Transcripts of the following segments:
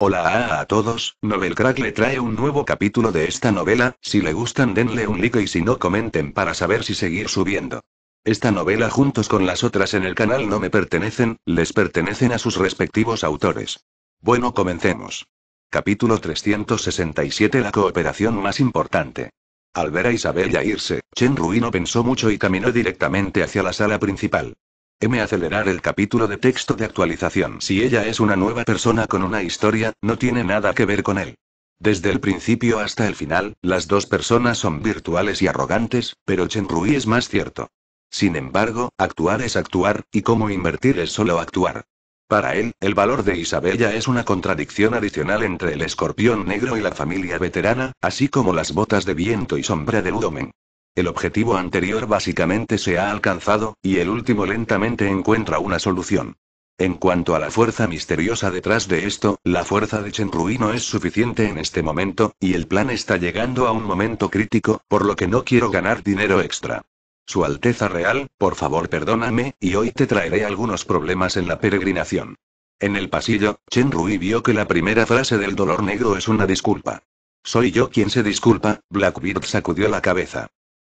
Hola a, todos, Novel Crack le trae un nuevo capítulo de esta novela, si le gustan denle un like y si no comenten para saber si seguir subiendo. Esta novela juntos con las otras en el canal no me pertenecen, les pertenecen a sus respectivos autores. Bueno, comencemos. Capítulo 367 La cooperación más importante. Al ver a Isabella irse, Chen Ruino pensó mucho y caminó directamente hacia la sala principal. M. Acelerar el capítulo de texto de actualización. Si ella es una nueva persona con una historia, no tiene nada que ver con él. Desde el principio hasta el final, las dos personas son virtuales y arrogantes, pero Rui es más cierto. Sin embargo, actuar es actuar, y cómo invertir es solo actuar. Para él, el valor de Isabella es una contradicción adicional entre el escorpión negro y la familia veterana, así como las botas de viento y sombra de Udomen. El objetivo anterior básicamente se ha alcanzado, y el último lentamente encuentra una solución. En cuanto a la fuerza misteriosa detrás de esto, la fuerza de Rui no es suficiente en este momento, y el plan está llegando a un momento crítico, por lo que no quiero ganar dinero extra. Su Alteza Real, por favor perdóname, y hoy te traeré algunos problemas en la peregrinación. En el pasillo, Chen Rui vio que la primera frase del dolor negro es una disculpa. Soy yo quien se disculpa, Blackbeard sacudió la cabeza.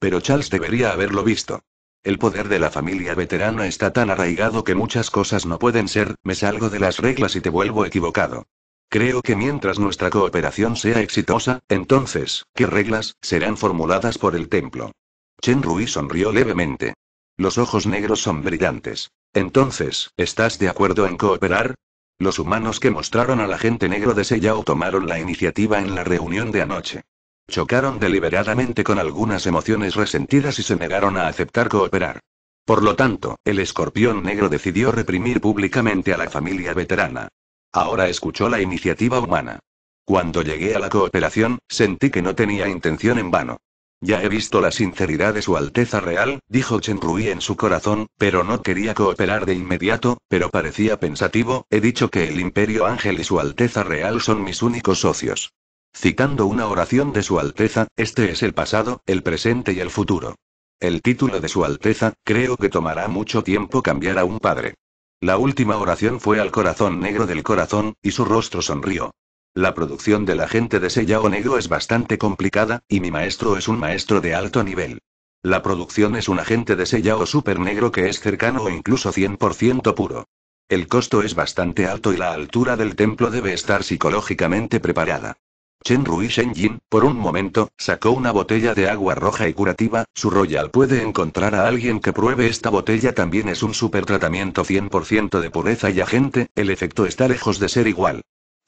Pero Charles debería haberlo visto. El poder de la familia veterana está tan arraigado que muchas cosas no pueden ser, me salgo de las reglas y te vuelvo equivocado. Creo que mientras nuestra cooperación sea exitosa, entonces, ¿qué reglas serán formuladas por el templo? Chen Rui sonrió levemente. Los ojos negros son brillantes. Entonces, ¿estás de acuerdo en cooperar? Los humanos que mostraron a la gente negro de Seyao tomaron la iniciativa en la reunión de anoche. Chocaron deliberadamente con algunas emociones resentidas y se negaron a aceptar cooperar. Por lo tanto, el escorpión negro decidió reprimir públicamente a la familia veterana. Ahora escuchó la iniciativa humana. Cuando llegué a la cooperación, sentí que no tenía intención en vano. Ya he visto la sinceridad de Su Alteza Real, dijo Chen Rui en su corazón, pero no quería cooperar de inmediato, pero parecía pensativo, he dicho que el Imperio Ángel y Su Alteza Real son mis únicos socios. Citando una oración de Su Alteza, este es el pasado, el presente y el futuro. El título de Su Alteza, creo que tomará mucho tiempo cambiar a un padre. La última oración fue al corazón negro del corazón, y su rostro sonrió. La producción de la gente de sellao negro es bastante complicada, y mi maestro es un maestro de alto nivel. La producción es un agente de o super negro que es cercano o incluso 100% puro. El costo es bastante alto y la altura del templo debe estar psicológicamente preparada. Chen Rui Shenjin, por un momento, sacó una botella de agua roja y curativa, su Royal puede encontrar a alguien que pruebe esta botella también es un super tratamiento 100% de pureza y agente, el efecto está lejos de ser igual.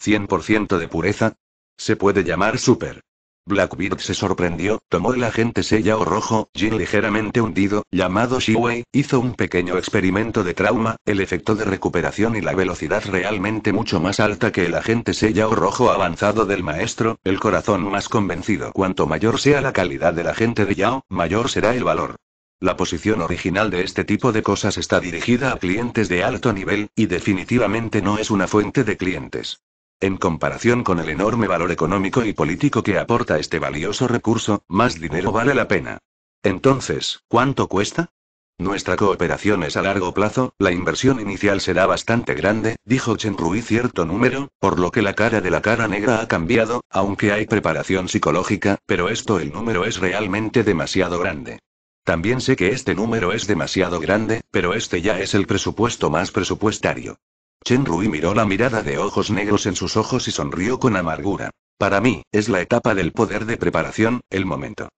100% de pureza. Se puede llamar super. Blackbeard se sorprendió, tomó el agente Sellao rojo, Jin ligeramente hundido, llamado Shiwei, hizo un pequeño experimento de trauma, el efecto de recuperación y la velocidad realmente mucho más alta que el agente Sellao rojo avanzado del maestro, el corazón más convencido. Cuanto mayor sea la calidad del agente de Yao, mayor será el valor. La posición original de este tipo de cosas está dirigida a clientes de alto nivel, y definitivamente no es una fuente de clientes. En comparación con el enorme valor económico y político que aporta este valioso recurso, más dinero vale la pena. Entonces, ¿cuánto cuesta? Nuestra cooperación es a largo plazo, la inversión inicial será bastante grande, dijo Chen Rui cierto número, por lo que la cara de la cara negra ha cambiado, aunque hay preparación psicológica, pero esto el número es realmente demasiado grande. También sé que este número es demasiado grande, pero este ya es el presupuesto más presupuestario. Chen Rui miró la mirada de ojos negros en sus ojos y sonrió con amargura. Para mí, es la etapa del poder de preparación, el momento.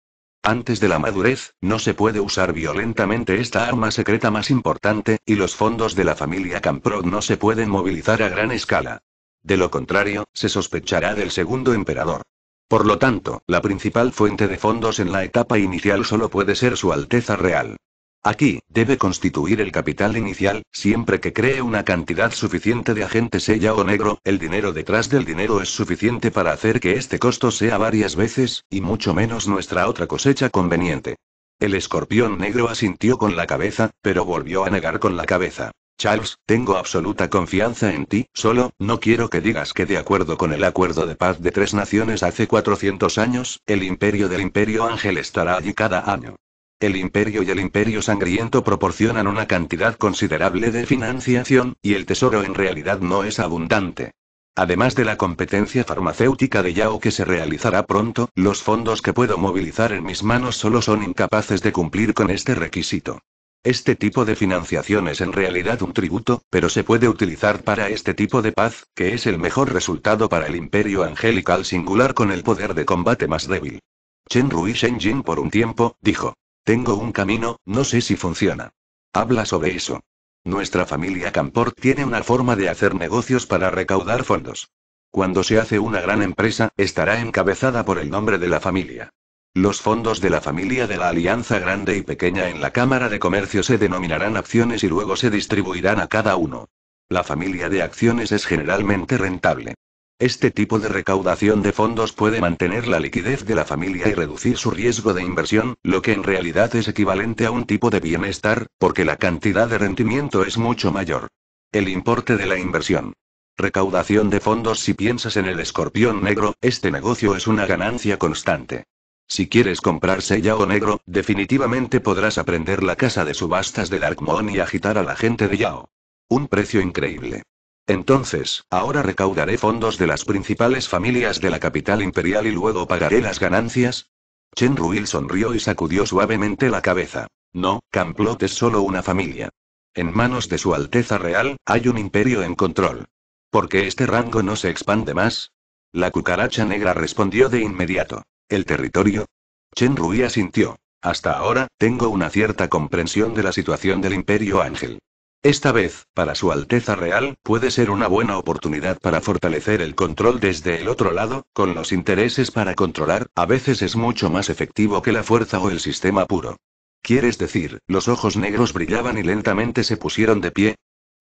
Antes de la madurez, no se puede usar violentamente esta arma secreta más importante, y los fondos de la familia Camprod no se pueden movilizar a gran escala. De lo contrario, se sospechará del segundo emperador. Por lo tanto, la principal fuente de fondos en la etapa inicial solo puede ser Su Alteza Real. Aquí, debe constituir el capital inicial, siempre que cree una cantidad suficiente de agentes sella o negro, el dinero detrás del dinero es suficiente para hacer que este costo sea varias veces, y mucho menos nuestra otra cosecha conveniente. El escorpión negro asintió con la cabeza, pero volvió a negar con la cabeza. Charles, tengo absoluta confianza en ti, solo, no quiero que digas que de acuerdo con el acuerdo de paz de tres naciones hace 400 años, el imperio del imperio ángel estará allí cada año. El imperio y el imperio sangriento proporcionan una cantidad considerable de financiación, y el tesoro en realidad no es abundante. Además de la competencia farmacéutica de Yao que se realizará pronto, los fondos que puedo movilizar en mis manos solo son incapaces de cumplir con este requisito. Este tipo de financiación es en realidad un tributo, pero se puede utilizar para este tipo de paz, que es el mejor resultado para el imperio angelical singular con el poder de combate más débil. Chen Rui Shen por un tiempo, dijo. Tengo un camino, no sé si funciona. Habla sobre eso. Nuestra familia Campor tiene una forma de hacer negocios para recaudar fondos. Cuando se hace una gran empresa, estará encabezada por el nombre de la familia. Los fondos de la familia de la Alianza Grande y Pequeña en la Cámara de Comercio se denominarán acciones y luego se distribuirán a cada uno. La familia de acciones es generalmente rentable. Este tipo de recaudación de fondos puede mantener la liquidez de la familia y reducir su riesgo de inversión, lo que en realidad es equivalente a un tipo de bienestar, porque la cantidad de rendimiento es mucho mayor. El importe de la inversión. Recaudación de fondos Si piensas en el escorpión negro, este negocio es una ganancia constante. Si quieres comprarse Yao negro, definitivamente podrás aprender la casa de subastas de Darkmoon y agitar a la gente de Yao. Un precio increíble. Entonces, ahora recaudaré fondos de las principales familias de la capital imperial y luego pagaré las ganancias? Chen Ruil sonrió y sacudió suavemente la cabeza. No, Camplot es solo una familia. En manos de Su Alteza Real, hay un imperio en control. ¿Por qué este rango no se expande más? La cucaracha negra respondió de inmediato. ¿El territorio? Chen Rui asintió. Hasta ahora, tengo una cierta comprensión de la situación del Imperio Ángel. Esta vez, para Su Alteza Real, puede ser una buena oportunidad para fortalecer el control desde el otro lado, con los intereses para controlar, a veces es mucho más efectivo que la fuerza o el sistema puro. ¿Quieres decir, los ojos negros brillaban y lentamente se pusieron de pie?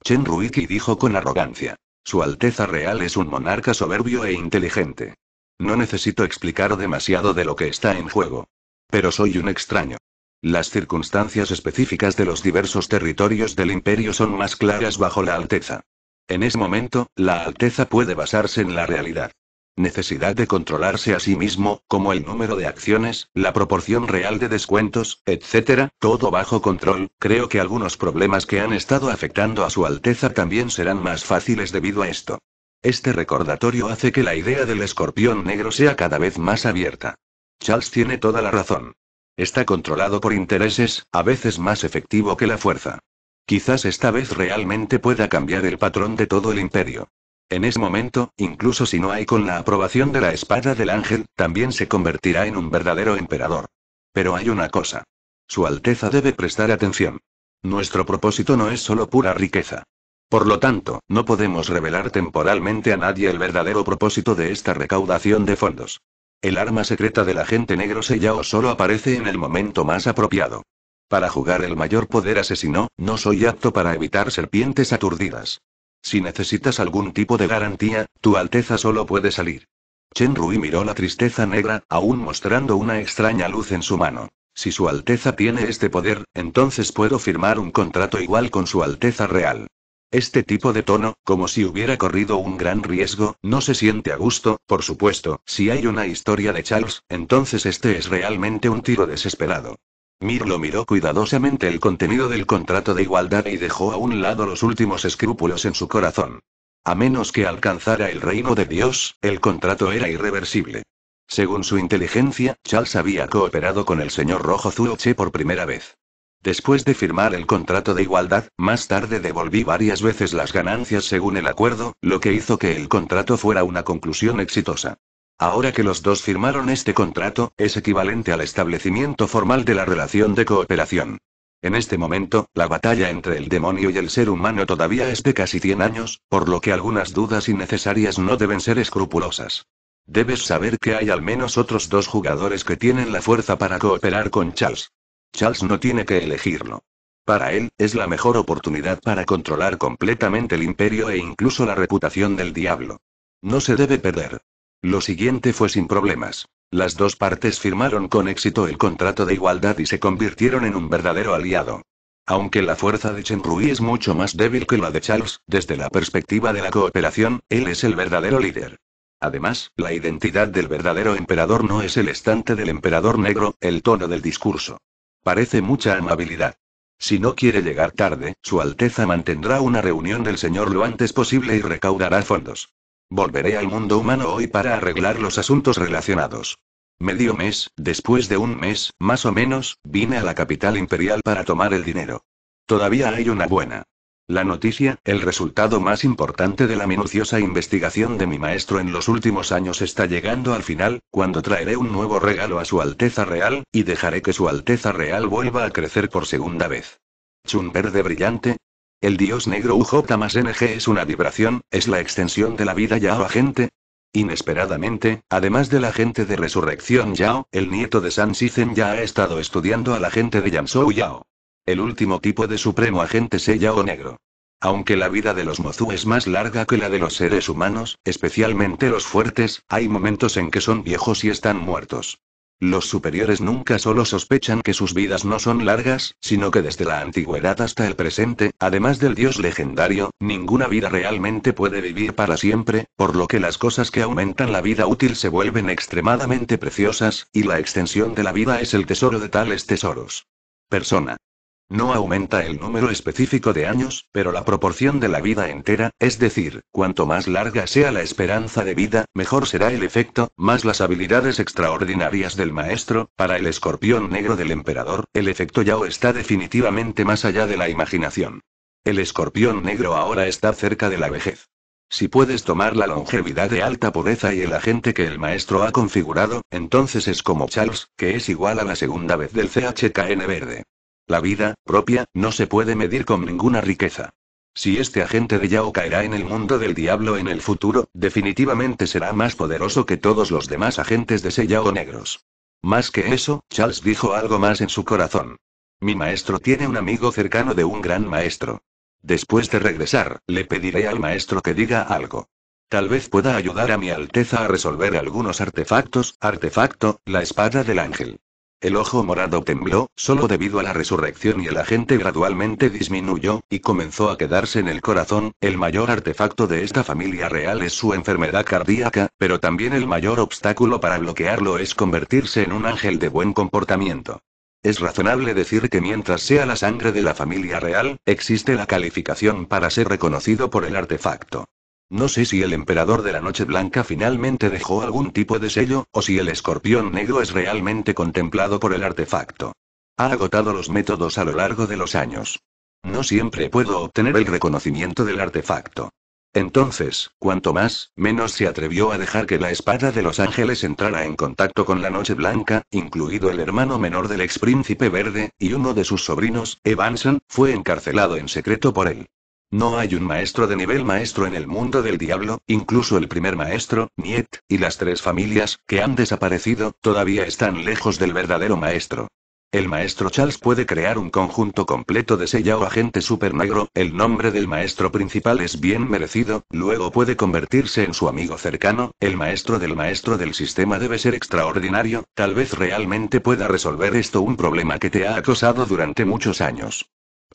Chen Ruiki dijo con arrogancia. Su Alteza Real es un monarca soberbio e inteligente. No necesito explicar demasiado de lo que está en juego. Pero soy un extraño. Las circunstancias específicas de los diversos territorios del imperio son más claras bajo la Alteza. En ese momento, la Alteza puede basarse en la realidad. Necesidad de controlarse a sí mismo, como el número de acciones, la proporción real de descuentos, etc., todo bajo control. Creo que algunos problemas que han estado afectando a su Alteza también serán más fáciles debido a esto. Este recordatorio hace que la idea del escorpión negro sea cada vez más abierta. Charles tiene toda la razón. Está controlado por intereses, a veces más efectivo que la fuerza. Quizás esta vez realmente pueda cambiar el patrón de todo el imperio. En ese momento, incluso si no hay con la aprobación de la espada del ángel, también se convertirá en un verdadero emperador. Pero hay una cosa. Su Alteza debe prestar atención. Nuestro propósito no es solo pura riqueza. Por lo tanto, no podemos revelar temporalmente a nadie el verdadero propósito de esta recaudación de fondos. El arma secreta del agente negro o solo aparece en el momento más apropiado. Para jugar el mayor poder asesino, no soy apto para evitar serpientes aturdidas. Si necesitas algún tipo de garantía, tu Alteza solo puede salir. Chen Rui miró la tristeza negra, aún mostrando una extraña luz en su mano. Si Su Alteza tiene este poder, entonces puedo firmar un contrato igual con Su Alteza Real. Este tipo de tono, como si hubiera corrido un gran riesgo, no se siente a gusto, por supuesto, si hay una historia de Charles, entonces este es realmente un tiro desesperado. Mirlo miró cuidadosamente el contenido del contrato de igualdad y dejó a un lado los últimos escrúpulos en su corazón. A menos que alcanzara el reino de Dios, el contrato era irreversible. Según su inteligencia, Charles había cooperado con el señor Rojo Zuoche por primera vez. Después de firmar el contrato de igualdad, más tarde devolví varias veces las ganancias según el acuerdo, lo que hizo que el contrato fuera una conclusión exitosa. Ahora que los dos firmaron este contrato, es equivalente al establecimiento formal de la relación de cooperación. En este momento, la batalla entre el demonio y el ser humano todavía es de casi 100 años, por lo que algunas dudas innecesarias no deben ser escrupulosas. Debes saber que hay al menos otros dos jugadores que tienen la fuerza para cooperar con Charles. Charles no tiene que elegirlo. Para él, es la mejor oportunidad para controlar completamente el imperio e incluso la reputación del diablo. No se debe perder. Lo siguiente fue sin problemas. Las dos partes firmaron con éxito el contrato de igualdad y se convirtieron en un verdadero aliado. Aunque la fuerza de Chen Rui es mucho más débil que la de Charles, desde la perspectiva de la cooperación, él es el verdadero líder. Además, la identidad del verdadero emperador no es el estante del emperador negro, el tono del discurso. Parece mucha amabilidad. Si no quiere llegar tarde, Su Alteza mantendrá una reunión del señor lo antes posible y recaudará fondos. Volveré al mundo humano hoy para arreglar los asuntos relacionados. Medio mes, después de un mes, más o menos, vine a la capital imperial para tomar el dinero. Todavía hay una buena la noticia, el resultado más importante de la minuciosa investigación de mi maestro en los últimos años está llegando al final, cuando traeré un nuevo regalo a Su Alteza Real, y dejaré que Su Alteza Real vuelva a crecer por segunda vez. Chun verde brillante. El dios negro UJ más NG es una vibración, es la extensión de la vida Yao gente. Inesperadamente, además de la gente de Resurrección Yao, el nieto de San Sizen ya ha estado estudiando a la gente de Yansou Yao. El último tipo de supremo agente sella o negro. Aunque la vida de los Mozu es más larga que la de los seres humanos, especialmente los fuertes, hay momentos en que son viejos y están muertos. Los superiores nunca solo sospechan que sus vidas no son largas, sino que desde la antigüedad hasta el presente, además del dios legendario, ninguna vida realmente puede vivir para siempre, por lo que las cosas que aumentan la vida útil se vuelven extremadamente preciosas, y la extensión de la vida es el tesoro de tales tesoros. Persona. No aumenta el número específico de años, pero la proporción de la vida entera, es decir, cuanto más larga sea la esperanza de vida, mejor será el efecto, más las habilidades extraordinarias del maestro, para el escorpión negro del emperador, el efecto Yao está definitivamente más allá de la imaginación. El escorpión negro ahora está cerca de la vejez. Si puedes tomar la longevidad de alta pureza y el agente que el maestro ha configurado, entonces es como Charles, que es igual a la segunda vez del CHKN verde. La vida, propia, no se puede medir con ninguna riqueza. Si este agente de Yao caerá en el mundo del diablo en el futuro, definitivamente será más poderoso que todos los demás agentes de ese Yao negros. Más que eso, Charles dijo algo más en su corazón. Mi maestro tiene un amigo cercano de un gran maestro. Después de regresar, le pediré al maestro que diga algo. Tal vez pueda ayudar a mi Alteza a resolver algunos artefactos, artefacto, la espada del ángel. El ojo morado tembló, solo debido a la resurrección y el agente gradualmente disminuyó, y comenzó a quedarse en el corazón, el mayor artefacto de esta familia real es su enfermedad cardíaca, pero también el mayor obstáculo para bloquearlo es convertirse en un ángel de buen comportamiento. Es razonable decir que mientras sea la sangre de la familia real, existe la calificación para ser reconocido por el artefacto. No sé si el emperador de la Noche Blanca finalmente dejó algún tipo de sello, o si el escorpión negro es realmente contemplado por el artefacto. Ha agotado los métodos a lo largo de los años. No siempre puedo obtener el reconocimiento del artefacto. Entonces, cuanto más, menos se atrevió a dejar que la espada de los ángeles entrara en contacto con la Noche Blanca, incluido el hermano menor del expríncipe príncipe verde, y uno de sus sobrinos, Evanson, fue encarcelado en secreto por él. No hay un maestro de nivel maestro en el mundo del diablo, incluso el primer maestro, Niet, y las tres familias, que han desaparecido, todavía están lejos del verdadero maestro. El maestro Charles puede crear un conjunto completo de sella o agente supernegro, el nombre del maestro principal es bien merecido, luego puede convertirse en su amigo cercano, el maestro del maestro del sistema debe ser extraordinario, tal vez realmente pueda resolver esto un problema que te ha acosado durante muchos años.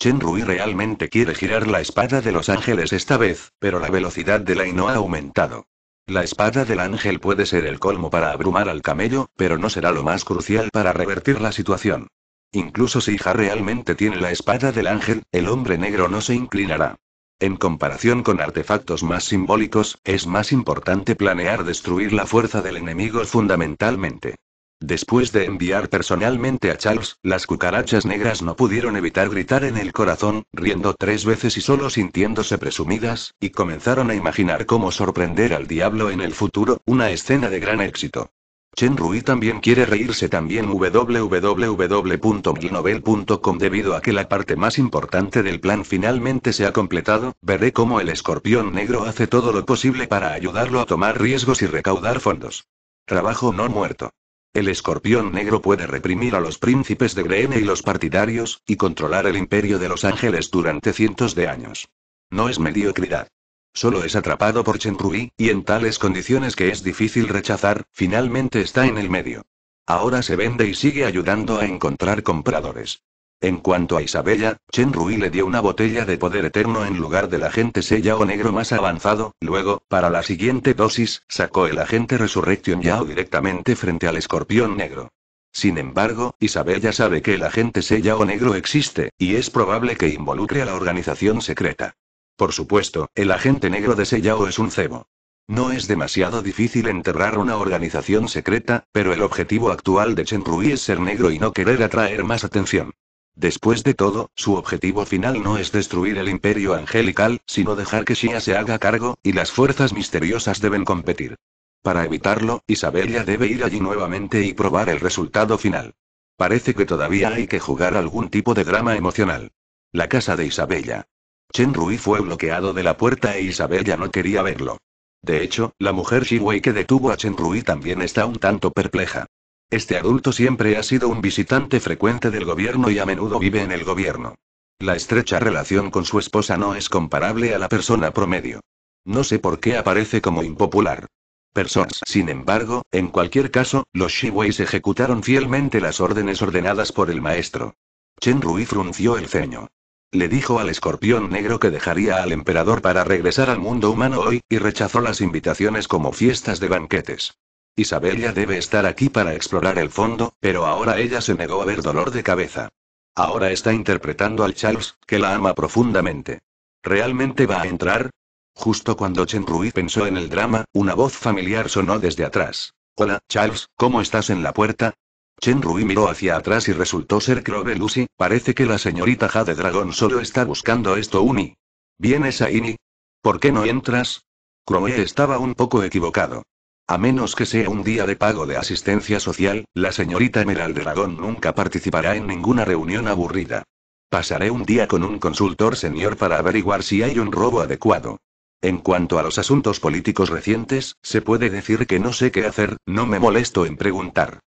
Chen Rui realmente quiere girar la espada de los ángeles esta vez, pero la velocidad de la no ha aumentado. La espada del ángel puede ser el colmo para abrumar al camello, pero no será lo más crucial para revertir la situación. Incluso si Ja realmente tiene la espada del ángel, el hombre negro no se inclinará. En comparación con artefactos más simbólicos, es más importante planear destruir la fuerza del enemigo fundamentalmente. Después de enviar personalmente a Charles, las cucarachas negras no pudieron evitar gritar en el corazón, riendo tres veces y solo sintiéndose presumidas, y comenzaron a imaginar cómo sorprender al diablo en el futuro, una escena de gran éxito. Chen Rui también quiere reírse también www.milnovel.com debido a que la parte más importante del plan finalmente se ha completado, veré cómo el escorpión negro hace todo lo posible para ayudarlo a tomar riesgos y recaudar fondos. Trabajo no muerto. El escorpión negro puede reprimir a los príncipes de Greene y los partidarios, y controlar el imperio de los ángeles durante cientos de años. No es mediocridad. Solo es atrapado por Chenrui, y en tales condiciones que es difícil rechazar, finalmente está en el medio. Ahora se vende y sigue ayudando a encontrar compradores. En cuanto a Isabella, Chen Rui le dio una botella de poder eterno en lugar del agente sellao negro más avanzado, luego, para la siguiente dosis, sacó el agente Resurrection Yao directamente frente al escorpión negro. Sin embargo, Isabella sabe que el agente sellao negro existe, y es probable que involucre a la organización secreta. Por supuesto, el agente negro de Sellao es un cebo. No es demasiado difícil enterrar una organización secreta, pero el objetivo actual de Chen Rui es ser negro y no querer atraer más atención. Después de todo, su objetivo final no es destruir el imperio angelical, sino dejar que Shia se haga cargo, y las fuerzas misteriosas deben competir. Para evitarlo, Isabella debe ir allí nuevamente y probar el resultado final. Parece que todavía hay que jugar algún tipo de drama emocional. La casa de Isabella. Chen Rui fue bloqueado de la puerta e Isabella no quería verlo. De hecho, la mujer Wei que detuvo a Chen Rui también está un tanto perpleja. Este adulto siempre ha sido un visitante frecuente del gobierno y a menudo vive en el gobierno. La estrecha relación con su esposa no es comparable a la persona promedio. No sé por qué aparece como impopular. Personas. Sin embargo, en cualquier caso, los Shiweis ejecutaron fielmente las órdenes ordenadas por el maestro. Chen Rui frunció el ceño. Le dijo al escorpión negro que dejaría al emperador para regresar al mundo humano hoy, y rechazó las invitaciones como fiestas de banquetes. Isabel ya debe estar aquí para explorar el fondo, pero ahora ella se negó a ver dolor de cabeza. Ahora está interpretando al Charles, que la ama profundamente. ¿Realmente va a entrar? Justo cuando Chen Rui pensó en el drama, una voz familiar sonó desde atrás. Hola, Charles, ¿cómo estás en la puerta? Chen Rui miró hacia atrás y resultó ser Clover Lucy, parece que la señorita Jade Dragón solo está buscando esto Uni. ¿Vienes a Ini? ¿Por qué no entras? Cromé estaba un poco equivocado. A menos que sea un día de pago de asistencia social, la señorita Emerald Dragón nunca participará en ninguna reunión aburrida. Pasaré un día con un consultor señor para averiguar si hay un robo adecuado. En cuanto a los asuntos políticos recientes, se puede decir que no sé qué hacer, no me molesto en preguntar.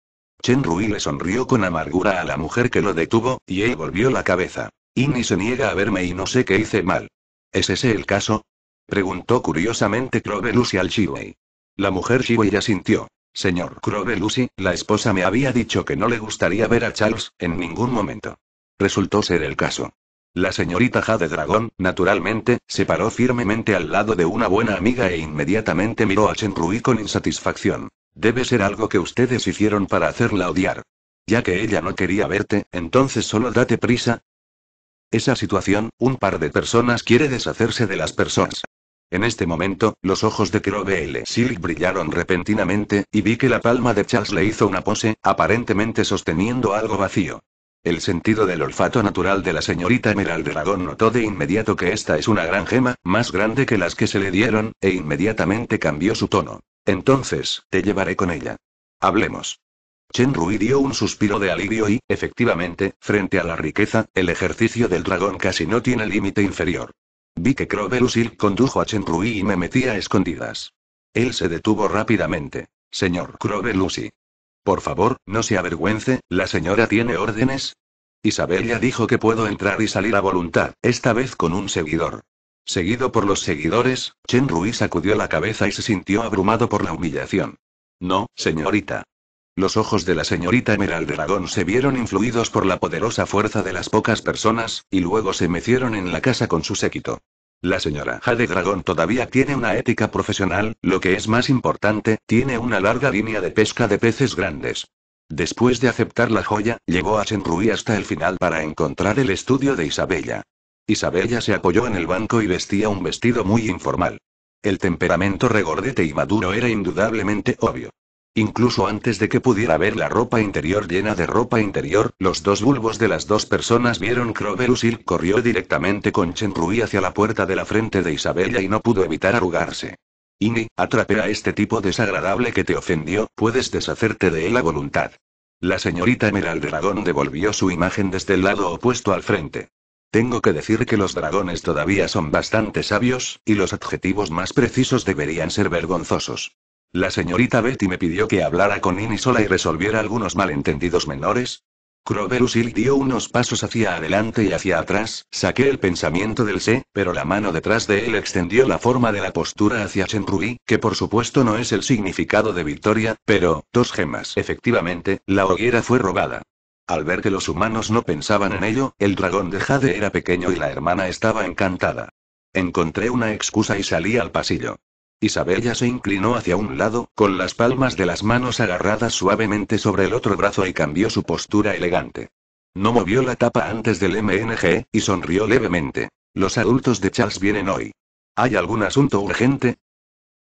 Chen Rui le sonrió con amargura a la mujer que lo detuvo, y él volvió la cabeza. Inni se niega a verme y no sé qué hice mal. ¿Es ese el caso? Preguntó curiosamente Clover Lucy al Chiwei. La mujer ya sintió. Señor Crowe Lucy, la esposa me había dicho que no le gustaría ver a Charles, en ningún momento. Resultó ser el caso. La señorita Jade Dragón, naturalmente, se paró firmemente al lado de una buena amiga e inmediatamente miró a Chen Rui con insatisfacción. Debe ser algo que ustedes hicieron para hacerla odiar. Ya que ella no quería verte, entonces solo date prisa. Esa situación, un par de personas quiere deshacerse de las personas. En este momento, los ojos de Le Silk brillaron repentinamente, y vi que la palma de Charles le hizo una pose, aparentemente sosteniendo algo vacío. El sentido del olfato natural de la señorita Emerald Dragón notó de inmediato que esta es una gran gema, más grande que las que se le dieron, e inmediatamente cambió su tono. Entonces, te llevaré con ella. Hablemos. Chen Rui dio un suspiro de alivio y, efectivamente, frente a la riqueza, el ejercicio del dragón casi no tiene límite inferior. Vi que Crovelusil condujo a Rui y me metía a escondidas. Él se detuvo rápidamente. Señor Crovelusi. Por favor, no se avergüence, la señora tiene órdenes. Isabel ya dijo que puedo entrar y salir a voluntad, esta vez con un seguidor. Seguido por los seguidores, Chen Rui sacudió la cabeza y se sintió abrumado por la humillación. No, señorita, los ojos de la señorita Emerald Dragón se vieron influidos por la poderosa fuerza de las pocas personas, y luego se mecieron en la casa con su séquito. La señora Jade Dragón todavía tiene una ética profesional, lo que es más importante, tiene una larga línea de pesca de peces grandes. Después de aceptar la joya, llegó a Shenrui hasta el final para encontrar el estudio de Isabella. Isabella se apoyó en el banco y vestía un vestido muy informal. El temperamento regordete y maduro era indudablemente obvio. Incluso antes de que pudiera ver la ropa interior llena de ropa interior, los dos bulbos de las dos personas vieron que y corrió directamente con Chenrui hacia la puerta de la frente de Isabella y no pudo evitar arrugarse. Ini, atrape a este tipo desagradable que te ofendió, puedes deshacerte de él a voluntad. La señorita Emerald Dragón devolvió su imagen desde el lado opuesto al frente. Tengo que decir que los dragones todavía son bastante sabios, y los adjetivos más precisos deberían ser vergonzosos. La señorita Betty me pidió que hablara con Inisola y resolviera algunos malentendidos menores. Croverusil dio unos pasos hacia adelante y hacia atrás, saqué el pensamiento del sé, pero la mano detrás de él extendió la forma de la postura hacia Chenrui, que por supuesto no es el significado de victoria, pero, dos gemas. Efectivamente, la hoguera fue robada. Al ver que los humanos no pensaban en ello, el dragón de Jade era pequeño y la hermana estaba encantada. Encontré una excusa y salí al pasillo. Isabella se inclinó hacia un lado, con las palmas de las manos agarradas suavemente sobre el otro brazo y cambió su postura elegante. No movió la tapa antes del MNG, y sonrió levemente. Los adultos de Charles vienen hoy. ¿Hay algún asunto urgente?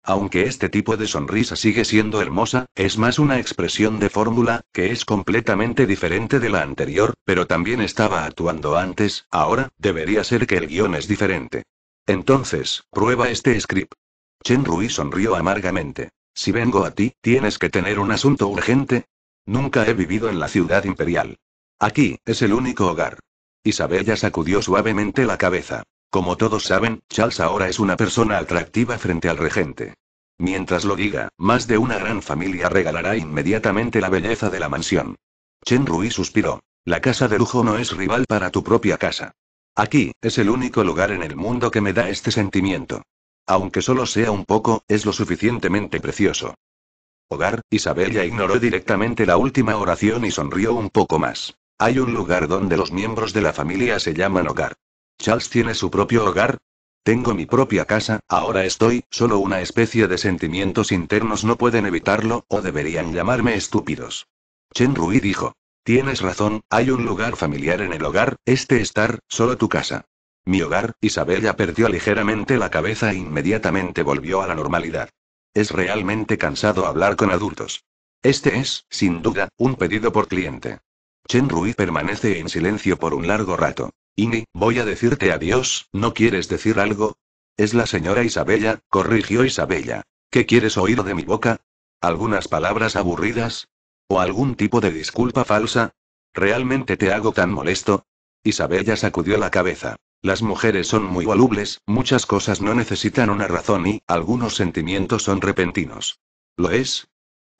Aunque este tipo de sonrisa sigue siendo hermosa, es más una expresión de fórmula, que es completamente diferente de la anterior, pero también estaba actuando antes, ahora, debería ser que el guión es diferente. Entonces, prueba este script. Chen Rui sonrió amargamente. Si vengo a ti, tienes que tener un asunto urgente. Nunca he vivido en la ciudad imperial. Aquí, es el único hogar. Isabella sacudió suavemente la cabeza. Como todos saben, Charles ahora es una persona atractiva frente al regente. Mientras lo diga, más de una gran familia regalará inmediatamente la belleza de la mansión. Chen Rui suspiró. La casa de lujo no es rival para tu propia casa. Aquí, es el único lugar en el mundo que me da este sentimiento aunque solo sea un poco, es lo suficientemente precioso. Hogar, Isabella ignoró directamente la última oración y sonrió un poco más. Hay un lugar donde los miembros de la familia se llaman hogar. Charles tiene su propio hogar. Tengo mi propia casa, ahora estoy, solo una especie de sentimientos internos no pueden evitarlo, o deberían llamarme estúpidos. Chen Rui dijo. Tienes razón, hay un lugar familiar en el hogar, este estar, solo tu casa. Mi hogar, Isabella perdió ligeramente la cabeza e inmediatamente volvió a la normalidad. Es realmente cansado hablar con adultos. Este es, sin duda, un pedido por cliente. Chen Rui permanece en silencio por un largo rato. Ini, voy a decirte adiós, ¿no quieres decir algo? Es la señora Isabella, corrigió Isabella. ¿Qué quieres oír de mi boca? ¿Algunas palabras aburridas? ¿O algún tipo de disculpa falsa? ¿Realmente te hago tan molesto? Isabella sacudió la cabeza. Las mujeres son muy volubles, muchas cosas no necesitan una razón y, algunos sentimientos son repentinos. ¿Lo es?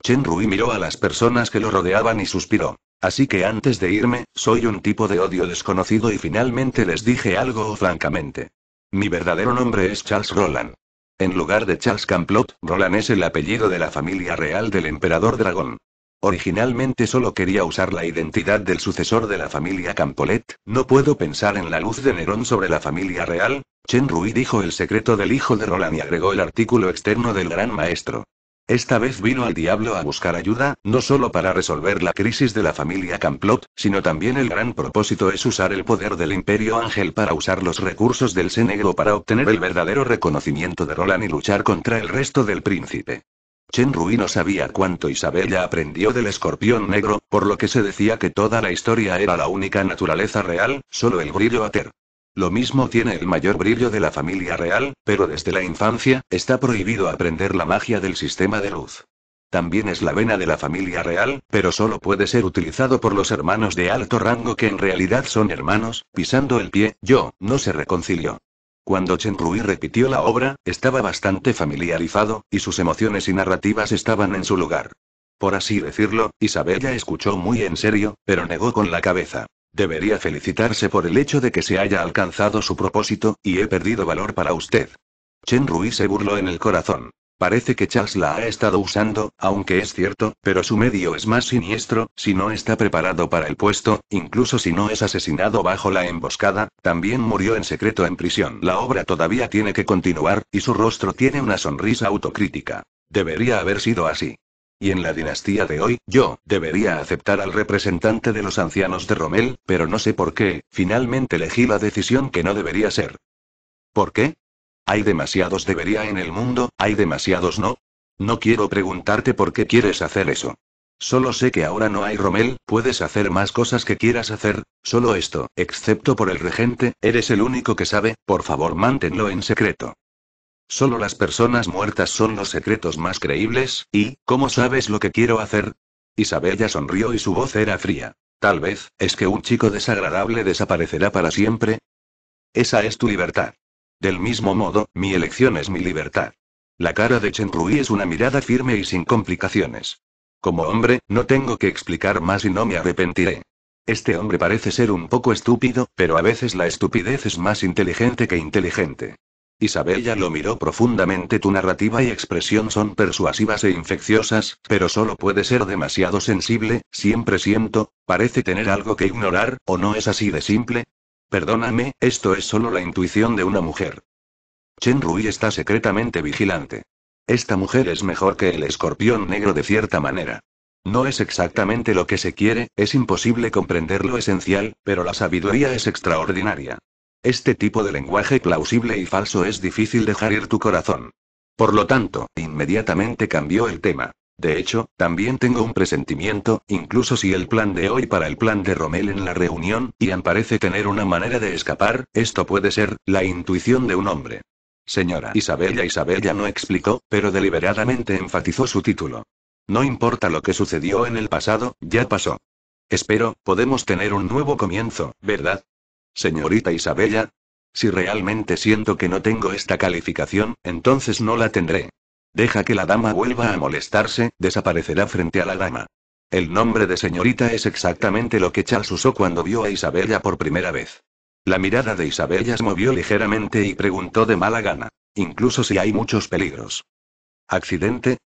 Chen Rui miró a las personas que lo rodeaban y suspiró. Así que antes de irme, soy un tipo de odio desconocido y finalmente les dije algo francamente. Mi verdadero nombre es Charles Roland. En lugar de Charles Camplot, Roland es el apellido de la familia real del emperador dragón. Originalmente solo quería usar la identidad del sucesor de la familia Campolet, no puedo pensar en la luz de Nerón sobre la familia real, Chen Rui dijo el secreto del hijo de Roland y agregó el artículo externo del gran maestro. Esta vez vino al diablo a buscar ayuda, no solo para resolver la crisis de la familia Camplot, sino también el gran propósito es usar el poder del Imperio Ángel para usar los recursos del Senegro para obtener el verdadero reconocimiento de Roland y luchar contra el resto del príncipe. Chen Rui no sabía cuánto Isabella aprendió del escorpión negro, por lo que se decía que toda la historia era la única naturaleza real, solo el brillo ater. Lo mismo tiene el mayor brillo de la familia real, pero desde la infancia, está prohibido aprender la magia del sistema de luz. También es la vena de la familia real, pero solo puede ser utilizado por los hermanos de alto rango que en realidad son hermanos, pisando el pie, yo, no se reconcilió. Cuando Chen Rui repitió la obra, estaba bastante familiarizado, y sus emociones y narrativas estaban en su lugar. Por así decirlo, Isabella escuchó muy en serio, pero negó con la cabeza. Debería felicitarse por el hecho de que se haya alcanzado su propósito, y he perdido valor para usted. Chen Rui se burló en el corazón. Parece que Charles la ha estado usando, aunque es cierto, pero su medio es más siniestro, si no está preparado para el puesto, incluso si no es asesinado bajo la emboscada, también murió en secreto en prisión. La obra todavía tiene que continuar, y su rostro tiene una sonrisa autocrítica. Debería haber sido así. Y en la dinastía de hoy, yo, debería aceptar al representante de los ancianos de Rommel, pero no sé por qué, finalmente elegí la decisión que no debería ser. ¿Por qué? Hay demasiados debería en el mundo, hay demasiados no. No quiero preguntarte por qué quieres hacer eso. Solo sé que ahora no hay Romel, puedes hacer más cosas que quieras hacer, solo esto, excepto por el regente, eres el único que sabe, por favor manténlo en secreto. Solo las personas muertas son los secretos más creíbles, y, ¿cómo sabes lo que quiero hacer? Isabella sonrió y su voz era fría. Tal vez, es que un chico desagradable desaparecerá para siempre. Esa es tu libertad. Del mismo modo, mi elección es mi libertad. La cara de Chen Rui es una mirada firme y sin complicaciones. Como hombre, no tengo que explicar más y no me arrepentiré. Este hombre parece ser un poco estúpido, pero a veces la estupidez es más inteligente que inteligente. ya lo miró profundamente. Tu narrativa y expresión son persuasivas e infecciosas, pero solo puede ser demasiado sensible, siempre siento, parece tener algo que ignorar, ¿o no es así de simple? Perdóname, esto es solo la intuición de una mujer. Chen Rui está secretamente vigilante. Esta mujer es mejor que el escorpión negro de cierta manera. No es exactamente lo que se quiere, es imposible comprender lo esencial, pero la sabiduría es extraordinaria. Este tipo de lenguaje plausible y falso es difícil dejar ir tu corazón. Por lo tanto, inmediatamente cambió el tema. De hecho, también tengo un presentimiento, incluso si el plan de hoy para el plan de Rommel en la reunión, Ian parece tener una manera de escapar, esto puede ser, la intuición de un hombre. Señora Isabella Isabella no explicó, pero deliberadamente enfatizó su título. No importa lo que sucedió en el pasado, ya pasó. Espero, podemos tener un nuevo comienzo, ¿verdad? Señorita Isabella. Si realmente siento que no tengo esta calificación, entonces no la tendré. Deja que la dama vuelva a molestarse, desaparecerá frente a la dama. El nombre de señorita es exactamente lo que Charles usó cuando vio a Isabella por primera vez. La mirada de Isabella se movió ligeramente y preguntó de mala gana, incluso si hay muchos peligros. ¿Accidente?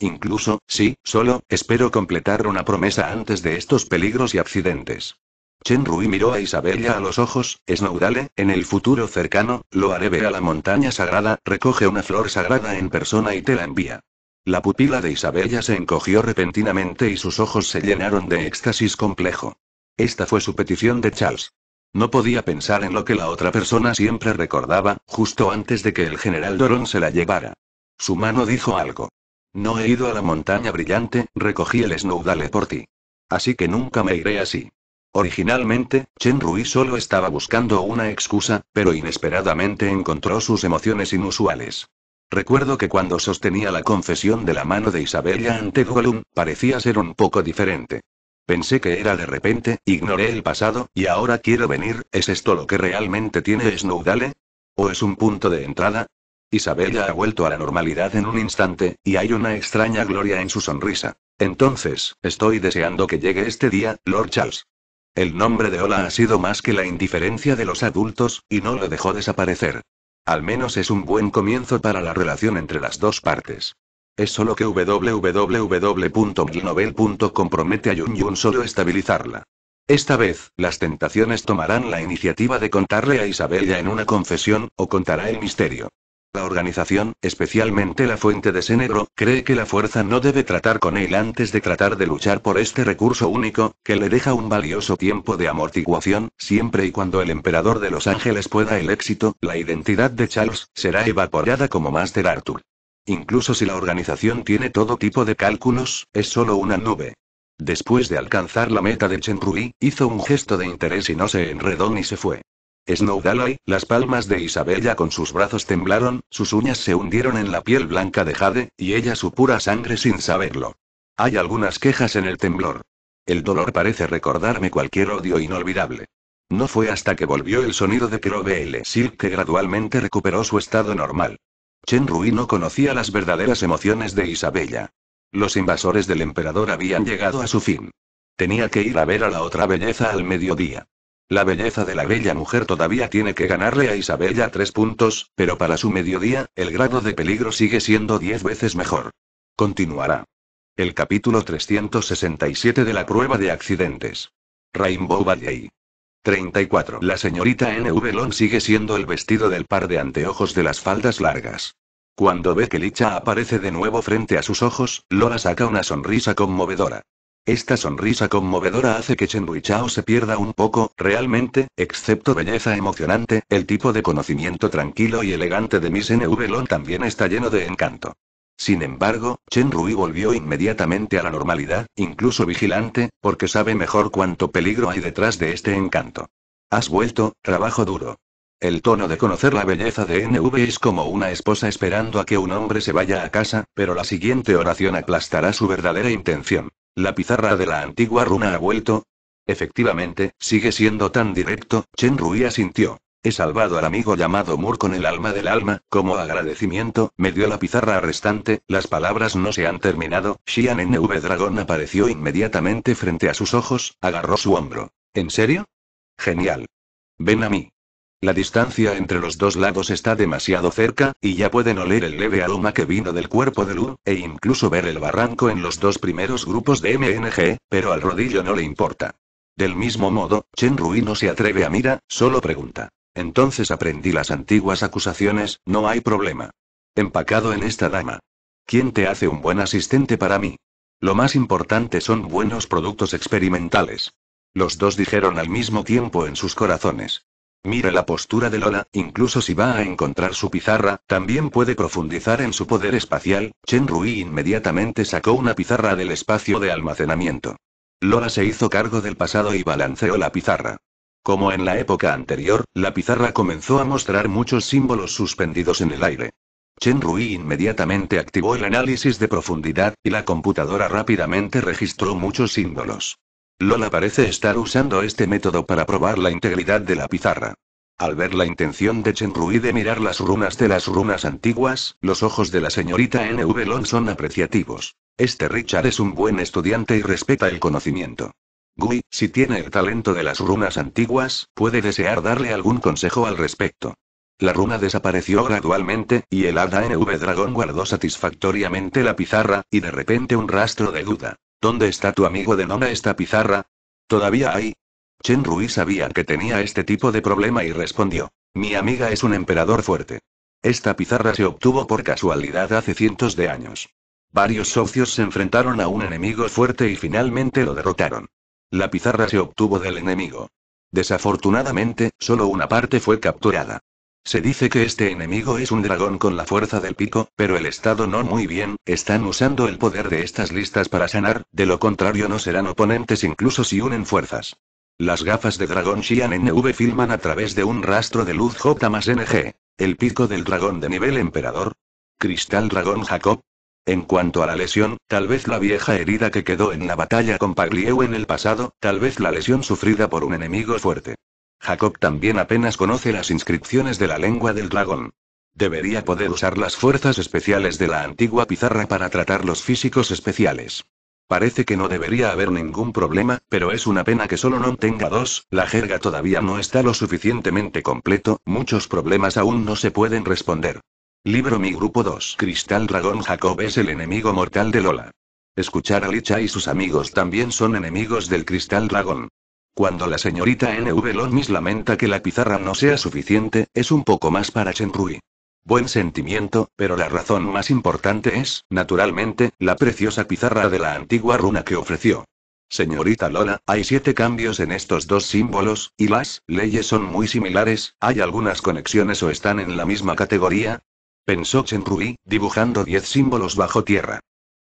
Incluso, sí, solo, espero completar una promesa antes de estos peligros y accidentes. Chen Rui miró a Isabella a los ojos, Snowdale, en el futuro cercano, lo haré ver a la montaña sagrada, recoge una flor sagrada en persona y te la envía. La pupila de Isabella se encogió repentinamente y sus ojos se llenaron de éxtasis complejo. Esta fue su petición de Charles. No podía pensar en lo que la otra persona siempre recordaba, justo antes de que el general Doron se la llevara. Su mano dijo algo. No he ido a la montaña brillante, recogí el Snowdale por ti. Así que nunca me iré así. Originalmente, Chen Rui solo estaba buscando una excusa, pero inesperadamente encontró sus emociones inusuales. Recuerdo que cuando sostenía la confesión de la mano de Isabella ante Gollum, parecía ser un poco diferente. Pensé que era de repente, ignoré el pasado, y ahora quiero venir, ¿es esto lo que realmente tiene Snowdale? ¿O es un punto de entrada? Isabella ha vuelto a la normalidad en un instante, y hay una extraña gloria en su sonrisa. Entonces, estoy deseando que llegue este día, Lord Charles. El nombre de Ola ha sido más que la indiferencia de los adultos, y no lo dejó desaparecer. Al menos es un buen comienzo para la relación entre las dos partes. Es solo que www.glinovel.com promete a Yun solo estabilizarla. Esta vez, las tentaciones tomarán la iniciativa de contarle a Isabella en una confesión, o contará el misterio. La organización, especialmente la fuente de Senegro, cree que la fuerza no debe tratar con él antes de tratar de luchar por este recurso único, que le deja un valioso tiempo de amortiguación, siempre y cuando el emperador de Los Ángeles pueda el éxito, la identidad de Charles será evaporada como Master Arthur. Incluso si la organización tiene todo tipo de cálculos, es solo una nube. Después de alcanzar la meta de Chenrui, hizo un gesto de interés y no se enredó ni se fue. Snow las palmas de Isabella con sus brazos temblaron, sus uñas se hundieron en la piel blanca de Jade, y ella su pura sangre sin saberlo. Hay algunas quejas en el temblor. El dolor parece recordarme cualquier odio inolvidable. No fue hasta que volvió el sonido de L. Silk que gradualmente recuperó su estado normal. Chen Rui no conocía las verdaderas emociones de Isabella. Los invasores del emperador habían llegado a su fin. Tenía que ir a ver a la otra belleza al mediodía. La belleza de la bella mujer todavía tiene que ganarle a Isabella tres puntos, pero para su mediodía, el grado de peligro sigue siendo diez veces mejor. Continuará. El capítulo 367 de la prueba de accidentes. Rainbow Valley. 34. La señorita N.V. Long sigue siendo el vestido del par de anteojos de las faldas largas. Cuando ve que Licha aparece de nuevo frente a sus ojos, Lola saca una sonrisa conmovedora. Esta sonrisa conmovedora hace que Chen Rui Chao se pierda un poco, realmente, excepto belleza emocionante, el tipo de conocimiento tranquilo y elegante de Miss NV Long también está lleno de encanto. Sin embargo, Chen Rui volvió inmediatamente a la normalidad, incluso vigilante, porque sabe mejor cuánto peligro hay detrás de este encanto. Has vuelto, trabajo duro. El tono de conocer la belleza de NV es como una esposa esperando a que un hombre se vaya a casa, pero la siguiente oración aplastará su verdadera intención. La pizarra de la antigua runa ha vuelto. Efectivamente, sigue siendo tan directo, Chen Rui asintió. He salvado al amigo llamado Mur con el alma del alma, como agradecimiento, me dio la pizarra restante, las palabras no se han terminado, Xian v Dragón apareció inmediatamente frente a sus ojos, agarró su hombro. ¿En serio? Genial. Ven a mí. La distancia entre los dos lados está demasiado cerca, y ya pueden oler el leve aroma que vino del cuerpo de Lu, e incluso ver el barranco en los dos primeros grupos de MNG, pero al rodillo no le importa. Del mismo modo, Chen Rui no se atreve a mira, solo pregunta. Entonces aprendí las antiguas acusaciones, no hay problema. Empacado en esta dama. ¿Quién te hace un buen asistente para mí? Lo más importante son buenos productos experimentales. Los dos dijeron al mismo tiempo en sus corazones. Mire la postura de Lola, incluso si va a encontrar su pizarra, también puede profundizar en su poder espacial. Chen Rui inmediatamente sacó una pizarra del espacio de almacenamiento. Lola se hizo cargo del pasado y balanceó la pizarra. Como en la época anterior, la pizarra comenzó a mostrar muchos símbolos suspendidos en el aire. Chen Rui inmediatamente activó el análisis de profundidad, y la computadora rápidamente registró muchos símbolos. Lola parece estar usando este método para probar la integridad de la pizarra. Al ver la intención de Rui de mirar las runas de las runas antiguas, los ojos de la señorita N.V. son apreciativos. Este Richard es un buen estudiante y respeta el conocimiento. Gui, si tiene el talento de las runas antiguas, puede desear darle algún consejo al respecto. La runa desapareció gradualmente, y el hada NV Dragón guardó satisfactoriamente la pizarra, y de repente un rastro de duda. ¿Dónde está tu amigo de Nona esta pizarra? ¿Todavía hay? Chen Rui sabía que tenía este tipo de problema y respondió. Mi amiga es un emperador fuerte. Esta pizarra se obtuvo por casualidad hace cientos de años. Varios socios se enfrentaron a un enemigo fuerte y finalmente lo derrotaron. La pizarra se obtuvo del enemigo. Desafortunadamente, solo una parte fue capturada. Se dice que este enemigo es un dragón con la fuerza del pico, pero el Estado no muy bien, están usando el poder de estas listas para sanar, de lo contrario no serán oponentes incluso si unen fuerzas. Las gafas de dragón Xian NV filman a través de un rastro de luz J más NG. El pico del dragón de nivel emperador. Cristal dragón Jacob, en cuanto a la lesión, tal vez la vieja herida que quedó en la batalla con Paglieu en el pasado, tal vez la lesión sufrida por un enemigo fuerte. Jacob también apenas conoce las inscripciones de la lengua del dragón. Debería poder usar las fuerzas especiales de la antigua pizarra para tratar los físicos especiales. Parece que no debería haber ningún problema, pero es una pena que solo no tenga dos, la jerga todavía no está lo suficientemente completo, muchos problemas aún no se pueden responder. Libro Mi Grupo 2 Cristal Dragón Jacob es el enemigo mortal de Lola. Escuchar a Licha y sus amigos también son enemigos del Cristal Dragón. Cuando la señorita N.V. Loomis lamenta que la pizarra no sea suficiente, es un poco más para Chenrui. Buen sentimiento, pero la razón más importante es, naturalmente, la preciosa pizarra de la antigua runa que ofreció. Señorita Lola, hay siete cambios en estos dos símbolos, y las leyes son muy similares, ¿hay algunas conexiones o están en la misma categoría? Pensó Chenrui, dibujando diez símbolos bajo tierra.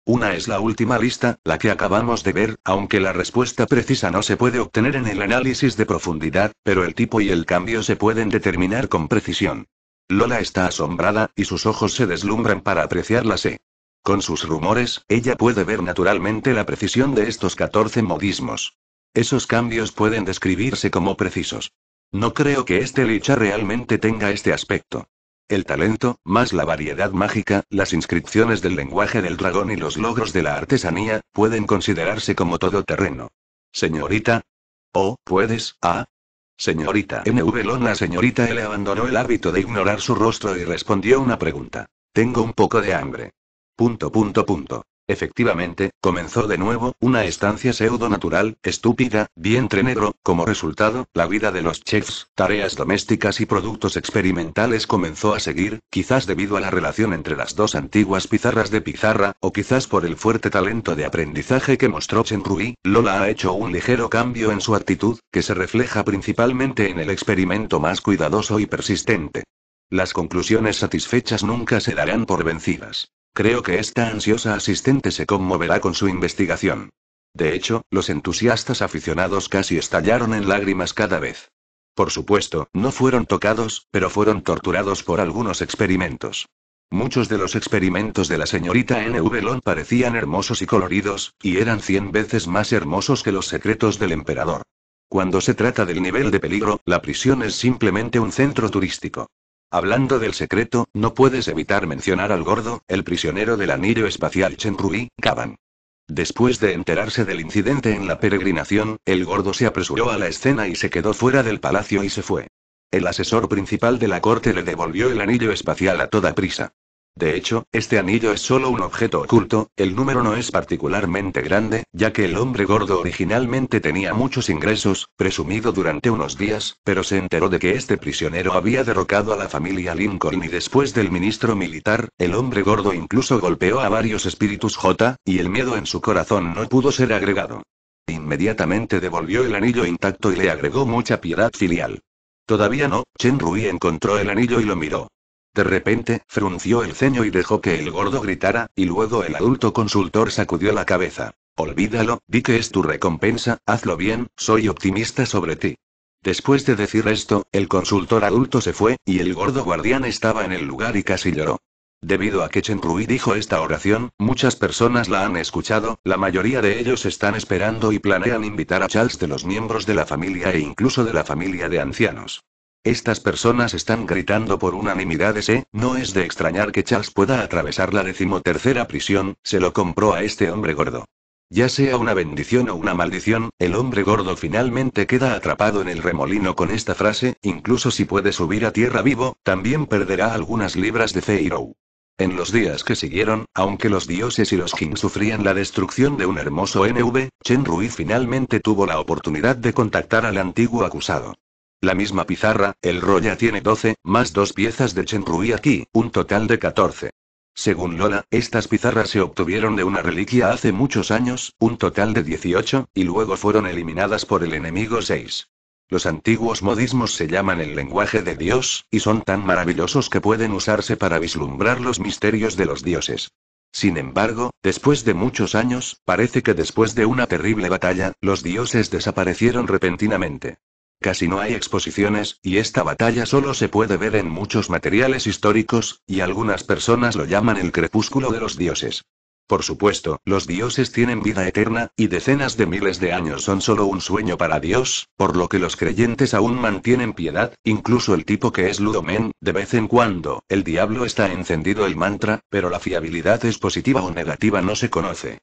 Una es la última lista, la que acabamos de ver, aunque la respuesta precisa no se puede obtener en el análisis de profundidad, pero el tipo y el cambio se pueden determinar con precisión. Lola está asombrada, y sus ojos se deslumbran para apreciar la C. Con sus rumores, ella puede ver naturalmente la precisión de estos 14 modismos. Esos cambios pueden describirse como precisos. No creo que este licha realmente tenga este aspecto. El talento, más la variedad mágica, las inscripciones del lenguaje del dragón y los logros de la artesanía, pueden considerarse como todo terreno Señorita. Oh, puedes, ah. Señorita V la señorita L abandonó el hábito de ignorar su rostro y respondió una pregunta. Tengo un poco de hambre. Punto punto punto. Efectivamente, comenzó de nuevo, una estancia pseudo-natural, estúpida, vientre negro, como resultado, la vida de los chefs, tareas domésticas y productos experimentales comenzó a seguir, quizás debido a la relación entre las dos antiguas pizarras de pizarra, o quizás por el fuerte talento de aprendizaje que mostró Chen Rui, Lola ha hecho un ligero cambio en su actitud, que se refleja principalmente en el experimento más cuidadoso y persistente. Las conclusiones satisfechas nunca se darán por vencidas. Creo que esta ansiosa asistente se conmoverá con su investigación. De hecho, los entusiastas aficionados casi estallaron en lágrimas cada vez. Por supuesto, no fueron tocados, pero fueron torturados por algunos experimentos. Muchos de los experimentos de la señorita N. parecían hermosos y coloridos, y eran cien veces más hermosos que los secretos del emperador. Cuando se trata del nivel de peligro, la prisión es simplemente un centro turístico. Hablando del secreto, no puedes evitar mencionar al gordo, el prisionero del anillo espacial Chenrui, Kaban. Después de enterarse del incidente en la peregrinación, el gordo se apresuró a la escena y se quedó fuera del palacio y se fue. El asesor principal de la corte le devolvió el anillo espacial a toda prisa. De hecho, este anillo es solo un objeto oculto, el número no es particularmente grande, ya que el hombre gordo originalmente tenía muchos ingresos, presumido durante unos días, pero se enteró de que este prisionero había derrocado a la familia Lincoln y después del ministro militar, el hombre gordo incluso golpeó a varios espíritus J, y el miedo en su corazón no pudo ser agregado. Inmediatamente devolvió el anillo intacto y le agregó mucha piedad filial. Todavía no, Chen Rui encontró el anillo y lo miró. De repente, frunció el ceño y dejó que el gordo gritara, y luego el adulto consultor sacudió la cabeza. Olvídalo, di que es tu recompensa, hazlo bien, soy optimista sobre ti. Después de decir esto, el consultor adulto se fue, y el gordo guardián estaba en el lugar y casi lloró. Debido a que Chen Rui dijo esta oración, muchas personas la han escuchado, la mayoría de ellos están esperando y planean invitar a Charles de los miembros de la familia e incluso de la familia de ancianos. Estas personas están gritando por unanimidad ese, no es de extrañar que Chas pueda atravesar la decimotercera prisión, se lo compró a este hombre gordo. Ya sea una bendición o una maldición, el hombre gordo finalmente queda atrapado en el remolino con esta frase, incluso si puede subir a tierra vivo, también perderá algunas libras de Feiro. En los días que siguieron, aunque los dioses y los Jin sufrían la destrucción de un hermoso NV, Chen Rui finalmente tuvo la oportunidad de contactar al antiguo acusado. La misma pizarra, el Roya tiene 12, más dos piezas de Chenrui aquí, un total de 14. Según Lola, estas pizarras se obtuvieron de una reliquia hace muchos años, un total de 18, y luego fueron eliminadas por el enemigo 6. Los antiguos modismos se llaman el lenguaje de Dios, y son tan maravillosos que pueden usarse para vislumbrar los misterios de los dioses. Sin embargo, después de muchos años, parece que después de una terrible batalla, los dioses desaparecieron repentinamente. Casi no hay exposiciones, y esta batalla solo se puede ver en muchos materiales históricos, y algunas personas lo llaman el crepúsculo de los dioses. Por supuesto, los dioses tienen vida eterna, y decenas de miles de años son solo un sueño para Dios, por lo que los creyentes aún mantienen piedad, incluso el tipo que es Ludomen, de vez en cuando, el diablo está encendido el mantra, pero la fiabilidad es positiva o negativa no se conoce.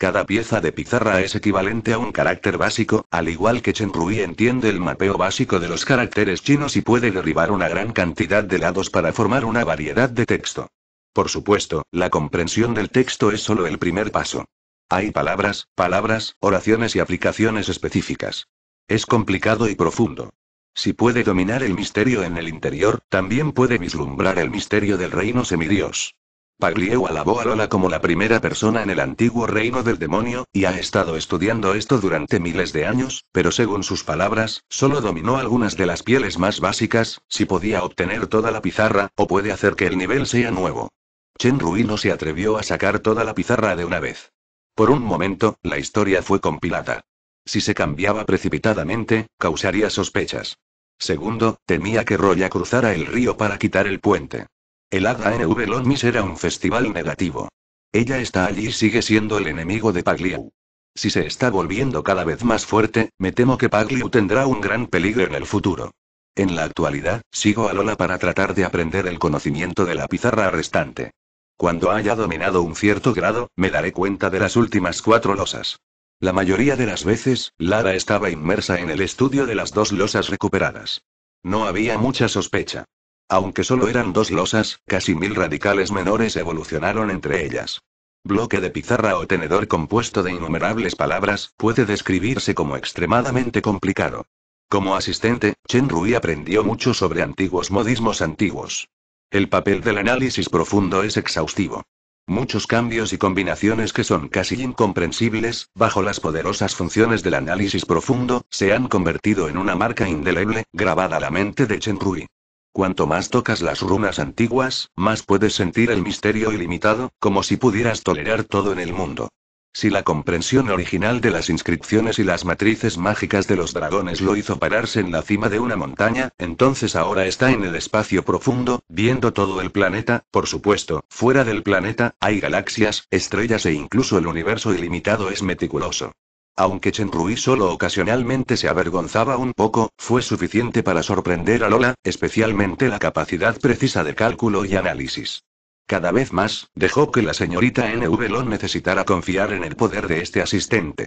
Cada pieza de pizarra es equivalente a un carácter básico, al igual que Chen Rui entiende el mapeo básico de los caracteres chinos y puede derribar una gran cantidad de lados para formar una variedad de texto. Por supuesto, la comprensión del texto es solo el primer paso. Hay palabras, palabras, oraciones y aplicaciones específicas. Es complicado y profundo. Si puede dominar el misterio en el interior, también puede vislumbrar el misterio del reino semidios. Paglieu alabó a Lola como la primera persona en el antiguo reino del demonio, y ha estado estudiando esto durante miles de años, pero según sus palabras, solo dominó algunas de las pieles más básicas, si podía obtener toda la pizarra, o puede hacer que el nivel sea nuevo. Chen Rui no se atrevió a sacar toda la pizarra de una vez. Por un momento, la historia fue compilada. Si se cambiaba precipitadamente, causaría sospechas. Segundo, temía que Roya cruzara el río para quitar el puente. El ADA-NV Lonmis era un festival negativo. Ella está allí y sigue siendo el enemigo de Pagliu. Si se está volviendo cada vez más fuerte, me temo que Pagliu tendrá un gran peligro en el futuro. En la actualidad, sigo a Lola para tratar de aprender el conocimiento de la pizarra restante. Cuando haya dominado un cierto grado, me daré cuenta de las últimas cuatro losas. La mayoría de las veces, Lara estaba inmersa en el estudio de las dos losas recuperadas. No había mucha sospecha. Aunque solo eran dos losas, casi mil radicales menores evolucionaron entre ellas. Bloque de pizarra o tenedor compuesto de innumerables palabras puede describirse como extremadamente complicado. Como asistente, Chen Rui aprendió mucho sobre antiguos modismos antiguos. El papel del análisis profundo es exhaustivo. Muchos cambios y combinaciones que son casi incomprensibles, bajo las poderosas funciones del análisis profundo, se han convertido en una marca indeleble, grabada a la mente de Chen Rui. Cuanto más tocas las runas antiguas, más puedes sentir el misterio ilimitado, como si pudieras tolerar todo en el mundo. Si la comprensión original de las inscripciones y las matrices mágicas de los dragones lo hizo pararse en la cima de una montaña, entonces ahora está en el espacio profundo, viendo todo el planeta, por supuesto, fuera del planeta, hay galaxias, estrellas e incluso el universo ilimitado es meticuloso. Aunque Chen Rui solo ocasionalmente se avergonzaba un poco, fue suficiente para sorprender a Lola, especialmente la capacidad precisa de cálculo y análisis. Cada vez más, dejó que la señorita NV lo necesitara confiar en el poder de este asistente.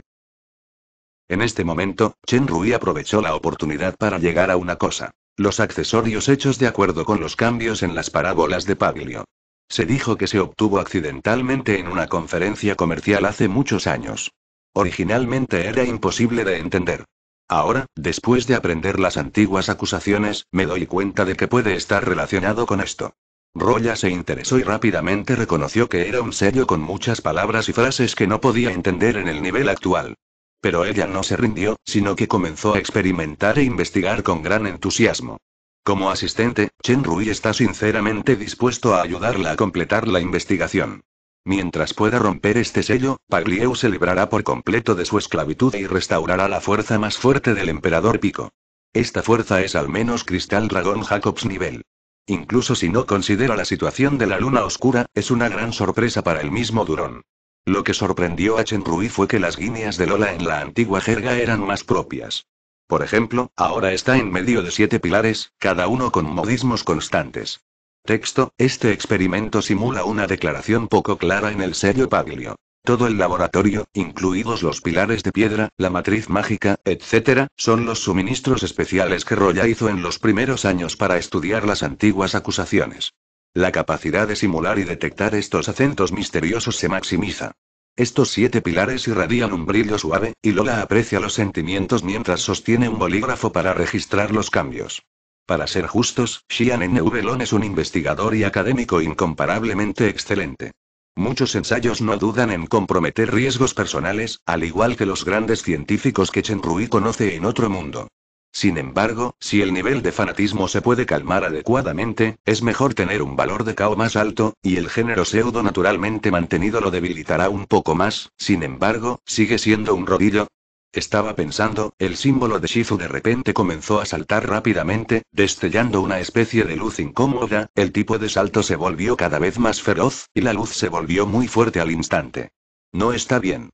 En este momento, Chen Rui aprovechó la oportunidad para llegar a una cosa. Los accesorios hechos de acuerdo con los cambios en las parábolas de Paglio. Se dijo que se obtuvo accidentalmente en una conferencia comercial hace muchos años. Originalmente era imposible de entender. Ahora, después de aprender las antiguas acusaciones, me doy cuenta de que puede estar relacionado con esto. Roya se interesó y rápidamente reconoció que era un sello con muchas palabras y frases que no podía entender en el nivel actual. Pero ella no se rindió, sino que comenzó a experimentar e investigar con gran entusiasmo. Como asistente, Chen Rui está sinceramente dispuesto a ayudarla a completar la investigación. Mientras pueda romper este sello, Paglieu se librará por completo de su esclavitud y restaurará la fuerza más fuerte del emperador Pico. Esta fuerza es al menos Cristal Dragón Jacobs nivel. Incluso si no considera la situación de la luna oscura, es una gran sorpresa para el mismo Durón. Lo que sorprendió a Chenrui fue que las guineas de Lola en la antigua jerga eran más propias. Por ejemplo, ahora está en medio de siete pilares, cada uno con modismos constantes. Texto, este experimento simula una declaración poco clara en el serio Paglio. Todo el laboratorio, incluidos los pilares de piedra, la matriz mágica, etc., son los suministros especiales que Roya hizo en los primeros años para estudiar las antiguas acusaciones. La capacidad de simular y detectar estos acentos misteriosos se maximiza. Estos siete pilares irradian un brillo suave, y Lola aprecia los sentimientos mientras sostiene un bolígrafo para registrar los cambios. Para ser justos, Xian N. es un investigador y académico incomparablemente excelente. Muchos ensayos no dudan en comprometer riesgos personales, al igual que los grandes científicos que Chen Rui conoce en otro mundo. Sin embargo, si el nivel de fanatismo se puede calmar adecuadamente, es mejor tener un valor de cao más alto, y el género pseudo naturalmente mantenido lo debilitará un poco más, sin embargo, sigue siendo un rodillo, estaba pensando, el símbolo de Shizu de repente comenzó a saltar rápidamente, destellando una especie de luz incómoda, el tipo de salto se volvió cada vez más feroz, y la luz se volvió muy fuerte al instante. No está bien.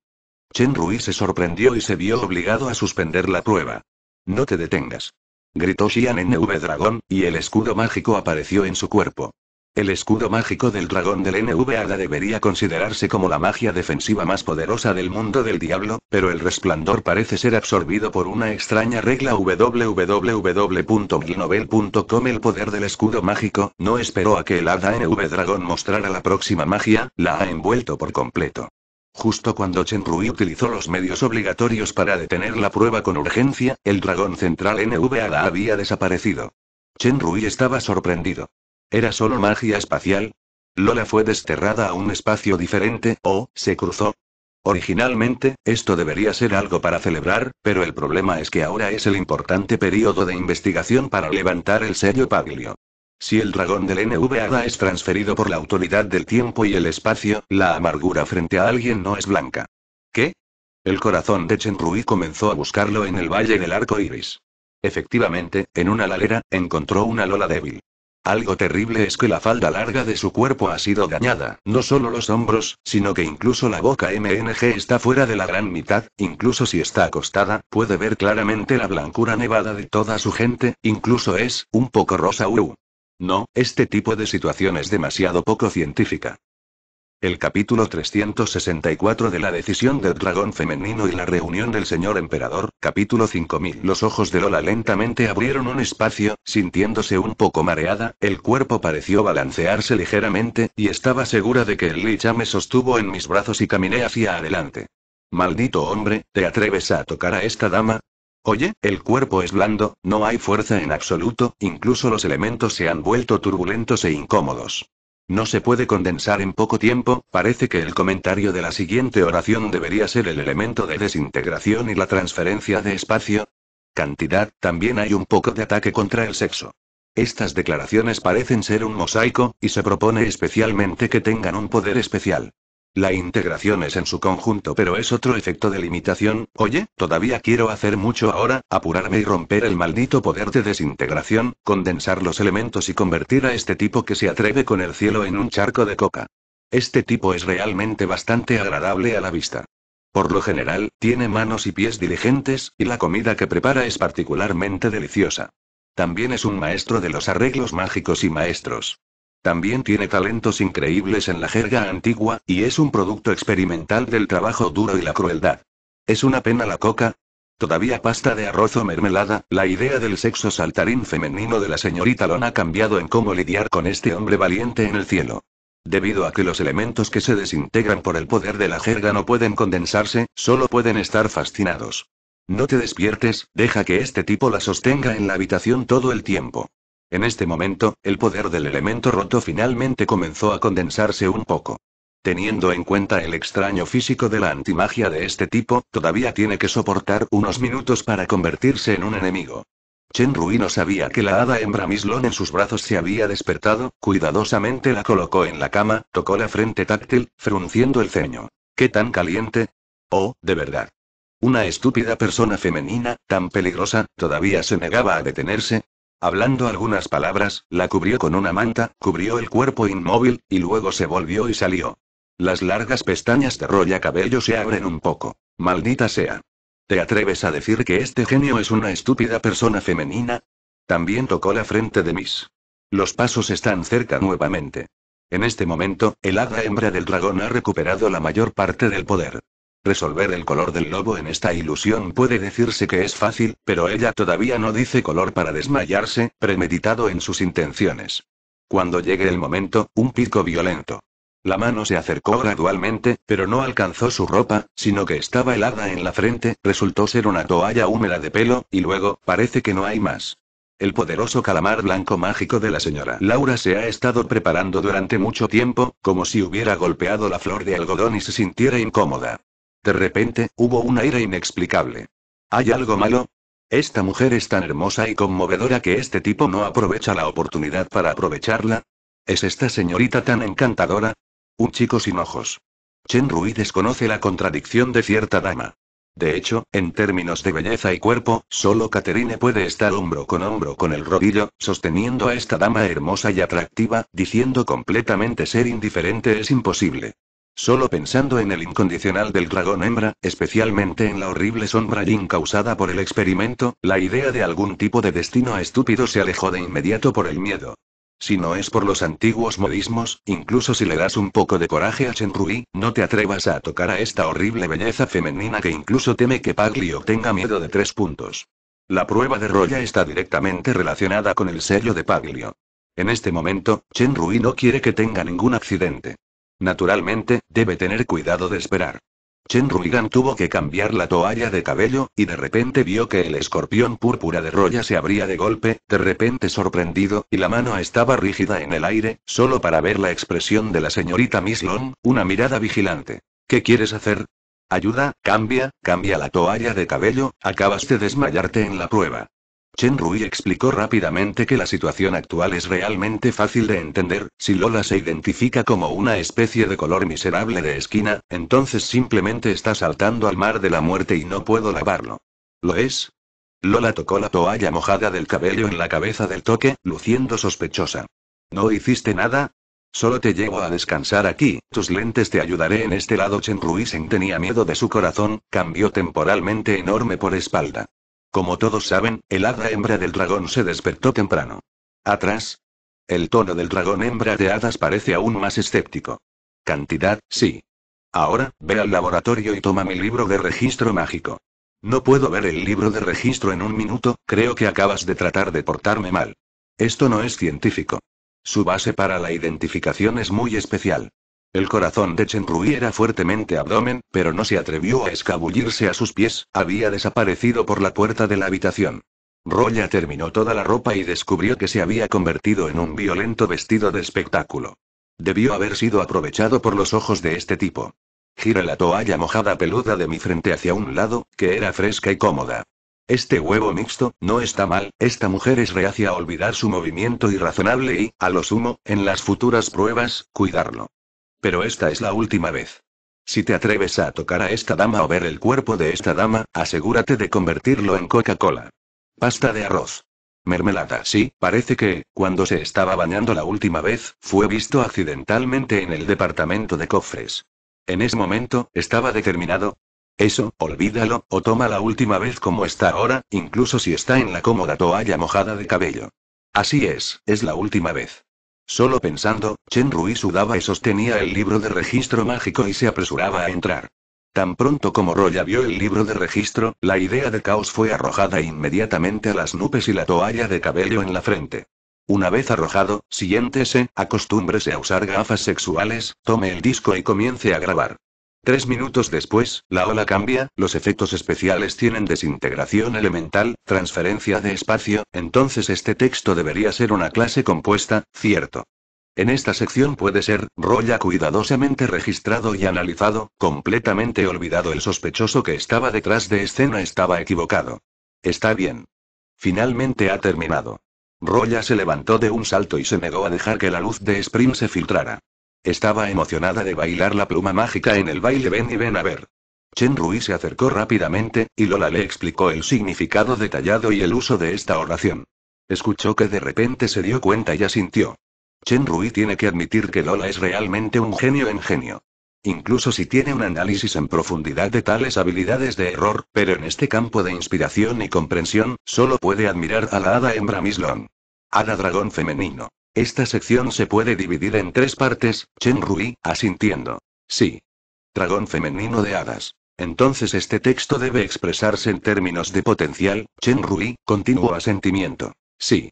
Chen Rui se sorprendió y se vio obligado a suspender la prueba. No te detengas. Gritó Xian NV Dragón, y el escudo mágico apareció en su cuerpo. El escudo mágico del dragón del N.V.A.D.A. debería considerarse como la magia defensiva más poderosa del mundo del diablo, pero el resplandor parece ser absorbido por una extraña regla www.milnovel.com El poder del escudo mágico, no esperó a que el hada NV dragón mostrara la próxima magia, la ha envuelto por completo. Justo cuando Chen Rui utilizó los medios obligatorios para detener la prueba con urgencia, el dragón central N.V.A.D.A. había desaparecido. Chen Rui estaba sorprendido. ¿Era solo magia espacial? ¿Lola fue desterrada a un espacio diferente, o se cruzó? Originalmente, esto debería ser algo para celebrar, pero el problema es que ahora es el importante periodo de investigación para levantar el sello Paglio. Si el dragón del NVA es transferido por la autoridad del tiempo y el espacio, la amargura frente a alguien no es blanca. ¿Qué? El corazón de Chenrui comenzó a buscarlo en el valle del arco iris. Efectivamente, en una lalera, encontró una lola débil. Algo terrible es que la falda larga de su cuerpo ha sido dañada, no solo los hombros, sino que incluso la boca MNG está fuera de la gran mitad, incluso si está acostada, puede ver claramente la blancura nevada de toda su gente, incluso es, un poco rosa. No, este tipo de situación es demasiado poco científica. El capítulo 364 de la decisión del dragón femenino y la reunión del señor emperador, capítulo 5000. Los ojos de Lola lentamente abrieron un espacio, sintiéndose un poco mareada, el cuerpo pareció balancearse ligeramente, y estaba segura de que el licha me sostuvo en mis brazos y caminé hacia adelante. Maldito hombre, ¿te atreves a tocar a esta dama? Oye, el cuerpo es blando, no hay fuerza en absoluto, incluso los elementos se han vuelto turbulentos e incómodos. No se puede condensar en poco tiempo, parece que el comentario de la siguiente oración debería ser el elemento de desintegración y la transferencia de espacio. Cantidad, también hay un poco de ataque contra el sexo. Estas declaraciones parecen ser un mosaico, y se propone especialmente que tengan un poder especial. La integración es en su conjunto, pero es otro efecto de limitación. Oye, todavía quiero hacer mucho ahora, apurarme y romper el maldito poder de desintegración, condensar los elementos y convertir a este tipo que se atreve con el cielo en un charco de coca. Este tipo es realmente bastante agradable a la vista. Por lo general, tiene manos y pies diligentes, y la comida que prepara es particularmente deliciosa. También es un maestro de los arreglos mágicos y maestros. También tiene talentos increíbles en la jerga antigua, y es un producto experimental del trabajo duro y la crueldad. Es una pena la coca. Todavía pasta de arroz o mermelada, la idea del sexo saltarín femenino de la señorita Lon ha cambiado en cómo lidiar con este hombre valiente en el cielo. Debido a que los elementos que se desintegran por el poder de la jerga no pueden condensarse, solo pueden estar fascinados. No te despiertes, deja que este tipo la sostenga en la habitación todo el tiempo. En este momento, el poder del elemento roto finalmente comenzó a condensarse un poco. Teniendo en cuenta el extraño físico de la antimagia de este tipo, todavía tiene que soportar unos minutos para convertirse en un enemigo. Chen Rui no sabía que la hada hembra Mislon en sus brazos se había despertado, cuidadosamente la colocó en la cama, tocó la frente táctil, frunciendo el ceño. ¿Qué tan caliente? Oh, de verdad. Una estúpida persona femenina, tan peligrosa, todavía se negaba a detenerse, Hablando algunas palabras, la cubrió con una manta, cubrió el cuerpo inmóvil, y luego se volvió y salió. Las largas pestañas de rolla Cabello se abren un poco. Maldita sea. ¿Te atreves a decir que este genio es una estúpida persona femenina? También tocó la frente de Miss. Los pasos están cerca nuevamente. En este momento, el hada hembra del dragón ha recuperado la mayor parte del poder. Resolver el color del lobo en esta ilusión puede decirse que es fácil, pero ella todavía no dice color para desmayarse, premeditado en sus intenciones. Cuando llegue el momento, un pico violento. La mano se acercó gradualmente, pero no alcanzó su ropa, sino que estaba helada en la frente, resultó ser una toalla húmeda de pelo, y luego, parece que no hay más. El poderoso calamar blanco mágico de la señora Laura se ha estado preparando durante mucho tiempo, como si hubiera golpeado la flor de algodón y se sintiera incómoda. De repente, hubo un aire inexplicable. ¿Hay algo malo? ¿Esta mujer es tan hermosa y conmovedora que este tipo no aprovecha la oportunidad para aprovecharla? ¿Es esta señorita tan encantadora? Un chico sin ojos. Chen Rui desconoce la contradicción de cierta dama. De hecho, en términos de belleza y cuerpo, solo Caterine puede estar hombro con hombro con el rodillo, sosteniendo a esta dama hermosa y atractiva, diciendo completamente ser indiferente es imposible. Solo pensando en el incondicional del dragón hembra, especialmente en la horrible sombra yin causada por el experimento, la idea de algún tipo de destino estúpido se alejó de inmediato por el miedo. Si no es por los antiguos modismos, incluso si le das un poco de coraje a Chen Rui, no te atrevas a tocar a esta horrible belleza femenina que incluso teme que Paglio tenga miedo de tres puntos. La prueba de Roya está directamente relacionada con el sello de Paglio. En este momento, Chen Rui no quiere que tenga ningún accidente. Naturalmente, debe tener cuidado de esperar. Chen Ruigan tuvo que cambiar la toalla de cabello, y de repente vio que el escorpión púrpura de Roya se abría de golpe, de repente sorprendido, y la mano estaba rígida en el aire, solo para ver la expresión de la señorita Miss Long, una mirada vigilante. ¿Qué quieres hacer? Ayuda, cambia, cambia la toalla de cabello, acabas de desmayarte en la prueba. Chen Rui explicó rápidamente que la situación actual es realmente fácil de entender, si Lola se identifica como una especie de color miserable de esquina, entonces simplemente está saltando al mar de la muerte y no puedo lavarlo. ¿Lo es? Lola tocó la toalla mojada del cabello en la cabeza del toque, luciendo sospechosa. ¿No hiciste nada? Solo te llevo a descansar aquí, tus lentes te ayudaré en este lado. Chen sin tenía miedo de su corazón, cambió temporalmente enorme por espalda. Como todos saben, el hada hembra del dragón se despertó temprano. Atrás. El tono del dragón hembra de hadas parece aún más escéptico. Cantidad, sí. Ahora, ve al laboratorio y toma mi libro de registro mágico. No puedo ver el libro de registro en un minuto, creo que acabas de tratar de portarme mal. Esto no es científico. Su base para la identificación es muy especial. El corazón de Rui era fuertemente abdomen, pero no se atrevió a escabullirse a sus pies, había desaparecido por la puerta de la habitación. Roya terminó toda la ropa y descubrió que se había convertido en un violento vestido de espectáculo. Debió haber sido aprovechado por los ojos de este tipo. Gira la toalla mojada peluda de mi frente hacia un lado, que era fresca y cómoda. Este huevo mixto, no está mal, esta mujer es reacia a olvidar su movimiento irrazonable y, a lo sumo, en las futuras pruebas, cuidarlo. Pero esta es la última vez. Si te atreves a tocar a esta dama o ver el cuerpo de esta dama, asegúrate de convertirlo en Coca-Cola. Pasta de arroz. Mermelada. Sí, parece que, cuando se estaba bañando la última vez, fue visto accidentalmente en el departamento de cofres. En ese momento, estaba determinado. Eso, olvídalo, o toma la última vez como está ahora, incluso si está en la cómoda toalla mojada de cabello. Así es, es la última vez. Solo pensando, Chen Rui sudaba y sostenía el libro de registro mágico y se apresuraba a entrar. Tan pronto como Roya vio el libro de registro, la idea de caos fue arrojada inmediatamente a las nubes y la toalla de cabello en la frente. Una vez arrojado, siéntese, acostúmbrese a usar gafas sexuales, tome el disco y comience a grabar. Tres minutos después, la ola cambia, los efectos especiales tienen desintegración elemental, transferencia de espacio, entonces este texto debería ser una clase compuesta, cierto. En esta sección puede ser, rolla cuidadosamente registrado y analizado, completamente olvidado el sospechoso que estaba detrás de escena estaba equivocado. Está bien. Finalmente ha terminado. Rolla se levantó de un salto y se negó a dejar que la luz de Spring se filtrara. Estaba emocionada de bailar la pluma mágica en el baile Ven y ven a ver. Chen Rui se acercó rápidamente, y Lola le explicó el significado detallado y el uso de esta oración. Escuchó que de repente se dio cuenta y asintió. Chen Rui tiene que admitir que Lola es realmente un genio en genio. Incluso si tiene un análisis en profundidad de tales habilidades de error, pero en este campo de inspiración y comprensión, solo puede admirar a la hada hembra Mislon. Hada dragón femenino. Esta sección se puede dividir en tres partes, Chen Rui, asintiendo. Sí. Dragón femenino de hadas. Entonces este texto debe expresarse en términos de potencial, Chen Rui, continuo asentimiento. Sí.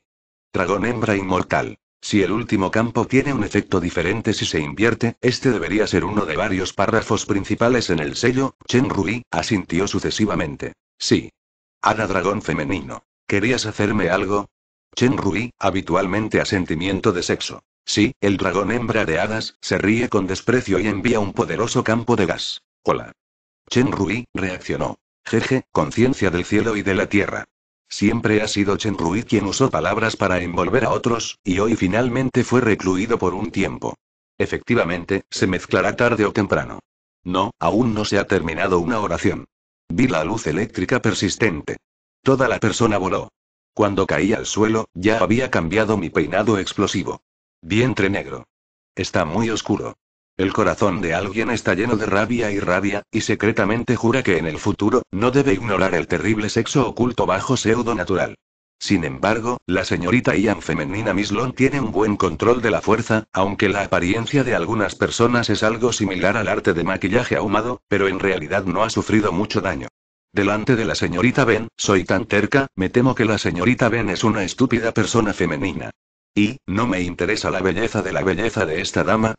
Dragón hembra inmortal. Si el último campo tiene un efecto diferente si se invierte, este debería ser uno de varios párrafos principales en el sello, Chen Rui, asintió sucesivamente. Sí. Hada dragón femenino. ¿Querías hacerme algo? Chen Rui, habitualmente a sentimiento de sexo. Sí, el dragón hembra de hadas, se ríe con desprecio y envía un poderoso campo de gas. Hola. Chen Rui, reaccionó. Jeje, conciencia del cielo y de la tierra. Siempre ha sido Chen Rui quien usó palabras para envolver a otros, y hoy finalmente fue recluido por un tiempo. Efectivamente, se mezclará tarde o temprano. No, aún no se ha terminado una oración. Vi la luz eléctrica persistente. Toda la persona voló. Cuando caí al suelo, ya había cambiado mi peinado explosivo. Vientre negro. Está muy oscuro. El corazón de alguien está lleno de rabia y rabia, y secretamente jura que en el futuro, no debe ignorar el terrible sexo oculto bajo pseudo natural. Sin embargo, la señorita Ian femenina Mislon tiene un buen control de la fuerza, aunque la apariencia de algunas personas es algo similar al arte de maquillaje ahumado, pero en realidad no ha sufrido mucho daño. Delante de la señorita Ben, soy tan terca, me temo que la señorita Ben es una estúpida persona femenina. Y, no me interesa la belleza de la belleza de esta dama.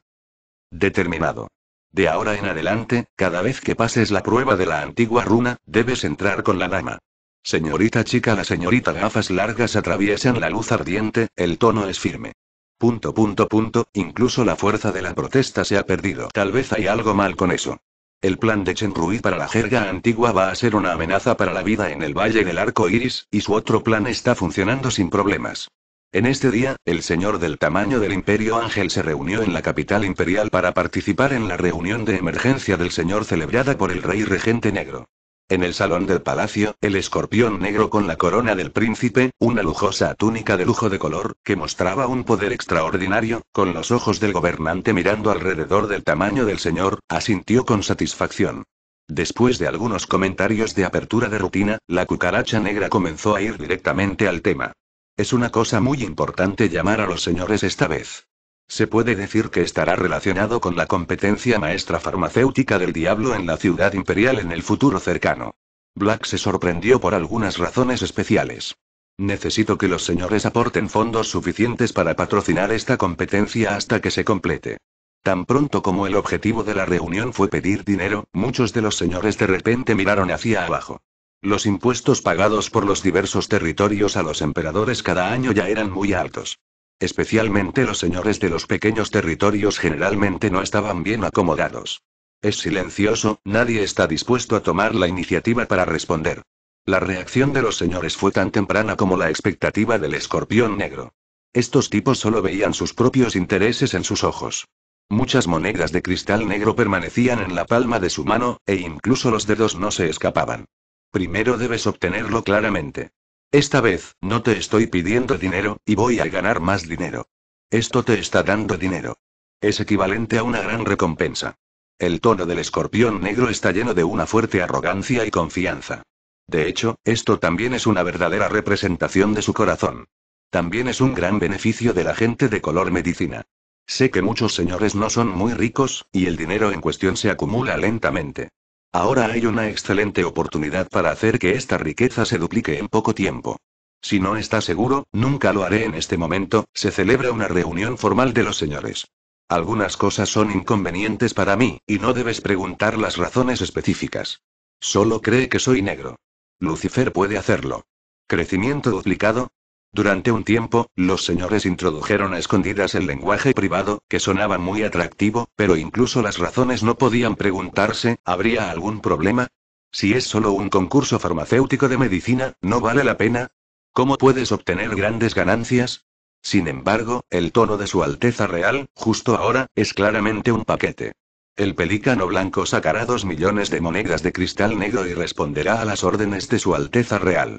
Determinado. De ahora en adelante, cada vez que pases la prueba de la antigua runa, debes entrar con la dama. Señorita chica, la señorita gafas largas atraviesan la luz ardiente, el tono es firme. Punto, punto, punto, incluso la fuerza de la protesta se ha perdido. Tal vez hay algo mal con eso. El plan de Chenrui para la jerga antigua va a ser una amenaza para la vida en el Valle del Arco Iris, y su otro plan está funcionando sin problemas. En este día, el señor del tamaño del Imperio Ángel se reunió en la capital imperial para participar en la reunión de emergencia del señor celebrada por el rey regente negro. En el salón del palacio, el escorpión negro con la corona del príncipe, una lujosa túnica de lujo de color, que mostraba un poder extraordinario, con los ojos del gobernante mirando alrededor del tamaño del señor, asintió con satisfacción. Después de algunos comentarios de apertura de rutina, la cucaracha negra comenzó a ir directamente al tema. Es una cosa muy importante llamar a los señores esta vez. Se puede decir que estará relacionado con la competencia maestra farmacéutica del diablo en la ciudad imperial en el futuro cercano. Black se sorprendió por algunas razones especiales. Necesito que los señores aporten fondos suficientes para patrocinar esta competencia hasta que se complete. Tan pronto como el objetivo de la reunión fue pedir dinero, muchos de los señores de repente miraron hacia abajo. Los impuestos pagados por los diversos territorios a los emperadores cada año ya eran muy altos. Especialmente los señores de los pequeños territorios generalmente no estaban bien acomodados. Es silencioso, nadie está dispuesto a tomar la iniciativa para responder. La reacción de los señores fue tan temprana como la expectativa del escorpión negro. Estos tipos solo veían sus propios intereses en sus ojos. Muchas monedas de cristal negro permanecían en la palma de su mano, e incluso los dedos no se escapaban. Primero debes obtenerlo claramente. Esta vez, no te estoy pidiendo dinero, y voy a ganar más dinero. Esto te está dando dinero. Es equivalente a una gran recompensa. El tono del escorpión negro está lleno de una fuerte arrogancia y confianza. De hecho, esto también es una verdadera representación de su corazón. También es un gran beneficio de la gente de color medicina. Sé que muchos señores no son muy ricos, y el dinero en cuestión se acumula lentamente. Ahora hay una excelente oportunidad para hacer que esta riqueza se duplique en poco tiempo. Si no está seguro, nunca lo haré en este momento, se celebra una reunión formal de los señores. Algunas cosas son inconvenientes para mí, y no debes preguntar las razones específicas. Solo cree que soy negro. Lucifer puede hacerlo. Crecimiento duplicado, durante un tiempo, los señores introdujeron a escondidas el lenguaje privado, que sonaba muy atractivo, pero incluso las razones no podían preguntarse, ¿habría algún problema? Si es solo un concurso farmacéutico de medicina, ¿no vale la pena? ¿Cómo puedes obtener grandes ganancias? Sin embargo, el tono de Su Alteza Real, justo ahora, es claramente un paquete. El pelícano blanco sacará dos millones de monedas de cristal negro y responderá a las órdenes de Su Alteza Real.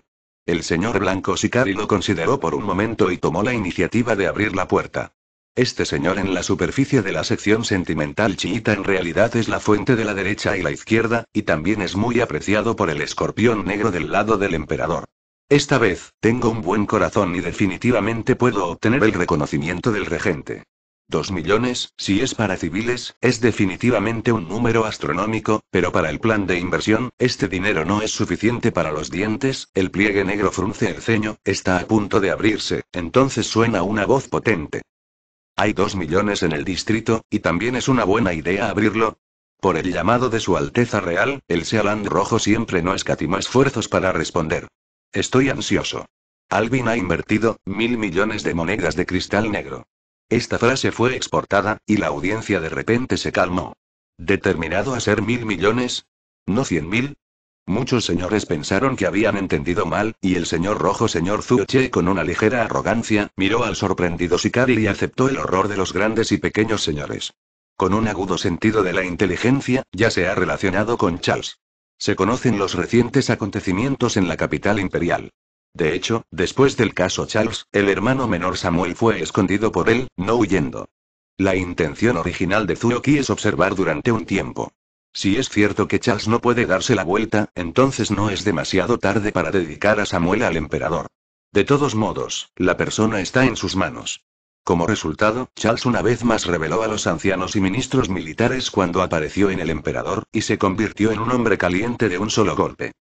El señor Blanco Sicari lo consideró por un momento y tomó la iniciativa de abrir la puerta. Este señor en la superficie de la sección sentimental chiita en realidad es la fuente de la derecha y la izquierda, y también es muy apreciado por el escorpión negro del lado del emperador. Esta vez, tengo un buen corazón y definitivamente puedo obtener el reconocimiento del regente. Dos millones, si es para civiles, es definitivamente un número astronómico, pero para el plan de inversión, este dinero no es suficiente para los dientes, el pliegue negro frunce el ceño, está a punto de abrirse, entonces suena una voz potente. Hay dos millones en el distrito, y también es una buena idea abrirlo. Por el llamado de Su Alteza Real, el Sealand Rojo siempre no escatima esfuerzos para responder. Estoy ansioso. Alvin ha invertido, mil millones de monedas de cristal negro. Esta frase fue exportada, y la audiencia de repente se calmó. ¿Determinado a ser mil millones? ¿No cien mil? Muchos señores pensaron que habían entendido mal, y el señor rojo señor Zuoche con una ligera arrogancia, miró al sorprendido Sicari y aceptó el horror de los grandes y pequeños señores. Con un agudo sentido de la inteligencia, ya se ha relacionado con Charles. Se conocen los recientes acontecimientos en la capital imperial. De hecho, después del caso Charles, el hermano menor Samuel fue escondido por él, no huyendo. La intención original de Zuoki es observar durante un tiempo. Si es cierto que Charles no puede darse la vuelta, entonces no es demasiado tarde para dedicar a Samuel al emperador. De todos modos, la persona está en sus manos. Como resultado, Charles una vez más reveló a los ancianos y ministros militares cuando apareció en el emperador, y se convirtió en un hombre caliente de un solo golpe.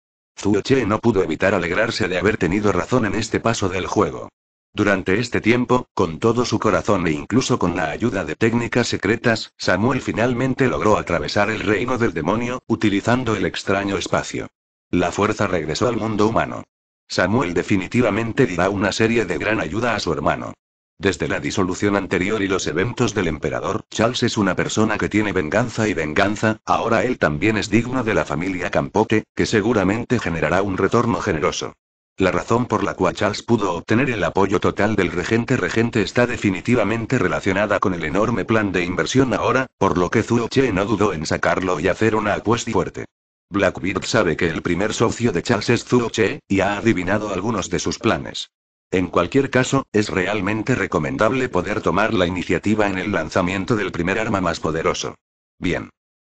Che no pudo evitar alegrarse de haber tenido razón en este paso del juego. Durante este tiempo, con todo su corazón e incluso con la ayuda de técnicas secretas, Samuel finalmente logró atravesar el reino del demonio, utilizando el extraño espacio. La fuerza regresó al mundo humano. Samuel definitivamente dirá una serie de gran ayuda a su hermano. Desde la disolución anterior y los eventos del emperador, Charles es una persona que tiene venganza y venganza, ahora él también es digno de la familia Campote, que seguramente generará un retorno generoso. La razón por la cual Charles pudo obtener el apoyo total del regente regente está definitivamente relacionada con el enorme plan de inversión ahora, por lo que Zhuo Che no dudó en sacarlo y hacer una apuesta fuerte. Blackbeard sabe que el primer socio de Charles es Zhuo Che, y ha adivinado algunos de sus planes. En cualquier caso, es realmente recomendable poder tomar la iniciativa en el lanzamiento del primer arma más poderoso. Bien.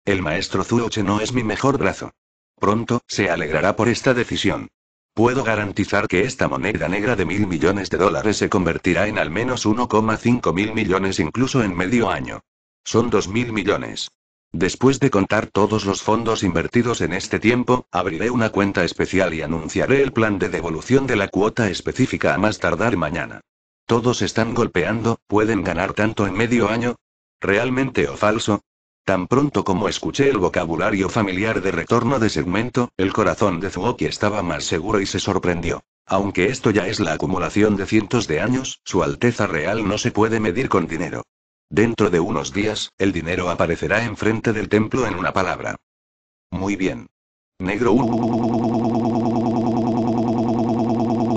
El maestro Zuoche no es mi mejor brazo. Pronto, se alegrará por esta decisión. Puedo garantizar que esta moneda negra de mil millones de dólares se convertirá en al menos 1,5 mil millones incluso en medio año. Son dos mil millones. Después de contar todos los fondos invertidos en este tiempo, abriré una cuenta especial y anunciaré el plan de devolución de la cuota específica a más tardar mañana. Todos están golpeando, pueden ganar tanto en medio año. ¿Realmente o falso? Tan pronto como escuché el vocabulario familiar de retorno de segmento, el corazón de Zuoki estaba más seguro y se sorprendió. Aunque esto ya es la acumulación de cientos de años, su Alteza Real no se puede medir con dinero. Dentro de unos días, el dinero aparecerá enfrente del templo en una palabra. Muy bien. Negro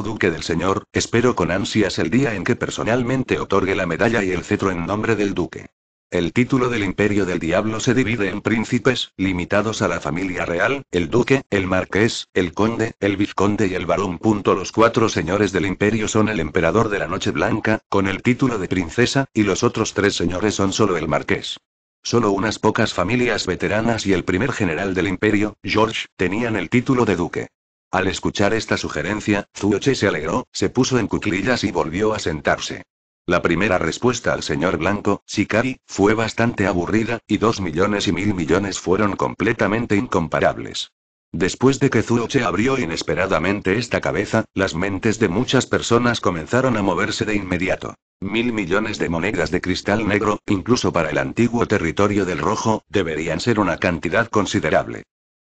duque del señor, espero con ansias el día en que personalmente otorgue la medalla y el cetro en nombre del duque. El título del Imperio del Diablo se divide en príncipes, limitados a la familia real, el duque, el marqués, el conde, el vizconde y el barón. Los cuatro señores del imperio son el emperador de la Noche Blanca, con el título de princesa, y los otros tres señores son solo el marqués. Solo unas pocas familias veteranas y el primer general del imperio, George, tenían el título de duque. Al escuchar esta sugerencia, Zuoche se alegró, se puso en cuclillas y volvió a sentarse. La primera respuesta al señor Blanco, Shikari, fue bastante aburrida, y dos millones y mil millones fueron completamente incomparables. Después de que Zuoche abrió inesperadamente esta cabeza, las mentes de muchas personas comenzaron a moverse de inmediato. Mil millones de monedas de cristal negro, incluso para el antiguo territorio del rojo, deberían ser una cantidad considerable.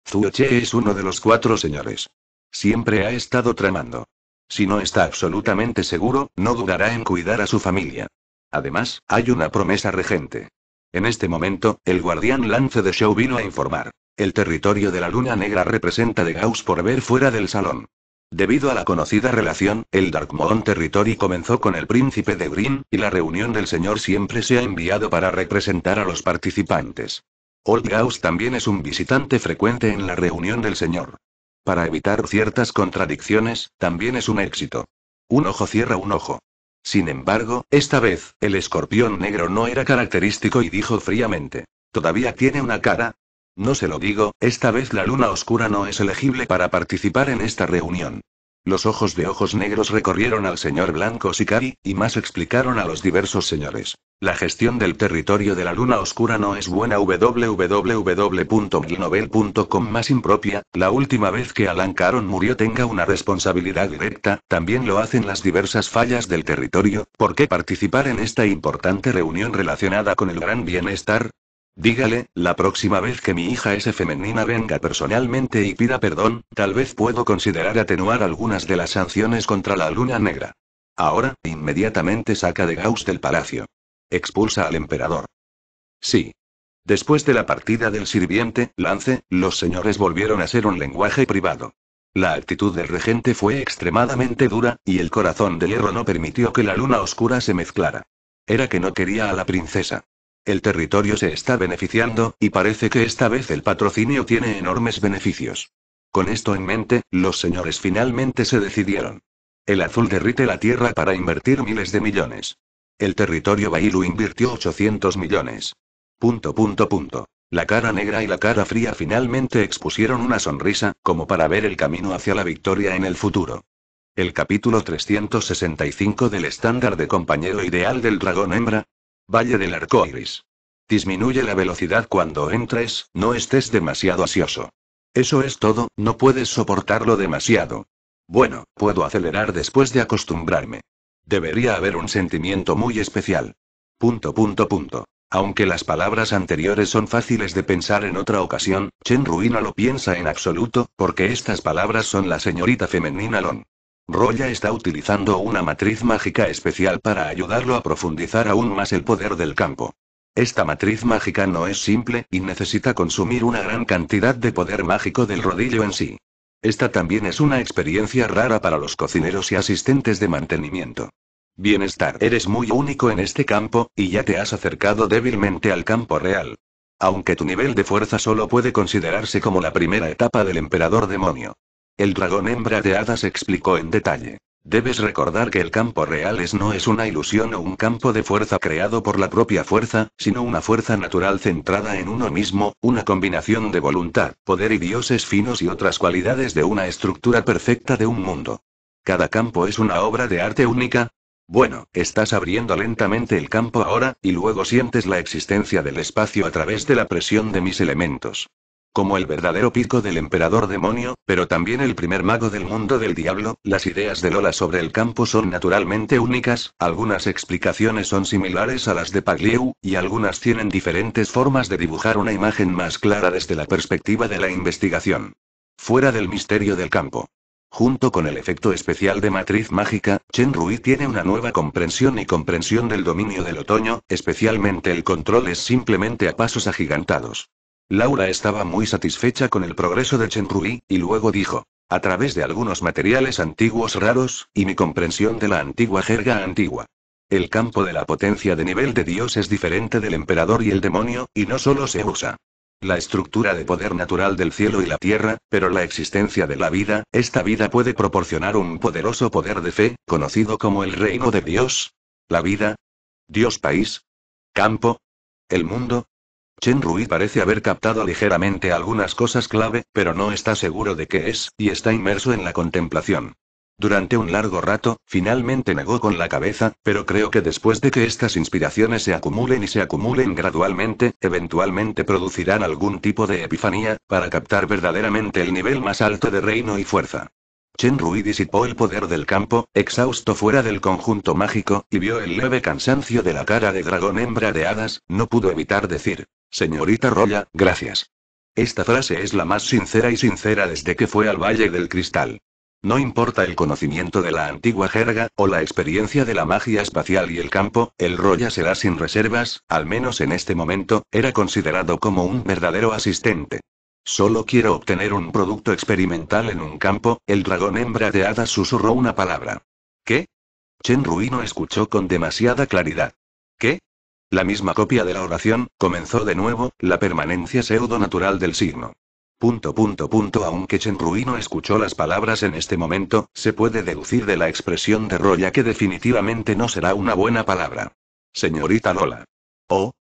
Zuoche es uno de los cuatro señores. Siempre ha estado tramando. Si no está absolutamente seguro, no dudará en cuidar a su familia. Además, hay una promesa regente. En este momento, el guardián lance de Show vino a informar. El territorio de la luna negra representa de Gauss por ver fuera del salón. Debido a la conocida relación, el Darkmoon Territory comenzó con el príncipe de Green, y la reunión del señor siempre se ha enviado para representar a los participantes. Old Gauss también es un visitante frecuente en la reunión del señor para evitar ciertas contradicciones, también es un éxito. Un ojo cierra un ojo. Sin embargo, esta vez, el escorpión negro no era característico y dijo fríamente. ¿Todavía tiene una cara? No se lo digo, esta vez la luna oscura no es elegible para participar en esta reunión. Los ojos de ojos negros recorrieron al señor Blanco Sicari, y más explicaron a los diversos señores. La gestión del territorio de la luna oscura no es buena www.glinovel.com más impropia, la última vez que Alan Caron murió tenga una responsabilidad directa, también lo hacen las diversas fallas del territorio, ¿por qué participar en esta importante reunión relacionada con el gran bienestar? Dígale, la próxima vez que mi hija ese femenina venga personalmente y pida perdón, tal vez puedo considerar atenuar algunas de las sanciones contra la luna negra. Ahora, inmediatamente saca de Gauss del palacio. Expulsa al emperador. Sí. Después de la partida del sirviente, Lance, los señores volvieron a ser un lenguaje privado. La actitud del regente fue extremadamente dura, y el corazón de hierro no permitió que la luna oscura se mezclara. Era que no quería a la princesa. El territorio se está beneficiando, y parece que esta vez el patrocinio tiene enormes beneficios. Con esto en mente, los señores finalmente se decidieron. El azul derrite la tierra para invertir miles de millones. El territorio Bailu invirtió 800 millones. Punto punto punto. La cara negra y la cara fría finalmente expusieron una sonrisa, como para ver el camino hacia la victoria en el futuro. El capítulo 365 del estándar de compañero ideal del dragón hembra, Valle del arco iris. Disminuye la velocidad cuando entres, no estés demasiado ansioso. Eso es todo, no puedes soportarlo demasiado. Bueno, puedo acelerar después de acostumbrarme. Debería haber un sentimiento muy especial. Punto, punto, punto. Aunque las palabras anteriores son fáciles de pensar en otra ocasión, Chen Ruina lo piensa en absoluto, porque estas palabras son la señorita femenina Lon. Roya está utilizando una matriz mágica especial para ayudarlo a profundizar aún más el poder del campo. Esta matriz mágica no es simple, y necesita consumir una gran cantidad de poder mágico del rodillo en sí. Esta también es una experiencia rara para los cocineros y asistentes de mantenimiento. Bienestar, eres muy único en este campo, y ya te has acercado débilmente al campo real. Aunque tu nivel de fuerza solo puede considerarse como la primera etapa del emperador demonio. El dragón hembra de hadas explicó en detalle. Debes recordar que el campo real no es una ilusión o un campo de fuerza creado por la propia fuerza, sino una fuerza natural centrada en uno mismo, una combinación de voluntad, poder y dioses finos y otras cualidades de una estructura perfecta de un mundo. Cada campo es una obra de arte única. Bueno, estás abriendo lentamente el campo ahora, y luego sientes la existencia del espacio a través de la presión de mis elementos. Como el verdadero pico del emperador demonio, pero también el primer mago del mundo del diablo, las ideas de Lola sobre el campo son naturalmente únicas, algunas explicaciones son similares a las de Pagliu, y algunas tienen diferentes formas de dibujar una imagen más clara desde la perspectiva de la investigación. Fuera del misterio del campo. Junto con el efecto especial de matriz mágica, Chen Rui tiene una nueva comprensión y comprensión del dominio del otoño, especialmente el control es simplemente a pasos agigantados. Laura estaba muy satisfecha con el progreso de Rui, y luego dijo, a través de algunos materiales antiguos raros, y mi comprensión de la antigua jerga antigua. El campo de la potencia de nivel de Dios es diferente del emperador y el demonio, y no solo se usa la estructura de poder natural del cielo y la tierra, pero la existencia de la vida, esta vida puede proporcionar un poderoso poder de fe, conocido como el reino de Dios. La vida. Dios país. Campo. El mundo, Chen Rui parece haber captado ligeramente algunas cosas clave, pero no está seguro de qué es, y está inmerso en la contemplación. Durante un largo rato, finalmente negó con la cabeza, pero creo que después de que estas inspiraciones se acumulen y se acumulen gradualmente, eventualmente producirán algún tipo de epifanía, para captar verdaderamente el nivel más alto de reino y fuerza. Chen Rui disipó el poder del campo, exhausto fuera del conjunto mágico, y vio el leve cansancio de la cara de dragón hembra de hadas, no pudo evitar decir, Señorita Roya, gracias. Esta frase es la más sincera y sincera desde que fue al Valle del Cristal. No importa el conocimiento de la antigua jerga, o la experiencia de la magia espacial y el campo, el Roya será sin reservas, al menos en este momento, era considerado como un verdadero asistente. Solo quiero obtener un producto experimental en un campo, el dragón hembra de hadas susurró una palabra. ¿Qué? Chen Ruino escuchó con demasiada claridad. ¿Qué? La misma copia de la oración, comenzó de nuevo, la permanencia pseudo-natural del signo. Punto punto punto aunque Chen Ruino escuchó las palabras en este momento, se puede deducir de la expresión de Roya que definitivamente no será una buena palabra. Señorita Lola. ¿O? Oh.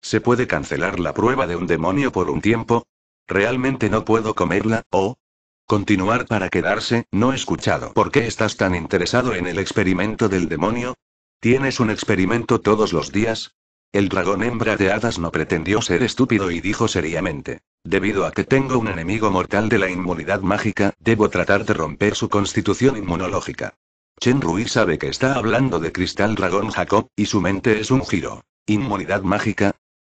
Se puede cancelar la prueba de un demonio por un tiempo, ¿Realmente no puedo comerla, o? Continuar para quedarse, no escuchado. ¿Por qué estás tan interesado en el experimento del demonio? ¿Tienes un experimento todos los días? El dragón hembra de hadas no pretendió ser estúpido y dijo seriamente. Debido a que tengo un enemigo mortal de la inmunidad mágica, debo tratar de romper su constitución inmunológica. Chen Rui sabe que está hablando de Cristal Dragón Jacob, y su mente es un giro. ¿Inmunidad mágica?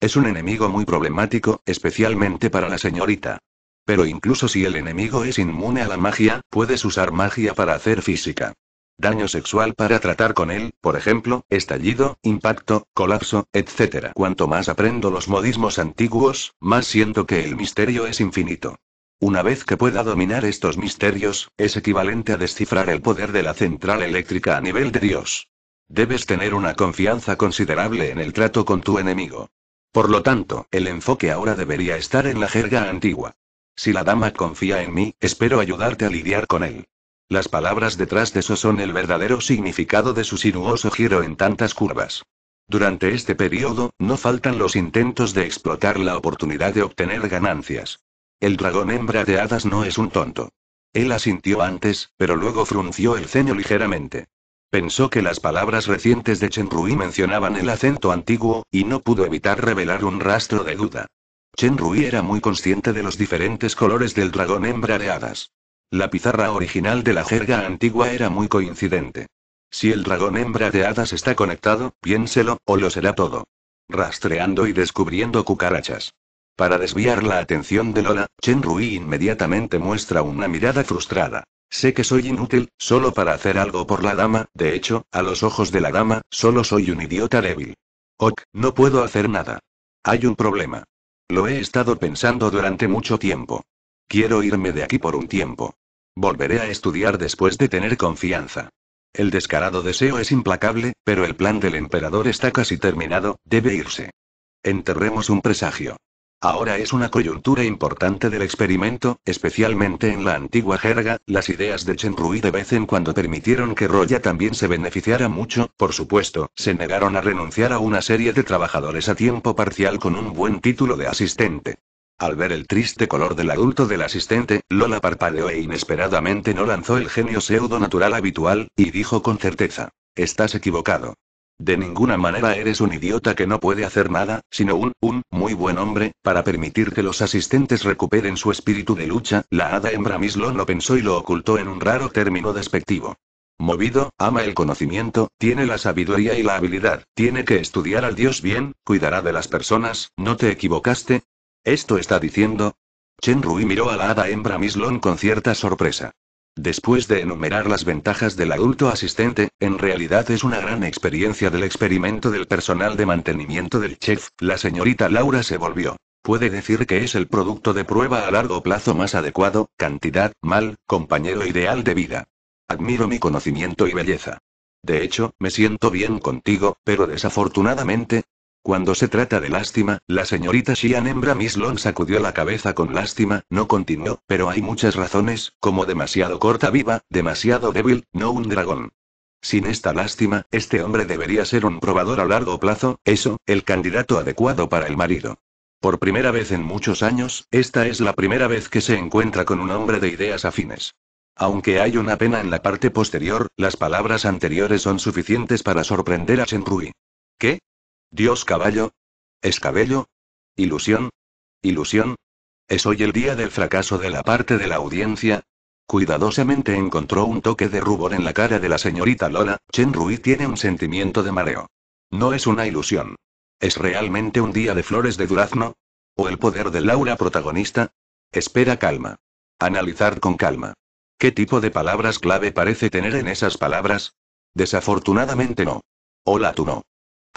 Es un enemigo muy problemático, especialmente para la señorita. Pero incluso si el enemigo es inmune a la magia, puedes usar magia para hacer física. Daño sexual para tratar con él, por ejemplo, estallido, impacto, colapso, etc. Cuanto más aprendo los modismos antiguos, más siento que el misterio es infinito. Una vez que pueda dominar estos misterios, es equivalente a descifrar el poder de la central eléctrica a nivel de Dios. Debes tener una confianza considerable en el trato con tu enemigo. Por lo tanto, el enfoque ahora debería estar en la jerga antigua. Si la dama confía en mí, espero ayudarte a lidiar con él. Las palabras detrás de eso son el verdadero significado de su sinuoso giro en tantas curvas. Durante este periodo, no faltan los intentos de explotar la oportunidad de obtener ganancias. El dragón hembra de hadas no es un tonto. Él asintió antes, pero luego frunció el ceño ligeramente. Pensó que las palabras recientes de Chen Rui mencionaban el acento antiguo, y no pudo evitar revelar un rastro de duda. Chen Rui era muy consciente de los diferentes colores del dragón hembra de hadas. La pizarra original de la jerga antigua era muy coincidente. Si el dragón hembra de hadas está conectado, piénselo, o lo será todo. Rastreando y descubriendo cucarachas. Para desviar la atención de Lola, Chen Rui inmediatamente muestra una mirada frustrada. Sé que soy inútil, solo para hacer algo por la dama, de hecho, a los ojos de la dama, solo soy un idiota débil. Ok, no puedo hacer nada. Hay un problema. Lo he estado pensando durante mucho tiempo. Quiero irme de aquí por un tiempo. Volveré a estudiar después de tener confianza. El descarado deseo es implacable, pero el plan del emperador está casi terminado, debe irse. Enterremos un presagio. Ahora es una coyuntura importante del experimento, especialmente en la antigua jerga, las ideas de Chen Rui de vez en cuando permitieron que Roya también se beneficiara mucho, por supuesto, se negaron a renunciar a una serie de trabajadores a tiempo parcial con un buen título de asistente. Al ver el triste color del adulto del asistente, Lola parpadeó e inesperadamente no lanzó el genio pseudo natural habitual, y dijo con certeza. Estás equivocado. De ninguna manera eres un idiota que no puede hacer nada, sino un, un, muy buen hombre, para permitir que los asistentes recuperen su espíritu de lucha, la hada hembra Mislon lo pensó y lo ocultó en un raro término despectivo. Movido, ama el conocimiento, tiene la sabiduría y la habilidad, tiene que estudiar al Dios bien, cuidará de las personas, ¿no te equivocaste? Esto está diciendo. Chen Rui miró a la hada hembra Mislon con cierta sorpresa. Después de enumerar las ventajas del adulto asistente, en realidad es una gran experiencia del experimento del personal de mantenimiento del chef, la señorita Laura se volvió. Puede decir que es el producto de prueba a largo plazo más adecuado, cantidad, mal, compañero ideal de vida. Admiro mi conocimiento y belleza. De hecho, me siento bien contigo, pero desafortunadamente, cuando se trata de lástima, la señorita Shian Embra Miss Long sacudió la cabeza con lástima, no continuó, pero hay muchas razones, como demasiado corta viva, demasiado débil, no un dragón. Sin esta lástima, este hombre debería ser un probador a largo plazo, eso, el candidato adecuado para el marido. Por primera vez en muchos años, esta es la primera vez que se encuentra con un hombre de ideas afines. Aunque hay una pena en la parte posterior, las palabras anteriores son suficientes para sorprender a Rui. ¿Qué? Dios caballo. ¿Es cabello? Ilusión. Ilusión. Es hoy el día del fracaso de la parte de la audiencia, Cuidadosamente encontró un toque de rubor en la cara de la señorita Lola, Chen Rui tiene un sentimiento de mareo. No es una ilusión. ¿Es realmente un día de flores de durazno? ¿O el poder de Laura protagonista? Espera calma. Analizar con calma. ¿Qué tipo de palabras clave parece tener en esas palabras? Desafortunadamente no. Hola tú no.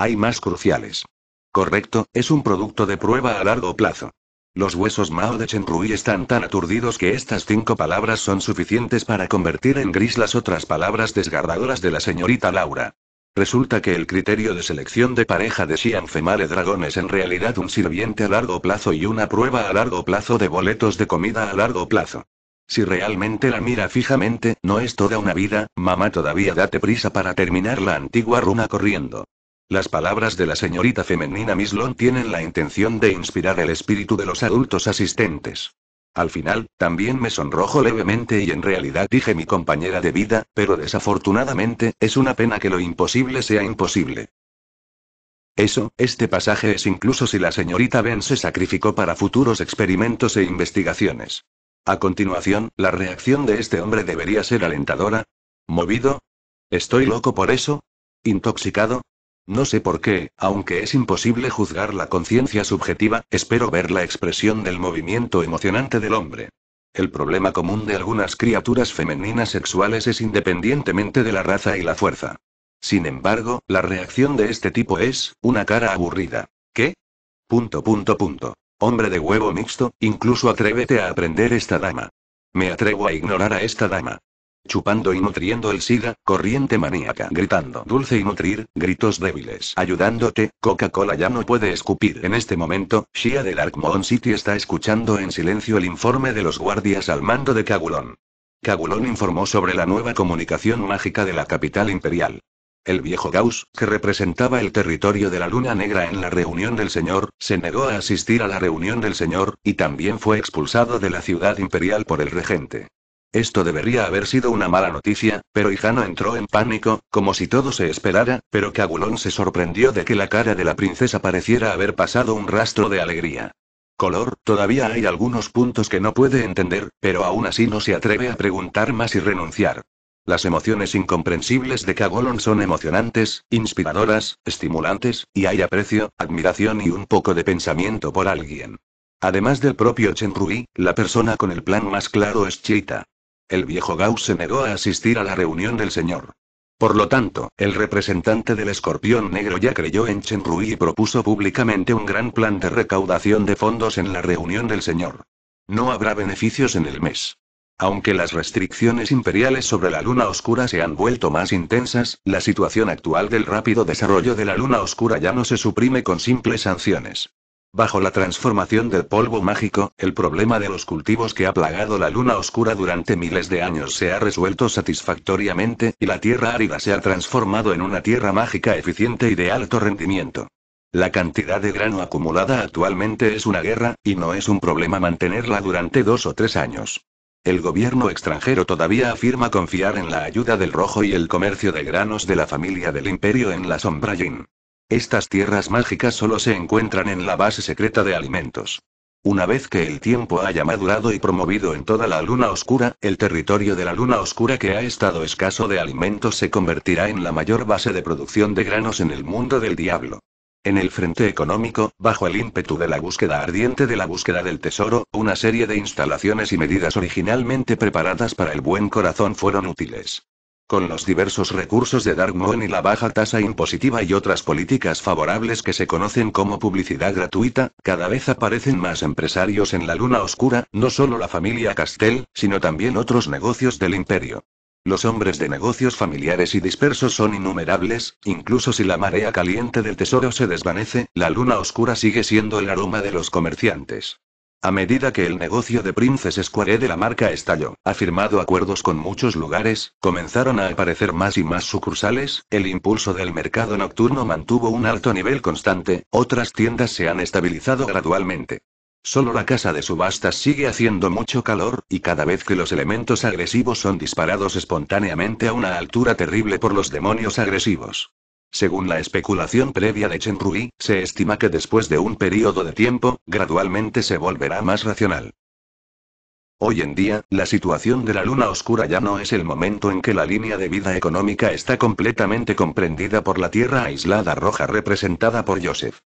Hay más cruciales. Correcto, es un producto de prueba a largo plazo. Los huesos Mao de Rui están tan aturdidos que estas cinco palabras son suficientes para convertir en gris las otras palabras desgarradoras de la señorita Laura. Resulta que el criterio de selección de pareja de Xian Female Dragón es en realidad un sirviente a largo plazo y una prueba a largo plazo de boletos de comida a largo plazo. Si realmente la mira fijamente, no es toda una vida, mamá todavía date prisa para terminar la antigua runa corriendo. Las palabras de la señorita femenina Miss Long tienen la intención de inspirar el espíritu de los adultos asistentes. Al final, también me sonrojo levemente y en realidad dije mi compañera de vida, pero desafortunadamente, es una pena que lo imposible sea imposible. Eso, este pasaje es incluso si la señorita Ben se sacrificó para futuros experimentos e investigaciones. A continuación, la reacción de este hombre debería ser alentadora. ¿Movido? ¿Estoy loco por eso? ¿Intoxicado? No sé por qué, aunque es imposible juzgar la conciencia subjetiva, espero ver la expresión del movimiento emocionante del hombre. El problema común de algunas criaturas femeninas sexuales es independientemente de la raza y la fuerza. Sin embargo, la reacción de este tipo es, una cara aburrida. ¿Qué? Punto punto punto. Hombre de huevo mixto, incluso atrévete a aprender esta dama. Me atrevo a ignorar a esta dama chupando y nutriendo el SIDA, corriente maníaca, gritando dulce y nutrir, gritos débiles, ayudándote, Coca-Cola ya no puede escupir. En este momento, Shia del Moon City está escuchando en silencio el informe de los guardias al mando de Kagulon. Kagulon informó sobre la nueva comunicación mágica de la capital imperial. El viejo Gauss, que representaba el territorio de la Luna Negra en la reunión del Señor, se negó a asistir a la reunión del Señor, y también fue expulsado de la ciudad imperial por el regente. Esto debería haber sido una mala noticia, pero Ijano entró en pánico, como si todo se esperara, pero Cabulón se sorprendió de que la cara de la princesa pareciera haber pasado un rastro de alegría. Color, todavía hay algunos puntos que no puede entender, pero aún así no se atreve a preguntar más y renunciar. Las emociones incomprensibles de Kagolon son emocionantes, inspiradoras, estimulantes, y hay aprecio, admiración y un poco de pensamiento por alguien. Además del propio Chen Rui, la persona con el plan más claro es Chita. El viejo Gauss se negó a asistir a la reunión del señor. Por lo tanto, el representante del escorpión negro ya creyó en Rui y propuso públicamente un gran plan de recaudación de fondos en la reunión del señor. No habrá beneficios en el mes. Aunque las restricciones imperiales sobre la luna oscura se han vuelto más intensas, la situación actual del rápido desarrollo de la luna oscura ya no se suprime con simples sanciones. Bajo la transformación del polvo mágico, el problema de los cultivos que ha plagado la luna oscura durante miles de años se ha resuelto satisfactoriamente, y la tierra árida se ha transformado en una tierra mágica eficiente y de alto rendimiento. La cantidad de grano acumulada actualmente es una guerra, y no es un problema mantenerla durante dos o tres años. El gobierno extranjero todavía afirma confiar en la ayuda del rojo y el comercio de granos de la familia del imperio en la sombra Jin. Estas tierras mágicas solo se encuentran en la base secreta de alimentos. Una vez que el tiempo haya madurado y promovido en toda la luna oscura, el territorio de la luna oscura que ha estado escaso de alimentos se convertirá en la mayor base de producción de granos en el mundo del diablo. En el frente económico, bajo el ímpetu de la búsqueda ardiente de la búsqueda del tesoro, una serie de instalaciones y medidas originalmente preparadas para el buen corazón fueron útiles. Con los diversos recursos de Darkmoon y la baja tasa impositiva y otras políticas favorables que se conocen como publicidad gratuita, cada vez aparecen más empresarios en la luna oscura, no solo la familia Castell, sino también otros negocios del imperio. Los hombres de negocios familiares y dispersos son innumerables, incluso si la marea caliente del tesoro se desvanece, la luna oscura sigue siendo el aroma de los comerciantes. A medida que el negocio de Princess Square de la marca estalló, ha firmado acuerdos con muchos lugares, comenzaron a aparecer más y más sucursales, el impulso del mercado nocturno mantuvo un alto nivel constante, otras tiendas se han estabilizado gradualmente. Solo la casa de subastas sigue haciendo mucho calor, y cada vez que los elementos agresivos son disparados espontáneamente a una altura terrible por los demonios agresivos. Según la especulación previa de Chen Rui, se estima que después de un periodo de tiempo, gradualmente se volverá más racional. Hoy en día, la situación de la luna oscura ya no es el momento en que la línea de vida económica está completamente comprendida por la Tierra aislada roja representada por Joseph.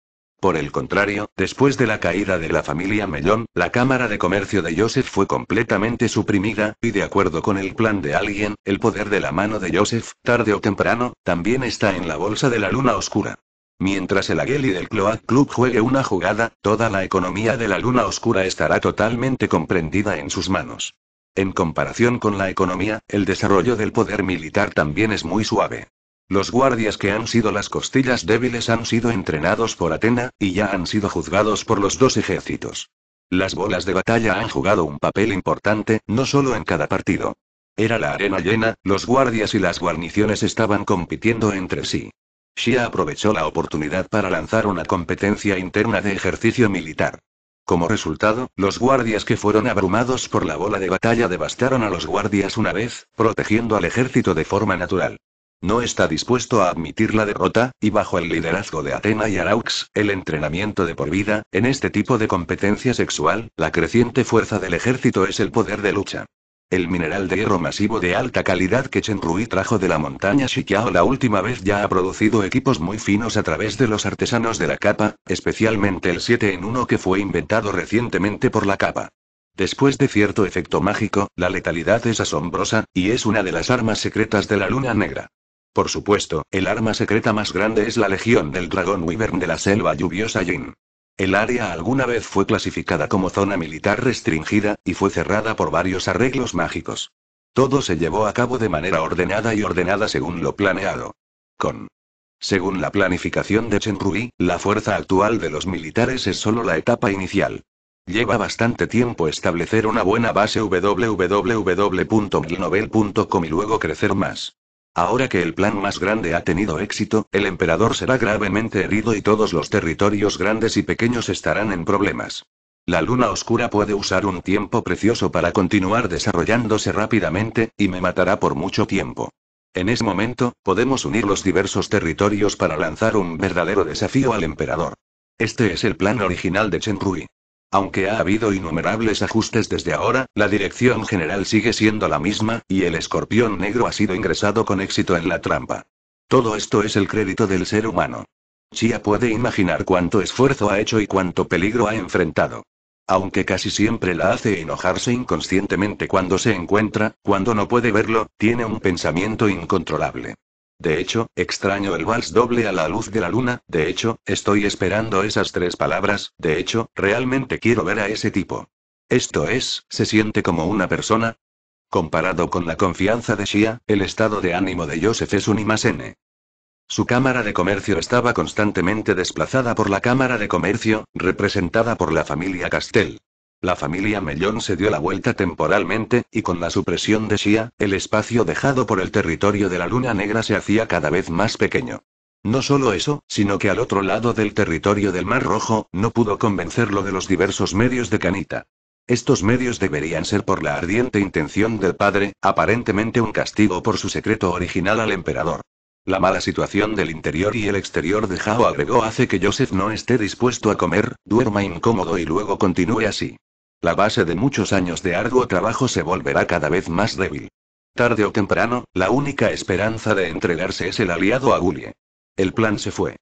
Por el contrario, después de la caída de la familia Mellón, la Cámara de Comercio de Joseph fue completamente suprimida, y de acuerdo con el plan de alguien, el poder de la mano de Joseph, tarde o temprano, también está en la bolsa de la luna oscura. Mientras el Agueli del Cloak Club juegue una jugada, toda la economía de la luna oscura estará totalmente comprendida en sus manos. En comparación con la economía, el desarrollo del poder militar también es muy suave. Los guardias que han sido las costillas débiles han sido entrenados por Atena, y ya han sido juzgados por los dos ejércitos. Las bolas de batalla han jugado un papel importante, no solo en cada partido. Era la arena llena, los guardias y las guarniciones estaban compitiendo entre sí. Shia aprovechó la oportunidad para lanzar una competencia interna de ejercicio militar. Como resultado, los guardias que fueron abrumados por la bola de batalla devastaron a los guardias una vez, protegiendo al ejército de forma natural. No está dispuesto a admitir la derrota, y bajo el liderazgo de Atena y Araux, el entrenamiento de por vida, en este tipo de competencia sexual, la creciente fuerza del ejército es el poder de lucha. El mineral de hierro masivo de alta calidad que Rui trajo de la montaña Shikiao la última vez ya ha producido equipos muy finos a través de los artesanos de la capa, especialmente el 7 en 1 que fue inventado recientemente por la capa. Después de cierto efecto mágico, la letalidad es asombrosa, y es una de las armas secretas de la luna negra. Por supuesto, el arma secreta más grande es la legión del dragón Wyvern de la selva lluviosa Jin. El área alguna vez fue clasificada como zona militar restringida, y fue cerrada por varios arreglos mágicos. Todo se llevó a cabo de manera ordenada y ordenada según lo planeado. Con. Según la planificación de Rui, la fuerza actual de los militares es solo la etapa inicial. Lleva bastante tiempo establecer una buena base www.milnovel.com y luego crecer más. Ahora que el plan más grande ha tenido éxito, el emperador será gravemente herido y todos los territorios grandes y pequeños estarán en problemas. La luna oscura puede usar un tiempo precioso para continuar desarrollándose rápidamente, y me matará por mucho tiempo. En ese momento, podemos unir los diversos territorios para lanzar un verdadero desafío al emperador. Este es el plan original de Chen Rui. Aunque ha habido innumerables ajustes desde ahora, la dirección general sigue siendo la misma, y el escorpión negro ha sido ingresado con éxito en la trampa. Todo esto es el crédito del ser humano. Chia puede imaginar cuánto esfuerzo ha hecho y cuánto peligro ha enfrentado. Aunque casi siempre la hace enojarse inconscientemente cuando se encuentra, cuando no puede verlo, tiene un pensamiento incontrolable. De hecho, extraño el vals doble a la luz de la luna, de hecho, estoy esperando esas tres palabras, de hecho, realmente quiero ver a ese tipo. Esto es, ¿se siente como una persona? Comparado con la confianza de Shia, el estado de ánimo de Joseph es un I N. Su cámara de comercio estaba constantemente desplazada por la cámara de comercio, representada por la familia Castell. La familia Mellón se dio la vuelta temporalmente, y con la supresión de Shia, el espacio dejado por el territorio de la Luna Negra se hacía cada vez más pequeño. No solo eso, sino que al otro lado del territorio del Mar Rojo, no pudo convencerlo de los diversos medios de Canita. Estos medios deberían ser por la ardiente intención del padre, aparentemente un castigo por su secreto original al emperador. La mala situación del interior y el exterior de Jao agregó hace que Joseph no esté dispuesto a comer, duerma incómodo y luego continúe así. La base de muchos años de arduo trabajo se volverá cada vez más débil. Tarde o temprano, la única esperanza de entregarse es el aliado Agulie. El plan se fue.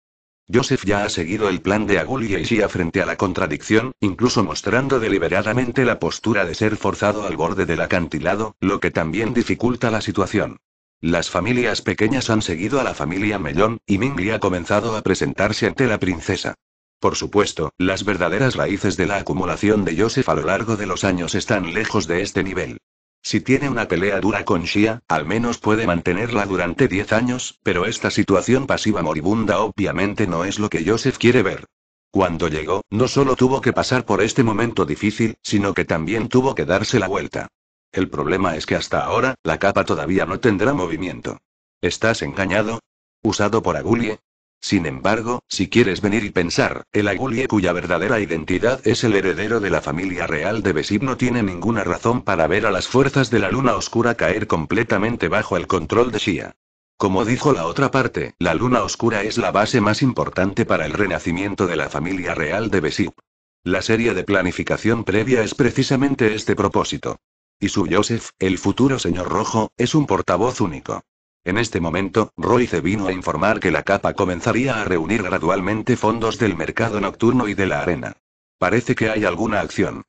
Joseph ya ha seguido el plan de Agulie y Shia frente a la contradicción, incluso mostrando deliberadamente la postura de ser forzado al borde del acantilado, lo que también dificulta la situación. Las familias pequeñas han seguido a la familia Mellon, y Mingli ha comenzado a presentarse ante la princesa. Por supuesto, las verdaderas raíces de la acumulación de Joseph a lo largo de los años están lejos de este nivel. Si tiene una pelea dura con Shia, al menos puede mantenerla durante 10 años, pero esta situación pasiva moribunda obviamente no es lo que Joseph quiere ver. Cuando llegó, no solo tuvo que pasar por este momento difícil, sino que también tuvo que darse la vuelta. El problema es que hasta ahora, la capa todavía no tendrá movimiento. ¿Estás engañado? ¿Usado por Agulie? Sin embargo, si quieres venir y pensar, el Agulie cuya verdadera identidad es el heredero de la familia real de Besib no tiene ninguna razón para ver a las fuerzas de la luna oscura caer completamente bajo el control de Shia. Como dijo la otra parte, la luna oscura es la base más importante para el renacimiento de la familia real de Besib. La serie de planificación previa es precisamente este propósito. Y su Joseph, el futuro señor rojo, es un portavoz único. En este momento, Royce vino a informar que la capa comenzaría a reunir gradualmente fondos del mercado nocturno y de la arena. Parece que hay alguna acción.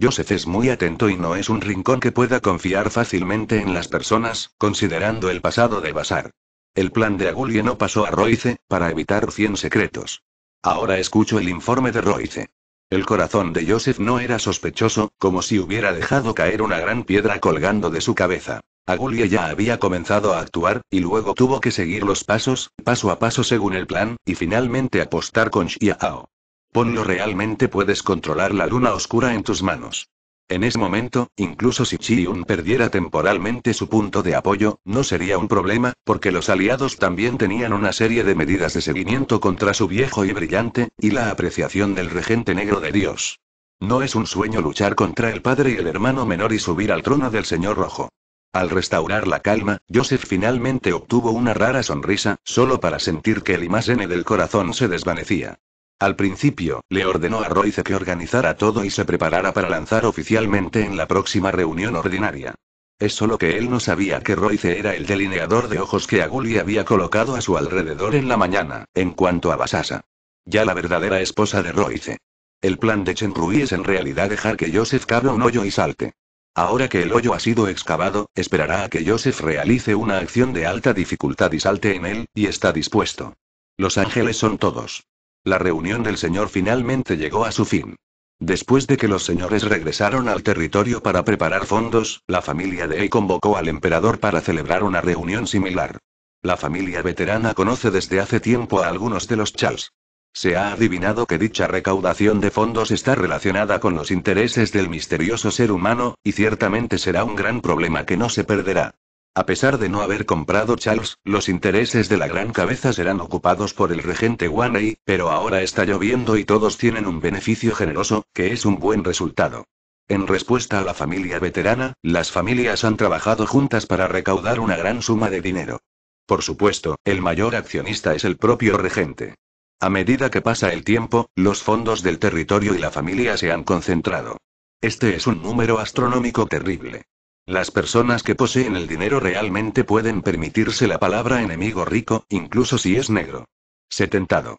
Joseph es muy atento y no es un rincón que pueda confiar fácilmente en las personas, considerando el pasado de Basar. El plan de Agulie no pasó a Royce, para evitar 100 secretos. Ahora escucho el informe de Royce. El corazón de Joseph no era sospechoso, como si hubiera dejado caer una gran piedra colgando de su cabeza. Agulie ya había comenzado a actuar, y luego tuvo que seguir los pasos, paso a paso según el plan, y finalmente apostar con Xiao. Ponlo realmente puedes controlar la luna oscura en tus manos. En ese momento, incluso si chi perdiera temporalmente su punto de apoyo, no sería un problema, porque los aliados también tenían una serie de medidas de seguimiento contra su viejo y brillante, y la apreciación del regente negro de Dios. No es un sueño luchar contra el padre y el hermano menor y subir al trono del señor rojo. Al restaurar la calma, Joseph finalmente obtuvo una rara sonrisa, solo para sentir que el imagen del corazón se desvanecía. Al principio, le ordenó a Royce que organizara todo y se preparara para lanzar oficialmente en la próxima reunión ordinaria. Es solo que él no sabía que Royce era el delineador de ojos que Aguli había colocado a su alrededor en la mañana, en cuanto a Basasa. Ya la verdadera esposa de Royce. El plan de Chen Rui es en realidad dejar que Joseph cabe un hoyo y salte. Ahora que el hoyo ha sido excavado, esperará a que Joseph realice una acción de alta dificultad y salte en él, y está dispuesto. Los ángeles son todos. La reunión del Señor finalmente llegó a su fin. Después de que los señores regresaron al territorio para preparar fondos, la familia de él convocó al emperador para celebrar una reunión similar. La familia veterana conoce desde hace tiempo a algunos de los chals. Se ha adivinado que dicha recaudación de fondos está relacionada con los intereses del misterioso ser humano, y ciertamente será un gran problema que no se perderá. A pesar de no haber comprado Charles, los intereses de la gran cabeza serán ocupados por el regente Waney, pero ahora está lloviendo y todos tienen un beneficio generoso, que es un buen resultado. En respuesta a la familia veterana, las familias han trabajado juntas para recaudar una gran suma de dinero. Por supuesto, el mayor accionista es el propio regente. A medida que pasa el tiempo, los fondos del territorio y la familia se han concentrado. Este es un número astronómico terrible. Las personas que poseen el dinero realmente pueden permitirse la palabra enemigo rico, incluso si es negro. Setentado.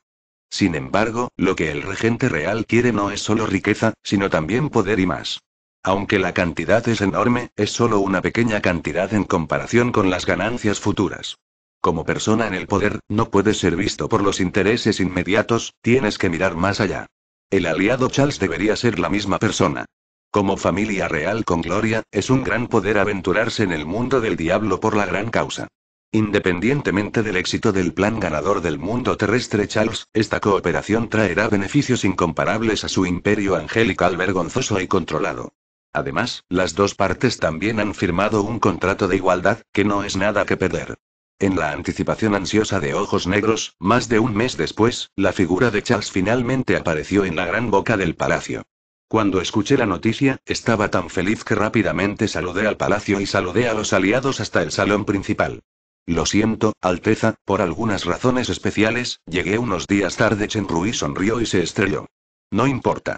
Sin embargo, lo que el regente real quiere no es solo riqueza, sino también poder y más. Aunque la cantidad es enorme, es solo una pequeña cantidad en comparación con las ganancias futuras. Como persona en el poder, no puedes ser visto por los intereses inmediatos, tienes que mirar más allá. El aliado Charles debería ser la misma persona. Como familia real con gloria, es un gran poder aventurarse en el mundo del diablo por la gran causa. Independientemente del éxito del plan ganador del mundo terrestre Charles, esta cooperación traerá beneficios incomparables a su imperio angelical vergonzoso y controlado. Además, las dos partes también han firmado un contrato de igualdad, que no es nada que perder. En la anticipación ansiosa de ojos negros, más de un mes después, la figura de Charles finalmente apareció en la gran boca del palacio. Cuando escuché la noticia, estaba tan feliz que rápidamente saludé al palacio y saludé a los aliados hasta el salón principal. Lo siento, Alteza, por algunas razones especiales, llegué unos días tarde. Chenrui sonrió y se estrelló. No importa.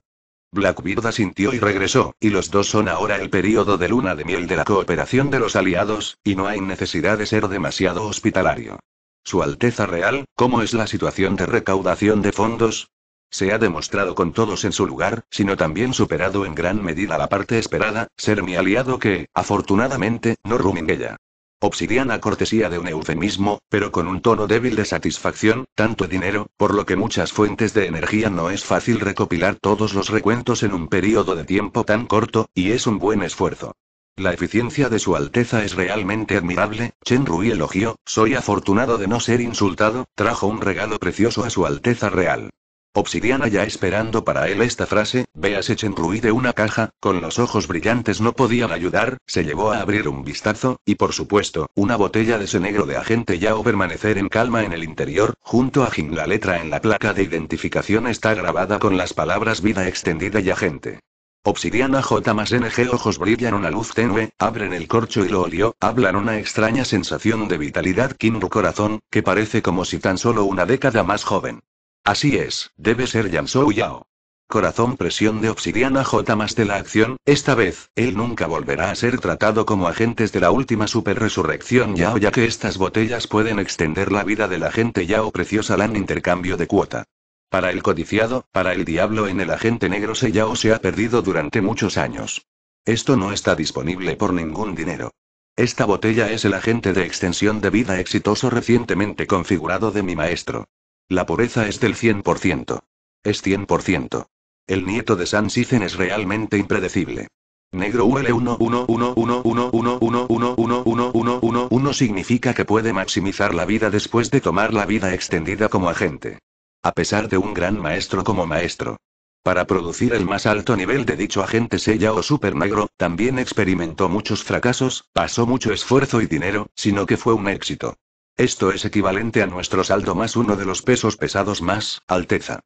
Blackbeard asintió y regresó, y los dos son ahora el período de luna de miel de la cooperación de los aliados, y no hay necesidad de ser demasiado hospitalario. Su Alteza Real, ¿cómo es la situación de recaudación de fondos? Se ha demostrado con todos en su lugar, sino también superado en gran medida la parte esperada, ser mi aliado que, afortunadamente, no ya. Obsidiana cortesía de un eufemismo, pero con un tono débil de satisfacción, tanto dinero, por lo que muchas fuentes de energía no es fácil recopilar todos los recuentos en un periodo de tiempo tan corto, y es un buen esfuerzo. La eficiencia de su Alteza es realmente admirable, Chen Rui elogió, soy afortunado de no ser insultado, trajo un regalo precioso a su Alteza Real. Obsidiana ya esperando para él esta frase, veas echen ruido de una caja, con los ojos brillantes no podían ayudar, se llevó a abrir un vistazo, y por supuesto, una botella de ese negro de agente ya o permanecer en calma en el interior, junto a Jim la letra en la placa de identificación está grabada con las palabras vida extendida y agente. Obsidiana J más NG ojos brillan una luz tenue, abren el corcho y lo olió, hablan una extraña sensación de vitalidad Kinru corazón, que parece como si tan solo una década más joven. Así es, debe ser Sou Yao. Corazón presión de obsidiana J más de la acción, esta vez, él nunca volverá a ser tratado como agentes de la última super resurrección Yao ya que estas botellas pueden extender la vida del agente Yao preciosa LAN intercambio de cuota. Para el codiciado, para el diablo en el agente negro se Yao se ha perdido durante muchos años. Esto no está disponible por ningún dinero. Esta botella es el agente de extensión de vida exitoso recientemente configurado de mi maestro. La pobreza es del 100%. Es 100%. El nieto de San Sizen es realmente impredecible. Negro UL111111111111 significa que puede maximizar la vida después de tomar la vida extendida como agente. A pesar de un gran maestro como maestro. Para producir el más alto nivel de dicho agente sella o super negro, también experimentó muchos fracasos, pasó mucho esfuerzo y dinero, sino que fue un éxito. Esto es equivalente a nuestro saldo más uno de los pesos pesados más, Alteza.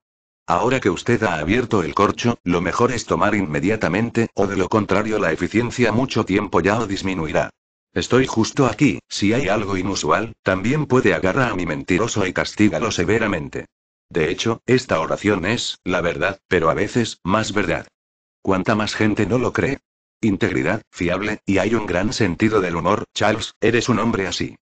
Ahora que usted ha abierto el corcho, lo mejor es tomar inmediatamente, o de lo contrario la eficiencia mucho tiempo ya o disminuirá. Estoy justo aquí, si hay algo inusual, también puede agarrar a mi mentiroso y castígalo severamente. De hecho, esta oración es, la verdad, pero a veces, más verdad. Cuanta más gente no lo cree. Integridad, fiable, y hay un gran sentido del humor, Charles, eres un hombre así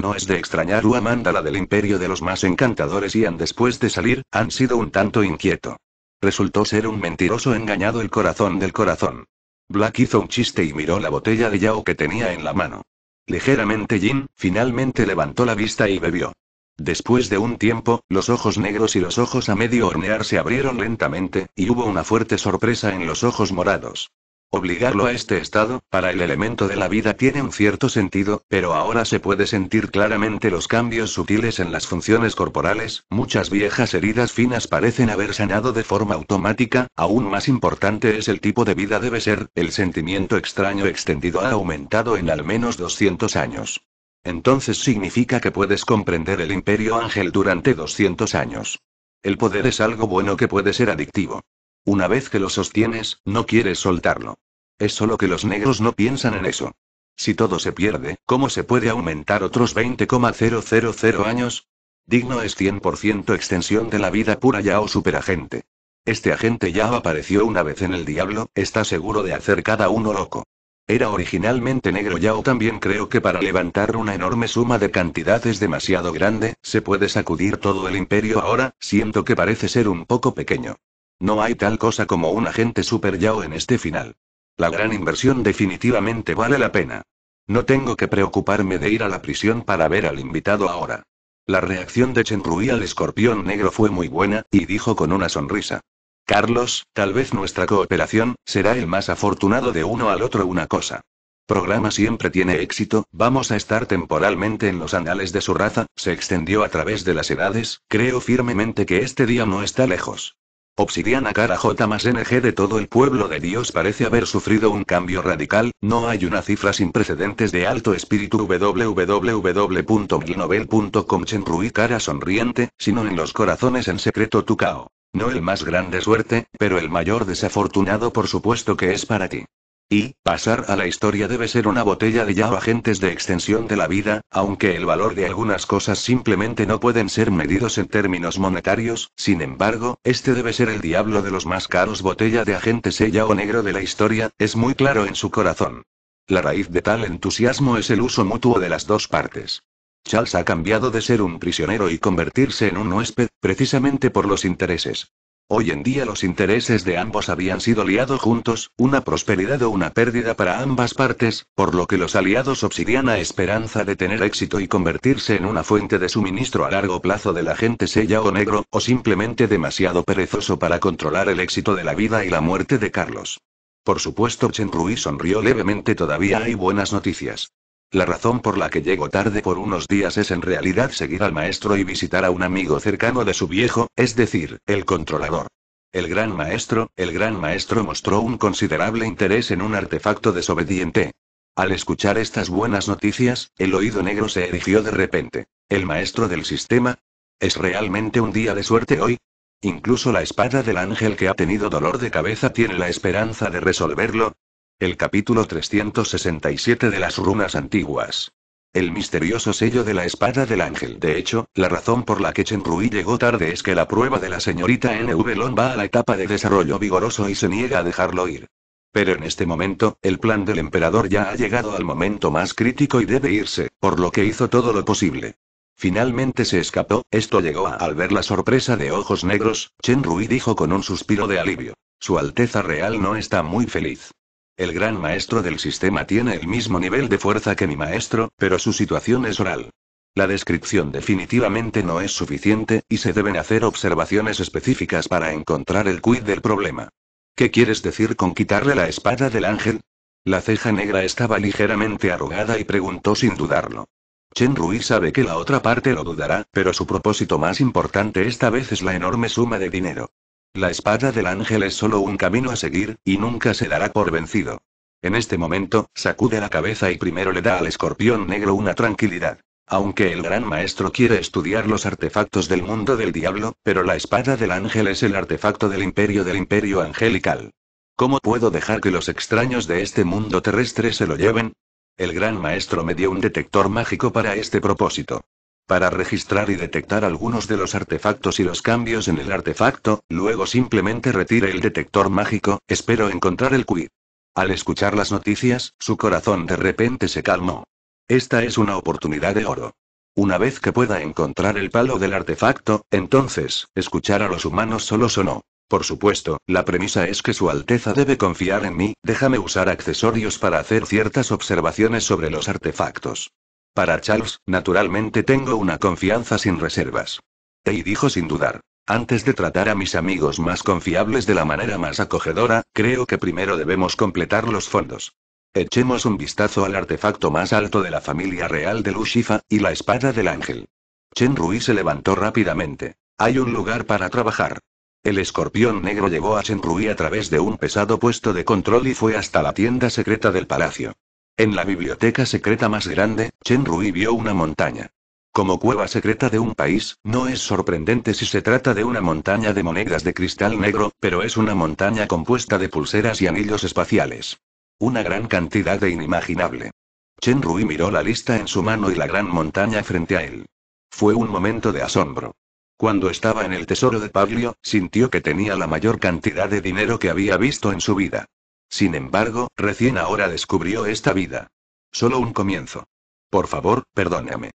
no es de extrañar a la del imperio de los más encantadores y han después de salir, han sido un tanto inquieto. Resultó ser un mentiroso engañado el corazón del corazón. Black hizo un chiste y miró la botella de Yao que tenía en la mano. Ligeramente Jin, finalmente levantó la vista y bebió. Después de un tiempo, los ojos negros y los ojos a medio hornear se abrieron lentamente, y hubo una fuerte sorpresa en los ojos morados. Obligarlo a este estado, para el elemento de la vida tiene un cierto sentido, pero ahora se puede sentir claramente los cambios sutiles en las funciones corporales, muchas viejas heridas finas parecen haber sanado de forma automática, aún más importante es el tipo de vida debe ser, el sentimiento extraño extendido ha aumentado en al menos 200 años. Entonces significa que puedes comprender el imperio ángel durante 200 años. El poder es algo bueno que puede ser adictivo. Una vez que lo sostienes, no quieres soltarlo. Es solo que los negros no piensan en eso. Si todo se pierde, ¿cómo se puede aumentar otros 20,000 años? Digno es 100% extensión de la vida pura Yao oh superagente. Este agente Yao apareció una vez en el diablo, está seguro de hacer cada uno loco. Era originalmente negro Yao oh, también creo que para levantar una enorme suma de cantidades demasiado grande, se puede sacudir todo el imperio ahora, siento que parece ser un poco pequeño. No hay tal cosa como un agente super Yao en este final. La gran inversión definitivamente vale la pena. No tengo que preocuparme de ir a la prisión para ver al invitado ahora. La reacción de Rui al escorpión negro fue muy buena, y dijo con una sonrisa. Carlos, tal vez nuestra cooperación, será el más afortunado de uno al otro una cosa. Programa siempre tiene éxito, vamos a estar temporalmente en los anales de su raza, se extendió a través de las edades, creo firmemente que este día no está lejos. Obsidiana cara J más NG de todo el pueblo de Dios parece haber sufrido un cambio radical, no hay una cifra sin precedentes de alto espíritu www.glinovel.com Chenrui cara sonriente, sino en los corazones en secreto tu cao. No el más grande suerte, pero el mayor desafortunado por supuesto que es para ti. Y, pasar a la historia debe ser una botella de ya agentes de extensión de la vida, aunque el valor de algunas cosas simplemente no pueden ser medidos en términos monetarios, sin embargo, este debe ser el diablo de los más caros botella de agentes ella o negro de la historia, es muy claro en su corazón. La raíz de tal entusiasmo es el uso mutuo de las dos partes. Charles ha cambiado de ser un prisionero y convertirse en un huésped, precisamente por los intereses. Hoy en día los intereses de ambos habían sido liados juntos, una prosperidad o una pérdida para ambas partes, por lo que los aliados obsidian a esperanza de tener éxito y convertirse en una fuente de suministro a largo plazo de la gente sella o negro, o simplemente demasiado perezoso para controlar el éxito de la vida y la muerte de Carlos. Por supuesto, Chen Rui sonrió levemente. Todavía hay buenas noticias. La razón por la que llego tarde por unos días es en realidad seguir al maestro y visitar a un amigo cercano de su viejo, es decir, el controlador. El gran maestro, el gran maestro mostró un considerable interés en un artefacto desobediente. Al escuchar estas buenas noticias, el oído negro se erigió de repente. ¿El maestro del sistema? ¿Es realmente un día de suerte hoy? Incluso la espada del ángel que ha tenido dolor de cabeza tiene la esperanza de resolverlo, el capítulo 367 de las runas antiguas. El misterioso sello de la espada del ángel. De hecho, la razón por la que Chen Rui llegó tarde es que la prueba de la señorita N.V. Long va a la etapa de desarrollo vigoroso y se niega a dejarlo ir. Pero en este momento, el plan del emperador ya ha llegado al momento más crítico y debe irse, por lo que hizo todo lo posible. Finalmente se escapó, esto llegó a, al ver la sorpresa de ojos negros, Chen Rui dijo con un suspiro de alivio. Su Alteza Real no está muy feliz. El gran maestro del sistema tiene el mismo nivel de fuerza que mi maestro, pero su situación es oral. La descripción definitivamente no es suficiente, y se deben hacer observaciones específicas para encontrar el quid del problema. ¿Qué quieres decir con quitarle la espada del ángel? La ceja negra estaba ligeramente arrugada y preguntó sin dudarlo. Chen Rui sabe que la otra parte lo dudará, pero su propósito más importante esta vez es la enorme suma de dinero. La espada del ángel es solo un camino a seguir, y nunca se dará por vencido. En este momento, sacude la cabeza y primero le da al escorpión negro una tranquilidad. Aunque el gran maestro quiere estudiar los artefactos del mundo del diablo, pero la espada del ángel es el artefacto del imperio del imperio angelical. ¿Cómo puedo dejar que los extraños de este mundo terrestre se lo lleven? El gran maestro me dio un detector mágico para este propósito para registrar y detectar algunos de los artefactos y los cambios en el artefacto, luego simplemente retire el detector mágico, espero encontrar el quid. Al escuchar las noticias, su corazón de repente se calmó. Esta es una oportunidad de oro. Una vez que pueda encontrar el palo del artefacto, entonces, escuchar a los humanos solo sonó. Por supuesto, la premisa es que Su Alteza debe confiar en mí, déjame usar accesorios para hacer ciertas observaciones sobre los artefactos. Para Charles, naturalmente tengo una confianza sin reservas. Y dijo sin dudar. Antes de tratar a mis amigos más confiables de la manera más acogedora, creo que primero debemos completar los fondos. Echemos un vistazo al artefacto más alto de la familia real de Lushifa, y la espada del ángel. Chen Rui se levantó rápidamente. Hay un lugar para trabajar. El escorpión negro llevó a Chen Rui a través de un pesado puesto de control y fue hasta la tienda secreta del palacio. En la biblioteca secreta más grande, Chen Rui vio una montaña. Como cueva secreta de un país, no es sorprendente si se trata de una montaña de monedas de cristal negro, pero es una montaña compuesta de pulseras y anillos espaciales. Una gran cantidad de inimaginable. Chen Rui miró la lista en su mano y la gran montaña frente a él. Fue un momento de asombro. Cuando estaba en el tesoro de Paglio, sintió que tenía la mayor cantidad de dinero que había visto en su vida. Sin embargo, recién ahora descubrió esta vida. Solo un comienzo. Por favor, perdóname.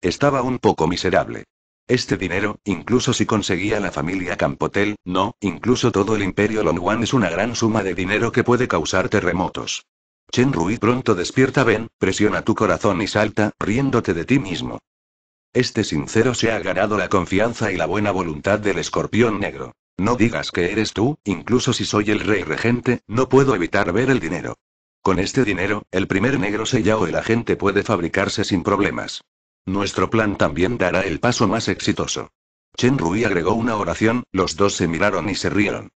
Estaba un poco miserable. Este dinero, incluso si conseguía la familia Campotel, no, incluso todo el imperio Longwan es una gran suma de dinero que puede causar terremotos. Chen Rui pronto despierta Ben, presiona tu corazón y salta, riéndote de ti mismo. Este sincero se ha ganado la confianza y la buena voluntad del escorpión negro. No digas que eres tú, incluso si soy el rey regente, no puedo evitar ver el dinero. Con este dinero, el primer negro sella o el agente puede fabricarse sin problemas. Nuestro plan también dará el paso más exitoso. Chen Rui agregó una oración, los dos se miraron y se rieron.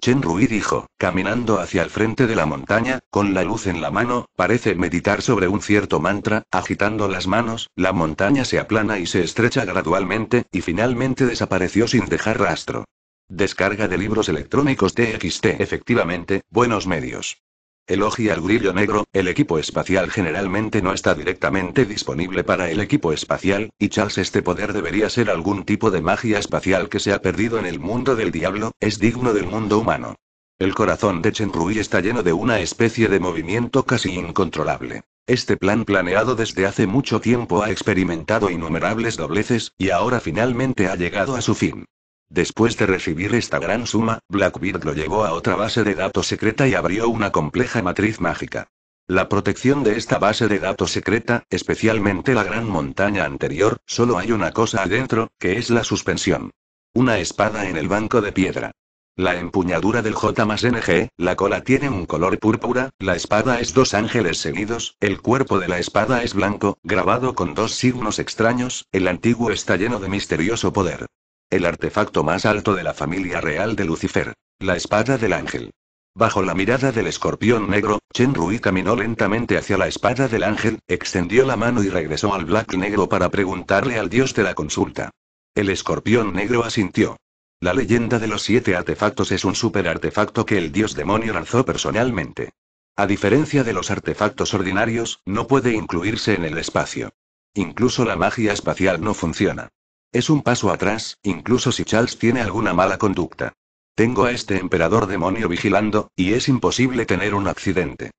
Chen Rui dijo, caminando hacia el frente de la montaña, con la luz en la mano, parece meditar sobre un cierto mantra, agitando las manos, la montaña se aplana y se estrecha gradualmente, y finalmente desapareció sin dejar rastro. Descarga de libros electrónicos TXT. Efectivamente, buenos medios. Elogia al grillo negro, el equipo espacial generalmente no está directamente disponible para el equipo espacial, y Charles este poder debería ser algún tipo de magia espacial que se ha perdido en el mundo del diablo, es digno del mundo humano. El corazón de Chen Rui está lleno de una especie de movimiento casi incontrolable. Este plan planeado desde hace mucho tiempo ha experimentado innumerables dobleces, y ahora finalmente ha llegado a su fin. Después de recibir esta gran suma, Blackbeard lo llevó a otra base de datos secreta y abrió una compleja matriz mágica. La protección de esta base de datos secreta, especialmente la gran montaña anterior, solo hay una cosa adentro, que es la suspensión. Una espada en el banco de piedra. La empuñadura del J más NG, la cola tiene un color púrpura, la espada es dos ángeles seguidos, el cuerpo de la espada es blanco, grabado con dos signos extraños, el antiguo está lleno de misterioso poder. El artefacto más alto de la familia real de Lucifer. La espada del ángel. Bajo la mirada del escorpión negro, Chen Rui caminó lentamente hacia la espada del ángel, extendió la mano y regresó al Black Negro para preguntarle al dios de la consulta. El escorpión negro asintió. La leyenda de los siete artefactos es un super artefacto que el dios demonio lanzó personalmente. A diferencia de los artefactos ordinarios, no puede incluirse en el espacio. Incluso la magia espacial no funciona. Es un paso atrás, incluso si Charles tiene alguna mala conducta. Tengo a este emperador demonio vigilando, y es imposible tener un accidente.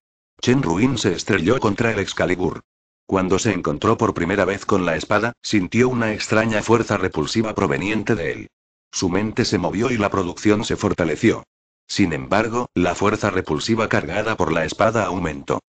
Chen Ruin se estrelló contra el Excalibur. Cuando se encontró por primera vez con la espada, sintió una extraña fuerza repulsiva proveniente de él. Su mente se movió y la producción se fortaleció. Sin embargo, la fuerza repulsiva cargada por la espada aumentó.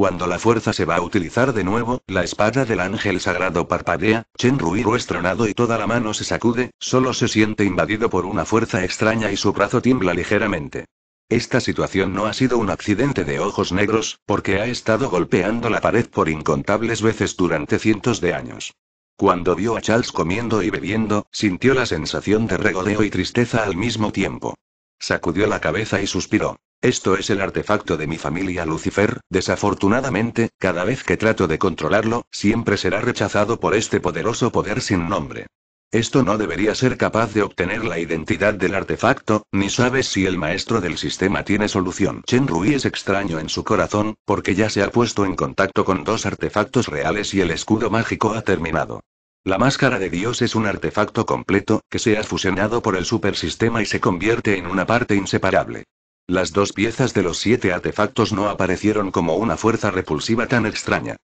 Cuando la fuerza se va a utilizar de nuevo, la espada del ángel sagrado parpadea, Chen Ruiru es tronado y toda la mano se sacude, solo se siente invadido por una fuerza extraña y su brazo tiembla ligeramente. Esta situación no ha sido un accidente de ojos negros, porque ha estado golpeando la pared por incontables veces durante cientos de años. Cuando vio a Charles comiendo y bebiendo, sintió la sensación de regodeo y tristeza al mismo tiempo. Sacudió la cabeza y suspiró. Esto es el artefacto de mi familia Lucifer, desafortunadamente, cada vez que trato de controlarlo, siempre será rechazado por este poderoso poder sin nombre. Esto no debería ser capaz de obtener la identidad del artefacto, ni sabes si el maestro del sistema tiene solución. Chen Rui es extraño en su corazón, porque ya se ha puesto en contacto con dos artefactos reales y el escudo mágico ha terminado. La máscara de Dios es un artefacto completo, que se ha fusionado por el supersistema y se convierte en una parte inseparable. Las dos piezas de los siete artefactos no aparecieron como una fuerza repulsiva tan extraña.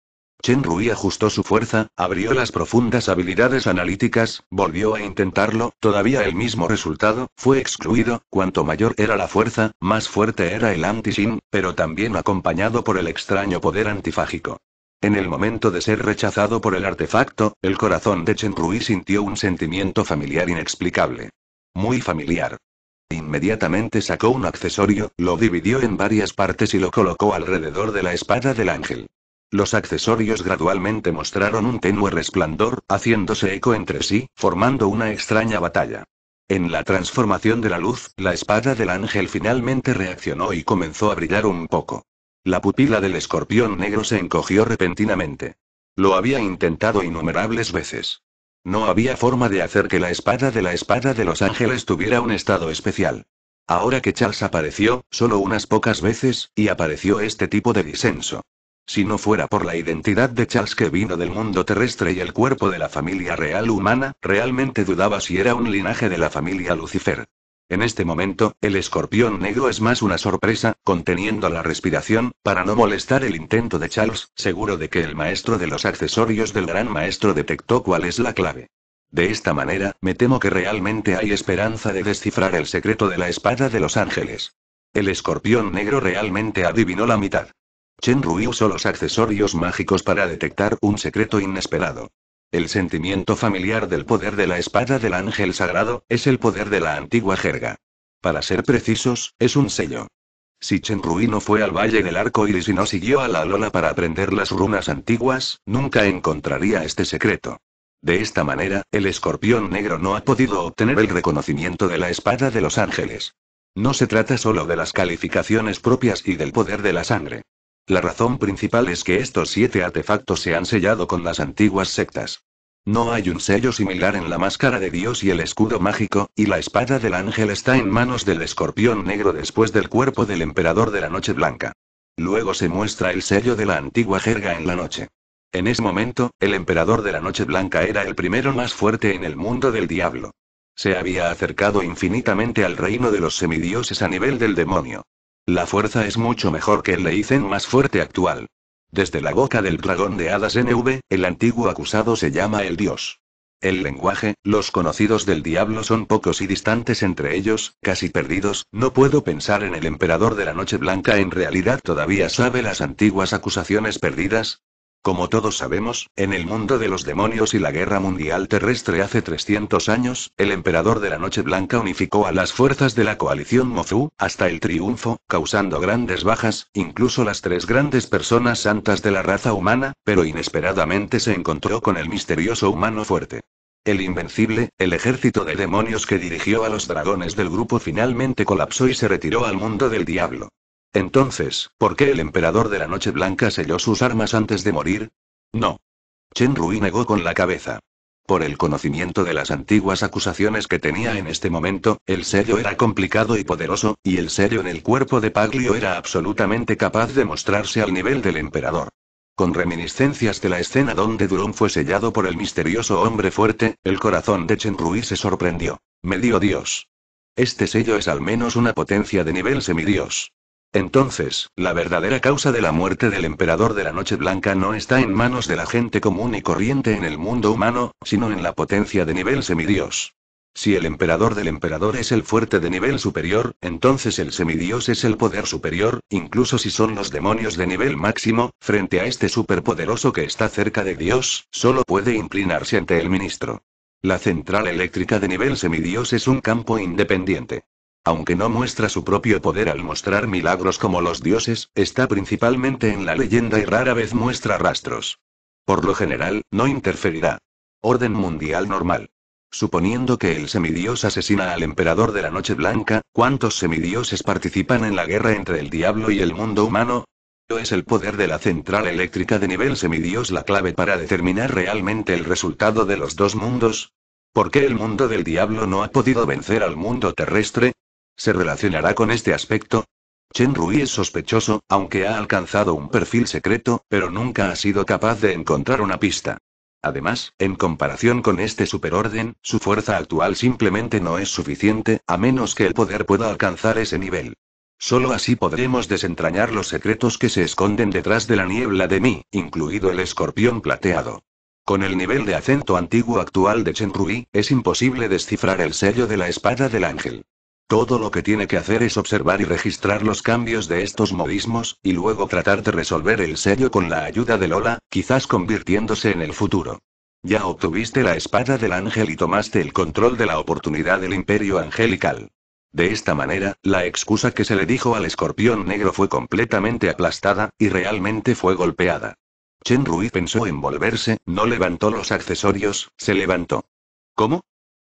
Chen Rui ajustó su fuerza, abrió las profundas habilidades analíticas, volvió a intentarlo, todavía el mismo resultado, fue excluido, cuanto mayor era la fuerza, más fuerte era el anti shin pero también acompañado por el extraño poder antifágico. En el momento de ser rechazado por el artefacto, el corazón de Chen Rui sintió un sentimiento familiar inexplicable. Muy familiar. Inmediatamente sacó un accesorio, lo dividió en varias partes y lo colocó alrededor de la espada del ángel. Los accesorios gradualmente mostraron un tenue resplandor, haciéndose eco entre sí, formando una extraña batalla. En la transformación de la luz, la espada del ángel finalmente reaccionó y comenzó a brillar un poco. La pupila del escorpión negro se encogió repentinamente. Lo había intentado innumerables veces. No había forma de hacer que la espada de la espada de los ángeles tuviera un estado especial. Ahora que Charles apareció, solo unas pocas veces, y apareció este tipo de disenso. Si no fuera por la identidad de Charles que vino del mundo terrestre y el cuerpo de la familia real humana, realmente dudaba si era un linaje de la familia Lucifer. En este momento, el escorpión negro es más una sorpresa, conteniendo la respiración, para no molestar el intento de Charles, seguro de que el maestro de los accesorios del gran maestro detectó cuál es la clave. De esta manera, me temo que realmente hay esperanza de descifrar el secreto de la espada de los ángeles. El escorpión negro realmente adivinó la mitad. Chen Rui usó los accesorios mágicos para detectar un secreto inesperado. El sentimiento familiar del poder de la espada del ángel sagrado, es el poder de la antigua jerga. Para ser precisos, es un sello. Si Chenrui no fue al Valle del Arco Iris y no siguió a la lona para aprender las runas antiguas, nunca encontraría este secreto. De esta manera, el escorpión negro no ha podido obtener el reconocimiento de la espada de los ángeles. No se trata solo de las calificaciones propias y del poder de la sangre. La razón principal es que estos siete artefactos se han sellado con las antiguas sectas. No hay un sello similar en la máscara de Dios y el escudo mágico, y la espada del ángel está en manos del escorpión negro después del cuerpo del emperador de la Noche Blanca. Luego se muestra el sello de la antigua jerga en la noche. En ese momento, el emperador de la Noche Blanca era el primero más fuerte en el mundo del diablo. Se había acercado infinitamente al reino de los semidioses a nivel del demonio. La fuerza es mucho mejor que el dicen más fuerte actual. Desde la boca del dragón de hadas NV, el antiguo acusado se llama el dios. El lenguaje, los conocidos del diablo son pocos y distantes entre ellos, casi perdidos, no puedo pensar en el emperador de la Noche Blanca en realidad todavía sabe las antiguas acusaciones perdidas, como todos sabemos, en el mundo de los demonios y la guerra mundial terrestre hace 300 años, el emperador de la Noche Blanca unificó a las fuerzas de la coalición Mozu, hasta el triunfo, causando grandes bajas, incluso las tres grandes personas santas de la raza humana, pero inesperadamente se encontró con el misterioso humano fuerte. El Invencible, el ejército de demonios que dirigió a los dragones del grupo finalmente colapsó y se retiró al mundo del diablo. Entonces, ¿por qué el emperador de la Noche Blanca selló sus armas antes de morir? No. Chen Rui negó con la cabeza. Por el conocimiento de las antiguas acusaciones que tenía en este momento, el sello era complicado y poderoso, y el sello en el cuerpo de Paglio era absolutamente capaz de mostrarse al nivel del emperador. Con reminiscencias de la escena donde Durón fue sellado por el misterioso hombre fuerte, el corazón de Chen Rui se sorprendió. Me dio dios. Este sello es al menos una potencia de nivel semidios. Entonces, la verdadera causa de la muerte del emperador de la Noche Blanca no está en manos de la gente común y corriente en el mundo humano, sino en la potencia de nivel semidios. Si el emperador del emperador es el fuerte de nivel superior, entonces el semidios es el poder superior, incluso si son los demonios de nivel máximo, frente a este superpoderoso que está cerca de Dios, solo puede inclinarse ante el ministro. La central eléctrica de nivel semidios es un campo independiente. Aunque no muestra su propio poder al mostrar milagros como los dioses, está principalmente en la leyenda y rara vez muestra rastros. Por lo general, no interferirá. Orden mundial normal. Suponiendo que el semidios asesina al emperador de la Noche Blanca, ¿cuántos semidioses participan en la guerra entre el diablo y el mundo humano? ¿Es el poder de la central eléctrica de nivel semidios la clave para determinar realmente el resultado de los dos mundos? ¿Por qué el mundo del diablo no ha podido vencer al mundo terrestre? ¿Se relacionará con este aspecto? Chen Rui es sospechoso, aunque ha alcanzado un perfil secreto, pero nunca ha sido capaz de encontrar una pista. Además, en comparación con este superorden, su fuerza actual simplemente no es suficiente, a menos que el poder pueda alcanzar ese nivel. Solo así podremos desentrañar los secretos que se esconden detrás de la niebla de mí, incluido el escorpión plateado. Con el nivel de acento antiguo actual de Chen Rui, es imposible descifrar el sello de la espada del ángel. Todo lo que tiene que hacer es observar y registrar los cambios de estos modismos, y luego tratar de resolver el sello con la ayuda de Lola, quizás convirtiéndose en el futuro. Ya obtuviste la espada del ángel y tomaste el control de la oportunidad del imperio angelical. De esta manera, la excusa que se le dijo al escorpión negro fue completamente aplastada, y realmente fue golpeada. Chen Rui pensó en volverse, no levantó los accesorios, se levantó. ¿Cómo?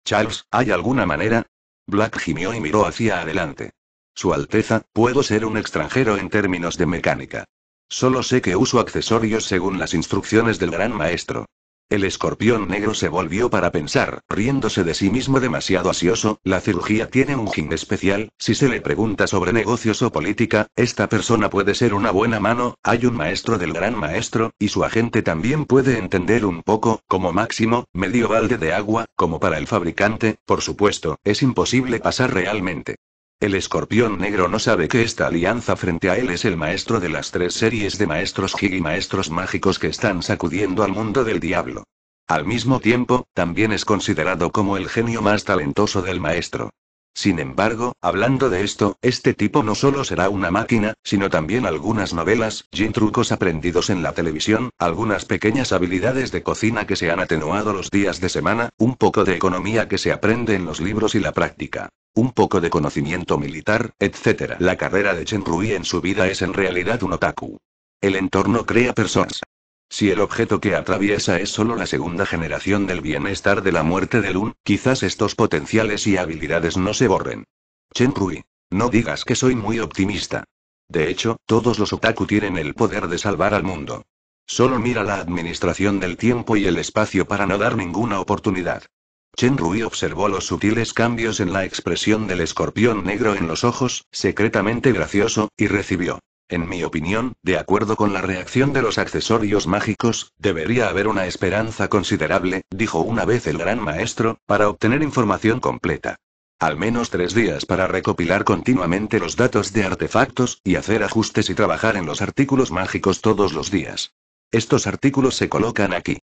Charles, ¿hay alguna manera? Black gimió y miró hacia adelante. Su Alteza, puedo ser un extranjero en términos de mecánica. Solo sé que uso accesorios según las instrucciones del Gran Maestro. El escorpión negro se volvió para pensar, riéndose de sí mismo demasiado asioso, la cirugía tiene un gin especial, si se le pregunta sobre negocios o política, esta persona puede ser una buena mano, hay un maestro del gran maestro, y su agente también puede entender un poco, como máximo, medio balde de agua, como para el fabricante, por supuesto, es imposible pasar realmente. El escorpión negro no sabe que esta alianza frente a él es el maestro de las tres series de maestros gig y maestros mágicos que están sacudiendo al mundo del diablo. Al mismo tiempo, también es considerado como el genio más talentoso del maestro. Sin embargo, hablando de esto, este tipo no solo será una máquina, sino también algunas novelas, y trucos aprendidos en la televisión, algunas pequeñas habilidades de cocina que se han atenuado los días de semana, un poco de economía que se aprende en los libros y la práctica un poco de conocimiento militar, etc. La carrera de Chen Rui en su vida es en realidad un otaku. El entorno crea personas. Si el objeto que atraviesa es solo la segunda generación del bienestar de la muerte de Lun, quizás estos potenciales y habilidades no se borren. Chen Rui, no digas que soy muy optimista. De hecho, todos los otaku tienen el poder de salvar al mundo. Solo mira la administración del tiempo y el espacio para no dar ninguna oportunidad. Chen Rui observó los sutiles cambios en la expresión del escorpión negro en los ojos, secretamente gracioso, y recibió. En mi opinión, de acuerdo con la reacción de los accesorios mágicos, debería haber una esperanza considerable, dijo una vez el gran maestro, para obtener información completa. Al menos tres días para recopilar continuamente los datos de artefactos, y hacer ajustes y trabajar en los artículos mágicos todos los días. Estos artículos se colocan aquí.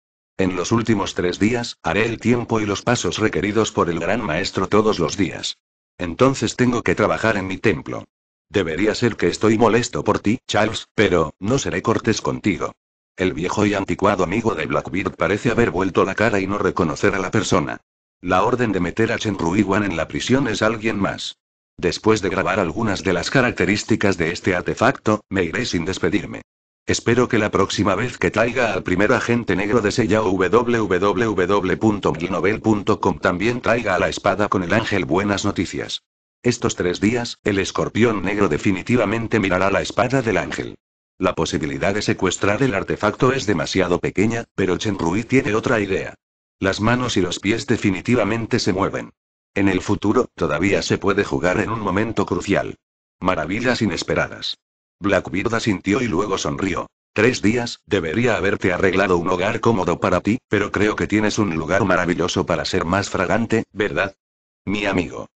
En los últimos tres días, haré el tiempo y los pasos requeridos por el Gran Maestro todos los días. Entonces tengo que trabajar en mi templo. Debería ser que estoy molesto por ti, Charles, pero, no seré cortés contigo. El viejo y anticuado amigo de Blackbeard parece haber vuelto la cara y no reconocer a la persona. La orden de meter a Chen Ruiwan en la prisión es alguien más. Después de grabar algunas de las características de este artefacto, me iré sin despedirme. Espero que la próxima vez que traiga al primer agente negro de Sella www.glinovel.com también traiga a la espada con el ángel buenas noticias. Estos tres días, el escorpión negro definitivamente mirará la espada del ángel. La posibilidad de secuestrar el artefacto es demasiado pequeña, pero Chen Rui tiene otra idea. Las manos y los pies definitivamente se mueven. En el futuro, todavía se puede jugar en un momento crucial. Maravillas inesperadas. Blackbird asintió y luego sonrió. Tres días, debería haberte arreglado un hogar cómodo para ti, pero creo que tienes un lugar maravilloso para ser más fragante, ¿verdad? Mi amigo.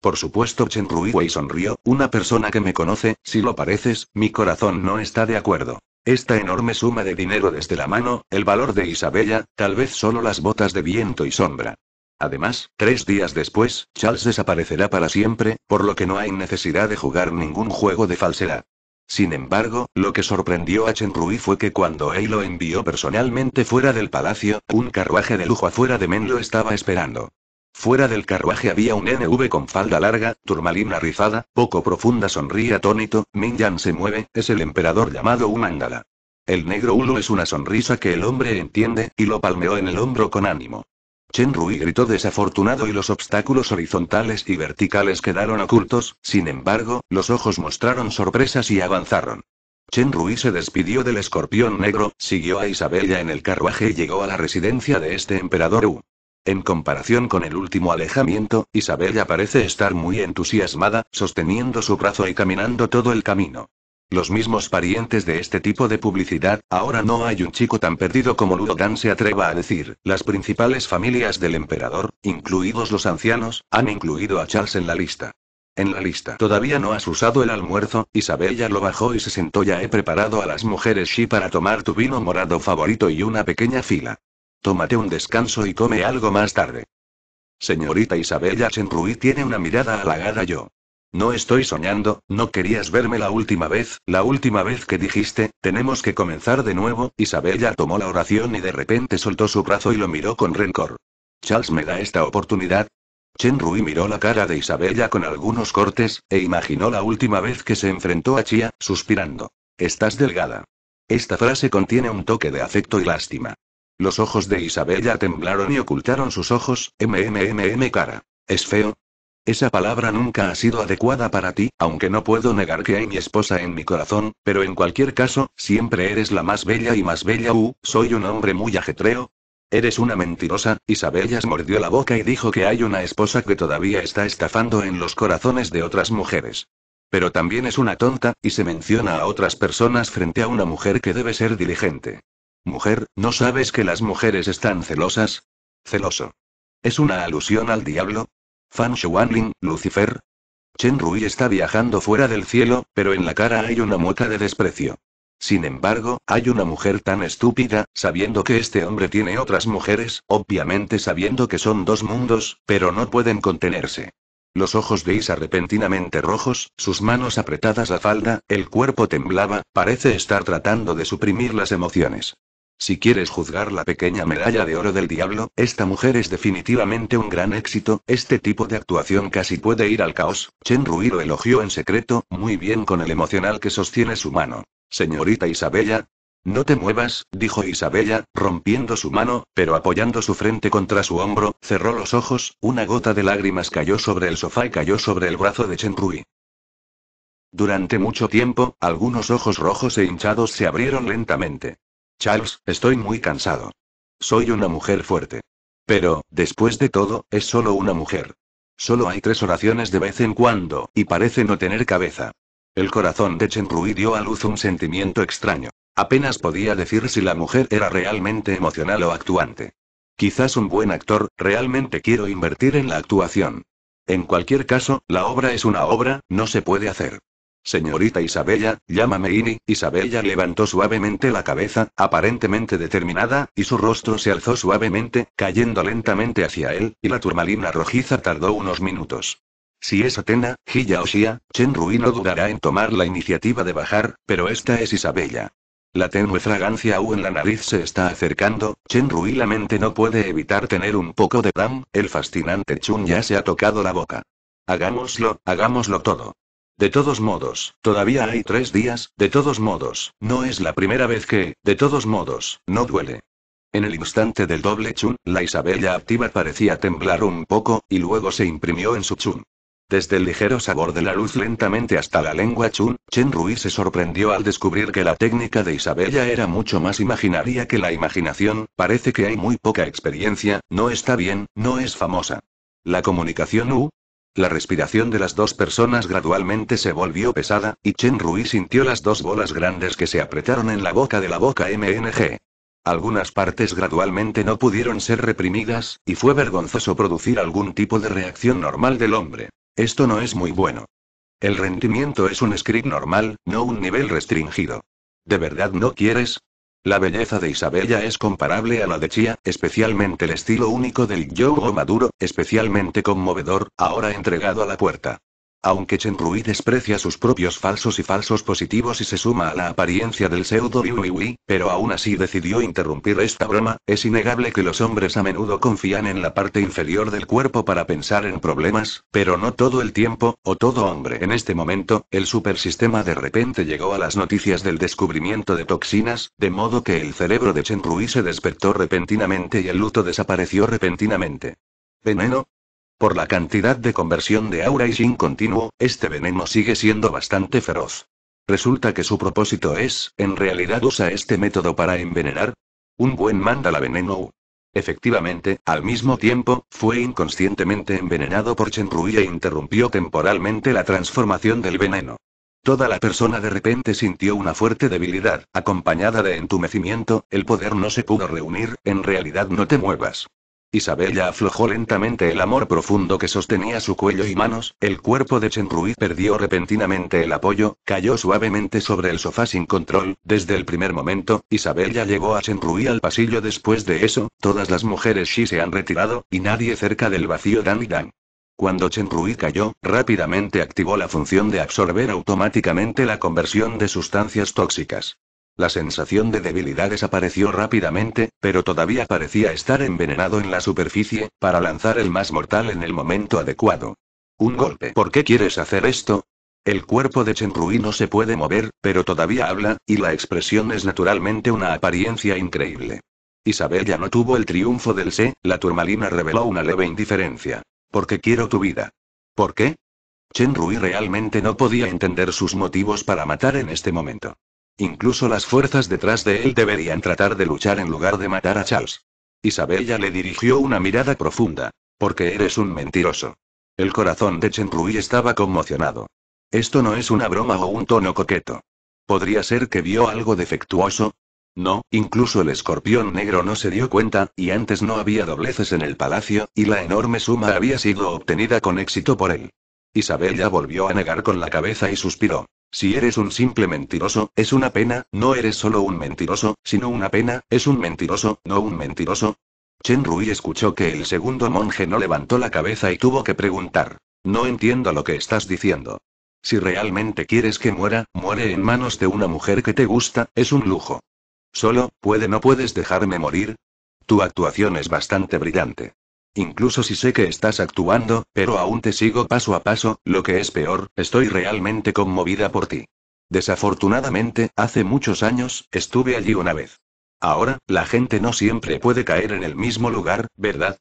Por supuesto, Chen Ruiwei sonrió, una persona que me conoce, si lo pareces, mi corazón no está de acuerdo. Esta enorme suma de dinero desde la mano, el valor de Isabella, tal vez solo las botas de viento y sombra. Además, tres días después, Charles desaparecerá para siempre, por lo que no hay necesidad de jugar ningún juego de falsedad. Sin embargo, lo que sorprendió a Chen Rui fue que cuando él lo envió personalmente fuera del palacio, un carruaje de lujo afuera de Men lo estaba esperando. Fuera del carruaje había un NV con falda larga, turmalina rizada, poco profunda sonríe atónito, Yan se mueve, es el emperador llamado Umandala. El negro hulo es una sonrisa que el hombre entiende, y lo palmeó en el hombro con ánimo. Chen Rui gritó desafortunado y los obstáculos horizontales y verticales quedaron ocultos, sin embargo, los ojos mostraron sorpresas y avanzaron. Chen Rui se despidió del escorpión negro, siguió a Isabella en el carruaje y llegó a la residencia de este emperador Wu. En comparación con el último alejamiento, Isabella parece estar muy entusiasmada, sosteniendo su brazo y caminando todo el camino. Los mismos parientes de este tipo de publicidad, ahora no hay un chico tan perdido como Ludogan. se atreva a decir, las principales familias del emperador, incluidos los ancianos, han incluido a Charles en la lista. En la lista. Todavía no has usado el almuerzo, Isabella lo bajó y se sentó. Ya he preparado a las mujeres Shi para tomar tu vino morado favorito y una pequeña fila. Tómate un descanso y come algo más tarde. Señorita Isabella Chenrui tiene una mirada halagada yo. No estoy soñando, no querías verme la última vez, la última vez que dijiste, tenemos que comenzar de nuevo, Isabella tomó la oración y de repente soltó su brazo y lo miró con rencor. Charles me da esta oportunidad. Chen Rui miró la cara de Isabella con algunos cortes, e imaginó la última vez que se enfrentó a Chia, suspirando. Estás delgada. Esta frase contiene un toque de afecto y lástima. Los ojos de Isabella temblaron y ocultaron sus ojos, mmm cara. Es feo, esa palabra nunca ha sido adecuada para ti, aunque no puedo negar que hay mi esposa en mi corazón, pero en cualquier caso, siempre eres la más bella y más bella. u, uh, soy un hombre muy ajetreo. Eres una mentirosa, Isabellas mordió la boca y dijo que hay una esposa que todavía está estafando en los corazones de otras mujeres. Pero también es una tonta, y se menciona a otras personas frente a una mujer que debe ser diligente. Mujer, ¿no sabes que las mujeres están celosas? Celoso. ¿Es una alusión al diablo? Fan Xuanling, Lucifer. Chen Rui está viajando fuera del cielo, pero en la cara hay una mueca de desprecio. Sin embargo, hay una mujer tan estúpida, sabiendo que este hombre tiene otras mujeres, obviamente sabiendo que son dos mundos, pero no pueden contenerse. Los ojos de Isa repentinamente rojos, sus manos apretadas a falda, el cuerpo temblaba, parece estar tratando de suprimir las emociones. Si quieres juzgar la pequeña medalla de oro del diablo, esta mujer es definitivamente un gran éxito, este tipo de actuación casi puede ir al caos, Chen Rui lo elogió en secreto, muy bien con el emocional que sostiene su mano. Señorita Isabella. No te muevas, dijo Isabella, rompiendo su mano, pero apoyando su frente contra su hombro, cerró los ojos, una gota de lágrimas cayó sobre el sofá y cayó sobre el brazo de Chen Rui. Durante mucho tiempo, algunos ojos rojos e hinchados se abrieron lentamente. Charles, estoy muy cansado. Soy una mujer fuerte. Pero, después de todo, es solo una mujer. Solo hay tres oraciones de vez en cuando, y parece no tener cabeza. El corazón de Chenrui dio a luz un sentimiento extraño. Apenas podía decir si la mujer era realmente emocional o actuante. Quizás un buen actor, realmente quiero invertir en la actuación. En cualquier caso, la obra es una obra, no se puede hacer. Señorita Isabella, llámame Ini. Isabella levantó suavemente la cabeza, aparentemente determinada, y su rostro se alzó suavemente, cayendo lentamente hacia él, y la turmalina rojiza tardó unos minutos. Si es Atena, Hiya o Shia, Rui no dudará en tomar la iniciativa de bajar, pero esta es Isabella. La tenue fragancia aún en la nariz se está acercando, Rui la mente no puede evitar tener un poco de dam, el fascinante Chun ya se ha tocado la boca. Hagámoslo, hagámoslo todo. De todos modos, todavía hay tres días, de todos modos, no es la primera vez que, de todos modos, no duele. En el instante del doble chun, la Isabella activa parecía temblar un poco, y luego se imprimió en su chun. Desde el ligero sabor de la luz lentamente hasta la lengua Chun, Chen Rui se sorprendió al descubrir que la técnica de Isabella era mucho más imaginaria que la imaginación, parece que hay muy poca experiencia, no está bien, no es famosa. La comunicación U, la respiración de las dos personas gradualmente se volvió pesada, y Chen Rui sintió las dos bolas grandes que se apretaron en la boca de la boca MNG. Algunas partes gradualmente no pudieron ser reprimidas, y fue vergonzoso producir algún tipo de reacción normal del hombre. Esto no es muy bueno. El rendimiento es un script normal, no un nivel restringido. ¿De verdad no quieres? La belleza de Isabella es comparable a la de Chia, especialmente el estilo único del yogo maduro, especialmente conmovedor, ahora entregado a la puerta. Aunque Chen Rui desprecia sus propios falsos y falsos positivos y se suma a la apariencia del pseudo Yui pero aún así decidió interrumpir esta broma, es innegable que los hombres a menudo confían en la parte inferior del cuerpo para pensar en problemas, pero no todo el tiempo, o todo hombre. En este momento, el supersistema de repente llegó a las noticias del descubrimiento de toxinas, de modo que el cerebro de Chen Rui se despertó repentinamente y el luto desapareció repentinamente. ¿Veneno? Por la cantidad de conversión de aura y sin continuo, este veneno sigue siendo bastante feroz. Resulta que su propósito es, en realidad usa este método para envenenar. Un buen mandala veneno Efectivamente, al mismo tiempo, fue inconscientemente envenenado por Chenrui e interrumpió temporalmente la transformación del veneno. Toda la persona de repente sintió una fuerte debilidad, acompañada de entumecimiento, el poder no se pudo reunir, en realidad no te muevas. Isabella aflojó lentamente el amor profundo que sostenía su cuello y manos, el cuerpo de Rui perdió repentinamente el apoyo, cayó suavemente sobre el sofá sin control, desde el primer momento, Isabella llegó a Chen Rui al pasillo después de eso, todas las mujeres Shi se han retirado, y nadie cerca del vacío Dan y Dan. Cuando Rui cayó, rápidamente activó la función de absorber automáticamente la conversión de sustancias tóxicas. La sensación de debilidad desapareció rápidamente, pero todavía parecía estar envenenado en la superficie, para lanzar el más mortal en el momento adecuado. Un golpe. ¿Por qué quieres hacer esto? El cuerpo de Chen Rui no se puede mover, pero todavía habla, y la expresión es naturalmente una apariencia increíble. Isabel ya no tuvo el triunfo del sé, la turmalina reveló una leve indiferencia. Porque quiero tu vida. ¿Por qué? Chen Rui realmente no podía entender sus motivos para matar en este momento. Incluso las fuerzas detrás de él deberían tratar de luchar en lugar de matar a Charles. Isabella le dirigió una mirada profunda. Porque eres un mentiroso. El corazón de Rui estaba conmocionado. Esto no es una broma o un tono coqueto. ¿Podría ser que vio algo defectuoso? No, incluso el escorpión negro no se dio cuenta, y antes no había dobleces en el palacio, y la enorme suma había sido obtenida con éxito por él. Isabella volvió a negar con la cabeza y suspiró. Si eres un simple mentiroso, es una pena, no eres solo un mentiroso, sino una pena, es un mentiroso, no un mentiroso. Chen Rui escuchó que el segundo monje no levantó la cabeza y tuvo que preguntar. No entiendo lo que estás diciendo. Si realmente quieres que muera, muere en manos de una mujer que te gusta, es un lujo. Solo, puede no puedes dejarme morir. Tu actuación es bastante brillante. Incluso si sé que estás actuando, pero aún te sigo paso a paso, lo que es peor, estoy realmente conmovida por ti. Desafortunadamente, hace muchos años, estuve allí una vez. Ahora, la gente no siempre puede caer en el mismo lugar, ¿verdad?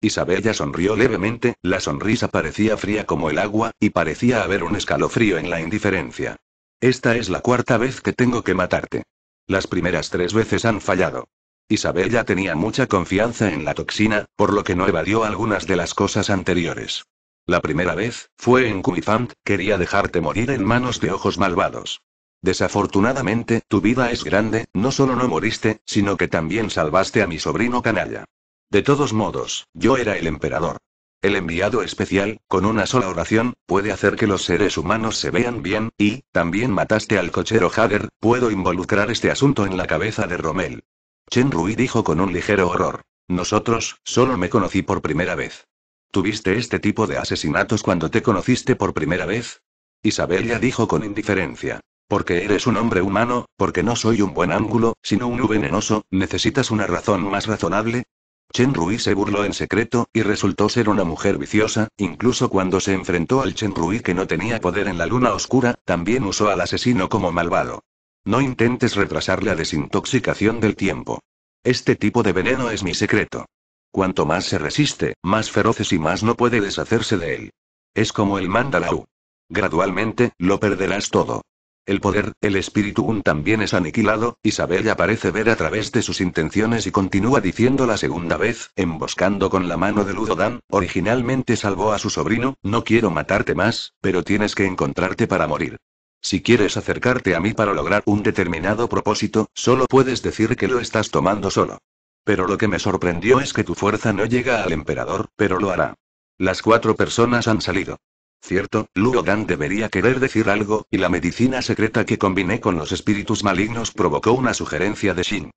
Isabella sonrió levemente, la sonrisa parecía fría como el agua, y parecía haber un escalofrío en la indiferencia. Esta es la cuarta vez que tengo que matarte. Las primeras tres veces han fallado. Isabella tenía mucha confianza en la toxina, por lo que no evadió algunas de las cosas anteriores. La primera vez, fue en Kumifant, quería dejarte morir en manos de ojos malvados. Desafortunadamente, tu vida es grande, no solo no moriste, sino que también salvaste a mi sobrino canalla. De todos modos, yo era el emperador. El enviado especial, con una sola oración, puede hacer que los seres humanos se vean bien, y, también mataste al cochero Hager, puedo involucrar este asunto en la cabeza de Rommel. Chen Rui dijo con un ligero horror. Nosotros, solo me conocí por primera vez. ¿Tuviste este tipo de asesinatos cuando te conociste por primera vez? Isabel ya dijo con indiferencia. Porque eres un hombre humano, porque no soy un buen ángulo, sino un venenoso, ¿necesitas una razón más razonable? Chen Rui se burló en secreto, y resultó ser una mujer viciosa, incluso cuando se enfrentó al Chen Rui que no tenía poder en la luna oscura, también usó al asesino como malvado. No intentes retrasar la desintoxicación del tiempo. Este tipo de veneno es mi secreto. Cuanto más se resiste, más feroces y más no puede deshacerse de él. Es como el mandalau. Gradualmente, lo perderás todo. El poder, el espíritu un también es aniquilado, Isabella parece ver a través de sus intenciones y continúa diciendo la segunda vez, emboscando con la mano de Ludodan, originalmente salvó a su sobrino, no quiero matarte más, pero tienes que encontrarte para morir. Si quieres acercarte a mí para lograr un determinado propósito, solo puedes decir que lo estás tomando solo. Pero lo que me sorprendió es que tu fuerza no llega al emperador, pero lo hará. Las cuatro personas han salido. Cierto, Gan debería querer decir algo, y la medicina secreta que combiné con los espíritus malignos provocó una sugerencia de Shin.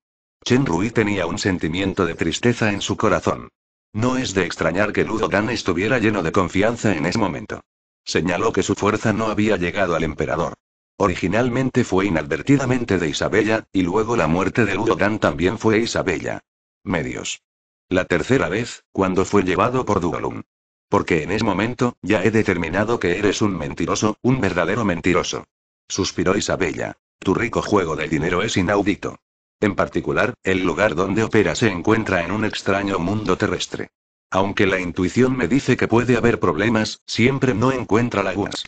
Chen Rui tenía un sentimiento de tristeza en su corazón. No es de extrañar que Gan estuviera lleno de confianza en ese momento. Señaló que su fuerza no había llegado al emperador. Originalmente fue inadvertidamente de Isabella, y luego la muerte de Ludodan también fue Isabella. Medios. La tercera vez, cuando fue llevado por Dugalum. Porque en ese momento, ya he determinado que eres un mentiroso, un verdadero mentiroso. Suspiró Isabella. Tu rico juego de dinero es inaudito. En particular, el lugar donde opera se encuentra en un extraño mundo terrestre. Aunque la intuición me dice que puede haber problemas, siempre no encuentra lagunas.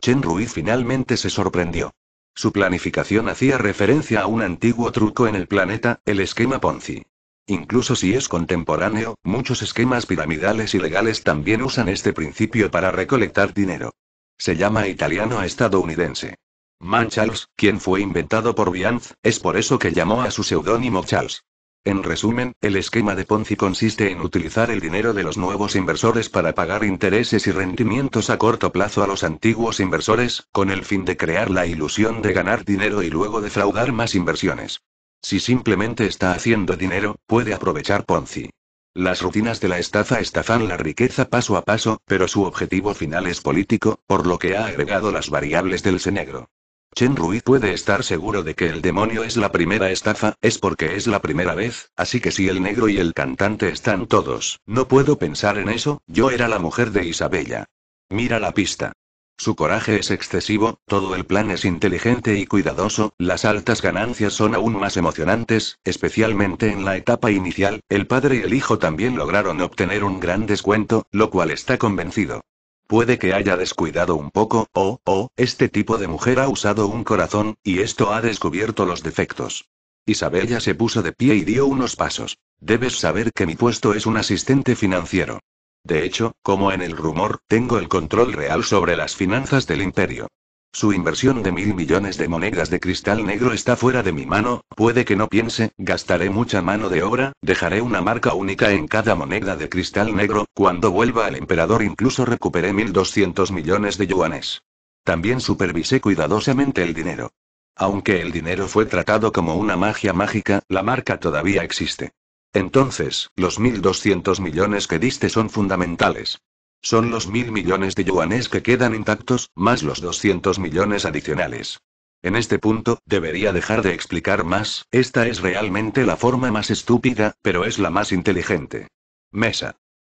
Chen Rui finalmente se sorprendió. Su planificación hacía referencia a un antiguo truco en el planeta, el esquema Ponzi. Incluso si es contemporáneo, muchos esquemas piramidales ilegales también usan este principio para recolectar dinero. Se llama italiano-estadounidense. Man Charles, quien fue inventado por Vianz, es por eso que llamó a su seudónimo Charles. En resumen, el esquema de Ponzi consiste en utilizar el dinero de los nuevos inversores para pagar intereses y rendimientos a corto plazo a los antiguos inversores, con el fin de crear la ilusión de ganar dinero y luego defraudar más inversiones. Si simplemente está haciendo dinero, puede aprovechar Ponzi. Las rutinas de la estafa estafan la riqueza paso a paso, pero su objetivo final es político, por lo que ha agregado las variables del senegro. Chen Rui puede estar seguro de que el demonio es la primera estafa, es porque es la primera vez, así que si el negro y el cantante están todos, no puedo pensar en eso, yo era la mujer de Isabella. Mira la pista. Su coraje es excesivo, todo el plan es inteligente y cuidadoso, las altas ganancias son aún más emocionantes, especialmente en la etapa inicial, el padre y el hijo también lograron obtener un gran descuento, lo cual está convencido. Puede que haya descuidado un poco, o, o este tipo de mujer ha usado un corazón, y esto ha descubierto los defectos. Isabella se puso de pie y dio unos pasos. Debes saber que mi puesto es un asistente financiero. De hecho, como en el rumor, tengo el control real sobre las finanzas del imperio. Su inversión de mil millones de monedas de cristal negro está fuera de mi mano, puede que no piense, gastaré mucha mano de obra, dejaré una marca única en cada moneda de cristal negro, cuando vuelva al emperador incluso recuperé mil doscientos millones de yuanes. También supervisé cuidadosamente el dinero. Aunque el dinero fue tratado como una magia mágica, la marca todavía existe. Entonces, los 1.200 millones que diste son fundamentales. Son los mil millones de yuanes que quedan intactos, más los 200 millones adicionales. En este punto, debería dejar de explicar más, esta es realmente la forma más estúpida, pero es la más inteligente. Mesa.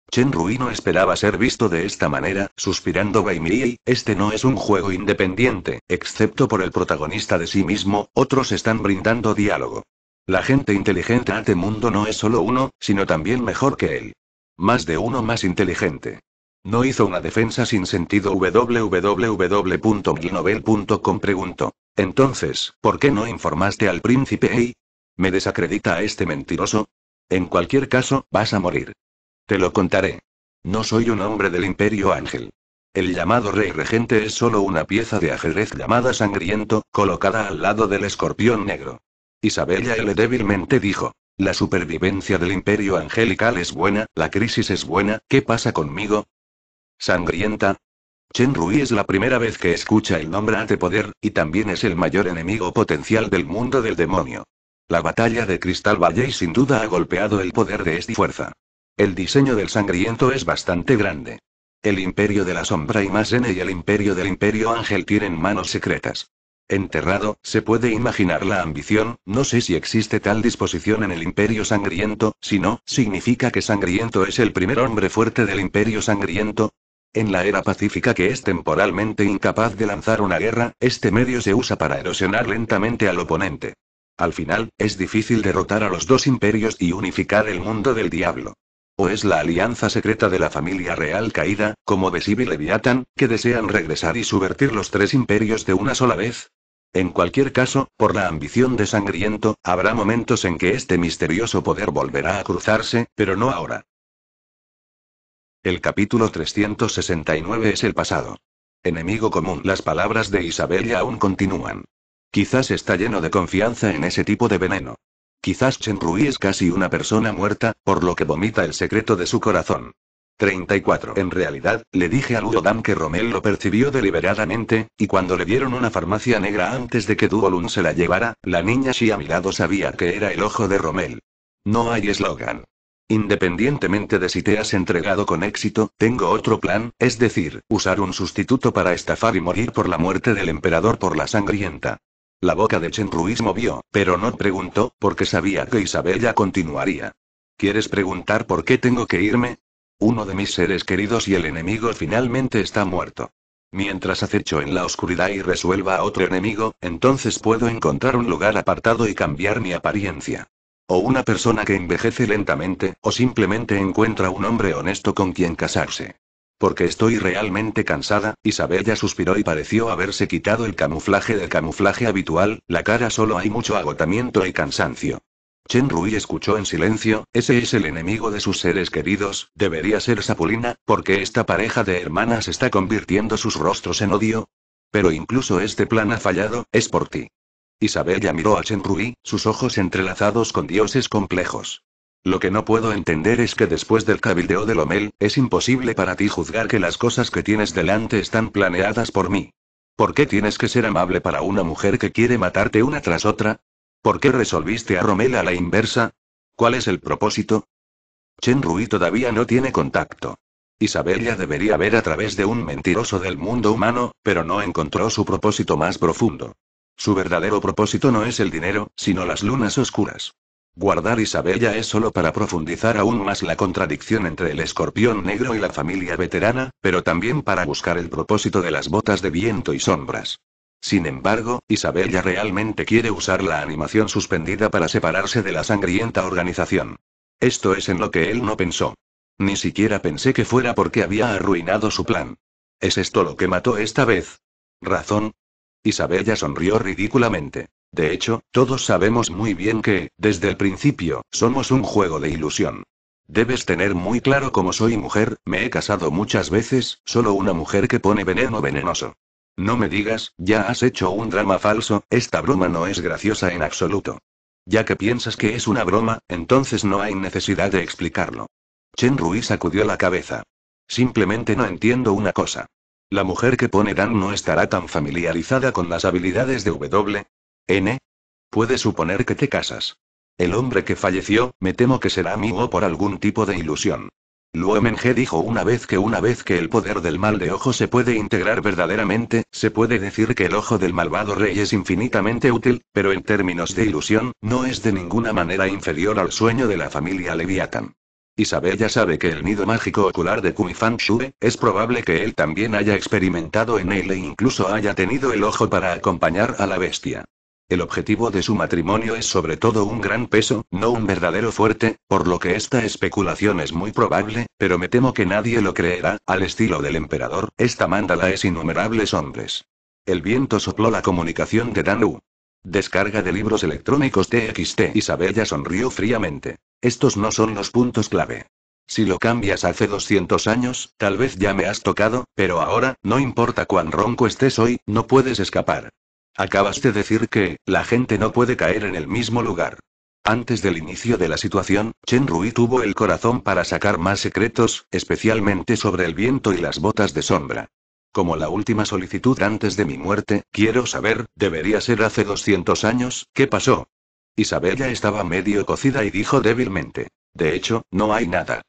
Chen Rui no esperaba ser visto de esta manera, suspirando bei este no es un juego independiente, excepto por el protagonista de sí mismo, otros están brindando diálogo. La gente inteligente a este mundo no es solo uno, sino también mejor que él. Más de uno más inteligente. No hizo una defensa sin sentido www.milnovel.com preguntó. Entonces, ¿por qué no informaste al príncipe ¿Me desacredita este mentiroso? En cualquier caso, vas a morir. Te lo contaré. No soy un hombre del Imperio Ángel. El llamado rey regente es solo una pieza de ajedrez llamada sangriento, colocada al lado del escorpión negro. Isabella le débilmente dijo. La supervivencia del imperio angelical es buena, la crisis es buena, ¿qué pasa conmigo? Sangrienta. Chen Rui es la primera vez que escucha el nombre Ate Poder, y también es el mayor enemigo potencial del mundo del demonio. La batalla de Cristal Valley sin duda ha golpeado el poder de esta fuerza. El diseño del sangriento es bastante grande. El Imperio de la Sombra y más N y el Imperio del Imperio Ángel tienen manos secretas. Enterrado, se puede imaginar la ambición, no sé si existe tal disposición en el Imperio Sangriento, si no, significa que Sangriento es el primer hombre fuerte del Imperio Sangriento, en la era pacífica que es temporalmente incapaz de lanzar una guerra, este medio se usa para erosionar lentamente al oponente. Al final, es difícil derrotar a los dos imperios y unificar el mundo del diablo. O es la alianza secreta de la familia real caída, como Besib y que desean regresar y subvertir los tres imperios de una sola vez. En cualquier caso, por la ambición de Sangriento, habrá momentos en que este misterioso poder volverá a cruzarse, pero no ahora. El capítulo 369 es el pasado. Enemigo común. Las palabras de Isabella aún continúan. Quizás está lleno de confianza en ese tipo de veneno. Quizás Chen Rui es casi una persona muerta, por lo que vomita el secreto de su corazón. 34. En realidad, le dije a Dan que Romel lo percibió deliberadamente, y cuando le dieron una farmacia negra antes de que Duolun se la llevara, la niña si a mi lado sabía que era el ojo de Romel. No hay eslogan. Independientemente de si te has entregado con éxito, tengo otro plan, es decir, usar un sustituto para estafar y morir por la muerte del emperador por la sangrienta. La boca de Chen Ruiz movió, pero no preguntó, porque sabía que Isabella continuaría. ¿Quieres preguntar por qué tengo que irme? Uno de mis seres queridos y el enemigo finalmente está muerto. Mientras acecho en la oscuridad y resuelva a otro enemigo, entonces puedo encontrar un lugar apartado y cambiar mi apariencia o una persona que envejece lentamente, o simplemente encuentra un hombre honesto con quien casarse. Porque estoy realmente cansada, Isabella suspiró y pareció haberse quitado el camuflaje del camuflaje habitual, la cara solo hay mucho agotamiento y cansancio. Chen Rui escuchó en silencio, ese es el enemigo de sus seres queridos, debería ser Sapulina, porque esta pareja de hermanas está convirtiendo sus rostros en odio. Pero incluso este plan ha fallado, es por ti. Isabella miró a Chen Rui, sus ojos entrelazados con dioses complejos. Lo que no puedo entender es que después del cabildeo de Lomel, es imposible para ti juzgar que las cosas que tienes delante están planeadas por mí. ¿Por qué tienes que ser amable para una mujer que quiere matarte una tras otra? ¿Por qué resolviste a Romel a la inversa? ¿Cuál es el propósito? Chen Rui todavía no tiene contacto. Isabella debería ver a través de un mentiroso del mundo humano, pero no encontró su propósito más profundo. Su verdadero propósito no es el dinero, sino las lunas oscuras. Guardar Isabella es solo para profundizar aún más la contradicción entre el escorpión negro y la familia veterana, pero también para buscar el propósito de las botas de viento y sombras. Sin embargo, Isabella realmente quiere usar la animación suspendida para separarse de la sangrienta organización. Esto es en lo que él no pensó. Ni siquiera pensé que fuera porque había arruinado su plan. ¿Es esto lo que mató esta vez? Razón, Isabella sonrió ridículamente. De hecho, todos sabemos muy bien que, desde el principio, somos un juego de ilusión. Debes tener muy claro cómo soy mujer, me he casado muchas veces, solo una mujer que pone veneno venenoso. No me digas, ya has hecho un drama falso, esta broma no es graciosa en absoluto. Ya que piensas que es una broma, entonces no hay necesidad de explicarlo. Chen Rui sacudió la cabeza. Simplemente no entiendo una cosa. La mujer que pone Dan no estará tan familiarizada con las habilidades de W. N. Puede suponer que te casas. El hombre que falleció, me temo que será amigo por algún tipo de ilusión. Luemenge dijo una vez que una vez que el poder del mal de ojo se puede integrar verdaderamente, se puede decir que el ojo del malvado rey es infinitamente útil, pero en términos de ilusión, no es de ninguna manera inferior al sueño de la familia Leviathan. Isabella ya sabe que el nido mágico ocular de Kumifan Shue, es probable que él también haya experimentado en él e incluso haya tenido el ojo para acompañar a la bestia. El objetivo de su matrimonio es sobre todo un gran peso, no un verdadero fuerte, por lo que esta especulación es muy probable, pero me temo que nadie lo creerá, al estilo del emperador, esta mandala es innumerables hombres. El viento sopló la comunicación de Danu. Descarga de libros electrónicos TXT. Isabella sonrió fríamente. Estos no son los puntos clave. Si lo cambias hace 200 años, tal vez ya me has tocado, pero ahora, no importa cuán ronco estés hoy, no puedes escapar. Acabas de decir que, la gente no puede caer en el mismo lugar. Antes del inicio de la situación, Chen Rui tuvo el corazón para sacar más secretos, especialmente sobre el viento y las botas de sombra. Como la última solicitud antes de mi muerte, quiero saber, debería ser hace 200 años, ¿qué pasó? Isabel ya estaba medio cocida y dijo débilmente. De hecho, no hay nada.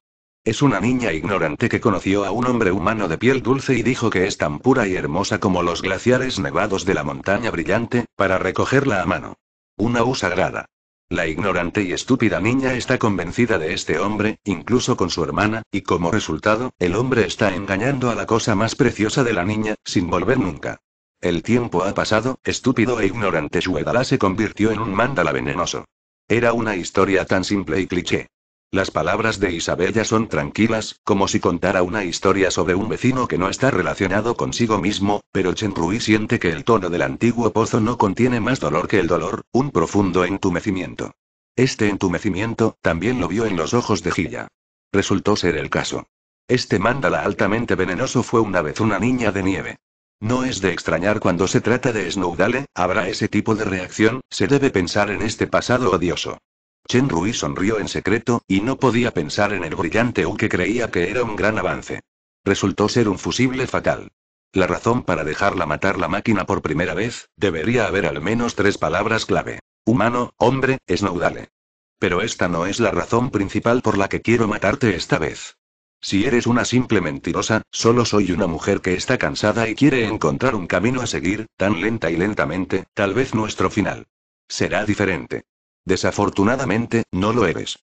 Es una niña ignorante que conoció a un hombre humano de piel dulce y dijo que es tan pura y hermosa como los glaciares nevados de la montaña brillante, para recogerla a mano. Una U sagrada. La ignorante y estúpida niña está convencida de este hombre, incluso con su hermana, y como resultado, el hombre está engañando a la cosa más preciosa de la niña, sin volver nunca. El tiempo ha pasado, estúpido e ignorante Shuedala se convirtió en un mandala venenoso. Era una historia tan simple y cliché. Las palabras de Isabella son tranquilas, como si contara una historia sobre un vecino que no está relacionado consigo mismo, pero Rui siente que el tono del antiguo pozo no contiene más dolor que el dolor, un profundo entumecimiento. Este entumecimiento, también lo vio en los ojos de Gilla. Resultó ser el caso. Este mandala altamente venenoso fue una vez una niña de nieve. No es de extrañar cuando se trata de Snowdale, habrá ese tipo de reacción, se debe pensar en este pasado odioso. Chen Rui sonrió en secreto, y no podía pensar en el brillante U que creía que era un gran avance. Resultó ser un fusible fatal. La razón para dejarla matar la máquina por primera vez, debería haber al menos tres palabras clave. Humano, hombre, Snowdale. Pero esta no es la razón principal por la que quiero matarte esta vez. Si eres una simple mentirosa, solo soy una mujer que está cansada y quiere encontrar un camino a seguir, tan lenta y lentamente, tal vez nuestro final. Será diferente. Desafortunadamente, no lo eres.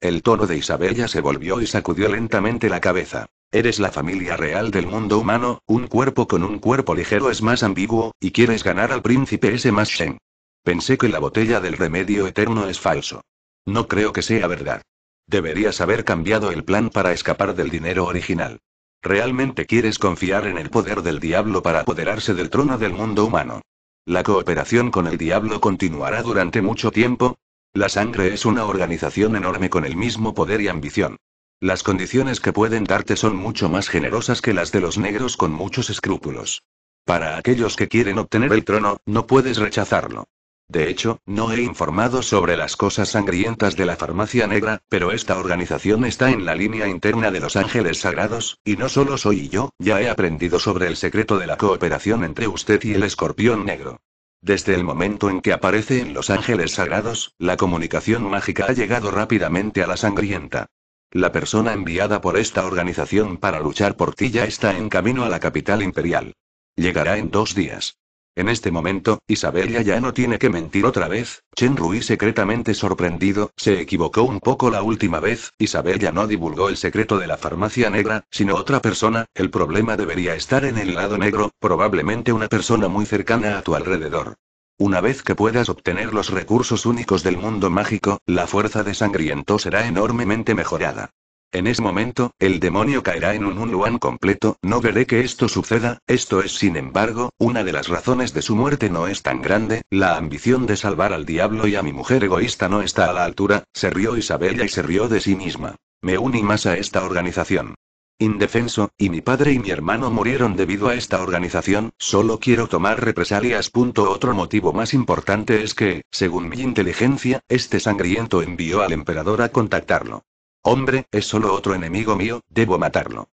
El tono de Isabella se volvió y sacudió lentamente la cabeza. Eres la familia real del mundo humano, un cuerpo con un cuerpo ligero es más ambiguo, y quieres ganar al príncipe ese más Shen. Pensé que la botella del remedio eterno es falso. No creo que sea verdad. Deberías haber cambiado el plan para escapar del dinero original. ¿Realmente quieres confiar en el poder del diablo para apoderarse del trono del mundo humano? La cooperación con el diablo continuará durante mucho tiempo. La sangre es una organización enorme con el mismo poder y ambición. Las condiciones que pueden darte son mucho más generosas que las de los negros con muchos escrúpulos. Para aquellos que quieren obtener el trono, no puedes rechazarlo. De hecho, no he informado sobre las cosas sangrientas de la farmacia negra, pero esta organización está en la línea interna de los ángeles sagrados, y no solo soy yo, ya he aprendido sobre el secreto de la cooperación entre usted y el escorpión negro. Desde el momento en que aparece en los ángeles sagrados, la comunicación mágica ha llegado rápidamente a la sangrienta. La persona enviada por esta organización para luchar por ti ya está en camino a la capital imperial. Llegará en dos días. En este momento, Isabella ya no tiene que mentir otra vez. Chen Rui secretamente sorprendido, se equivocó un poco la última vez. Isabella no divulgó el secreto de la farmacia negra, sino otra persona. El problema debería estar en el lado negro, probablemente una persona muy cercana a tu alrededor. Una vez que puedas obtener los recursos únicos del mundo mágico, la fuerza de sangriento será enormemente mejorada. En ese momento, el demonio caerá en un Unluan completo, no veré que esto suceda, esto es sin embargo, una de las razones de su muerte no es tan grande, la ambición de salvar al diablo y a mi mujer egoísta no está a la altura, se rió Isabella y se rió de sí misma. Me uní más a esta organización. Indefenso, y mi padre y mi hermano murieron debido a esta organización, solo quiero tomar represalias. Otro motivo más importante es que, según mi inteligencia, este sangriento envió al emperador a contactarlo. Hombre, es solo otro enemigo mío, debo matarlo.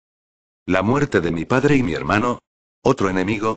La muerte de mi padre y mi hermano. ¿Otro enemigo?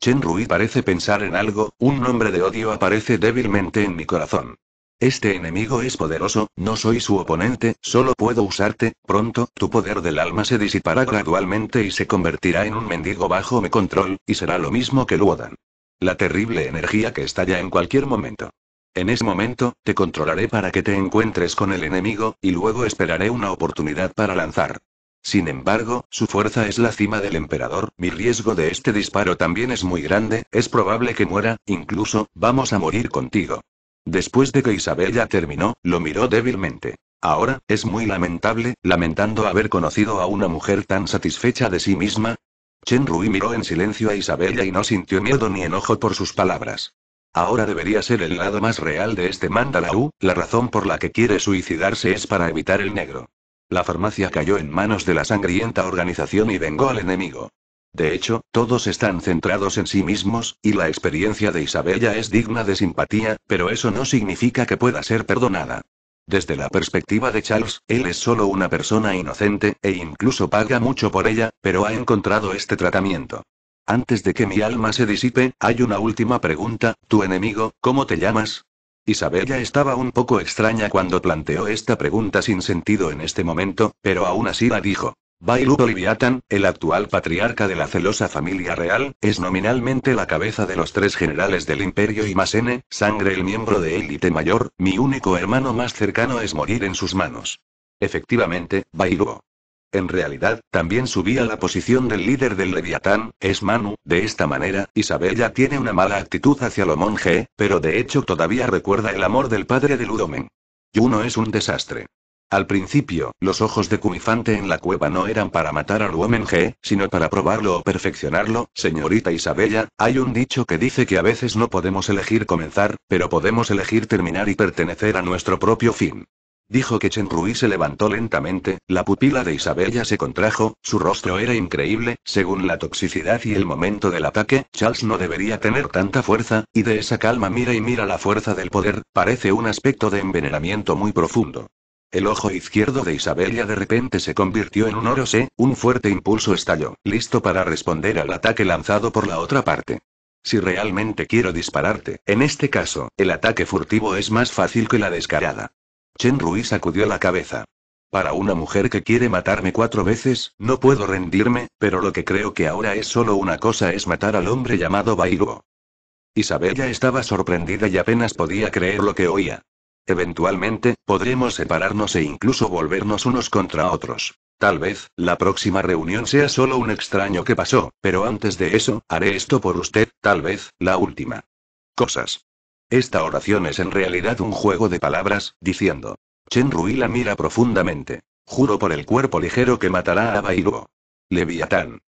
Chen Rui parece pensar en algo, un nombre de odio aparece débilmente en mi corazón. Este enemigo es poderoso, no soy su oponente, solo puedo usarte, pronto, tu poder del alma se disipará gradualmente y se convertirá en un mendigo bajo mi control, y será lo mismo que Luodan. La terrible energía que estalla en cualquier momento. En ese momento, te controlaré para que te encuentres con el enemigo, y luego esperaré una oportunidad para lanzar. Sin embargo, su fuerza es la cima del emperador, mi riesgo de este disparo también es muy grande, es probable que muera, incluso, vamos a morir contigo. Después de que Isabella terminó, lo miró débilmente. Ahora, es muy lamentable, lamentando haber conocido a una mujer tan satisfecha de sí misma. Chen Rui miró en silencio a Isabella y no sintió miedo ni enojo por sus palabras. Ahora debería ser el lado más real de este Mandalaú, la razón por la que quiere suicidarse es para evitar el negro. La farmacia cayó en manos de la sangrienta organización y vengó al enemigo. De hecho, todos están centrados en sí mismos, y la experiencia de Isabella es digna de simpatía, pero eso no significa que pueda ser perdonada. Desde la perspectiva de Charles, él es solo una persona inocente, e incluso paga mucho por ella, pero ha encontrado este tratamiento. Antes de que mi alma se disipe, hay una última pregunta, tu enemigo, ¿cómo te llamas? Isabella estaba un poco extraña cuando planteó esta pregunta sin sentido en este momento, pero aún así la dijo. bailú Oliviatan, el actual patriarca de la celosa familia real, es nominalmente la cabeza de los tres generales del imperio y más N, sangre el miembro de élite mayor, mi único hermano más cercano es morir en sus manos. Efectivamente, bailú en realidad, también subía la posición del líder del Leviatán, es Manu, de esta manera, Isabella tiene una mala actitud hacia lo monje, pero de hecho todavía recuerda el amor del padre de Ludomen. Yuno es un desastre. Al principio, los ojos de cumifante en la cueva no eran para matar al a G, sino para probarlo o perfeccionarlo. Señorita Isabella, hay un dicho que dice que a veces no podemos elegir comenzar, pero podemos elegir terminar y pertenecer a nuestro propio fin. Dijo que Chen Rui se levantó lentamente, la pupila de Isabella se contrajo, su rostro era increíble, según la toxicidad y el momento del ataque, Charles no debería tener tanta fuerza, y de esa calma mira y mira la fuerza del poder, parece un aspecto de envenenamiento muy profundo. El ojo izquierdo de Isabella de repente se convirtió en un oro sé, un fuerte impulso estalló, listo para responder al ataque lanzado por la otra parte. Si realmente quiero dispararte, en este caso, el ataque furtivo es más fácil que la descarada. Chen Rui sacudió la cabeza. Para una mujer que quiere matarme cuatro veces, no puedo rendirme, pero lo que creo que ahora es solo una cosa es matar al hombre llamado Isabel ya estaba sorprendida y apenas podía creer lo que oía. Eventualmente, podremos separarnos e incluso volvernos unos contra otros. Tal vez, la próxima reunión sea solo un extraño que pasó, pero antes de eso, haré esto por usted, tal vez, la última. Cosas. Esta oración es en realidad un juego de palabras, diciendo. Chen Rui la mira profundamente. Juro por el cuerpo ligero que matará a Bairuo. Leviatán.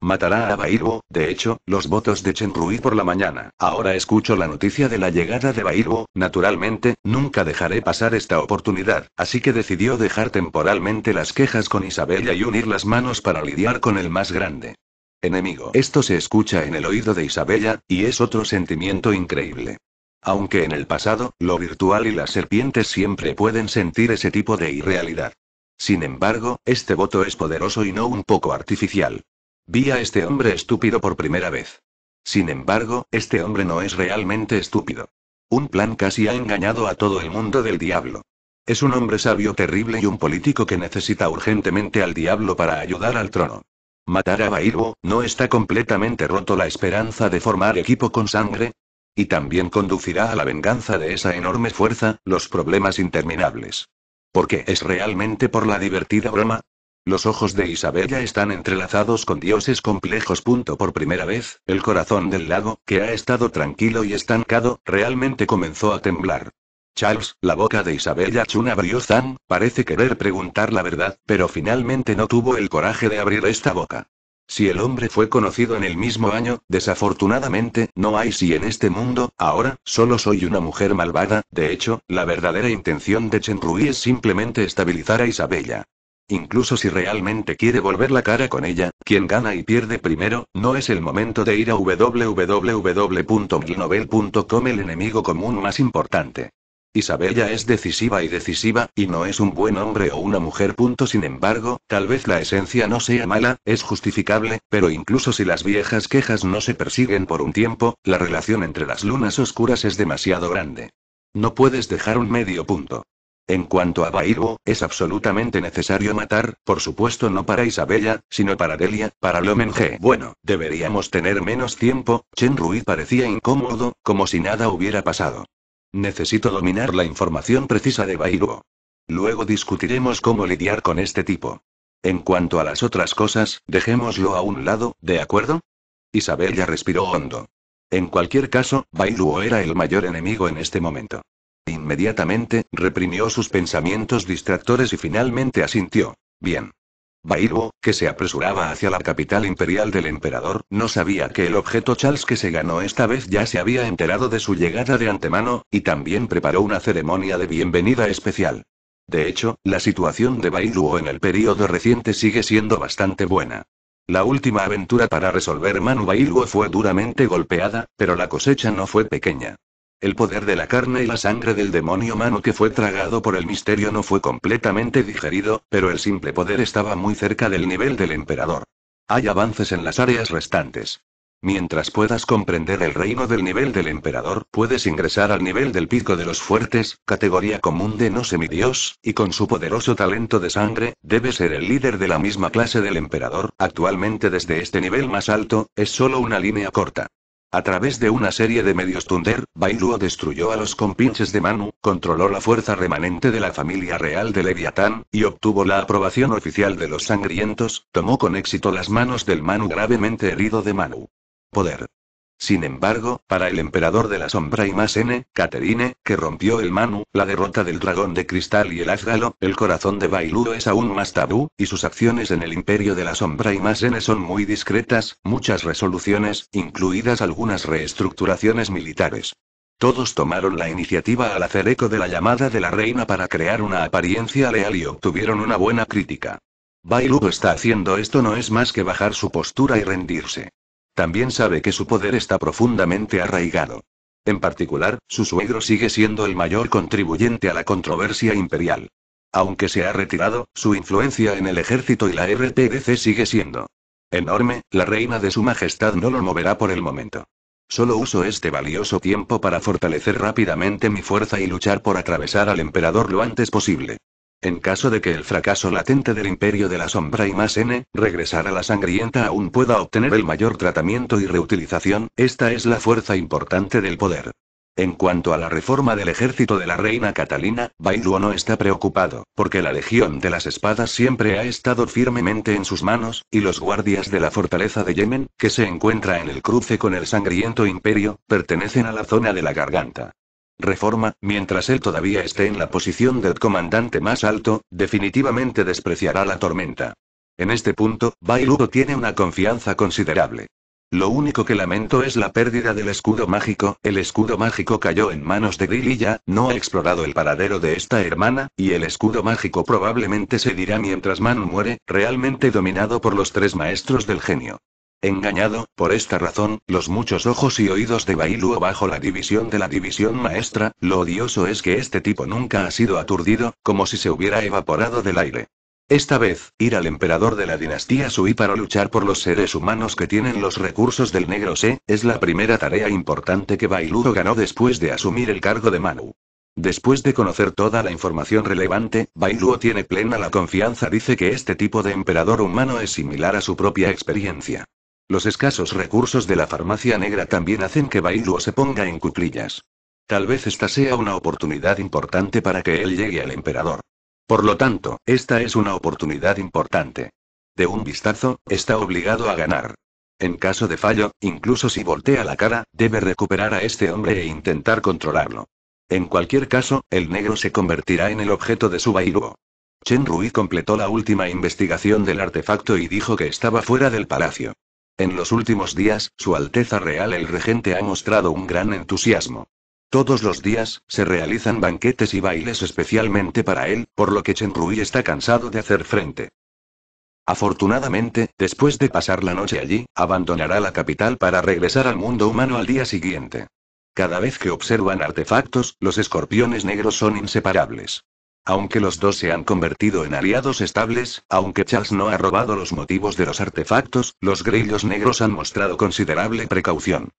Matará a Bairuo, de hecho, los votos de Chen Rui por la mañana. Ahora escucho la noticia de la llegada de Bairuo, naturalmente, nunca dejaré pasar esta oportunidad, así que decidió dejar temporalmente las quejas con Isabella y unir las manos para lidiar con el más grande. Enemigo. Esto se escucha en el oído de Isabella, y es otro sentimiento increíble. Aunque en el pasado, lo virtual y las serpientes siempre pueden sentir ese tipo de irrealidad. Sin embargo, este voto es poderoso y no un poco artificial. Vi a este hombre estúpido por primera vez. Sin embargo, este hombre no es realmente estúpido. Un plan casi ha engañado a todo el mundo del diablo. Es un hombre sabio terrible y un político que necesita urgentemente al diablo para ayudar al trono. Matar a Bairbo, ¿no está completamente roto la esperanza de formar equipo con sangre? Y también conducirá a la venganza de esa enorme fuerza, los problemas interminables. ¿Por qué es realmente por la divertida broma, los ojos de Isabella están entrelazados con dioses complejos. Punto por primera vez, el corazón del lago, que ha estado tranquilo y estancado, realmente comenzó a temblar. Charles, la boca de Isabella Chun abrió Zan, parece querer preguntar la verdad, pero finalmente no tuvo el coraje de abrir esta boca. Si el hombre fue conocido en el mismo año, desafortunadamente, no hay si en este mundo, ahora, solo soy una mujer malvada, de hecho, la verdadera intención de Chen Rui es simplemente estabilizar a Isabella. Incluso si realmente quiere volver la cara con ella, quien gana y pierde primero, no es el momento de ir a www.milnovel.com el enemigo común más importante. Isabella es decisiva y decisiva, y no es un buen hombre o una mujer. Punto. Sin embargo, tal vez la esencia no sea mala, es justificable, pero incluso si las viejas quejas no se persiguen por un tiempo, la relación entre las lunas oscuras es demasiado grande. No puedes dejar un medio punto. En cuanto a Bairbo es absolutamente necesario matar, por supuesto no para Isabella, sino para Delia, para Lomenge. Bueno, deberíamos tener menos tiempo, Chen Rui parecía incómodo, como si nada hubiera pasado. Necesito dominar la información precisa de Bairuo. Luego discutiremos cómo lidiar con este tipo. En cuanto a las otras cosas, dejémoslo a un lado, ¿de acuerdo? Isabel ya respiró hondo. En cualquier caso, Bailuo era el mayor enemigo en este momento. Inmediatamente, reprimió sus pensamientos distractores y finalmente asintió. Bien. Bairuo, que se apresuraba hacia la capital imperial del emperador, no sabía que el objeto Charles que se ganó esta vez ya se había enterado de su llegada de antemano, y también preparó una ceremonia de bienvenida especial. De hecho, la situación de Bailuo en el período reciente sigue siendo bastante buena. La última aventura para resolver Manu Bailuo fue duramente golpeada, pero la cosecha no fue pequeña. El poder de la carne y la sangre del demonio humano que fue tragado por el misterio no fue completamente digerido, pero el simple poder estaba muy cerca del nivel del emperador. Hay avances en las áreas restantes. Mientras puedas comprender el reino del nivel del emperador, puedes ingresar al nivel del pico de los fuertes, categoría común de no semidios, y con su poderoso talento de sangre, debe ser el líder de la misma clase del emperador, actualmente desde este nivel más alto, es solo una línea corta. A través de una serie de medios Thunder, Bailuo destruyó a los compinches de Manu, controló la fuerza remanente de la familia real de Leviatán, y obtuvo la aprobación oficial de los sangrientos, tomó con éxito las manos del Manu gravemente herido de Manu. Poder. Sin embargo, para el emperador de la sombra y más N, Caterine, que rompió el Manu, la derrota del dragón de cristal y el Azgalo, el corazón de Bailudo es aún más tabú, y sus acciones en el imperio de la sombra y más N son muy discretas, muchas resoluciones, incluidas algunas reestructuraciones militares. Todos tomaron la iniciativa al hacer eco de la llamada de la reina para crear una apariencia leal y obtuvieron una buena crítica. Bailudo está haciendo esto no es más que bajar su postura y rendirse. También sabe que su poder está profundamente arraigado. En particular, su suegro sigue siendo el mayor contribuyente a la controversia imperial. Aunque se ha retirado, su influencia en el ejército y la RTDC sigue siendo enorme, la reina de su majestad no lo moverá por el momento. Solo uso este valioso tiempo para fortalecer rápidamente mi fuerza y luchar por atravesar al emperador lo antes posible. En caso de que el fracaso latente del imperio de la sombra y más N, regresar a la sangrienta aún pueda obtener el mayor tratamiento y reutilización, esta es la fuerza importante del poder. En cuanto a la reforma del ejército de la reina Catalina, Bailuono no está preocupado, porque la Legión de las Espadas siempre ha estado firmemente en sus manos, y los guardias de la fortaleza de Yemen, que se encuentra en el cruce con el sangriento imperio, pertenecen a la zona de la garganta reforma, mientras él todavía esté en la posición del comandante más alto, definitivamente despreciará la tormenta. En este punto, Bailudo tiene una confianza considerable. Lo único que lamento es la pérdida del escudo mágico, el escudo mágico cayó en manos de Grillilla, no ha explorado el paradero de esta hermana, y el escudo mágico probablemente se dirá mientras Man muere, realmente dominado por los tres maestros del genio. Engañado, por esta razón, los muchos ojos y oídos de Bailuo bajo la división de la división maestra, lo odioso es que este tipo nunca ha sido aturdido, como si se hubiera evaporado del aire. Esta vez, ir al emperador de la dinastía Sui para luchar por los seres humanos que tienen los recursos del negro Se, es la primera tarea importante que Bailuo ganó después de asumir el cargo de Manu. Después de conocer toda la información relevante, Bailuo tiene plena la confianza dice que este tipo de emperador humano es similar a su propia experiencia. Los escasos recursos de la farmacia negra también hacen que Bailuo se ponga en cuclillas. Tal vez esta sea una oportunidad importante para que él llegue al emperador. Por lo tanto, esta es una oportunidad importante. De un vistazo, está obligado a ganar. En caso de fallo, incluso si voltea la cara, debe recuperar a este hombre e intentar controlarlo. En cualquier caso, el negro se convertirá en el objeto de su Bailuo. Chen Rui completó la última investigación del artefacto y dijo que estaba fuera del palacio. En los últimos días, Su Alteza Real el Regente ha mostrado un gran entusiasmo. Todos los días, se realizan banquetes y bailes especialmente para él, por lo que Chen Rui está cansado de hacer frente. Afortunadamente, después de pasar la noche allí, abandonará la capital para regresar al mundo humano al día siguiente. Cada vez que observan artefactos, los escorpiones negros son inseparables. Aunque los dos se han convertido en aliados estables, aunque Charles no ha robado los motivos de los artefactos, los grillos negros han mostrado considerable precaución.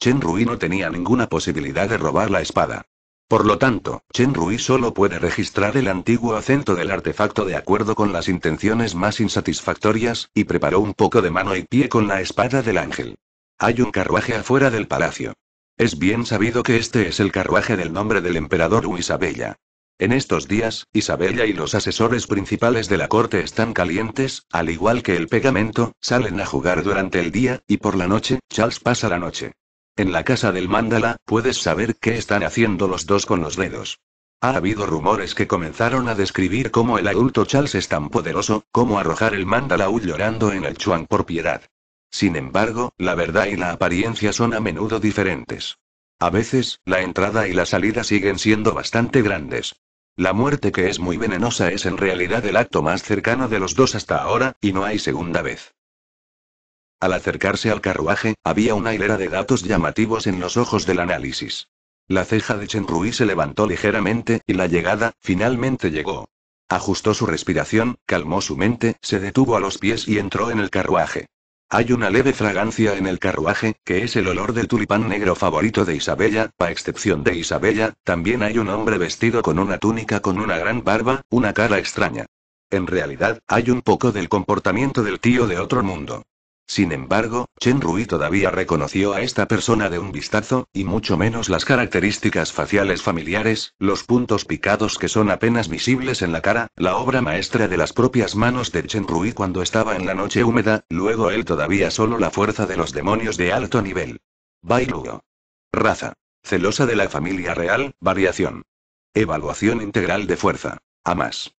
Chen Rui no tenía ninguna posibilidad de robar la espada. Por lo tanto, Chen Rui solo puede registrar el antiguo acento del artefacto de acuerdo con las intenciones más insatisfactorias, y preparó un poco de mano y pie con la espada del ángel. Hay un carruaje afuera del palacio. Es bien sabido que este es el carruaje del nombre del emperador Isabella. En estos días, Isabella y los asesores principales de la corte están calientes, al igual que el pegamento, salen a jugar durante el día, y por la noche, Charles pasa la noche. En la casa del Mandala, puedes saber qué están haciendo los dos con los dedos. Ha habido rumores que comenzaron a describir cómo el adulto Charles es tan poderoso, como arrojar el Mandalaú llorando en el Chuan por piedad. Sin embargo, la verdad y la apariencia son a menudo diferentes. A veces, la entrada y la salida siguen siendo bastante grandes. La muerte que es muy venenosa es en realidad el acto más cercano de los dos hasta ahora, y no hay segunda vez. Al acercarse al carruaje, había una hilera de datos llamativos en los ojos del análisis. La ceja de Rui se levantó ligeramente, y la llegada, finalmente llegó. Ajustó su respiración, calmó su mente, se detuvo a los pies y entró en el carruaje. Hay una leve fragancia en el carruaje, que es el olor del tulipán negro favorito de Isabella, a excepción de Isabella, también hay un hombre vestido con una túnica con una gran barba, una cara extraña. En realidad, hay un poco del comportamiento del tío de otro mundo. Sin embargo, Chen Rui todavía reconoció a esta persona de un vistazo, y mucho menos las características faciales familiares, los puntos picados que son apenas visibles en la cara, la obra maestra de las propias manos de Chen Rui cuando estaba en la noche húmeda, luego él todavía solo la fuerza de los demonios de alto nivel. Bai Raza. Celosa de la familia real, variación. Evaluación integral de fuerza. A más.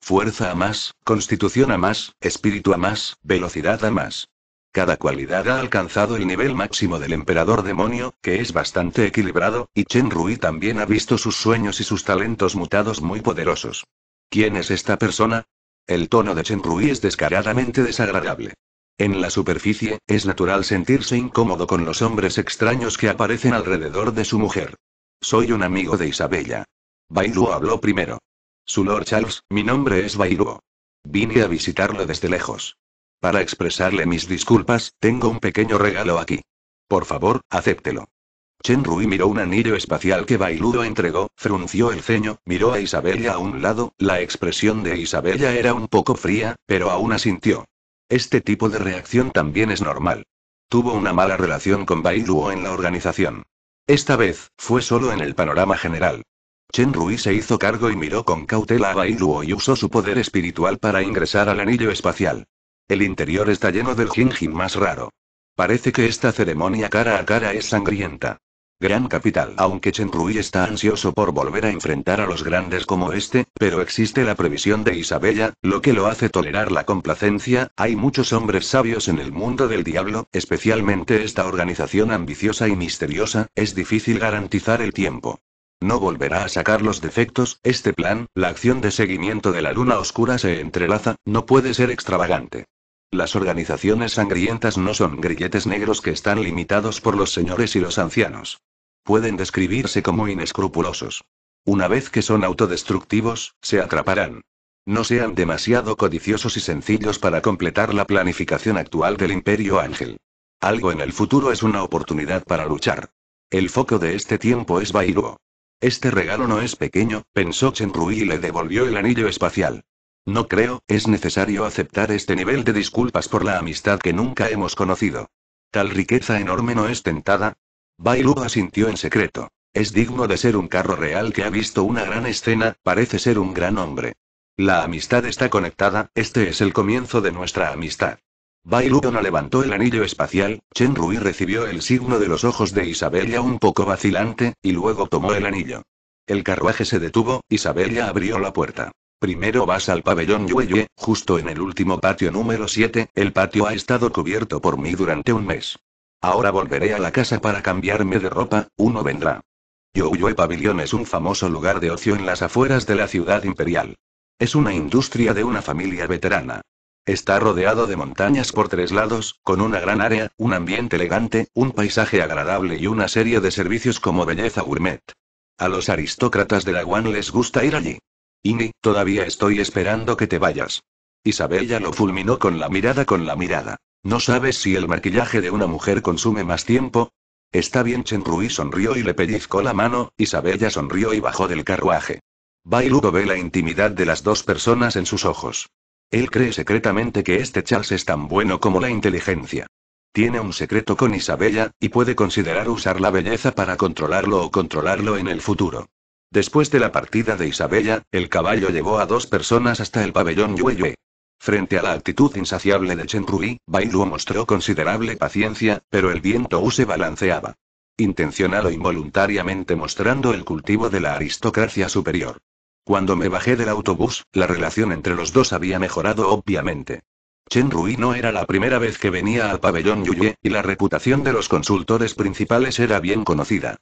Fuerza a más, constitución a más, espíritu a más, velocidad a más. Cada cualidad ha alcanzado el nivel máximo del emperador demonio, que es bastante equilibrado, y Chen Rui también ha visto sus sueños y sus talentos mutados muy poderosos. ¿Quién es esta persona? El tono de Chen Rui es descaradamente desagradable. En la superficie, es natural sentirse incómodo con los hombres extraños que aparecen alrededor de su mujer. Soy un amigo de Isabella. Bailuo habló primero. Su Lord Charles, mi nombre es Bailuo. Vine a visitarlo desde lejos. Para expresarle mis disculpas, tengo un pequeño regalo aquí. Por favor, acéptelo. Chen Rui miró un anillo espacial que Bailudo entregó, frunció el ceño, miró a Isabella a un lado, la expresión de Isabella era un poco fría, pero aún asintió. Este tipo de reacción también es normal. Tuvo una mala relación con Bailuo en la organización. Esta vez, fue solo en el panorama general. Chen Rui se hizo cargo y miró con cautela a Bailuo y usó su poder espiritual para ingresar al anillo espacial. El interior está lleno del jin más raro. Parece que esta ceremonia cara a cara es sangrienta. Gran capital. Aunque Rui está ansioso por volver a enfrentar a los grandes como este, pero existe la previsión de Isabella, lo que lo hace tolerar la complacencia. Hay muchos hombres sabios en el mundo del diablo, especialmente esta organización ambiciosa y misteriosa, es difícil garantizar el tiempo. No volverá a sacar los defectos, este plan, la acción de seguimiento de la luna oscura se entrelaza, no puede ser extravagante. Las organizaciones sangrientas no son grilletes negros que están limitados por los señores y los ancianos. Pueden describirse como inescrupulosos. Una vez que son autodestructivos, se atraparán. No sean demasiado codiciosos y sencillos para completar la planificación actual del Imperio Ángel. Algo en el futuro es una oportunidad para luchar. El foco de este tiempo es Bairu. Este regalo no es pequeño, pensó Rui y le devolvió el anillo espacial. No creo, es necesario aceptar este nivel de disculpas por la amistad que nunca hemos conocido. Tal riqueza enorme no es tentada. Bailu asintió en secreto. Es digno de ser un carro real que ha visto una gran escena, parece ser un gran hombre. La amistad está conectada, este es el comienzo de nuestra amistad. no levantó el anillo espacial, Chen Rui recibió el signo de los ojos de Isabella un poco vacilante, y luego tomó el anillo. El carruaje se detuvo, Isabella abrió la puerta. Primero vas al pabellón Yueyue, justo en el último patio número 7, el patio ha estado cubierto por mí durante un mes. Ahora volveré a la casa para cambiarme de ropa, uno vendrá. Yueyue pabellón es un famoso lugar de ocio en las afueras de la ciudad imperial. Es una industria de una familia veterana. Está rodeado de montañas por tres lados, con una gran área, un ambiente elegante, un paisaje agradable y una serie de servicios como belleza gourmet. A los aristócratas de la Guan les gusta ir allí. Ini, todavía estoy esperando que te vayas. Isabella lo fulminó con la mirada con la mirada. ¿No sabes si el maquillaje de una mujer consume más tiempo? Está bien, Rui sonrió y le pellizcó la mano, Isabella sonrió y bajó del carruaje. Bailugo ve la intimidad de las dos personas en sus ojos. Él cree secretamente que este Charles es tan bueno como la inteligencia. Tiene un secreto con Isabella, y puede considerar usar la belleza para controlarlo o controlarlo en el futuro. Después de la partida de Isabella, el caballo llevó a dos personas hasta el pabellón Yue, Frente a la actitud insaciable de Chen Rui, Luo mostró considerable paciencia, pero el viento U se balanceaba. Intencional o involuntariamente mostrando el cultivo de la aristocracia superior. Cuando me bajé del autobús, la relación entre los dos había mejorado obviamente. Chen Rui no era la primera vez que venía al pabellón Yue, y la reputación de los consultores principales era bien conocida.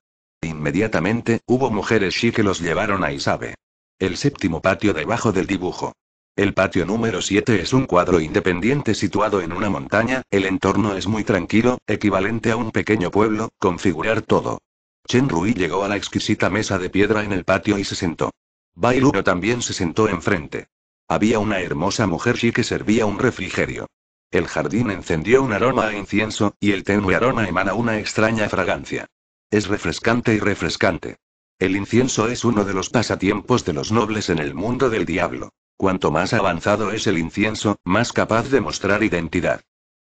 Inmediatamente, hubo mujeres y que los llevaron a Isabe. El séptimo patio debajo del dibujo. El patio número 7 es un cuadro independiente situado en una montaña, el entorno es muy tranquilo, equivalente a un pequeño pueblo, configurar todo. Chen Rui llegó a la exquisita mesa de piedra en el patio y se sentó. Bai también se sentó enfrente. Había una hermosa mujer y que servía un refrigerio. El jardín encendió un aroma a incienso, y el tenue aroma emana una extraña fragancia. Es refrescante y refrescante. El incienso es uno de los pasatiempos de los nobles en el mundo del diablo. Cuanto más avanzado es el incienso, más capaz de mostrar identidad.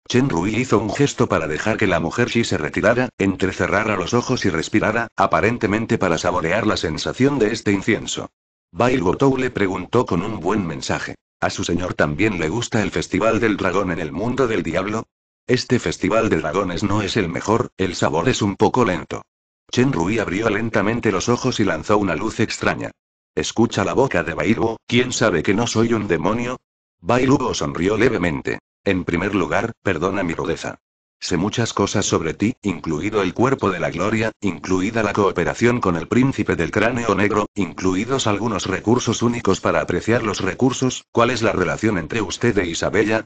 Chen Rui hizo un gesto para dejar que la mujer Shi se retirara, entrecerrara los ojos y respirara, aparentemente para saborear la sensación de este incienso. Bai Gotou le preguntó con un buen mensaje. ¿A su señor también le gusta el Festival del Dragón en el mundo del diablo? Este Festival de Dragones no es el mejor, el sabor es un poco lento. Chen Rui abrió lentamente los ojos y lanzó una luz extraña. Escucha la boca de Bairbo, ¿quién sabe que no soy un demonio? Bailu sonrió levemente. En primer lugar, perdona mi rudeza. Sé muchas cosas sobre ti, incluido el cuerpo de la gloria, incluida la cooperación con el príncipe del cráneo negro, incluidos algunos recursos únicos para apreciar los recursos. ¿Cuál es la relación entre usted e Isabella?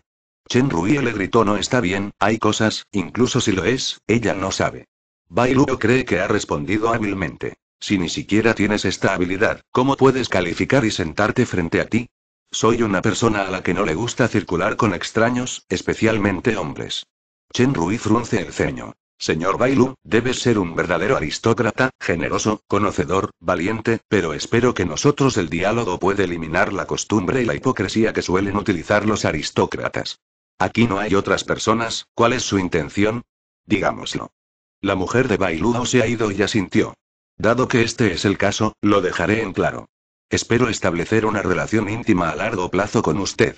Chen Rui le gritó: No está bien, hay cosas, incluso si lo es, ella no sabe. Bailu cree que ha respondido hábilmente. Si ni siquiera tienes esta habilidad, ¿cómo puedes calificar y sentarte frente a ti? Soy una persona a la que no le gusta circular con extraños, especialmente hombres. Chen Rui frunce el ceño. Señor Bailu, debes ser un verdadero aristócrata, generoso, conocedor, valiente, pero espero que nosotros el diálogo puede eliminar la costumbre y la hipocresía que suelen utilizar los aristócratas. Aquí no hay otras personas, ¿cuál es su intención? Digámoslo. La mujer de Bailúo se ha ido y asintió. Dado que este es el caso, lo dejaré en claro. Espero establecer una relación íntima a largo plazo con usted.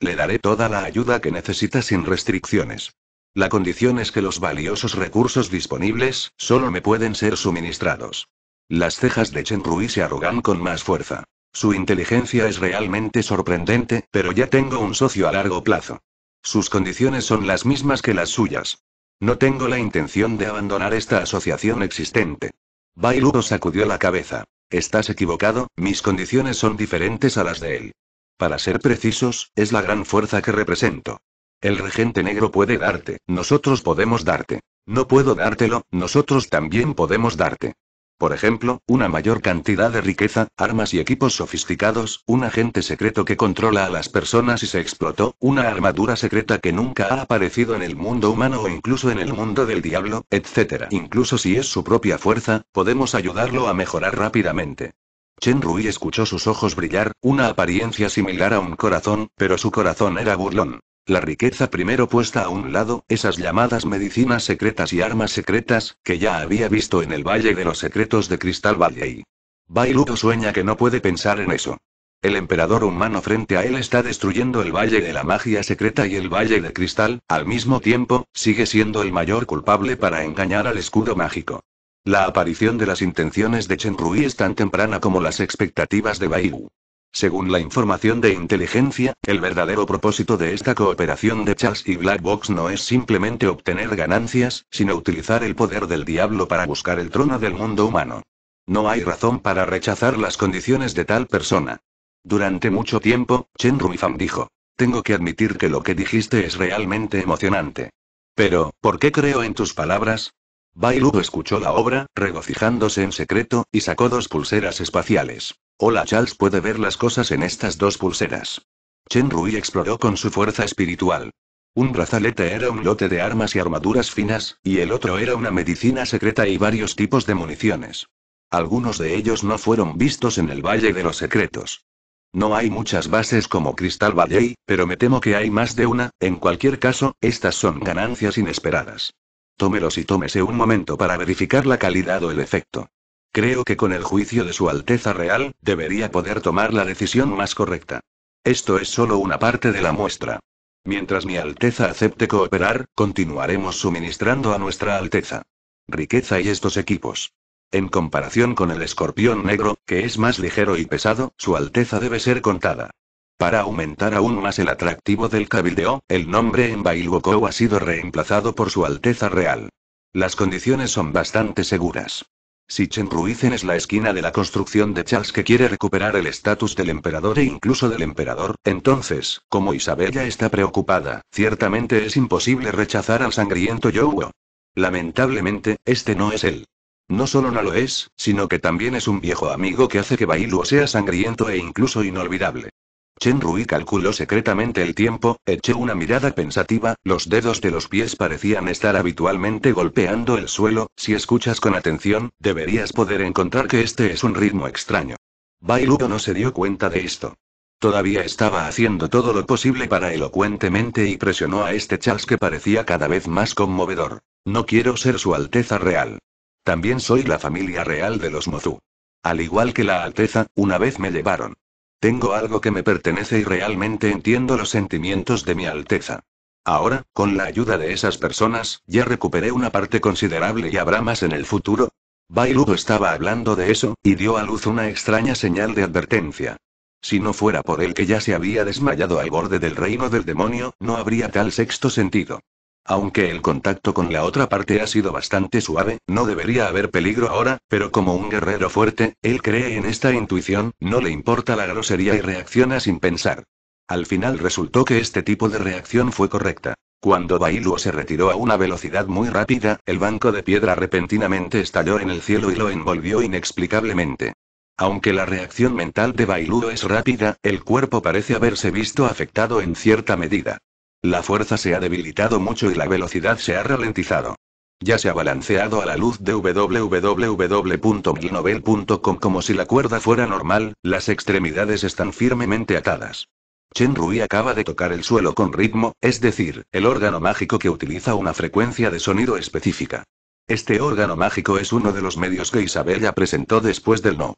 Le daré toda la ayuda que necesita sin restricciones. La condición es que los valiosos recursos disponibles solo me pueden ser suministrados. Las cejas de Chen Rui se arrogan con más fuerza. Su inteligencia es realmente sorprendente, pero ya tengo un socio a largo plazo. Sus condiciones son las mismas que las suyas. No tengo la intención de abandonar esta asociación existente. Bailudo sacudió la cabeza. Estás equivocado, mis condiciones son diferentes a las de él. Para ser precisos, es la gran fuerza que represento. El regente negro puede darte, nosotros podemos darte. No puedo dártelo, nosotros también podemos darte. Por ejemplo, una mayor cantidad de riqueza, armas y equipos sofisticados, un agente secreto que controla a las personas y se explotó, una armadura secreta que nunca ha aparecido en el mundo humano o incluso en el mundo del diablo, etc. Incluso si es su propia fuerza, podemos ayudarlo a mejorar rápidamente. Chen Rui escuchó sus ojos brillar, una apariencia similar a un corazón, pero su corazón era burlón. La riqueza primero puesta a un lado, esas llamadas medicinas secretas y armas secretas, que ya había visto en el Valle de los Secretos de Cristal Valley. Bailudo sueña que no puede pensar en eso. El emperador humano frente a él está destruyendo el Valle de la Magia Secreta y el Valle de Cristal, al mismo tiempo, sigue siendo el mayor culpable para engañar al escudo mágico. La aparición de las intenciones de Chen Rui es tan temprana como las expectativas de Baiyu. Según la información de inteligencia, el verdadero propósito de esta cooperación de Charles y Black Box no es simplemente obtener ganancias, sino utilizar el poder del diablo para buscar el trono del mundo humano. No hay razón para rechazar las condiciones de tal persona. Durante mucho tiempo, Chen Rui Fan dijo, tengo que admitir que lo que dijiste es realmente emocionante. Pero, ¿por qué creo en tus palabras? Bailu escuchó la obra, regocijándose en secreto, y sacó dos pulseras espaciales. Hola Charles puede ver las cosas en estas dos pulseras. Chen Rui exploró con su fuerza espiritual. Un brazalete era un lote de armas y armaduras finas, y el otro era una medicina secreta y varios tipos de municiones. Algunos de ellos no fueron vistos en el Valle de los Secretos. No hay muchas bases como Crystal Valley, pero me temo que hay más de una, en cualquier caso, estas son ganancias inesperadas. Tómelos y tómese un momento para verificar la calidad o el efecto. Creo que con el juicio de Su Alteza Real, debería poder tomar la decisión más correcta. Esto es solo una parte de la muestra. Mientras mi Alteza acepte cooperar, continuaremos suministrando a nuestra Alteza riqueza y estos equipos. En comparación con el escorpión negro, que es más ligero y pesado, su alteza debe ser contada. Para aumentar aún más el atractivo del cabildeo, el nombre en Bailwokou ha sido reemplazado por Su Alteza Real. Las condiciones son bastante seguras. Si Chen Ruizen es la esquina de la construcción de Charles que quiere recuperar el estatus del emperador e incluso del emperador, entonces, como Isabella está preocupada, ciertamente es imposible rechazar al sangriento Youo. Lamentablemente, este no es él. No solo no lo es, sino que también es un viejo amigo que hace que Bailuo sea sangriento e incluso inolvidable. Chen Rui calculó secretamente el tiempo, echó una mirada pensativa, los dedos de los pies parecían estar habitualmente golpeando el suelo, si escuchas con atención, deberías poder encontrar que este es un ritmo extraño. Bai no se dio cuenta de esto. Todavía estaba haciendo todo lo posible para elocuentemente y presionó a este Charles que parecía cada vez más conmovedor. No quiero ser su Alteza Real. También soy la familia real de los Mozu. Al igual que la Alteza, una vez me llevaron. Tengo algo que me pertenece y realmente entiendo los sentimientos de mi Alteza. Ahora, con la ayuda de esas personas, ya recuperé una parte considerable y habrá más en el futuro. Bailudo estaba hablando de eso, y dio a luz una extraña señal de advertencia. Si no fuera por él que ya se había desmayado al borde del reino del demonio, no habría tal sexto sentido. Aunque el contacto con la otra parte ha sido bastante suave, no debería haber peligro ahora, pero como un guerrero fuerte, él cree en esta intuición, no le importa la grosería y reacciona sin pensar. Al final resultó que este tipo de reacción fue correcta. Cuando Bailuo se retiró a una velocidad muy rápida, el banco de piedra repentinamente estalló en el cielo y lo envolvió inexplicablemente. Aunque la reacción mental de Bailuo es rápida, el cuerpo parece haberse visto afectado en cierta medida. La fuerza se ha debilitado mucho y la velocidad se ha ralentizado. Ya se ha balanceado a la luz de www.milnovel.com como si la cuerda fuera normal, las extremidades están firmemente atadas. Chen Rui acaba de tocar el suelo con ritmo, es decir, el órgano mágico que utiliza una frecuencia de sonido específica. Este órgano mágico es uno de los medios que Isabella presentó después del no.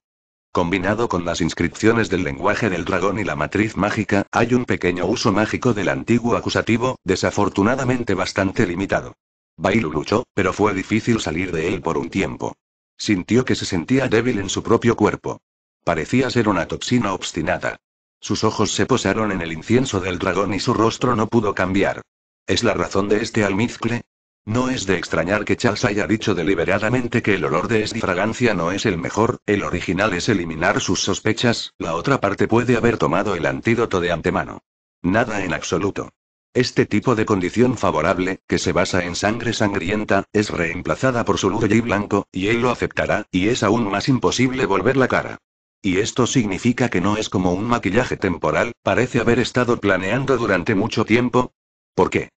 Combinado con las inscripciones del lenguaje del dragón y la matriz mágica, hay un pequeño uso mágico del antiguo acusativo, desafortunadamente bastante limitado. Bailu luchó, pero fue difícil salir de él por un tiempo. Sintió que se sentía débil en su propio cuerpo. Parecía ser una toxina obstinada. Sus ojos se posaron en el incienso del dragón y su rostro no pudo cambiar. ¿Es la razón de este almizcle? No es de extrañar que Charles haya dicho deliberadamente que el olor de esta fragancia no es el mejor, el original es eliminar sus sospechas, la otra parte puede haber tomado el antídoto de antemano. Nada en absoluto. Este tipo de condición favorable, que se basa en sangre sangrienta, es reemplazada por su y blanco, y él lo aceptará, y es aún más imposible volver la cara. Y esto significa que no es como un maquillaje temporal, parece haber estado planeando durante mucho tiempo. ¿Por qué?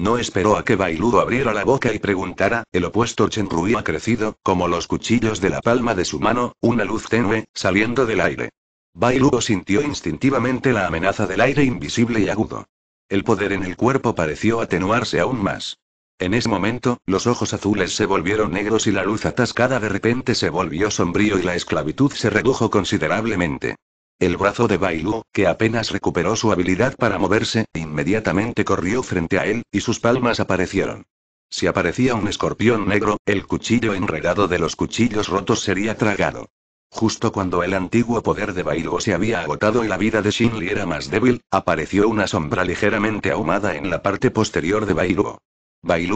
No esperó a que Bailudo abriera la boca y preguntara, el opuesto Chenrui ha crecido, como los cuchillos de la palma de su mano, una luz tenue, saliendo del aire. Bailudo sintió instintivamente la amenaza del aire invisible y agudo. El poder en el cuerpo pareció atenuarse aún más. En ese momento, los ojos azules se volvieron negros y la luz atascada de repente se volvió sombrío y la esclavitud se redujo considerablemente. El brazo de Bailu, que apenas recuperó su habilidad para moverse, inmediatamente corrió frente a él, y sus palmas aparecieron. Si aparecía un escorpión negro, el cuchillo enredado de los cuchillos rotos sería tragado. Justo cuando el antiguo poder de Bailu se había agotado y la vida de Shinli era más débil, apareció una sombra ligeramente ahumada en la parte posterior de Bailu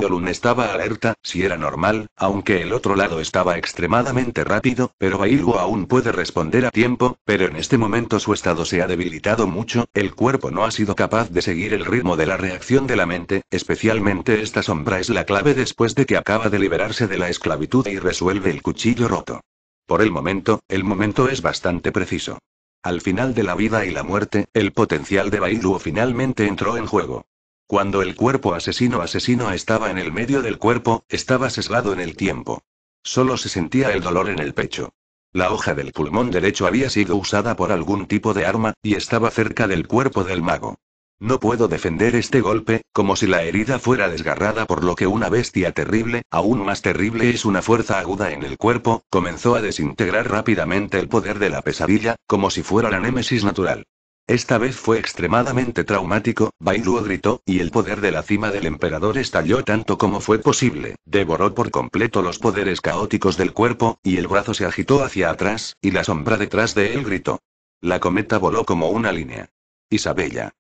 aún estaba alerta, si era normal, aunque el otro lado estaba extremadamente rápido, pero Bailu aún puede responder a tiempo, pero en este momento su estado se ha debilitado mucho, el cuerpo no ha sido capaz de seguir el ritmo de la reacción de la mente, especialmente esta sombra es la clave después de que acaba de liberarse de la esclavitud y resuelve el cuchillo roto. Por el momento, el momento es bastante preciso. Al final de la vida y la muerte, el potencial de Bailuo finalmente entró en juego. Cuando el cuerpo asesino-asesino estaba en el medio del cuerpo, estaba sesgado en el tiempo. Solo se sentía el dolor en el pecho. La hoja del pulmón derecho había sido usada por algún tipo de arma, y estaba cerca del cuerpo del mago. No puedo defender este golpe, como si la herida fuera desgarrada por lo que una bestia terrible, aún más terrible es una fuerza aguda en el cuerpo, comenzó a desintegrar rápidamente el poder de la pesadilla, como si fuera la némesis natural. Esta vez fue extremadamente traumático, Bailuo gritó, y el poder de la cima del emperador estalló tanto como fue posible, devoró por completo los poderes caóticos del cuerpo, y el brazo se agitó hacia atrás, y la sombra detrás de él gritó. La cometa voló como una línea. Isabella.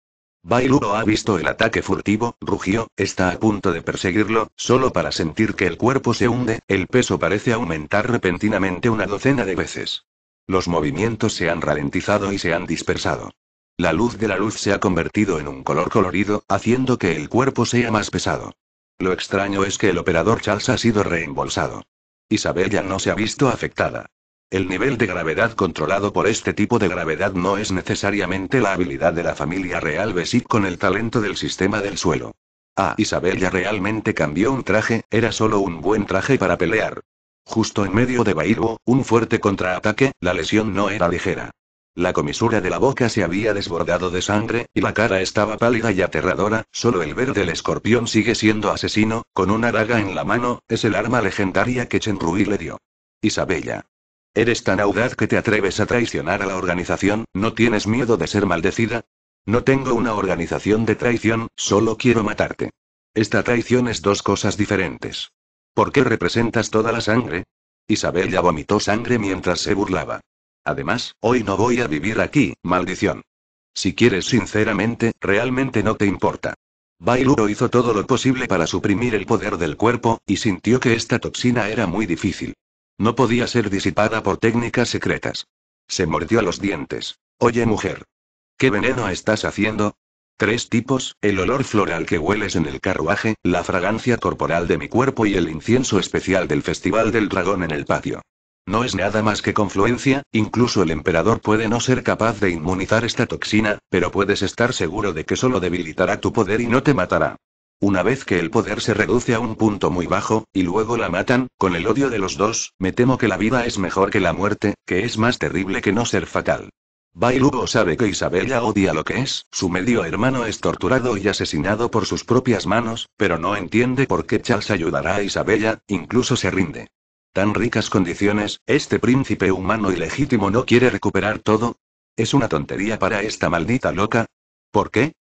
Bailuo ha visto el ataque furtivo, rugió, está a punto de perseguirlo, solo para sentir que el cuerpo se hunde, el peso parece aumentar repentinamente una docena de veces. Los movimientos se han ralentizado y se han dispersado. La luz de la luz se ha convertido en un color colorido, haciendo que el cuerpo sea más pesado. Lo extraño es que el operador Charles ha sido reembolsado. Isabel ya no se ha visto afectada. El nivel de gravedad controlado por este tipo de gravedad no es necesariamente la habilidad de la familia real besit con el talento del sistema del suelo. Ah, Isabella realmente cambió un traje, era solo un buen traje para pelear. Justo en medio de Bairbo, un fuerte contraataque, la lesión no era ligera. La comisura de la boca se había desbordado de sangre, y la cara estaba pálida y aterradora, solo el verde del escorpión sigue siendo asesino, con una daga en la mano, es el arma legendaria que Chenrui le dio. Isabella. ¿Eres tan audaz que te atreves a traicionar a la organización? ¿No tienes miedo de ser maldecida? No tengo una organización de traición, solo quiero matarte. Esta traición es dos cosas diferentes. ¿Por qué representas toda la sangre? Isabella vomitó sangre mientras se burlaba. Además, hoy no voy a vivir aquí, maldición. Si quieres sinceramente, realmente no te importa. Bailuro hizo todo lo posible para suprimir el poder del cuerpo, y sintió que esta toxina era muy difícil. No podía ser disipada por técnicas secretas. Se mordió los dientes. Oye mujer. ¿Qué veneno estás haciendo? Tres tipos, el olor floral que hueles en el carruaje, la fragancia corporal de mi cuerpo y el incienso especial del Festival del Dragón en el patio. No es nada más que confluencia, incluso el emperador puede no ser capaz de inmunizar esta toxina, pero puedes estar seguro de que solo debilitará tu poder y no te matará. Una vez que el poder se reduce a un punto muy bajo, y luego la matan, con el odio de los dos, me temo que la vida es mejor que la muerte, que es más terrible que no ser fatal. Bailugo sabe que Isabella odia lo que es, su medio hermano es torturado y asesinado por sus propias manos, pero no entiende por qué Charles ayudará a Isabella, incluso se rinde tan ricas condiciones, este príncipe humano y legítimo no quiere recuperar todo? ¿Es una tontería para esta maldita loca? ¿Por qué?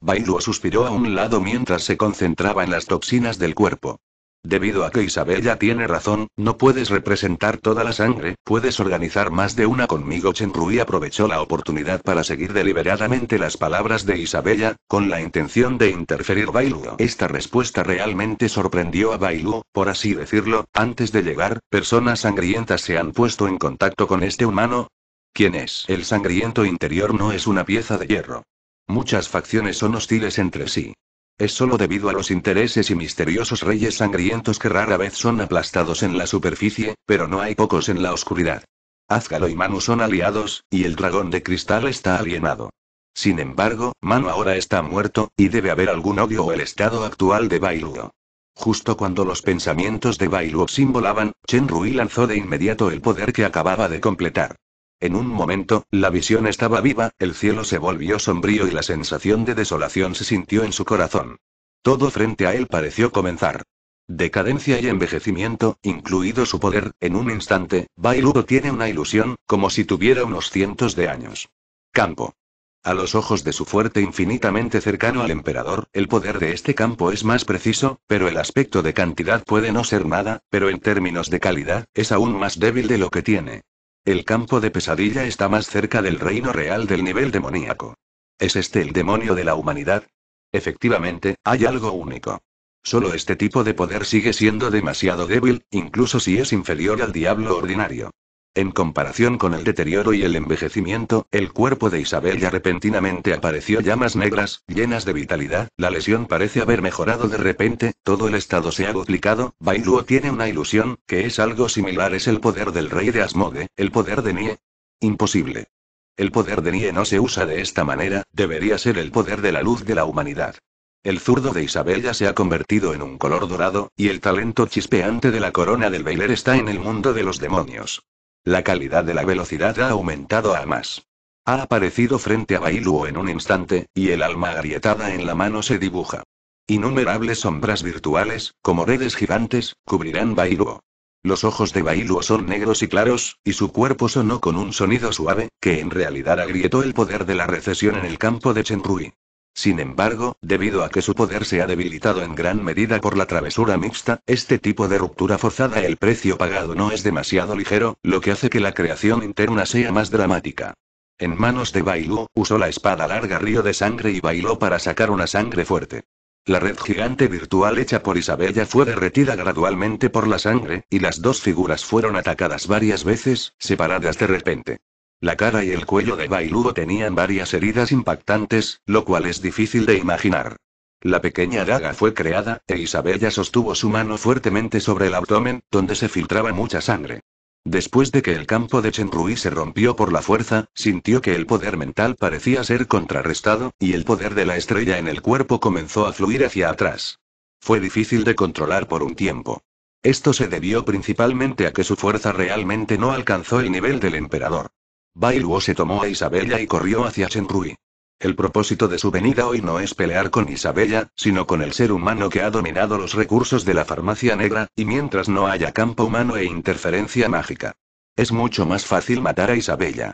Bailuo suspiró a un lado mientras se concentraba en las toxinas del cuerpo. Debido a que Isabella tiene razón, no puedes representar toda la sangre, puedes organizar más de una conmigo. Rui aprovechó la oportunidad para seguir deliberadamente las palabras de Isabella, con la intención de interferir Bailuo. Esta respuesta realmente sorprendió a Bailú, por así decirlo, antes de llegar, personas sangrientas se han puesto en contacto con este humano. ¿Quién es? El sangriento interior no es una pieza de hierro. Muchas facciones son hostiles entre sí. Es solo debido a los intereses y misteriosos reyes sangrientos que rara vez son aplastados en la superficie, pero no hay pocos en la oscuridad. Azgalo y Manu son aliados, y el dragón de cristal está alienado. Sin embargo, Manu ahora está muerto, y debe haber algún odio o el estado actual de Bailuo. Justo cuando los pensamientos de Bailuo simbolaban, Chen Rui lanzó de inmediato el poder que acababa de completar. En un momento, la visión estaba viva, el cielo se volvió sombrío y la sensación de desolación se sintió en su corazón. Todo frente a él pareció comenzar. Decadencia y envejecimiento, incluido su poder, en un instante, Bailudo tiene una ilusión, como si tuviera unos cientos de años. Campo. A los ojos de su fuerte infinitamente cercano al emperador, el poder de este campo es más preciso, pero el aspecto de cantidad puede no ser nada, pero en términos de calidad, es aún más débil de lo que tiene. El campo de pesadilla está más cerca del reino real del nivel demoníaco. ¿Es este el demonio de la humanidad? Efectivamente, hay algo único. Solo este tipo de poder sigue siendo demasiado débil, incluso si es inferior al diablo ordinario. En comparación con el deterioro y el envejecimiento, el cuerpo de ya repentinamente apareció llamas negras, llenas de vitalidad, la lesión parece haber mejorado de repente, todo el estado se ha duplicado, Bailuo tiene una ilusión, que es algo similar es el poder del rey de Asmode, el poder de Nie. Imposible. El poder de Nie no se usa de esta manera, debería ser el poder de la luz de la humanidad. El zurdo de Isabella se ha convertido en un color dorado, y el talento chispeante de la corona del Bailer está en el mundo de los demonios. La calidad de la velocidad ha aumentado a más. Ha aparecido frente a Bailuo en un instante, y el alma agrietada en la mano se dibuja. Innumerables sombras virtuales, como redes gigantes, cubrirán Bailuo. Los ojos de Bailuo son negros y claros, y su cuerpo sonó con un sonido suave, que en realidad agrietó el poder de la recesión en el campo de Chenrui. Sin embargo, debido a que su poder se ha debilitado en gran medida por la travesura mixta, este tipo de ruptura forzada el precio pagado no es demasiado ligero, lo que hace que la creación interna sea más dramática. En manos de Bailu, usó la espada larga río de sangre y bailó para sacar una sangre fuerte. La red gigante virtual hecha por Isabella fue derretida gradualmente por la sangre, y las dos figuras fueron atacadas varias veces, separadas de repente. La cara y el cuello de Bailúo tenían varias heridas impactantes, lo cual es difícil de imaginar. La pequeña daga fue creada, e Isabella sostuvo su mano fuertemente sobre el abdomen, donde se filtraba mucha sangre. Después de que el campo de Chenrui se rompió por la fuerza, sintió que el poder mental parecía ser contrarrestado, y el poder de la estrella en el cuerpo comenzó a fluir hacia atrás. Fue difícil de controlar por un tiempo. Esto se debió principalmente a que su fuerza realmente no alcanzó el nivel del emperador. Bailuo se tomó a Isabella y corrió hacia Chen Rui. El propósito de su venida hoy no es pelear con Isabella, sino con el ser humano que ha dominado los recursos de la farmacia negra, y mientras no haya campo humano e interferencia mágica. Es mucho más fácil matar a Isabella.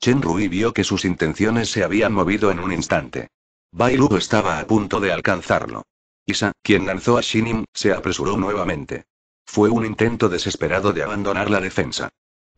Chen Rui vio que sus intenciones se habían movido en un instante. Bailuo estaba a punto de alcanzarlo. Isa, quien lanzó a Shinim, se apresuró nuevamente. Fue un intento desesperado de abandonar la defensa.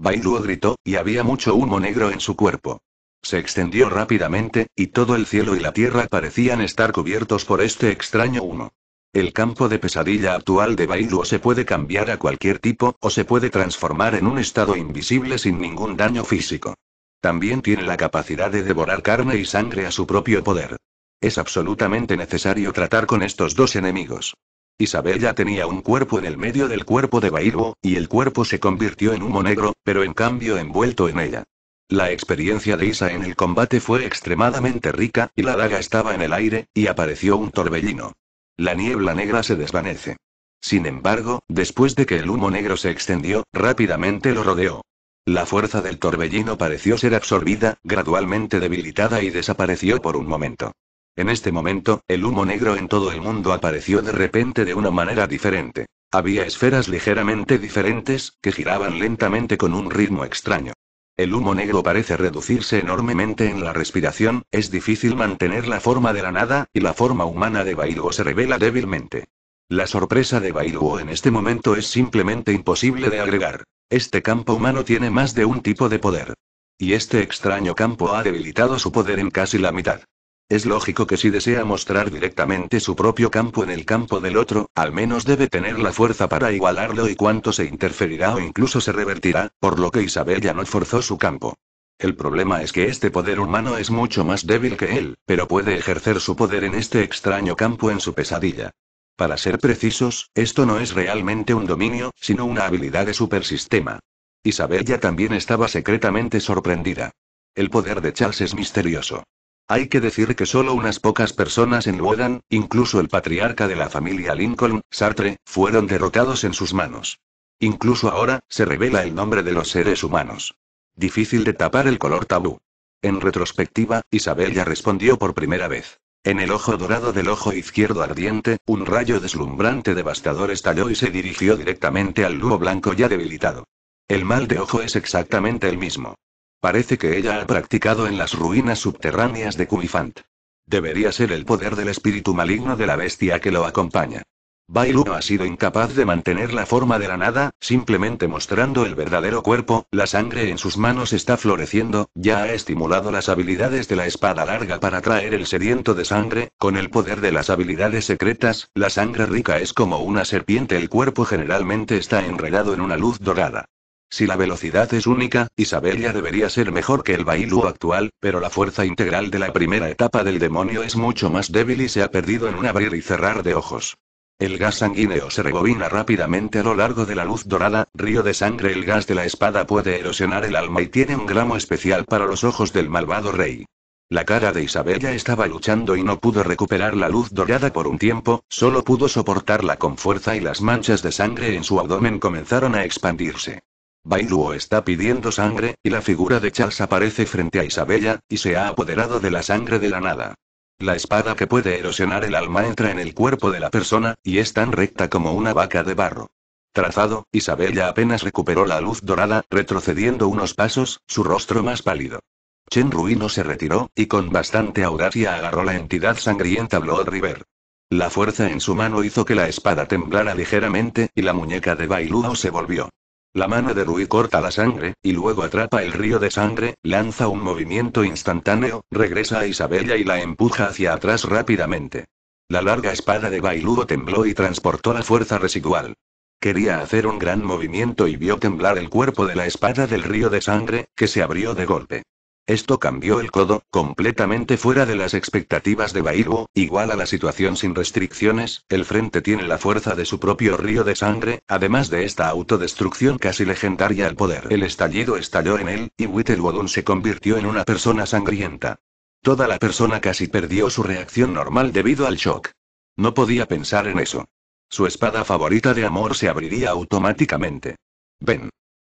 Bailuo gritó, y había mucho humo negro en su cuerpo. Se extendió rápidamente, y todo el cielo y la tierra parecían estar cubiertos por este extraño humo. El campo de pesadilla actual de Bailuo se puede cambiar a cualquier tipo, o se puede transformar en un estado invisible sin ningún daño físico. También tiene la capacidad de devorar carne y sangre a su propio poder. Es absolutamente necesario tratar con estos dos enemigos. Isabella tenía un cuerpo en el medio del cuerpo de Bairbo, y el cuerpo se convirtió en humo negro, pero en cambio envuelto en ella. La experiencia de Isa en el combate fue extremadamente rica, y la daga estaba en el aire, y apareció un torbellino. La niebla negra se desvanece. Sin embargo, después de que el humo negro se extendió, rápidamente lo rodeó. La fuerza del torbellino pareció ser absorbida, gradualmente debilitada y desapareció por un momento. En este momento, el humo negro en todo el mundo apareció de repente de una manera diferente. Había esferas ligeramente diferentes, que giraban lentamente con un ritmo extraño. El humo negro parece reducirse enormemente en la respiración, es difícil mantener la forma de la nada, y la forma humana de Bailgo se revela débilmente. La sorpresa de Bailgo en este momento es simplemente imposible de agregar. Este campo humano tiene más de un tipo de poder. Y este extraño campo ha debilitado su poder en casi la mitad. Es lógico que si desea mostrar directamente su propio campo en el campo del otro, al menos debe tener la fuerza para igualarlo y cuánto se interferirá o incluso se revertirá, por lo que Isabel ya no forzó su campo. El problema es que este poder humano es mucho más débil que él, pero puede ejercer su poder en este extraño campo en su pesadilla. Para ser precisos, esto no es realmente un dominio, sino una habilidad de supersistema. Isabel ya también estaba secretamente sorprendida. El poder de Charles es misterioso. Hay que decir que solo unas pocas personas en Wodan, incluso el patriarca de la familia Lincoln, Sartre, fueron derrotados en sus manos. Incluso ahora, se revela el nombre de los seres humanos. Difícil de tapar el color tabú. En retrospectiva, Isabel ya respondió por primera vez. En el ojo dorado del ojo izquierdo ardiente, un rayo deslumbrante devastador estalló y se dirigió directamente al lobo blanco ya debilitado. El mal de ojo es exactamente el mismo. Parece que ella ha practicado en las ruinas subterráneas de Kumifant. Debería ser el poder del espíritu maligno de la bestia que lo acompaña. Bailu ha sido incapaz de mantener la forma de la nada, simplemente mostrando el verdadero cuerpo, la sangre en sus manos está floreciendo, ya ha estimulado las habilidades de la espada larga para traer el sediento de sangre, con el poder de las habilidades secretas, la sangre rica es como una serpiente, el cuerpo generalmente está enredado en una luz dorada. Si la velocidad es única, Isabella debería ser mejor que el Bailú actual, pero la fuerza integral de la primera etapa del demonio es mucho más débil y se ha perdido en un abrir y cerrar de ojos. El gas sanguíneo se rebobina rápidamente a lo largo de la luz dorada, río de sangre. El gas de la espada puede erosionar el alma y tiene un gramo especial para los ojos del malvado rey. La cara de Isabella estaba luchando y no pudo recuperar la luz dorada por un tiempo, solo pudo soportarla con fuerza y las manchas de sangre en su abdomen comenzaron a expandirse. Bailuo está pidiendo sangre, y la figura de Charles aparece frente a Isabella, y se ha apoderado de la sangre de la nada. La espada que puede erosionar el alma entra en el cuerpo de la persona, y es tan recta como una vaca de barro. Trazado, Isabella apenas recuperó la luz dorada, retrocediendo unos pasos, su rostro más pálido. Chen Ruino se retiró, y con bastante audacia agarró la entidad sangrienta Blood River. La fuerza en su mano hizo que la espada temblara ligeramente, y la muñeca de Bailuo se volvió. La mano de Rui corta la sangre, y luego atrapa el río de sangre, lanza un movimiento instantáneo, regresa a Isabella y la empuja hacia atrás rápidamente. La larga espada de Bailudo tembló y transportó la fuerza residual. Quería hacer un gran movimiento y vio temblar el cuerpo de la espada del río de sangre, que se abrió de golpe. Esto cambió el codo, completamente fuera de las expectativas de Bairro, igual a la situación sin restricciones, el frente tiene la fuerza de su propio río de sangre, además de esta autodestrucción casi legendaria al poder. El estallido estalló en él, y Wittelwodun se convirtió en una persona sangrienta. Toda la persona casi perdió su reacción normal debido al shock. No podía pensar en eso. Su espada favorita de amor se abriría automáticamente. Ven.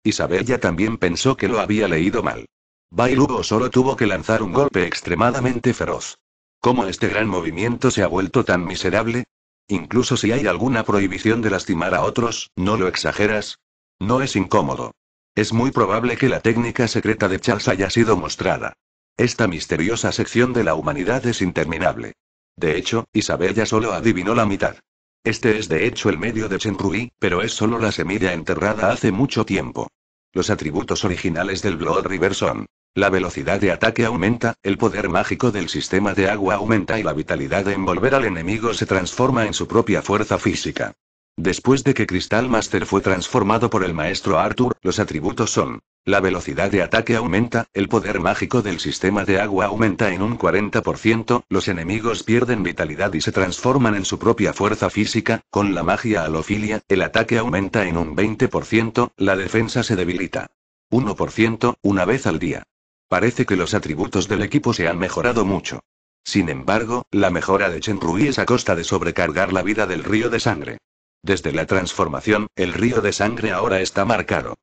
Isabella también pensó que lo había leído mal. Bailugo solo tuvo que lanzar un golpe extremadamente feroz. ¿Cómo este gran movimiento se ha vuelto tan miserable? Incluso si hay alguna prohibición de lastimar a otros, ¿no lo exageras? No es incómodo. Es muy probable que la técnica secreta de Charles haya sido mostrada. Esta misteriosa sección de la humanidad es interminable. De hecho, Isabella solo adivinó la mitad. Este es de hecho el medio de Chenrui, pero es solo la semilla enterrada hace mucho tiempo. Los atributos originales del Blood River son la velocidad de ataque aumenta, el poder mágico del sistema de agua aumenta y la vitalidad de envolver al enemigo se transforma en su propia fuerza física. Después de que Crystal Master fue transformado por el maestro Arthur, los atributos son. La velocidad de ataque aumenta, el poder mágico del sistema de agua aumenta en un 40%, los enemigos pierden vitalidad y se transforman en su propia fuerza física, con la magia alofilia, el ataque aumenta en un 20%, la defensa se debilita. 1% una vez al día. Parece que los atributos del equipo se han mejorado mucho. Sin embargo, la mejora de Chen Rui es a costa de sobrecargar la vida del río de sangre. Desde la transformación, el río de sangre ahora está marcado.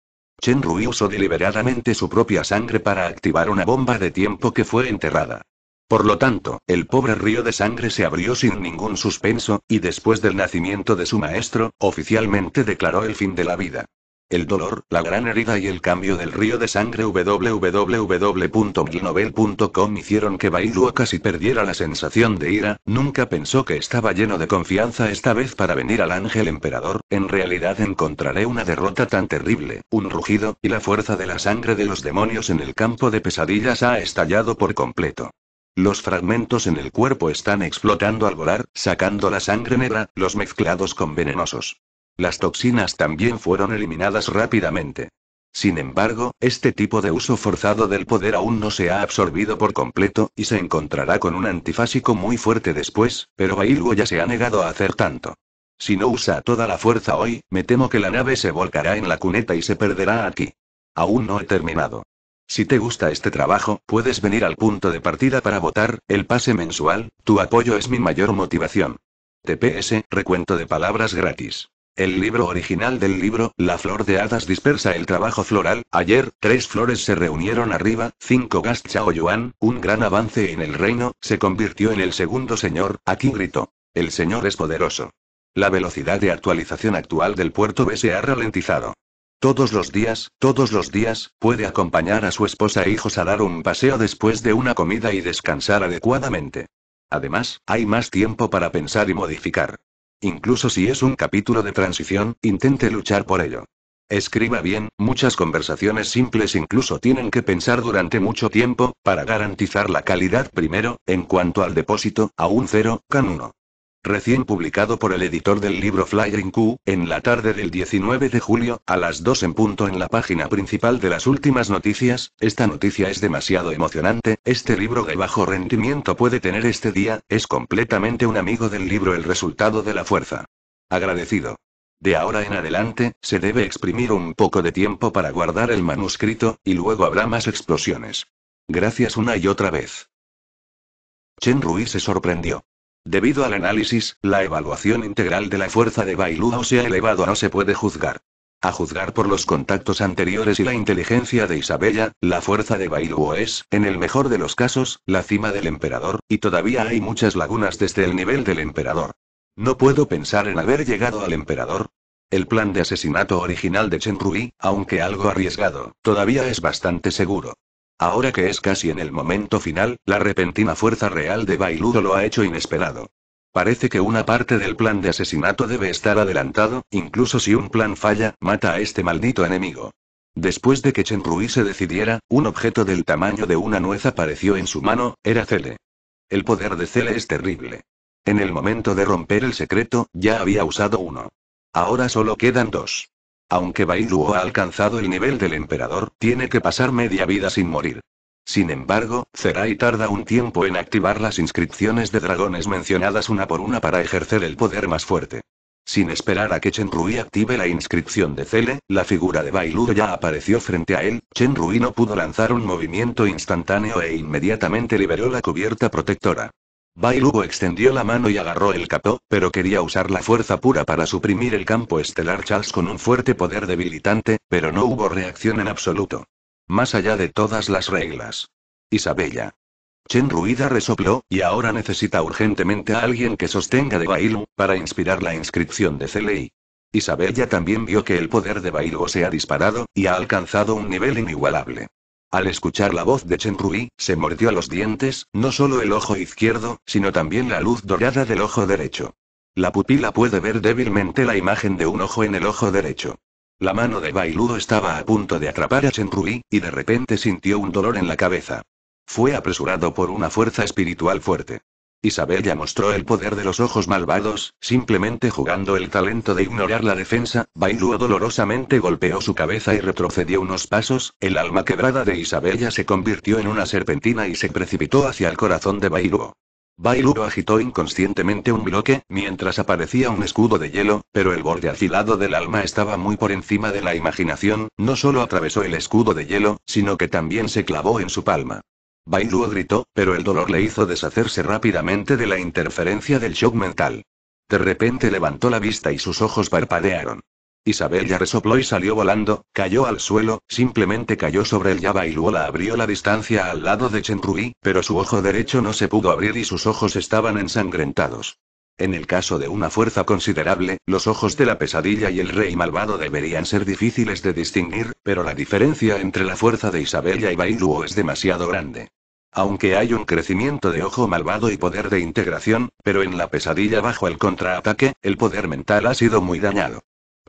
Chen Rui usó deliberadamente su propia sangre para activar una bomba de tiempo que fue enterrada. Por lo tanto, el pobre río de sangre se abrió sin ningún suspenso, y después del nacimiento de su maestro, oficialmente declaró el fin de la vida. El dolor, la gran herida y el cambio del río de sangre www.glinovel.com hicieron que Baiduo casi perdiera la sensación de ira, nunca pensó que estaba lleno de confianza esta vez para venir al ángel emperador, en realidad encontraré una derrota tan terrible, un rugido, y la fuerza de la sangre de los demonios en el campo de pesadillas ha estallado por completo. Los fragmentos en el cuerpo están explotando al volar, sacando la sangre negra, los mezclados con venenosos. Las toxinas también fueron eliminadas rápidamente. Sin embargo, este tipo de uso forzado del poder aún no se ha absorbido por completo, y se encontrará con un antifásico muy fuerte después, pero Bailgo ya se ha negado a hacer tanto. Si no usa toda la fuerza hoy, me temo que la nave se volcará en la cuneta y se perderá aquí. Aún no he terminado. Si te gusta este trabajo, puedes venir al punto de partida para votar, el pase mensual, tu apoyo es mi mayor motivación. TPS, recuento de palabras gratis. El libro original del libro, La flor de hadas dispersa el trabajo floral, ayer, tres flores se reunieron arriba, cinco Gas Chao Yuan, un gran avance en el reino, se convirtió en el segundo señor, aquí gritó. El señor es poderoso. La velocidad de actualización actual del puerto B se ha ralentizado. Todos los días, todos los días, puede acompañar a su esposa e hijos a dar un paseo después de una comida y descansar adecuadamente. Además, hay más tiempo para pensar y modificar. Incluso si es un capítulo de transición, intente luchar por ello. Escriba bien, muchas conversaciones simples incluso tienen que pensar durante mucho tiempo, para garantizar la calidad primero, en cuanto al depósito, a un cero, can uno recién publicado por el editor del libro Flying Q, en la tarde del 19 de julio, a las 2 en punto en la página principal de las últimas noticias, esta noticia es demasiado emocionante, este libro de bajo rendimiento puede tener este día, es completamente un amigo del libro El resultado de la fuerza. Agradecido. De ahora en adelante, se debe exprimir un poco de tiempo para guardar el manuscrito, y luego habrá más explosiones. Gracias una y otra vez. Chen Rui se sorprendió. Debido al análisis, la evaluación integral de la fuerza de Bailuo se ha elevado a no se puede juzgar. A juzgar por los contactos anteriores y la inteligencia de Isabella, la fuerza de Bailuo es, en el mejor de los casos, la cima del emperador, y todavía hay muchas lagunas desde el nivel del emperador. No puedo pensar en haber llegado al emperador. El plan de asesinato original de Chen Rui, aunque algo arriesgado, todavía es bastante seguro. Ahora que es casi en el momento final, la repentina fuerza real de Bailudo lo ha hecho inesperado. Parece que una parte del plan de asesinato debe estar adelantado, incluso si un plan falla, mata a este maldito enemigo. Después de que Chen Rui se decidiera, un objeto del tamaño de una nuez apareció en su mano, era Cele. El poder de Cele es terrible. En el momento de romper el secreto, ya había usado uno. Ahora solo quedan dos. Aunque Bailuo ha alcanzado el nivel del emperador, tiene que pasar media vida sin morir. Sin embargo, Zerai tarda un tiempo en activar las inscripciones de dragones mencionadas una por una para ejercer el poder más fuerte. Sin esperar a que Chen Rui active la inscripción de Cele, la figura de Bailuo ya apareció frente a él, Chen Rui no pudo lanzar un movimiento instantáneo e inmediatamente liberó la cubierta protectora. Bailugo extendió la mano y agarró el capó, pero quería usar la fuerza pura para suprimir el campo estelar Charles con un fuerte poder debilitante, pero no hubo reacción en absoluto. Más allá de todas las reglas. Isabella. Chen Ruida resopló, y ahora necesita urgentemente a alguien que sostenga de Bailu, para inspirar la inscripción de Celei. Isabella también vio que el poder de Bailu se ha disparado, y ha alcanzado un nivel inigualable. Al escuchar la voz de Chen Rui, se mordió los dientes, no solo el ojo izquierdo, sino también la luz dorada del ojo derecho. La pupila puede ver débilmente la imagen de un ojo en el ojo derecho. La mano de Bailudo estaba a punto de atrapar a Chen Rui, y de repente sintió un dolor en la cabeza. Fue apresurado por una fuerza espiritual fuerte. Isabella mostró el poder de los ojos malvados, simplemente jugando el talento de ignorar la defensa, Bailúo dolorosamente golpeó su cabeza y retrocedió unos pasos, el alma quebrada de Isabella se convirtió en una serpentina y se precipitó hacia el corazón de Bailuo. Bailuro agitó inconscientemente un bloque, mientras aparecía un escudo de hielo, pero el borde afilado del alma estaba muy por encima de la imaginación, no solo atravesó el escudo de hielo, sino que también se clavó en su palma. Bailuo gritó, pero el dolor le hizo deshacerse rápidamente de la interferencia del shock mental. De repente levantó la vista y sus ojos parpadearon. Isabel ya resopló y salió volando, cayó al suelo, simplemente cayó sobre el ya y la abrió la distancia al lado de Chenrui, pero su ojo derecho no se pudo abrir y sus ojos estaban ensangrentados. En el caso de una fuerza considerable, los ojos de la pesadilla y el rey malvado deberían ser difíciles de distinguir, pero la diferencia entre la fuerza de Isabella y Bailuo es demasiado grande. Aunque hay un crecimiento de ojo malvado y poder de integración, pero en la pesadilla bajo el contraataque, el poder mental ha sido muy dañado.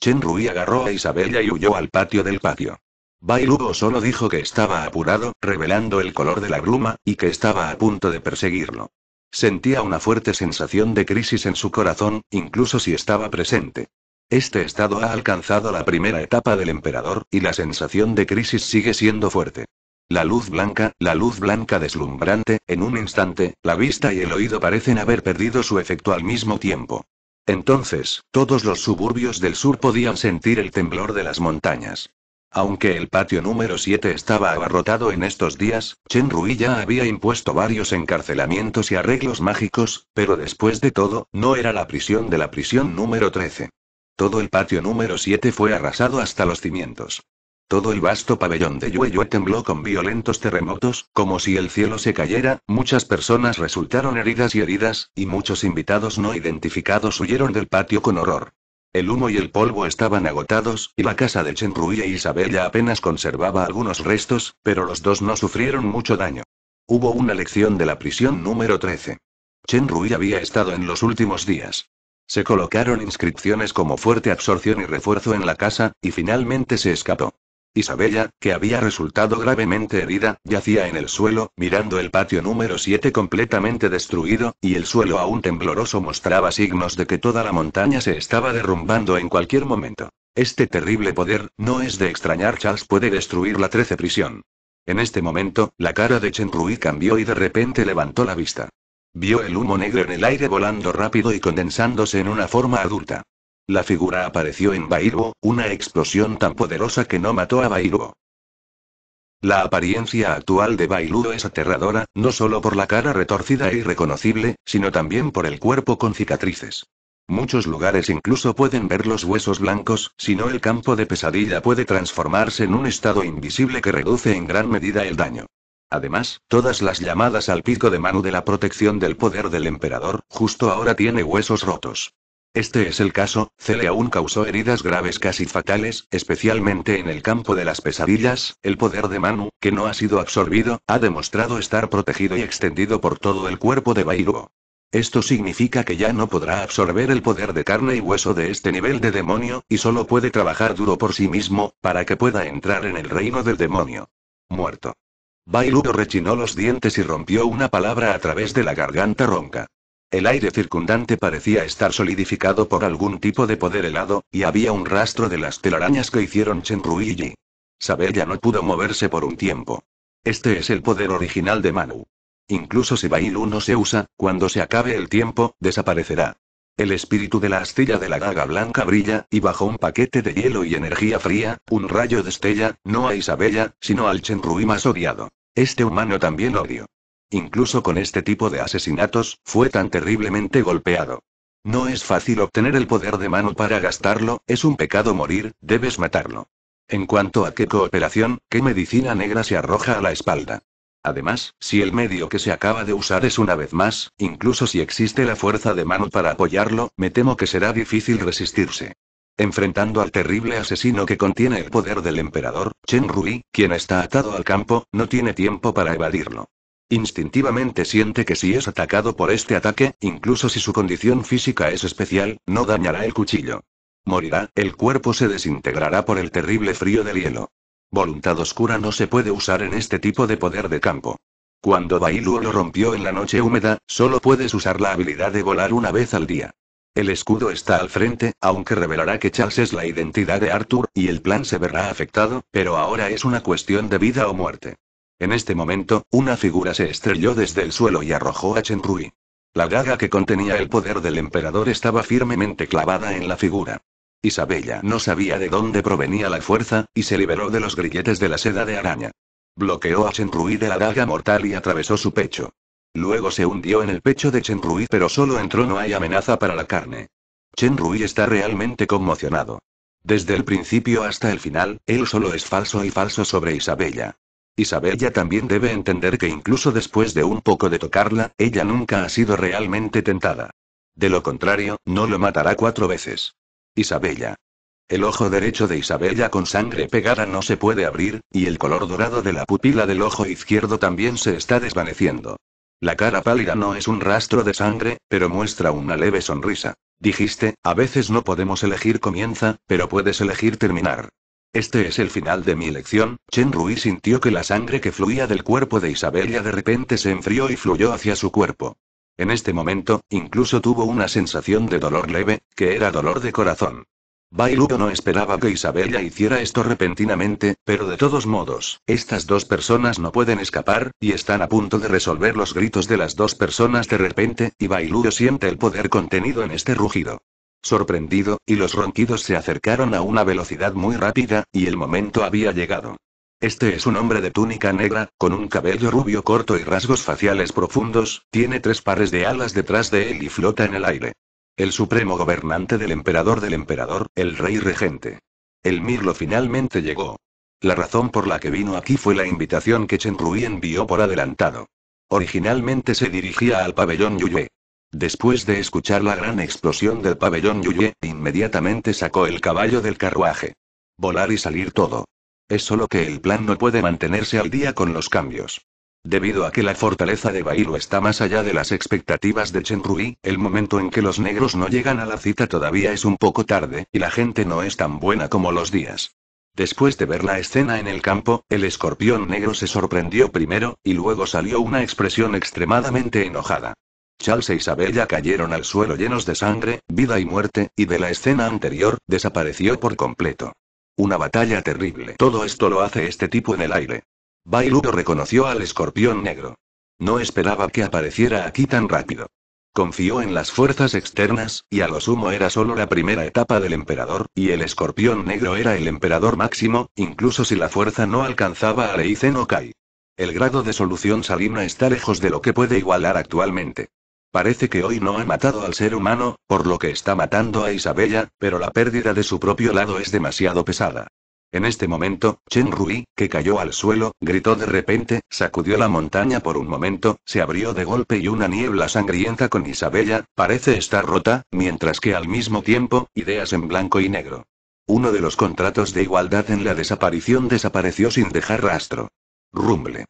Chen Rui agarró a Isabella y huyó al patio del patio. Bailuo solo dijo que estaba apurado, revelando el color de la bruma, y que estaba a punto de perseguirlo. Sentía una fuerte sensación de crisis en su corazón, incluso si estaba presente. Este estado ha alcanzado la primera etapa del emperador, y la sensación de crisis sigue siendo fuerte. La luz blanca, la luz blanca deslumbrante, en un instante, la vista y el oído parecen haber perdido su efecto al mismo tiempo. Entonces, todos los suburbios del sur podían sentir el temblor de las montañas. Aunque el patio número 7 estaba abarrotado en estos días, Chen Rui ya había impuesto varios encarcelamientos y arreglos mágicos, pero después de todo, no era la prisión de la prisión número 13. Todo el patio número 7 fue arrasado hasta los cimientos. Todo el vasto pabellón de Yue, Yue tembló con violentos terremotos, como si el cielo se cayera, muchas personas resultaron heridas y heridas, y muchos invitados no identificados huyeron del patio con horror. El humo y el polvo estaban agotados, y la casa de Chen Rui e Isabella apenas conservaba algunos restos, pero los dos no sufrieron mucho daño. Hubo una lección de la prisión número 13. Rui había estado en los últimos días. Se colocaron inscripciones como fuerte absorción y refuerzo en la casa, y finalmente se escapó. Isabella, que había resultado gravemente herida, yacía en el suelo, mirando el patio número 7 completamente destruido, y el suelo aún tembloroso mostraba signos de que toda la montaña se estaba derrumbando en cualquier momento. Este terrible poder, no es de extrañar, Charles puede destruir la 13 prisión. En este momento, la cara de Chen Rui cambió y de repente levantó la vista. Vio el humo negro en el aire volando rápido y condensándose en una forma adulta. La figura apareció en Bairu, una explosión tan poderosa que no mató a Bairuo. La apariencia actual de Bairu es aterradora, no solo por la cara retorcida e irreconocible, sino también por el cuerpo con cicatrices. Muchos lugares incluso pueden ver los huesos blancos, si no el campo de pesadilla puede transformarse en un estado invisible que reduce en gran medida el daño. Además, todas las llamadas al pico de Manu de la protección del poder del emperador, justo ahora tiene huesos rotos. Este es el caso, Cele aún causó heridas graves casi fatales, especialmente en el campo de las pesadillas, el poder de Manu, que no ha sido absorbido, ha demostrado estar protegido y extendido por todo el cuerpo de Bairu. Esto significa que ya no podrá absorber el poder de carne y hueso de este nivel de demonio, y solo puede trabajar duro por sí mismo, para que pueda entrar en el reino del demonio. Muerto. Bailudo rechinó los dientes y rompió una palabra a través de la garganta ronca. El aire circundante parecía estar solidificado por algún tipo de poder helado, y había un rastro de las telarañas que hicieron Yi. Sabella no pudo moverse por un tiempo. Este es el poder original de Manu. Incluso si Bailu no se usa, cuando se acabe el tiempo, desaparecerá. El espíritu de la astilla de la Gaga blanca brilla, y bajo un paquete de hielo y energía fría, un rayo de destella, no a Isabella, sino al Chenrui más odiado. Este humano también odio. Incluso con este tipo de asesinatos, fue tan terriblemente golpeado. No es fácil obtener el poder de mano para gastarlo, es un pecado morir, debes matarlo. En cuanto a qué cooperación, qué medicina negra se arroja a la espalda. Además, si el medio que se acaba de usar es una vez más, incluso si existe la fuerza de mano para apoyarlo, me temo que será difícil resistirse. Enfrentando al terrible asesino que contiene el poder del emperador, Chen Rui, quien está atado al campo, no tiene tiempo para evadirlo. Instintivamente siente que si es atacado por este ataque, incluso si su condición física es especial, no dañará el cuchillo. Morirá, el cuerpo se desintegrará por el terrible frío del hielo. Voluntad oscura no se puede usar en este tipo de poder de campo. Cuando Bailu lo rompió en la noche húmeda, solo puedes usar la habilidad de volar una vez al día. El escudo está al frente, aunque revelará que Charles es la identidad de Arthur, y el plan se verá afectado, pero ahora es una cuestión de vida o muerte. En este momento, una figura se estrelló desde el suelo y arrojó a Chen Rui. La daga que contenía el poder del emperador estaba firmemente clavada en la figura. Isabella no sabía de dónde provenía la fuerza, y se liberó de los grilletes de la seda de araña. Bloqueó a Chen Rui de la daga mortal y atravesó su pecho. Luego se hundió en el pecho de Chen Rui pero solo entró no hay amenaza para la carne. Chen Rui está realmente conmocionado. Desde el principio hasta el final, él solo es falso y falso sobre Isabella. Isabella también debe entender que incluso después de un poco de tocarla, ella nunca ha sido realmente tentada. De lo contrario, no lo matará cuatro veces. Isabella. El ojo derecho de Isabella con sangre pegada no se puede abrir, y el color dorado de la pupila del ojo izquierdo también se está desvaneciendo. La cara pálida no es un rastro de sangre, pero muestra una leve sonrisa. Dijiste, a veces no podemos elegir comienza, pero puedes elegir terminar. Este es el final de mi lección. Chen Rui sintió que la sangre que fluía del cuerpo de Isabella de repente se enfrió y fluyó hacia su cuerpo. En este momento, incluso tuvo una sensación de dolor leve, que era dolor de corazón. Bailudo no esperaba que Isabella hiciera esto repentinamente, pero de todos modos, estas dos personas no pueden escapar, y están a punto de resolver los gritos de las dos personas de repente, y Bailudo siente el poder contenido en este rugido sorprendido, y los ronquidos se acercaron a una velocidad muy rápida, y el momento había llegado. Este es un hombre de túnica negra, con un cabello rubio corto y rasgos faciales profundos, tiene tres pares de alas detrás de él y flota en el aire. El supremo gobernante del emperador del emperador, el rey regente. El Mirlo finalmente llegó. La razón por la que vino aquí fue la invitación que Chen Rui envió por adelantado. Originalmente se dirigía al pabellón Yuyue. Después de escuchar la gran explosión del pabellón Yuye, inmediatamente sacó el caballo del carruaje. Volar y salir todo. Es solo que el plan no puede mantenerse al día con los cambios. Debido a que la fortaleza de Bailo está más allá de las expectativas de Chen Rui, el momento en que los negros no llegan a la cita todavía es un poco tarde, y la gente no es tan buena como los días. Después de ver la escena en el campo, el escorpión negro se sorprendió primero, y luego salió una expresión extremadamente enojada. Charles e Isabella cayeron al suelo llenos de sangre, vida y muerte, y de la escena anterior, desapareció por completo. Una batalla terrible. Todo esto lo hace este tipo en el aire. Bailudo reconoció al escorpión negro. No esperaba que apareciera aquí tan rápido. Confió en las fuerzas externas, y a lo sumo era solo la primera etapa del emperador, y el escorpión negro era el emperador máximo, incluso si la fuerza no alcanzaba a o Kai. El grado de solución salina está lejos de lo que puede igualar actualmente. Parece que hoy no ha matado al ser humano, por lo que está matando a Isabella, pero la pérdida de su propio lado es demasiado pesada. En este momento, Chen Rui, que cayó al suelo, gritó de repente, sacudió la montaña por un momento, se abrió de golpe y una niebla sangrienta con Isabella, parece estar rota, mientras que al mismo tiempo, ideas en blanco y negro. Uno de los contratos de igualdad en la desaparición desapareció sin dejar rastro. Rumble.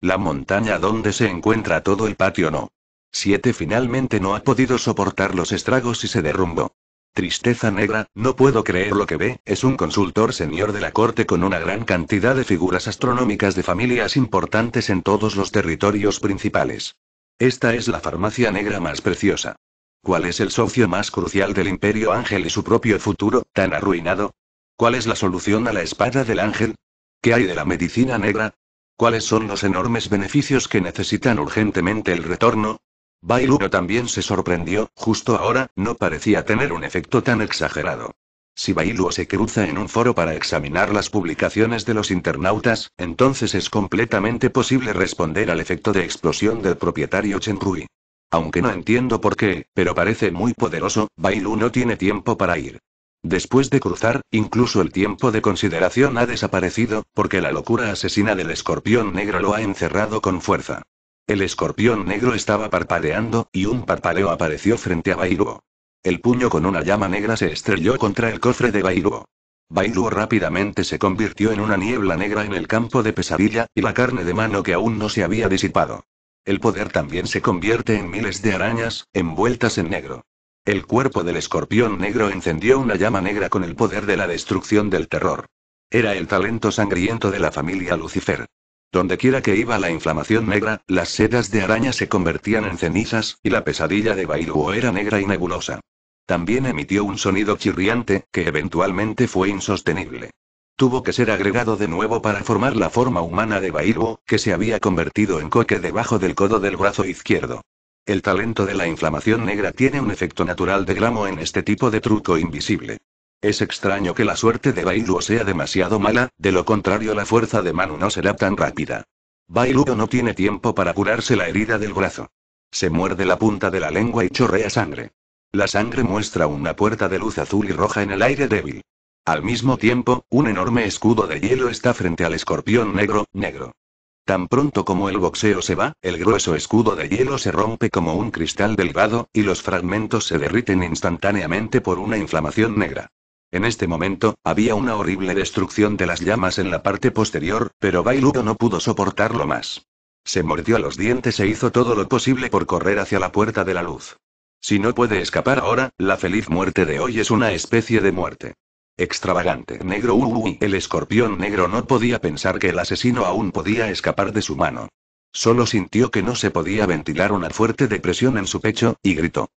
La montaña donde se encuentra todo el patio no. Siete finalmente no ha podido soportar los estragos y se derrumbó. Tristeza negra, no puedo creer lo que ve, es un consultor señor de la corte con una gran cantidad de figuras astronómicas de familias importantes en todos los territorios principales. Esta es la farmacia negra más preciosa. ¿Cuál es el socio más crucial del Imperio Ángel y su propio futuro, tan arruinado? ¿Cuál es la solución a la espada del ángel? ¿Qué hay de la medicina negra? ¿Cuáles son los enormes beneficios que necesitan urgentemente el retorno? no también se sorprendió, justo ahora, no parecía tener un efecto tan exagerado. Si Bailu se cruza en un foro para examinar las publicaciones de los internautas, entonces es completamente posible responder al efecto de explosión del propietario Chen Rui. Aunque no entiendo por qué, pero parece muy poderoso, Bailu no tiene tiempo para ir. Después de cruzar, incluso el tiempo de consideración ha desaparecido, porque la locura asesina del escorpión negro lo ha encerrado con fuerza. El escorpión negro estaba parpadeando, y un parpadeo apareció frente a bairu El puño con una llama negra se estrelló contra el cofre de bairu Bailuo rápidamente se convirtió en una niebla negra en el campo de pesadilla, y la carne de mano que aún no se había disipado. El poder también se convierte en miles de arañas, envueltas en negro. El cuerpo del escorpión negro encendió una llama negra con el poder de la destrucción del terror. Era el talento sangriento de la familia Lucifer. Donde quiera que iba la inflamación negra, las sedas de araña se convertían en cenizas, y la pesadilla de Bailuo era negra y nebulosa. También emitió un sonido chirriante, que eventualmente fue insostenible. Tuvo que ser agregado de nuevo para formar la forma humana de Bairbo, que se había convertido en coque debajo del codo del brazo izquierdo. El talento de la inflamación negra tiene un efecto natural de gramo en este tipo de truco invisible. Es extraño que la suerte de Bailuo sea demasiado mala, de lo contrario la fuerza de Manu no será tan rápida. Bailuo no tiene tiempo para curarse la herida del brazo. Se muerde la punta de la lengua y chorrea sangre. La sangre muestra una puerta de luz azul y roja en el aire débil. Al mismo tiempo, un enorme escudo de hielo está frente al escorpión negro, negro. Tan pronto como el boxeo se va, el grueso escudo de hielo se rompe como un cristal delgado, y los fragmentos se derriten instantáneamente por una inflamación negra. En este momento, había una horrible destrucción de las llamas en la parte posterior, pero Bailudo no pudo soportarlo más. Se mordió los dientes e hizo todo lo posible por correr hacia la puerta de la luz. Si no puede escapar ahora, la feliz muerte de hoy es una especie de muerte. Extravagante negro uh, uh, uh, el escorpión negro no podía pensar que el asesino aún podía escapar de su mano. Solo sintió que no se podía ventilar una fuerte depresión en su pecho, y gritó.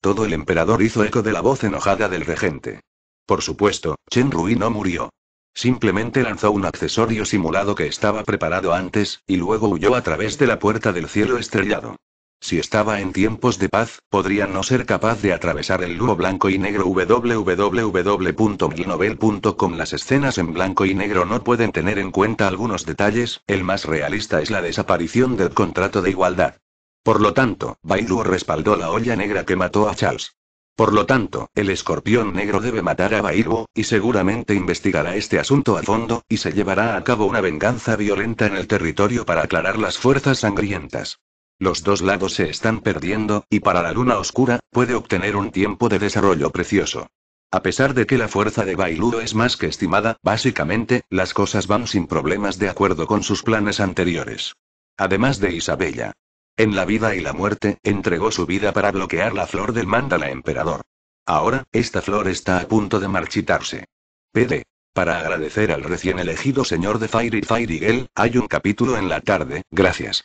Todo el emperador hizo eco de la voz enojada del regente. Por supuesto, Chen Rui no murió. Simplemente lanzó un accesorio simulado que estaba preparado antes, y luego huyó a través de la puerta del cielo estrellado. Si estaba en tiempos de paz, podría no ser capaz de atravesar el lúo blanco y negro www.milnovel.com Las escenas en blanco y negro no pueden tener en cuenta algunos detalles, el más realista es la desaparición del contrato de igualdad. Por lo tanto, Luo respaldó la olla negra que mató a Charles. Por lo tanto, el escorpión negro debe matar a Bailu, y seguramente investigará este asunto a fondo, y se llevará a cabo una venganza violenta en el territorio para aclarar las fuerzas sangrientas. Los dos lados se están perdiendo, y para la luna oscura, puede obtener un tiempo de desarrollo precioso. A pesar de que la fuerza de Bailu es más que estimada, básicamente, las cosas van sin problemas de acuerdo con sus planes anteriores. Además de Isabella, en la vida y la muerte, entregó su vida para bloquear la flor del mandala emperador. Ahora, esta flor está a punto de marchitarse. PD. Para agradecer al recién elegido señor de Fairy y Fire hay un capítulo en la tarde, gracias.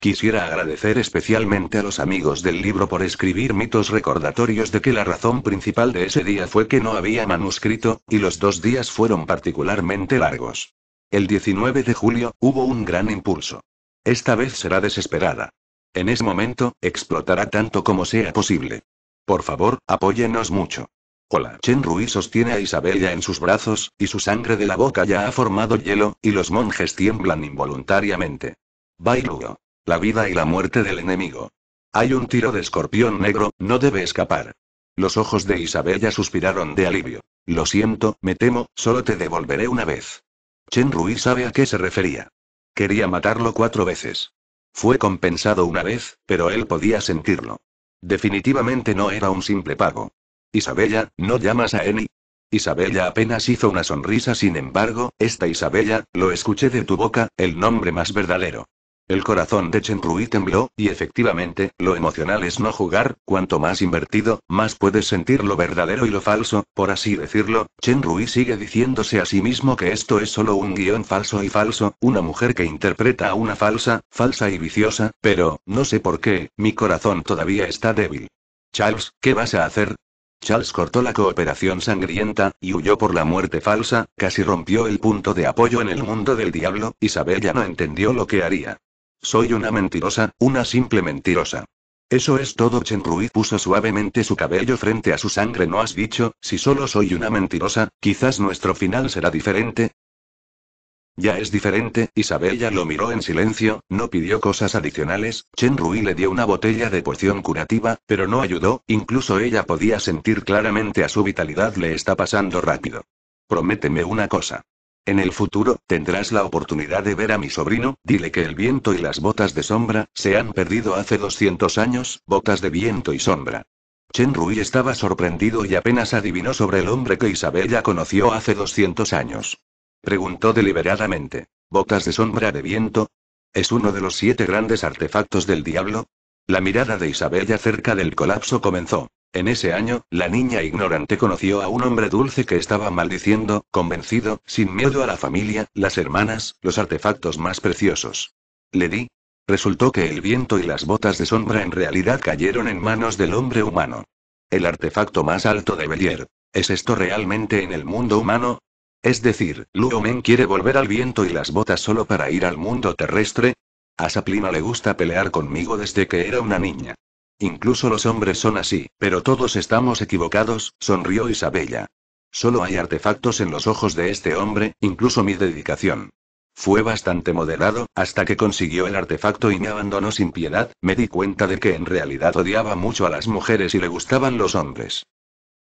Quisiera agradecer especialmente a los amigos del libro por escribir mitos recordatorios de que la razón principal de ese día fue que no había manuscrito, y los dos días fueron particularmente largos. El 19 de julio, hubo un gran impulso. Esta vez será desesperada. En ese momento, explotará tanto como sea posible. Por favor, apóyenos mucho. Hola. Chen Rui sostiene a Isabella en sus brazos, y su sangre de la boca ya ha formado hielo, y los monjes tiemblan involuntariamente. Bailuo. La vida y la muerte del enemigo. Hay un tiro de escorpión negro, no debe escapar. Los ojos de Isabella suspiraron de alivio. Lo siento, me temo, solo te devolveré una vez. Chen Rui sabe a qué se refería. Quería matarlo cuatro veces. Fue compensado una vez, pero él podía sentirlo. Definitivamente no era un simple pago. Isabella, ¿no llamas a Eni? Isabella apenas hizo una sonrisa, sin embargo, esta Isabella, lo escuché de tu boca, el nombre más verdadero. El corazón de Chen Rui tembló, y efectivamente, lo emocional es no jugar, cuanto más invertido, más puedes sentir lo verdadero y lo falso, por así decirlo, Chen Rui sigue diciéndose a sí mismo que esto es solo un guión falso y falso, una mujer que interpreta a una falsa, falsa y viciosa, pero, no sé por qué, mi corazón todavía está débil. Charles, ¿qué vas a hacer? Charles cortó la cooperación sangrienta, y huyó por la muerte falsa, casi rompió el punto de apoyo en el mundo del diablo, Isabel ya no entendió lo que haría. Soy una mentirosa, una simple mentirosa. Eso es todo. Chen Rui puso suavemente su cabello frente a su sangre. ¿No has dicho, si solo soy una mentirosa, quizás nuestro final será diferente? Ya es diferente, Isabella lo miró en silencio, no pidió cosas adicionales, Chen Rui le dio una botella de poción curativa, pero no ayudó, incluso ella podía sentir claramente a su vitalidad le está pasando rápido. Prométeme una cosa. En el futuro, tendrás la oportunidad de ver a mi sobrino, dile que el viento y las botas de sombra, se han perdido hace 200 años, botas de viento y sombra. Chen Rui estaba sorprendido y apenas adivinó sobre el hombre que Isabella conoció hace 200 años. Preguntó deliberadamente. ¿Botas de sombra de viento? ¿Es uno de los siete grandes artefactos del diablo? La mirada de Isabella cerca del colapso comenzó. En ese año, la niña ignorante conoció a un hombre dulce que estaba maldiciendo, convencido, sin miedo a la familia, las hermanas, los artefactos más preciosos. Le di. Resultó que el viento y las botas de sombra en realidad cayeron en manos del hombre humano. El artefacto más alto de Belier. ¿Es esto realmente en el mundo humano? Es decir, Luomen quiere volver al viento y las botas solo para ir al mundo terrestre. A Saplina le gusta pelear conmigo desde que era una niña. Incluso los hombres son así, pero todos estamos equivocados, sonrió Isabella. Solo hay artefactos en los ojos de este hombre, incluso mi dedicación. Fue bastante moderado, hasta que consiguió el artefacto y me abandonó sin piedad, me di cuenta de que en realidad odiaba mucho a las mujeres y le gustaban los hombres.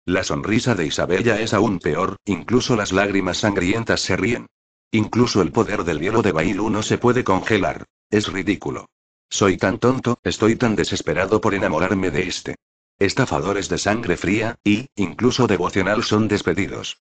La sonrisa de Isabella es aún peor, incluso las lágrimas sangrientas se ríen. Incluso el poder del hielo de Bailu no se puede congelar. Es ridículo. Soy tan tonto, estoy tan desesperado por enamorarme de este. Estafadores de sangre fría, y, incluso devocional, son despedidos.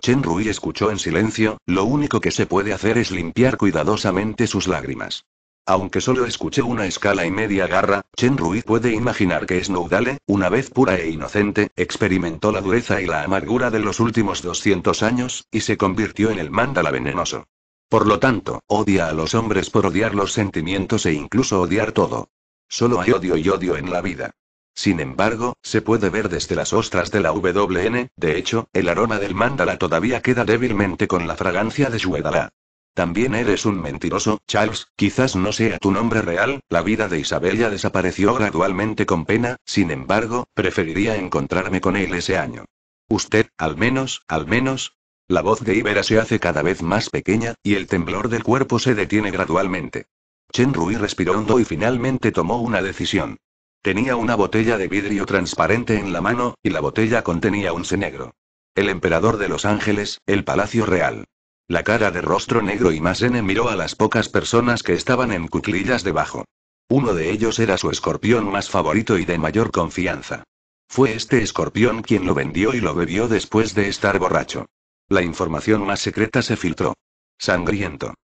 Chen Rui escuchó en silencio, lo único que se puede hacer es limpiar cuidadosamente sus lágrimas. Aunque solo escuché una escala y media garra, Chen Rui puede imaginar que Snowdale, una vez pura e inocente, experimentó la dureza y la amargura de los últimos 200 años, y se convirtió en el mandala venenoso. Por lo tanto, odia a los hombres por odiar los sentimientos e incluso odiar todo. Solo hay odio y odio en la vida. Sin embargo, se puede ver desde las ostras de la WN, de hecho, el aroma del mandala todavía queda débilmente con la fragancia de Shuedala. También eres un mentiroso, Charles, quizás no sea tu nombre real, la vida de Isabella desapareció gradualmente con pena, sin embargo, preferiría encontrarme con él ese año. Usted, al menos, al menos, la voz de Ibera se hace cada vez más pequeña, y el temblor del cuerpo se detiene gradualmente. Chen Rui respiró hondo y finalmente tomó una decisión. Tenía una botella de vidrio transparente en la mano, y la botella contenía un negro. El emperador de Los Ángeles, el Palacio Real. La cara de rostro negro y más N miró a las pocas personas que estaban en cuclillas debajo. Uno de ellos era su escorpión más favorito y de mayor confianza. Fue este escorpión quien lo vendió y lo bebió después de estar borracho. La información más secreta se filtró. Sangriento.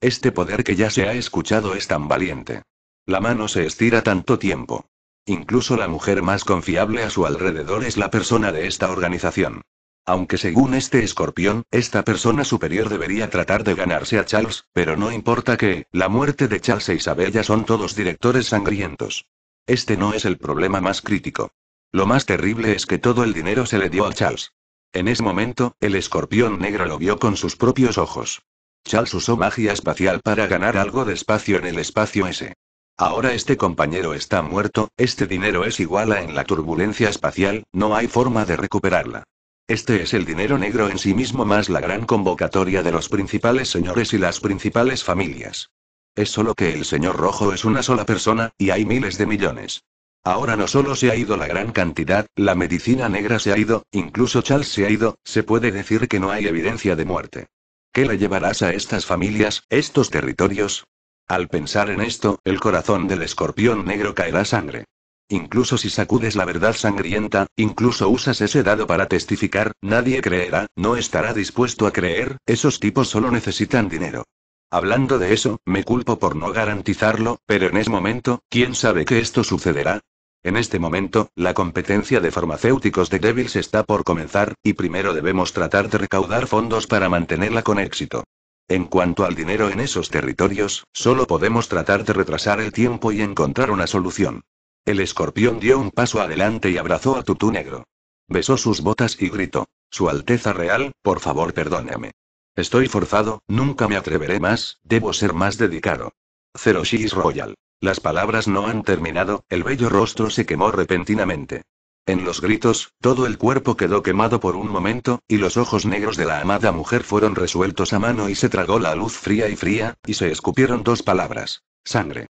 Este poder que ya se ha escuchado es tan valiente. La mano se estira tanto tiempo. Incluso la mujer más confiable a su alrededor es la persona de esta organización. Aunque según este escorpión, esta persona superior debería tratar de ganarse a Charles, pero no importa que, la muerte de Charles e Isabella son todos directores sangrientos. Este no es el problema más crítico. Lo más terrible es que todo el dinero se le dio a Charles. En ese momento, el escorpión negro lo vio con sus propios ojos. Charles usó magia espacial para ganar algo de espacio en el espacio ese. Ahora este compañero está muerto, este dinero es igual a en la turbulencia espacial, no hay forma de recuperarla. Este es el dinero negro en sí mismo más la gran convocatoria de los principales señores y las principales familias. Es solo que el señor rojo es una sola persona, y hay miles de millones. Ahora no solo se ha ido la gran cantidad, la medicina negra se ha ido, incluso Charles se ha ido, se puede decir que no hay evidencia de muerte. ¿Qué le llevarás a estas familias, estos territorios? Al pensar en esto, el corazón del escorpión negro caerá sangre. Incluso si sacudes la verdad sangrienta, incluso usas ese dado para testificar, nadie creerá, no estará dispuesto a creer, esos tipos solo necesitan dinero. Hablando de eso, me culpo por no garantizarlo, pero en ese momento, ¿quién sabe que esto sucederá? En este momento, la competencia de farmacéuticos de Devils está por comenzar, y primero debemos tratar de recaudar fondos para mantenerla con éxito. En cuanto al dinero en esos territorios, solo podemos tratar de retrasar el tiempo y encontrar una solución. El escorpión dio un paso adelante y abrazó a Tutú Negro. Besó sus botas y gritó. Su Alteza Real, por favor perdóname. Estoy forzado, nunca me atreveré más, debo ser más dedicado. Zero Royal. Las palabras no han terminado, el bello rostro se quemó repentinamente. En los gritos, todo el cuerpo quedó quemado por un momento, y los ojos negros de la amada mujer fueron resueltos a mano y se tragó la luz fría y fría, y se escupieron dos palabras. Sangre.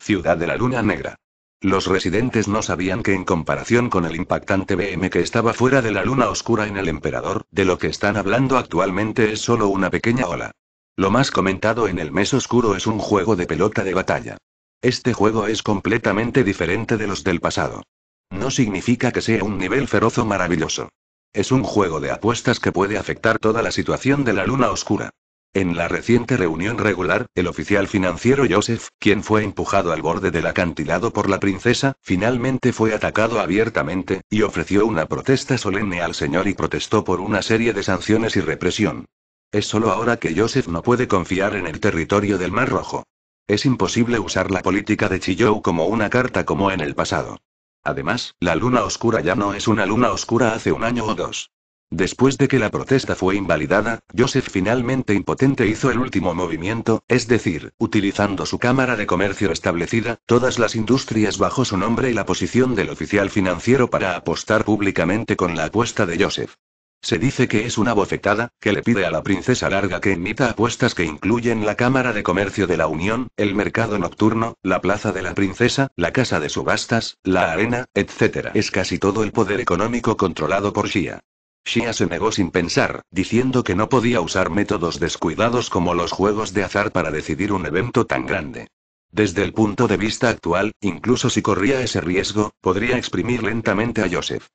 Ciudad de la Luna Negra. Los residentes no sabían que en comparación con el impactante BM que estaba fuera de la luna oscura en el emperador, de lo que están hablando actualmente es solo una pequeña ola. Lo más comentado en el mes oscuro es un juego de pelota de batalla. Este juego es completamente diferente de los del pasado. No significa que sea un nivel feroz o maravilloso. Es un juego de apuestas que puede afectar toda la situación de la luna oscura. En la reciente reunión regular, el oficial financiero Joseph, quien fue empujado al borde del acantilado por la princesa, finalmente fue atacado abiertamente, y ofreció una protesta solemne al señor y protestó por una serie de sanciones y represión. Es solo ahora que Joseph no puede confiar en el territorio del Mar Rojo. Es imposible usar la política de Chiyou como una carta como en el pasado. Además, la luna oscura ya no es una luna oscura hace un año o dos. Después de que la protesta fue invalidada, Joseph finalmente impotente hizo el último movimiento, es decir, utilizando su cámara de comercio establecida, todas las industrias bajo su nombre y la posición del oficial financiero para apostar públicamente con la apuesta de Joseph. Se dice que es una bofetada, que le pide a la princesa larga que emita apuestas que incluyen la Cámara de Comercio de la Unión, el mercado nocturno, la Plaza de la Princesa, la Casa de Subastas, la Arena, etc. Es casi todo el poder económico controlado por Shia. Shia se negó sin pensar, diciendo que no podía usar métodos descuidados como los juegos de azar para decidir un evento tan grande. Desde el punto de vista actual, incluso si corría ese riesgo, podría exprimir lentamente a Joseph.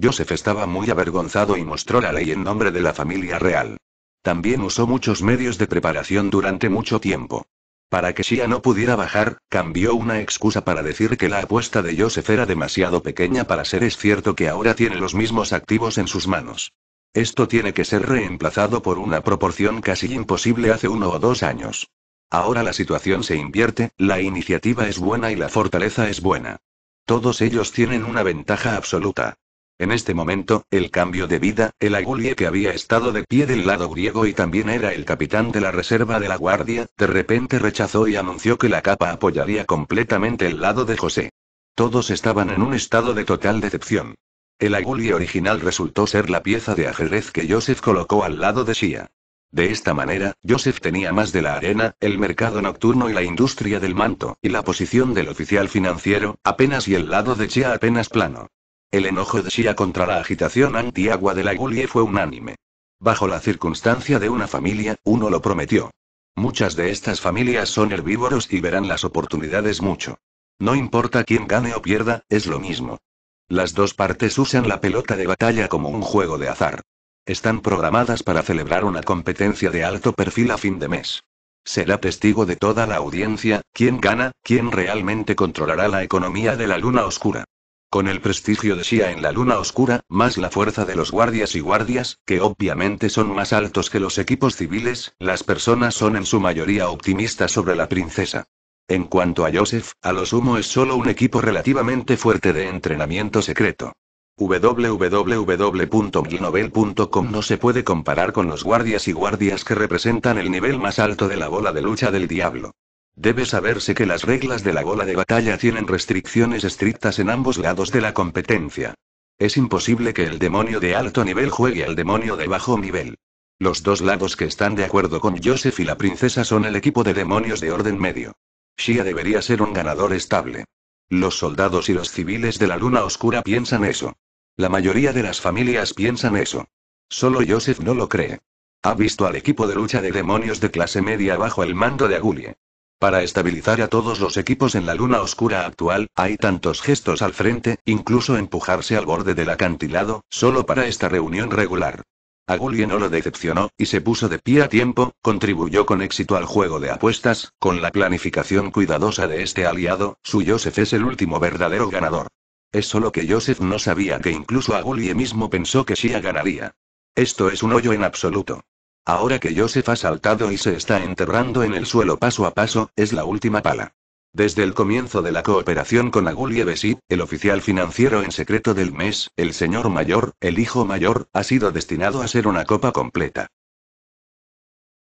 Joseph estaba muy avergonzado y mostró la ley en nombre de la familia real. También usó muchos medios de preparación durante mucho tiempo. Para que Shia no pudiera bajar, cambió una excusa para decir que la apuesta de Joseph era demasiado pequeña para ser es cierto que ahora tiene los mismos activos en sus manos. Esto tiene que ser reemplazado por una proporción casi imposible hace uno o dos años. Ahora la situación se invierte, la iniciativa es buena y la fortaleza es buena. Todos ellos tienen una ventaja absoluta. En este momento, el cambio de vida, el Agulie que había estado de pie del lado griego y también era el capitán de la reserva de la guardia, de repente rechazó y anunció que la capa apoyaría completamente el lado de José. Todos estaban en un estado de total decepción. El Agulie original resultó ser la pieza de ajedrez que Joseph colocó al lado de Shia. De esta manera, Joseph tenía más de la arena, el mercado nocturno y la industria del manto, y la posición del oficial financiero, apenas y el lado de Shia apenas plano. El enojo de Shia contra la agitación antiagua de la Gulie fue unánime. Bajo la circunstancia de una familia, uno lo prometió. Muchas de estas familias son herbívoros y verán las oportunidades mucho. No importa quién gane o pierda, es lo mismo. Las dos partes usan la pelota de batalla como un juego de azar. Están programadas para celebrar una competencia de alto perfil a fin de mes. Será testigo de toda la audiencia, quién gana, quién realmente controlará la economía de la luna oscura. Con el prestigio de Shia en la luna oscura, más la fuerza de los guardias y guardias, que obviamente son más altos que los equipos civiles, las personas son en su mayoría optimistas sobre la princesa. En cuanto a Joseph, a lo sumo es solo un equipo relativamente fuerte de entrenamiento secreto. www.glinovel.com no se puede comparar con los guardias y guardias que representan el nivel más alto de la bola de lucha del diablo. Debe saberse que las reglas de la gola de batalla tienen restricciones estrictas en ambos lados de la competencia. Es imposible que el demonio de alto nivel juegue al demonio de bajo nivel. Los dos lados que están de acuerdo con Joseph y la princesa son el equipo de demonios de orden medio. Shia debería ser un ganador estable. Los soldados y los civiles de la luna oscura piensan eso. La mayoría de las familias piensan eso. Solo Joseph no lo cree. Ha visto al equipo de lucha de demonios de clase media bajo el mando de Agulie. Para estabilizar a todos los equipos en la luna oscura actual, hay tantos gestos al frente, incluso empujarse al borde del acantilado, solo para esta reunión regular. Agulie no lo decepcionó, y se puso de pie a tiempo, contribuyó con éxito al juego de apuestas, con la planificación cuidadosa de este aliado, su Joseph es el último verdadero ganador. Es solo que Joseph no sabía que incluso Agulie mismo pensó que Shia ganaría. Esto es un hoyo en absoluto. Ahora que Joseph ha saltado y se está enterrando en el suelo paso a paso, es la última pala. Desde el comienzo de la cooperación con Agulievesi, el oficial financiero en secreto del mes, el señor mayor, el hijo mayor, ha sido destinado a ser una copa completa.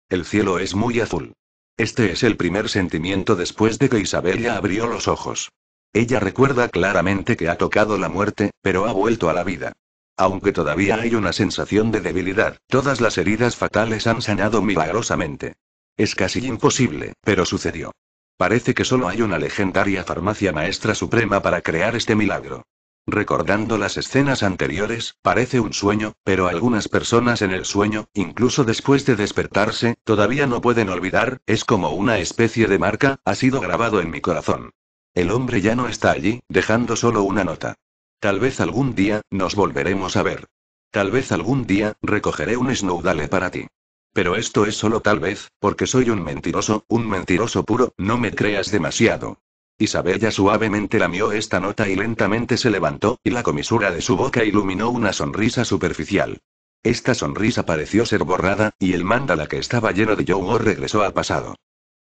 El cielo es muy azul. Este es el primer sentimiento después de que Isabella abrió los ojos. Ella recuerda claramente que ha tocado la muerte, pero ha vuelto a la vida aunque todavía hay una sensación de debilidad, todas las heridas fatales han sanado milagrosamente. Es casi imposible, pero sucedió. Parece que solo hay una legendaria farmacia maestra suprema para crear este milagro. Recordando las escenas anteriores, parece un sueño, pero algunas personas en el sueño, incluso después de despertarse, todavía no pueden olvidar, es como una especie de marca, ha sido grabado en mi corazón. El hombre ya no está allí, dejando solo una nota. Tal vez algún día, nos volveremos a ver. Tal vez algún día, recogeré un Snowdale para ti. Pero esto es solo tal vez, porque soy un mentiroso, un mentiroso puro, no me creas demasiado. Isabella suavemente lamió esta nota y lentamente se levantó, y la comisura de su boca iluminó una sonrisa superficial. Esta sonrisa pareció ser borrada, y el mandala que estaba lleno de yogur regresó al pasado.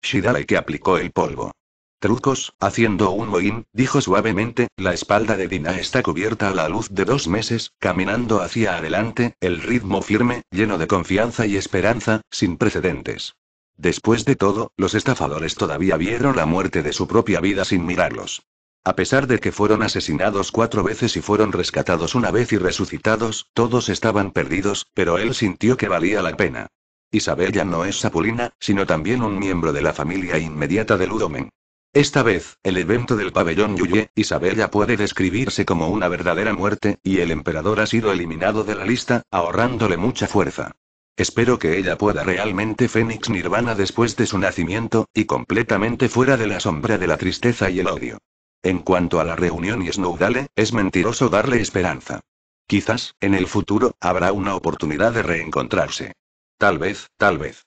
Shidale que aplicó el polvo. Trucos, haciendo un mohín, dijo suavemente, la espalda de Dina está cubierta a la luz de dos meses, caminando hacia adelante, el ritmo firme, lleno de confianza y esperanza, sin precedentes. Después de todo, los estafadores todavía vieron la muerte de su propia vida sin mirarlos. A pesar de que fueron asesinados cuatro veces y fueron rescatados una vez y resucitados, todos estaban perdidos, pero él sintió que valía la pena. Isabel ya no es Sapulina, sino también un miembro de la familia inmediata de Ludomen. Esta vez, el evento del pabellón Yuye, Isabella puede describirse como una verdadera muerte, y el emperador ha sido eliminado de la lista, ahorrándole mucha fuerza. Espero que ella pueda realmente Fénix Nirvana después de su nacimiento, y completamente fuera de la sombra de la tristeza y el odio. En cuanto a la reunión y Snowdale, es mentiroso darle esperanza. Quizás, en el futuro, habrá una oportunidad de reencontrarse. Tal vez, tal vez.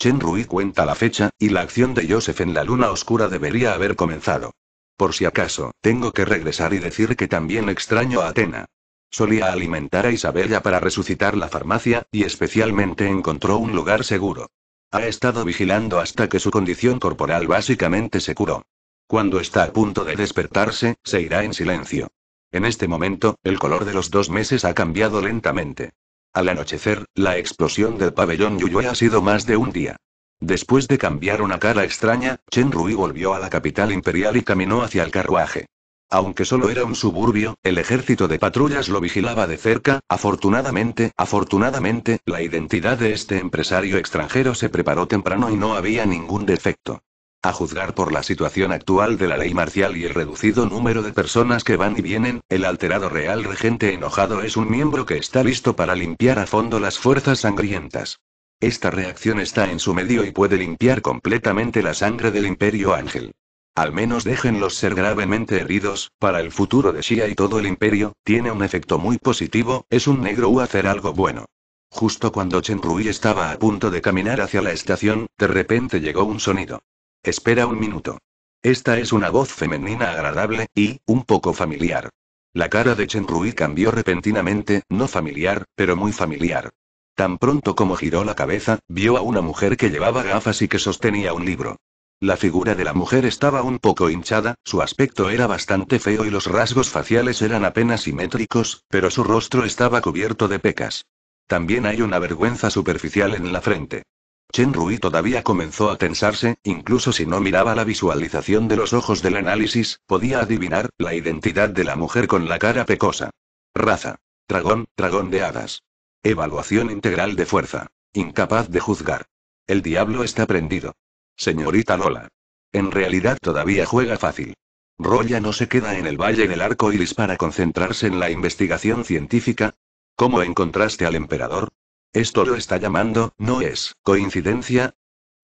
Chen Rui cuenta la fecha, y la acción de Joseph en la luna oscura debería haber comenzado. Por si acaso, tengo que regresar y decir que también extraño a Atena. Solía alimentar a Isabella para resucitar la farmacia, y especialmente encontró un lugar seguro. Ha estado vigilando hasta que su condición corporal básicamente se curó. Cuando está a punto de despertarse, se irá en silencio. En este momento, el color de los dos meses ha cambiado lentamente. Al anochecer, la explosión del pabellón Yuyue ha sido más de un día. Después de cambiar una cara extraña, Chen Rui volvió a la capital imperial y caminó hacia el carruaje. Aunque solo era un suburbio, el ejército de patrullas lo vigilaba de cerca, afortunadamente, afortunadamente, la identidad de este empresario extranjero se preparó temprano y no había ningún defecto. A juzgar por la situación actual de la ley marcial y el reducido número de personas que van y vienen, el alterado Real Regente enojado es un miembro que está listo para limpiar a fondo las fuerzas sangrientas. Esta reacción está en su medio y puede limpiar completamente la sangre del Imperio Ángel. Al menos déjenlos ser gravemente heridos, para el futuro de Shia y todo el Imperio, tiene un efecto muy positivo, es un negro u hacer algo bueno. Justo cuando Chen Rui estaba a punto de caminar hacia la estación, de repente llegó un sonido. Espera un minuto. Esta es una voz femenina agradable, y, un poco familiar. La cara de Chen Rui cambió repentinamente, no familiar, pero muy familiar. Tan pronto como giró la cabeza, vio a una mujer que llevaba gafas y que sostenía un libro. La figura de la mujer estaba un poco hinchada, su aspecto era bastante feo y los rasgos faciales eran apenas simétricos, pero su rostro estaba cubierto de pecas. También hay una vergüenza superficial en la frente. Chen Rui todavía comenzó a tensarse, incluso si no miraba la visualización de los ojos del análisis, podía adivinar la identidad de la mujer con la cara pecosa. Raza. Dragón, dragón de hadas. Evaluación integral de fuerza. Incapaz de juzgar. El diablo está prendido. Señorita Lola. En realidad todavía juega fácil. Roya no se queda en el Valle del Arco Iris para concentrarse en la investigación científica. ¿Cómo encontraste al emperador? Esto lo está llamando, ¿no es coincidencia?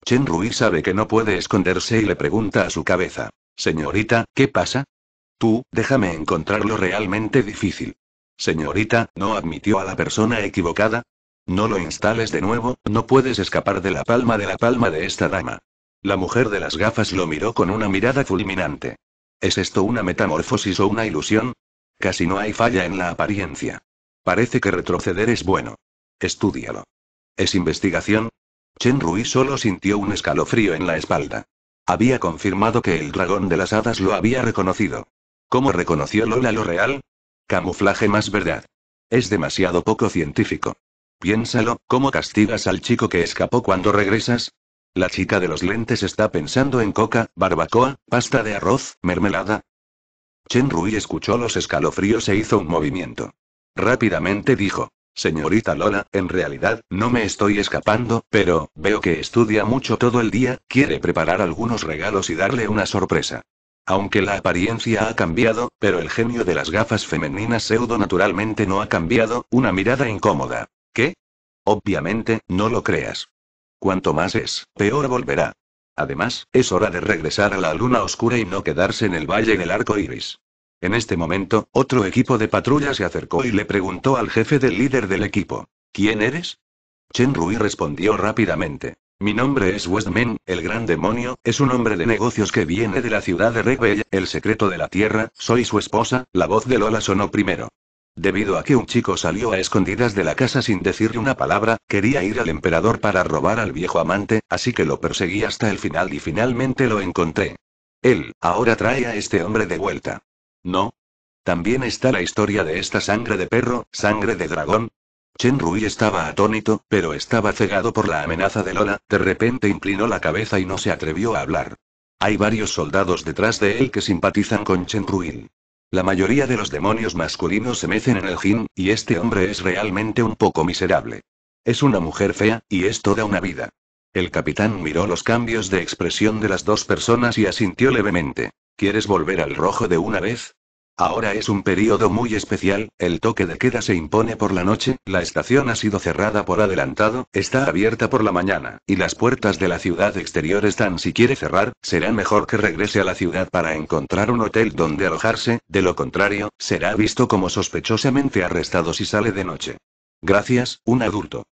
Chen Rui sabe que no puede esconderse y le pregunta a su cabeza. Señorita, ¿qué pasa? Tú, déjame encontrarlo realmente difícil. Señorita, ¿no admitió a la persona equivocada? No lo instales de nuevo, no puedes escapar de la palma de la palma de esta dama. La mujer de las gafas lo miró con una mirada fulminante. ¿Es esto una metamorfosis o una ilusión? Casi no hay falla en la apariencia. Parece que retroceder es bueno. Estúdialo. ¿Es investigación? Chen Rui solo sintió un escalofrío en la espalda. Había confirmado que el dragón de las hadas lo había reconocido. ¿Cómo reconoció Lola lo real? Camuflaje más verdad. Es demasiado poco científico. Piénsalo, ¿cómo castigas al chico que escapó cuando regresas? La chica de los lentes está pensando en coca, barbacoa, pasta de arroz, mermelada. Chen Rui escuchó los escalofríos e hizo un movimiento. Rápidamente dijo. Señorita Lola, en realidad, no me estoy escapando, pero, veo que estudia mucho todo el día, quiere preparar algunos regalos y darle una sorpresa. Aunque la apariencia ha cambiado, pero el genio de las gafas femeninas pseudo naturalmente no ha cambiado, una mirada incómoda. ¿Qué? Obviamente, no lo creas. Cuanto más es, peor volverá. Además, es hora de regresar a la luna oscura y no quedarse en el valle del arco iris. En este momento, otro equipo de patrulla se acercó y le preguntó al jefe del líder del equipo. ¿Quién eres? Chen Rui respondió rápidamente. Mi nombre es Westman, el gran demonio, es un hombre de negocios que viene de la ciudad de Rebel, el secreto de la tierra, soy su esposa, la voz de Lola sonó primero. Debido a que un chico salió a escondidas de la casa sin decirle una palabra, quería ir al emperador para robar al viejo amante, así que lo perseguí hasta el final y finalmente lo encontré. Él, ahora trae a este hombre de vuelta. ¿No? También está la historia de esta sangre de perro, sangre de dragón. Chen Rui estaba atónito, pero estaba cegado por la amenaza de Lola, de repente inclinó la cabeza y no se atrevió a hablar. Hay varios soldados detrás de él que simpatizan con Chen Rui. La mayoría de los demonios masculinos se mecen en el Jin, y este hombre es realmente un poco miserable. Es una mujer fea, y es toda una vida. El capitán miró los cambios de expresión de las dos personas y asintió levemente. ¿Quieres volver al rojo de una vez? Ahora es un periodo muy especial, el toque de queda se impone por la noche, la estación ha sido cerrada por adelantado, está abierta por la mañana, y las puertas de la ciudad exterior están si quiere cerrar, será mejor que regrese a la ciudad para encontrar un hotel donde alojarse, de lo contrario, será visto como sospechosamente arrestado si sale de noche. Gracias, un adulto.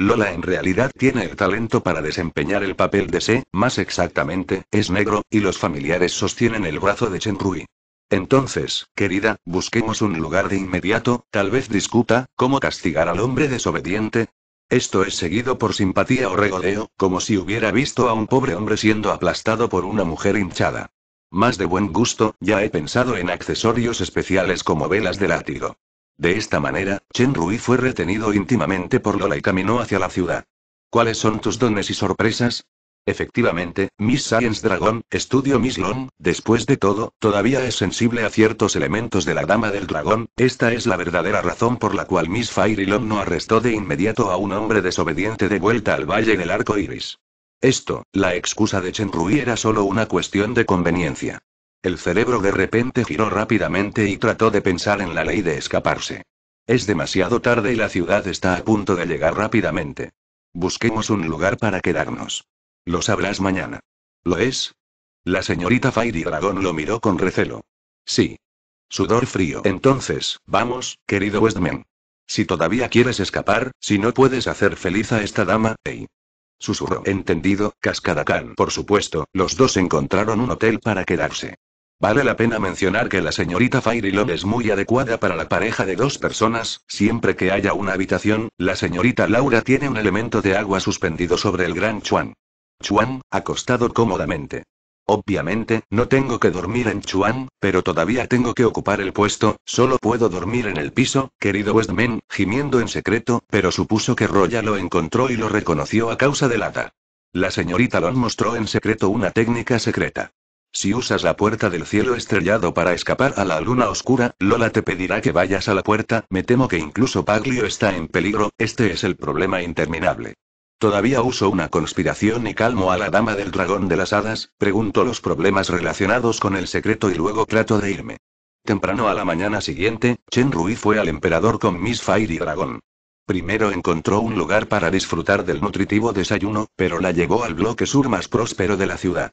Lola en realidad tiene el talento para desempeñar el papel de se, más exactamente, es negro, y los familiares sostienen el brazo de Chen Rui. Entonces, querida, busquemos un lugar de inmediato, tal vez discuta, cómo castigar al hombre desobediente. Esto es seguido por simpatía o regodeo, como si hubiera visto a un pobre hombre siendo aplastado por una mujer hinchada. Más de buen gusto, ya he pensado en accesorios especiales como velas de látigo. De esta manera, Chen Rui fue retenido íntimamente por Lola y caminó hacia la ciudad. ¿Cuáles son tus dones y sorpresas? Efectivamente, Miss Science Dragon, estudio Miss Long, después de todo, todavía es sensible a ciertos elementos de la Dama del Dragón, esta es la verdadera razón por la cual Miss Fairy Long no arrestó de inmediato a un hombre desobediente de vuelta al Valle del Arco Iris. Esto, la excusa de Chen Rui era solo una cuestión de conveniencia. El cerebro de repente giró rápidamente y trató de pensar en la ley de escaparse. Es demasiado tarde y la ciudad está a punto de llegar rápidamente. Busquemos un lugar para quedarnos. Lo sabrás mañana. ¿Lo es? La señorita Fairy Dragón lo miró con recelo. Sí. Sudor frío. Entonces, vamos, querido Westman. Si todavía quieres escapar, si no puedes hacer feliz a esta dama, hey. Susurró. Entendido, Cascadacán. Por supuesto, los dos encontraron un hotel para quedarse. Vale la pena mencionar que la señorita Love es muy adecuada para la pareja de dos personas, siempre que haya una habitación, la señorita Laura tiene un elemento de agua suspendido sobre el gran Chuan. Chuan, acostado cómodamente. Obviamente, no tengo que dormir en Chuan, pero todavía tengo que ocupar el puesto, solo puedo dormir en el piso, querido Westman, gimiendo en secreto, pero supuso que Roya lo encontró y lo reconoció a causa del Lata. La señorita Lon mostró en secreto una técnica secreta. Si usas la puerta del cielo estrellado para escapar a la luna oscura, Lola te pedirá que vayas a la puerta, me temo que incluso Paglio está en peligro, este es el problema interminable. Todavía uso una conspiración y calmo a la dama del dragón de las hadas, pregunto los problemas relacionados con el secreto y luego trato de irme. Temprano a la mañana siguiente, Chen Rui fue al emperador con Miss Fire y Dragón. Primero encontró un lugar para disfrutar del nutritivo desayuno, pero la llevó al bloque sur más próspero de la ciudad.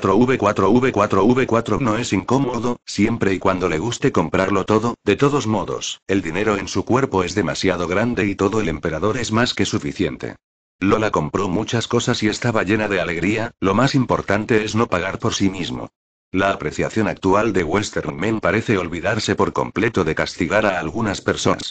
4V4V4V4 no es incómodo, siempre y cuando le guste comprarlo todo, de todos modos, el dinero en su cuerpo es demasiado grande y todo el emperador es más que suficiente. Lola compró muchas cosas y estaba llena de alegría, lo más importante es no pagar por sí mismo. La apreciación actual de Western Men parece olvidarse por completo de castigar a algunas personas.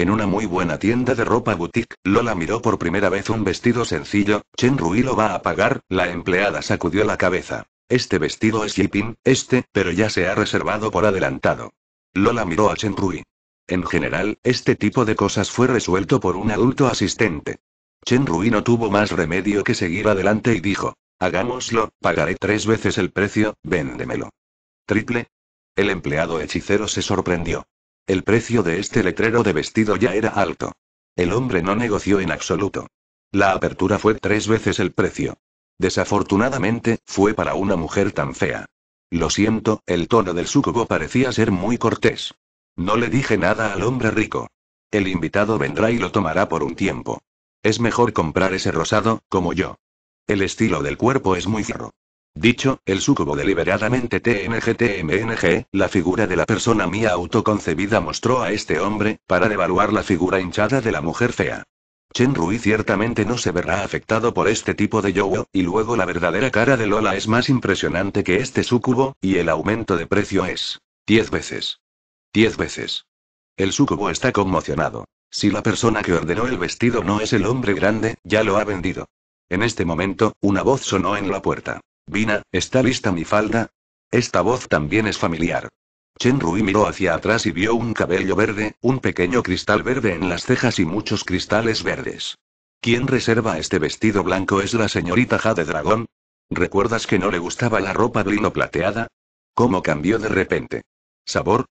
En una muy buena tienda de ropa boutique, Lola miró por primera vez un vestido sencillo, Chen Rui lo va a pagar, la empleada sacudió la cabeza. Este vestido es yipin, este, pero ya se ha reservado por adelantado. Lola miró a Chen Rui. En general, este tipo de cosas fue resuelto por un adulto asistente. Chen Rui no tuvo más remedio que seguir adelante y dijo, hagámoslo, pagaré tres veces el precio, véndemelo. ¿Triple? El empleado hechicero se sorprendió. El precio de este letrero de vestido ya era alto. El hombre no negoció en absoluto. La apertura fue tres veces el precio. Desafortunadamente, fue para una mujer tan fea. Lo siento, el tono del sucubo parecía ser muy cortés. No le dije nada al hombre rico. El invitado vendrá y lo tomará por un tiempo. Es mejor comprar ese rosado, como yo. El estilo del cuerpo es muy fierro. Dicho, el sucubo deliberadamente TNGTMNG, la figura de la persona mía autoconcebida mostró a este hombre, para devaluar la figura hinchada de la mujer fea. Chen Rui ciertamente no se verá afectado por este tipo de yogo, y luego la verdadera cara de Lola es más impresionante que este sucubo, y el aumento de precio es. 10 veces. 10 veces. El sucubo está conmocionado. Si la persona que ordenó el vestido no es el hombre grande, ya lo ha vendido. En este momento, una voz sonó en la puerta. Vina, ¿está lista mi falda? Esta voz también es familiar. Chen Rui miró hacia atrás y vio un cabello verde, un pequeño cristal verde en las cejas y muchos cristales verdes. ¿Quién reserva este vestido blanco es la señorita Jade Dragón? ¿Recuerdas que no le gustaba la ropa brino plateada? ¿Cómo cambió de repente? ¿Sabor?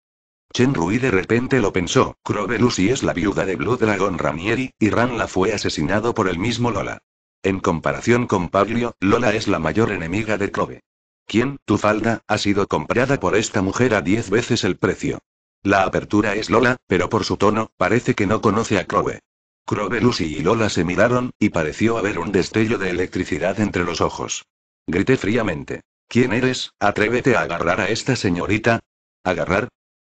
Chen Rui de repente lo pensó, Crovelusi Lucy es la viuda de Blue Dragon Ranieri, y Ran la fue asesinado por el mismo Lola. En comparación con Pablo, Lola es la mayor enemiga de Clove. ¿Quién, tu falda, ha sido comprada por esta mujer a diez veces el precio? La apertura es Lola, pero por su tono, parece que no conoce a Clove. Clove, Lucy y Lola se miraron, y pareció haber un destello de electricidad entre los ojos. Grité fríamente. ¿Quién eres? Atrévete a agarrar a esta señorita. ¿Agarrar?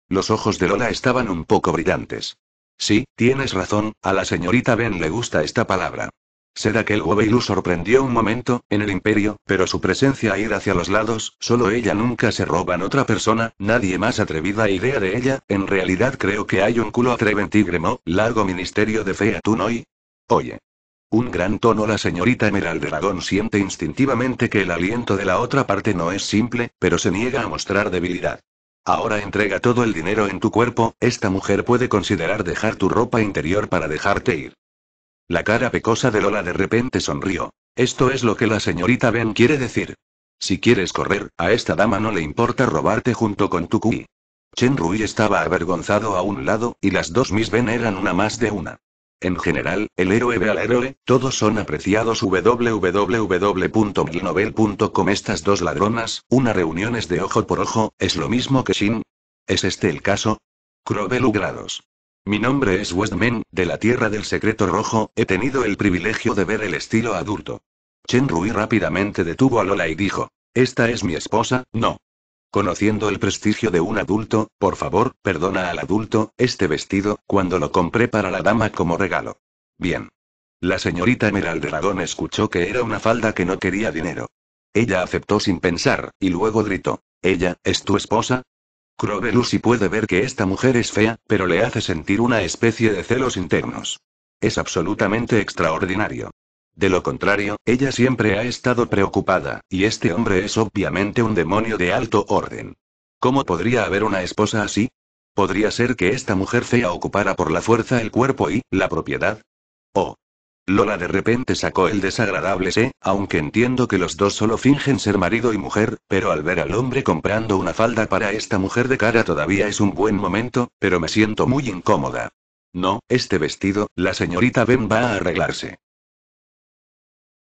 Los ojos de Lola estaban un poco brillantes. Sí, tienes razón, a la señorita Ben le gusta esta palabra. Será que el gobeilu sorprendió un momento, en el imperio, pero su presencia a ir hacia los lados, solo ella nunca se roba en otra persona, nadie más atrevida idea de ella, en realidad creo que hay un culo tigremo, largo ministerio de fe atún hoy. Oye. Un gran tono la señorita Emerald Dragón siente instintivamente que el aliento de la otra parte no es simple, pero se niega a mostrar debilidad. Ahora entrega todo el dinero en tu cuerpo, esta mujer puede considerar dejar tu ropa interior para dejarte ir. La cara pecosa de Lola de repente sonrió. Esto es lo que la señorita Ben quiere decir. Si quieres correr, a esta dama no le importa robarte junto con tu Chen Rui estaba avergonzado a un lado, y las dos Miss Ben eran una más de una. En general, el héroe ve al héroe, todos son apreciados www.milnovel.com Estas dos ladronas, una reunión es de ojo por ojo, es lo mismo que Shin. ¿Es este el caso? Crobelu grados. Mi nombre es Westman, de la Tierra del Secreto Rojo, he tenido el privilegio de ver el estilo adulto. Chen Rui rápidamente detuvo a Lola y dijo, Esta es mi esposa, no. Conociendo el prestigio de un adulto, por favor, perdona al adulto, este vestido, cuando lo compré para la dama como regalo. Bien. La señorita Emerald Dragón escuchó que era una falda que no quería dinero. Ella aceptó sin pensar, y luego gritó, ¿Ella, es tu esposa? Lucy puede ver que esta mujer es fea, pero le hace sentir una especie de celos internos. Es absolutamente extraordinario. De lo contrario, ella siempre ha estado preocupada, y este hombre es obviamente un demonio de alto orden. ¿Cómo podría haber una esposa así? ¿Podría ser que esta mujer fea ocupara por la fuerza el cuerpo y la propiedad? Oh, Lola de repente sacó el desagradable sé, aunque entiendo que los dos solo fingen ser marido y mujer, pero al ver al hombre comprando una falda para esta mujer de cara todavía es un buen momento, pero me siento muy incómoda. No, este vestido, la señorita Ben va a arreglarse.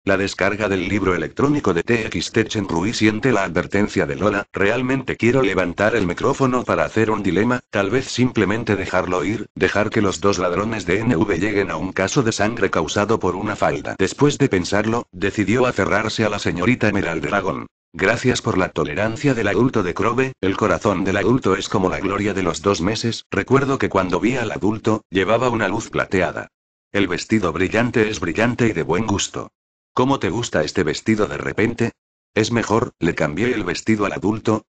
La descarga del libro electrónico de TXT Rui siente la advertencia de Lola, realmente quiero levantar el micrófono para hacer un dilema, tal vez simplemente dejarlo ir, dejar que los dos ladrones de NV lleguen a un caso de sangre causado por una falda. Después de pensarlo, decidió aferrarse a la señorita Emerald Dragon. Gracias por la tolerancia del adulto de Krobe, el corazón del adulto es como la gloria de los dos meses, recuerdo que cuando vi al adulto, llevaba una luz plateada. El vestido brillante es brillante y de buen gusto. ¿Cómo te gusta este vestido de repente? Es mejor, le cambié el vestido al adulto.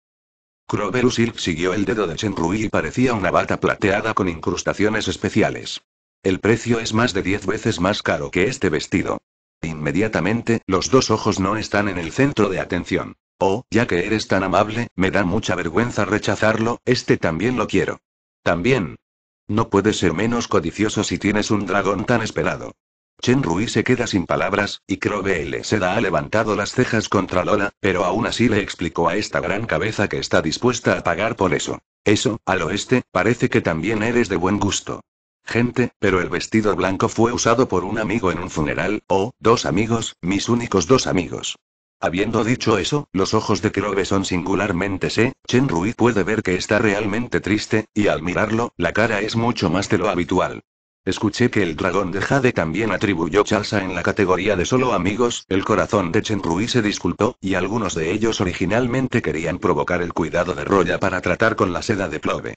Croverus siguió el dedo de Rui y parecía una bata plateada con incrustaciones especiales. El precio es más de 10 veces más caro que este vestido. Inmediatamente, los dos ojos no están en el centro de atención. Oh, ya que eres tan amable, me da mucha vergüenza rechazarlo, este también lo quiero. También. No puedes ser menos codicioso si tienes un dragón tan esperado. Chen Rui se queda sin palabras, y L. Seda ha levantado las cejas contra Lola, pero aún así le explicó a esta gran cabeza que está dispuesta a pagar por eso. Eso, al oeste, parece que también eres de buen gusto. Gente, pero el vestido blanco fue usado por un amigo en un funeral, o, dos amigos, mis únicos dos amigos. Habiendo dicho eso, los ojos de Krobe son singularmente se, Chen Rui puede ver que está realmente triste, y al mirarlo, la cara es mucho más de lo habitual. Escuché que el dragón de Jade también atribuyó chasa en la categoría de solo amigos, el corazón de Chen Rui se disculpó, y algunos de ellos originalmente querían provocar el cuidado de Roya para tratar con la seda de Plove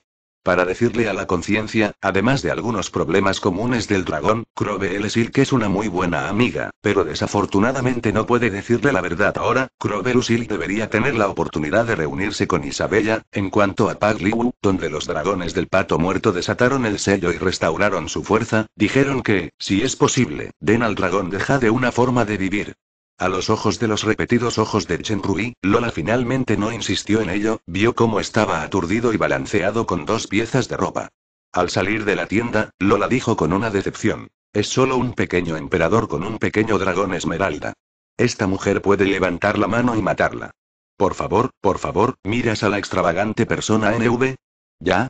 para decirle a la conciencia, además de algunos problemas comunes del dragón, decir que es una muy buena amiga, pero desafortunadamente no puede decirle la verdad ahora, Crobelusil debería tener la oportunidad de reunirse con Isabella, en cuanto a Pagliu, donde los dragones del pato muerto desataron el sello y restauraron su fuerza, dijeron que, si es posible, den al dragón deja de una forma de vivir, a los ojos de los repetidos ojos de Chen Rui, Lola finalmente no insistió en ello, vio cómo estaba aturdido y balanceado con dos piezas de ropa. Al salir de la tienda, Lola dijo con una decepción. Es solo un pequeño emperador con un pequeño dragón esmeralda. Esta mujer puede levantar la mano y matarla. Por favor, por favor, miras a la extravagante persona NV. ¿Ya?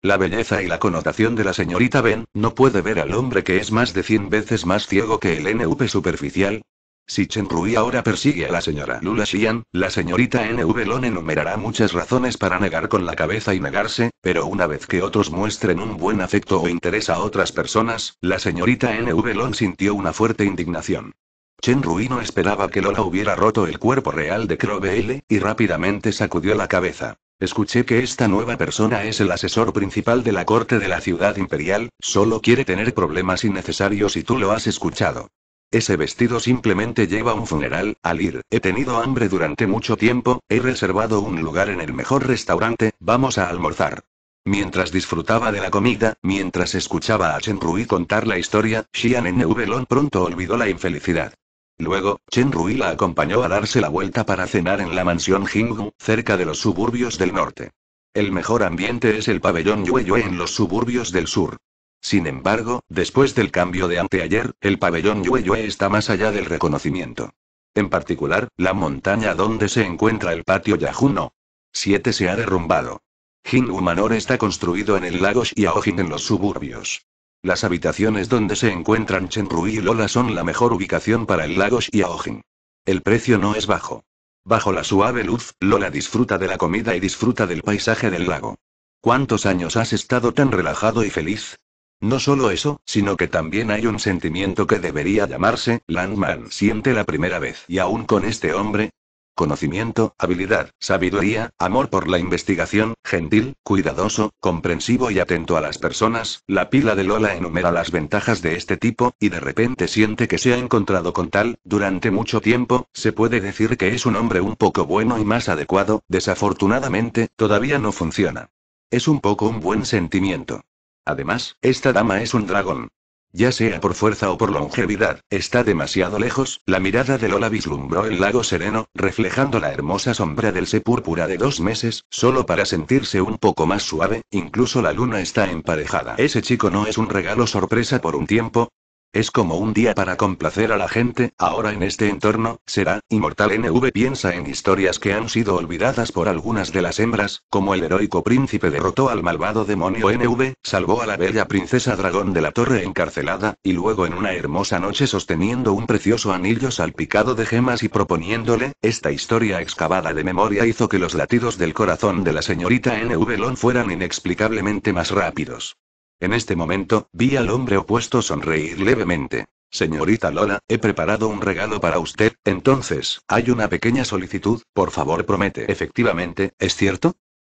La belleza y la connotación de la señorita Ben no puede ver al hombre que es más de 100 veces más ciego que el NV superficial, si Chen Rui ahora persigue a la señora Lula Xian, la señorita N.V. Lon enumerará muchas razones para negar con la cabeza y negarse, pero una vez que otros muestren un buen afecto o interés a otras personas, la señorita N.V. Lon sintió una fuerte indignación. Chen Rui no esperaba que Lola hubiera roto el cuerpo real de B.L., y rápidamente sacudió la cabeza. Escuché que esta nueva persona es el asesor principal de la corte de la ciudad imperial, solo quiere tener problemas innecesarios y tú lo has escuchado. Ese vestido simplemente lleva un funeral, al ir, he tenido hambre durante mucho tiempo, he reservado un lugar en el mejor restaurante, vamos a almorzar. Mientras disfrutaba de la comida, mientras escuchaba a Chen Rui contar la historia, Xian Neuvelon pronto olvidó la infelicidad. Luego, Chen Rui la acompañó a darse la vuelta para cenar en la mansión Jinggu, cerca de los suburbios del norte. El mejor ambiente es el pabellón Yueyue en los suburbios del sur. Sin embargo, después del cambio de anteayer, el pabellón Yueyue está más allá del reconocimiento. En particular, la montaña donde se encuentra el patio Yajuno. 7 se ha derrumbado. Jinhu Manor está construido en el lago Xiaojin en los suburbios. Las habitaciones donde se encuentran Chenrui y Lola son la mejor ubicación para el lago Xiaojin. El precio no es bajo. Bajo la suave luz, Lola disfruta de la comida y disfruta del paisaje del lago. ¿Cuántos años has estado tan relajado y feliz? No solo eso, sino que también hay un sentimiento que debería llamarse Landman siente la primera vez y aún con este hombre. Conocimiento, habilidad, sabiduría, amor por la investigación, gentil, cuidadoso, comprensivo y atento a las personas, la pila de Lola enumera las ventajas de este tipo, y de repente siente que se ha encontrado con tal, durante mucho tiempo, se puede decir que es un hombre un poco bueno y más adecuado, desafortunadamente, todavía no funciona. Es un poco un buen sentimiento. Además, esta dama es un dragón. Ya sea por fuerza o por longevidad, está demasiado lejos, la mirada de Lola vislumbró el lago sereno, reflejando la hermosa sombra del púrpura de dos meses, solo para sentirse un poco más suave, incluso la luna está emparejada. Ese chico no es un regalo sorpresa por un tiempo, es como un día para complacer a la gente, ahora en este entorno, será inmortal. NV piensa en historias que han sido olvidadas por algunas de las hembras, como el heroico príncipe derrotó al malvado demonio NV, salvó a la bella princesa dragón de la torre encarcelada, y luego en una hermosa noche sosteniendo un precioso anillo salpicado de gemas y proponiéndole, esta historia excavada de memoria hizo que los latidos del corazón de la señorita NV Lon fueran inexplicablemente más rápidos. En este momento, vi al hombre opuesto sonreír levemente. Señorita Lola, he preparado un regalo para usted, entonces, hay una pequeña solicitud, por favor promete. Efectivamente, ¿es cierto?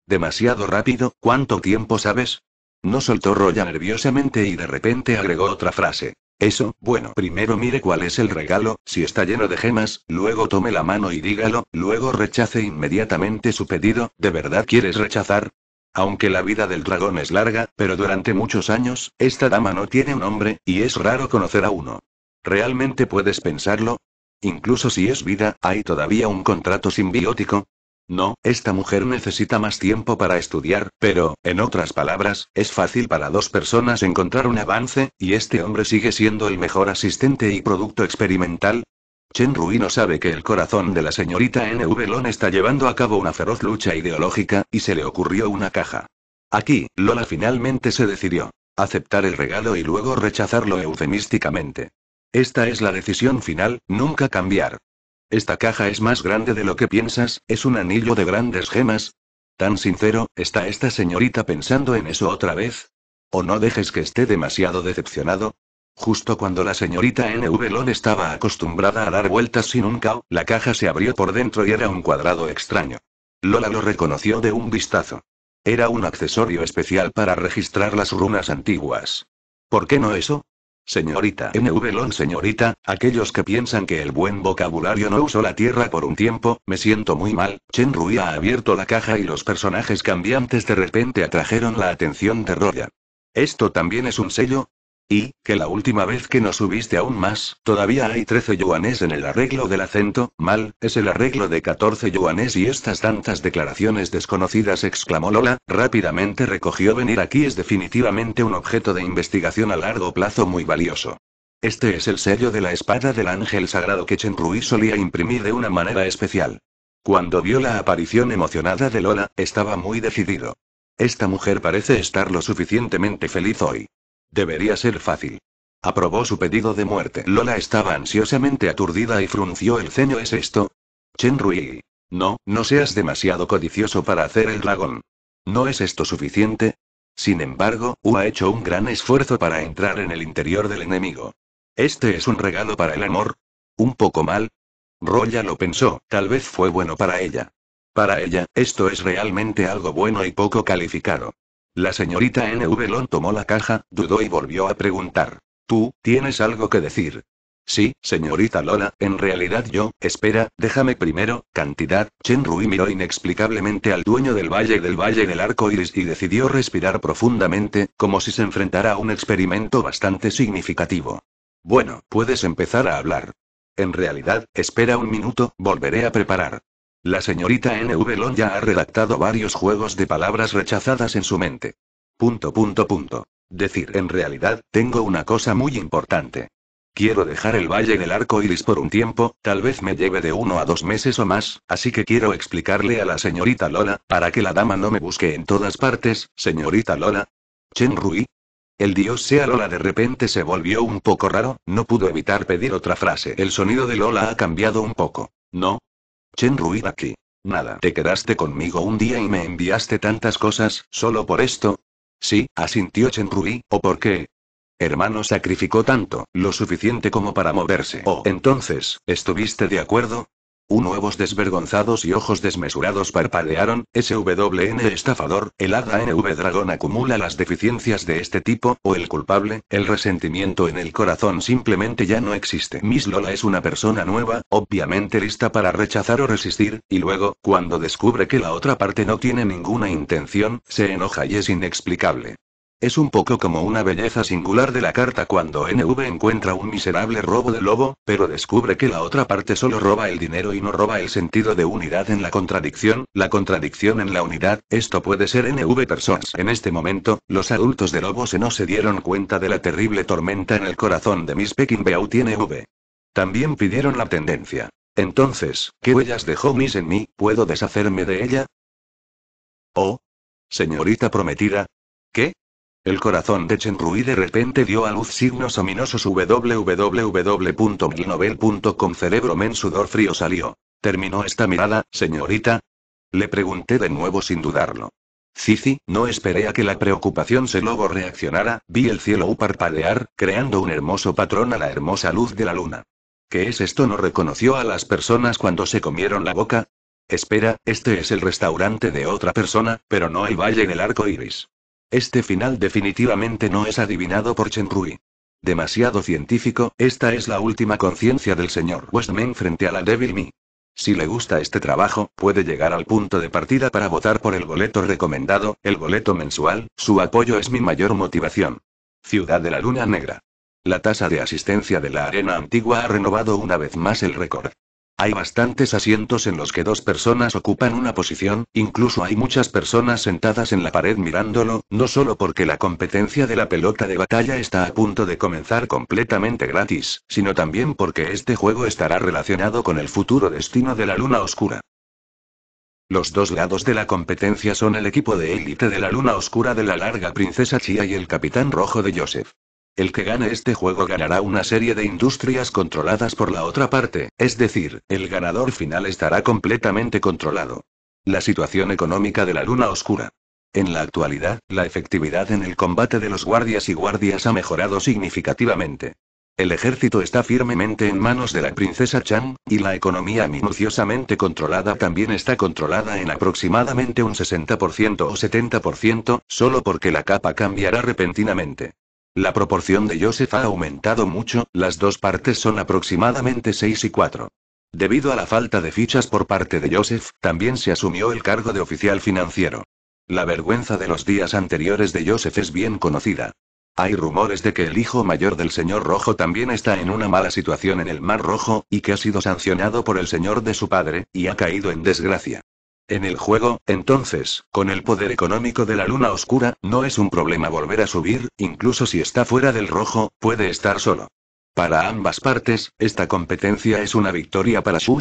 Demasiado rápido, ¿cuánto tiempo sabes? No soltó Roya nerviosamente y de repente agregó otra frase. Eso, bueno, primero mire cuál es el regalo, si está lleno de gemas, luego tome la mano y dígalo, luego rechace inmediatamente su pedido, ¿de verdad quieres rechazar? Aunque la vida del dragón es larga, pero durante muchos años, esta dama no tiene un hombre, y es raro conocer a uno. ¿Realmente puedes pensarlo? Incluso si es vida, ¿hay todavía un contrato simbiótico? No, esta mujer necesita más tiempo para estudiar, pero, en otras palabras, es fácil para dos personas encontrar un avance, y este hombre sigue siendo el mejor asistente y producto experimental, Chen Rui no sabe que el corazón de la señorita N.V. Lon está llevando a cabo una feroz lucha ideológica, y se le ocurrió una caja. Aquí, Lola finalmente se decidió. Aceptar el regalo y luego rechazarlo eufemísticamente. Esta es la decisión final, nunca cambiar. Esta caja es más grande de lo que piensas, es un anillo de grandes gemas. Tan sincero, ¿está esta señorita pensando en eso otra vez? O no dejes que esté demasiado decepcionado, Justo cuando la señorita N. estaba acostumbrada a dar vueltas sin un cao, la caja se abrió por dentro y era un cuadrado extraño. Lola lo reconoció de un vistazo. Era un accesorio especial para registrar las runas antiguas. ¿Por qué no eso? Señorita N. señorita, aquellos que piensan que el buen vocabulario no usó la tierra por un tiempo, me siento muy mal. Chen Rui ha abierto la caja y los personajes cambiantes de repente atrajeron la atención de Roya. ¿Esto también es un sello? Y, que la última vez que nos subiste aún más, todavía hay 13 yuanes en el arreglo del acento, mal, es el arreglo de 14 yuanes y estas tantas declaraciones desconocidas, exclamó Lola, rápidamente recogió venir aquí es definitivamente un objeto de investigación a largo plazo muy valioso. Este es el sello de la espada del ángel sagrado que Rui solía imprimir de una manera especial. Cuando vio la aparición emocionada de Lola, estaba muy decidido. Esta mujer parece estar lo suficientemente feliz hoy. Debería ser fácil. Aprobó su pedido de muerte. Lola estaba ansiosamente aturdida y frunció el ceño. ¿Es esto? Chen Rui. No, no seas demasiado codicioso para hacer el dragón. ¿No es esto suficiente? Sin embargo, U ha hecho un gran esfuerzo para entrar en el interior del enemigo. Este es un regalo para el amor. Un poco mal. Roya lo pensó, tal vez fue bueno para ella. Para ella, esto es realmente algo bueno y poco calificado. La señorita Long tomó la caja, dudó y volvió a preguntar. ¿Tú, tienes algo que decir? Sí, señorita Lola, en realidad yo, espera, déjame primero, cantidad. Chen Rui miró inexplicablemente al dueño del Valle del Valle del Arco Iris y decidió respirar profundamente, como si se enfrentara a un experimento bastante significativo. Bueno, puedes empezar a hablar. En realidad, espera un minuto, volveré a preparar. La señorita N.V. Long ya ha redactado varios juegos de palabras rechazadas en su mente. Punto, punto, punto. Decir, en realidad, tengo una cosa muy importante. Quiero dejar el Valle del Arco Iris por un tiempo, tal vez me lleve de uno a dos meses o más, así que quiero explicarle a la señorita Lola, para que la dama no me busque en todas partes, señorita Lola. Chen Rui. El dios sea Lola de repente se volvió un poco raro, no pudo evitar pedir otra frase. El sonido de Lola ha cambiado un poco. No, Chen Rui aquí. Nada. Te quedaste conmigo un día y me enviaste tantas cosas, solo por esto. Sí, asintió Chen Rui, ¿o por qué? Hermano sacrificó tanto, lo suficiente como para moverse. Oh, entonces, ¿estuviste de acuerdo? Un Nuevos desvergonzados y ojos desmesurados parpadearon, SWN estafador, el ADNV dragón acumula las deficiencias de este tipo, o el culpable, el resentimiento en el corazón simplemente ya no existe. Miss Lola es una persona nueva, obviamente lista para rechazar o resistir, y luego, cuando descubre que la otra parte no tiene ninguna intención, se enoja y es inexplicable. Es un poco como una belleza singular de la carta cuando NV encuentra un miserable robo de lobo, pero descubre que la otra parte solo roba el dinero y no roba el sentido de unidad en la contradicción, la contradicción en la unidad, esto puede ser NV personas. En este momento, los adultos de lobo se no se dieron cuenta de la terrible tormenta en el corazón de Miss Peking Beauty NV. También pidieron la tendencia. Entonces, ¿qué huellas dejó Miss en mí? ¿Puedo deshacerme de ella? Oh. Señorita prometida. ¿Qué? El corazón de Chenrui de repente dio a luz signos ominosos www.glinovel.com Cerebro men sudor frío salió. ¿Terminó esta mirada, señorita? Le pregunté de nuevo sin dudarlo. Cici, no esperé a que la preocupación se lobo reaccionara, vi el cielo parpadear, creando un hermoso patrón a la hermosa luz de la luna. ¿Qué es esto? ¿No reconoció a las personas cuando se comieron la boca? Espera, este es el restaurante de otra persona, pero no hay Valle en el Arco Iris. Este final definitivamente no es adivinado por Chen Rui. Demasiado científico, esta es la última conciencia del señor Westman frente a la Devil Me. Si le gusta este trabajo, puede llegar al punto de partida para votar por el boleto recomendado, el boleto mensual, su apoyo es mi mayor motivación. Ciudad de la Luna Negra. La tasa de asistencia de la arena antigua ha renovado una vez más el récord. Hay bastantes asientos en los que dos personas ocupan una posición, incluso hay muchas personas sentadas en la pared mirándolo, no solo porque la competencia de la pelota de batalla está a punto de comenzar completamente gratis, sino también porque este juego estará relacionado con el futuro destino de la Luna Oscura. Los dos lados de la competencia son el equipo de élite de la Luna Oscura de la larga princesa Chia y el capitán rojo de Joseph. El que gane este juego ganará una serie de industrias controladas por la otra parte, es decir, el ganador final estará completamente controlado. La situación económica de la luna oscura. En la actualidad, la efectividad en el combate de los guardias y guardias ha mejorado significativamente. El ejército está firmemente en manos de la princesa Chan, y la economía minuciosamente controlada también está controlada en aproximadamente un 60% o 70%, solo porque la capa cambiará repentinamente. La proporción de Joseph ha aumentado mucho, las dos partes son aproximadamente 6 y 4. Debido a la falta de fichas por parte de Joseph, también se asumió el cargo de oficial financiero. La vergüenza de los días anteriores de Joseph es bien conocida. Hay rumores de que el hijo mayor del señor Rojo también está en una mala situación en el Mar Rojo, y que ha sido sancionado por el señor de su padre, y ha caído en desgracia. En el juego, entonces, con el poder económico de la luna oscura, no es un problema volver a subir, incluso si está fuera del rojo, puede estar solo. Para ambas partes, esta competencia es una victoria para Xu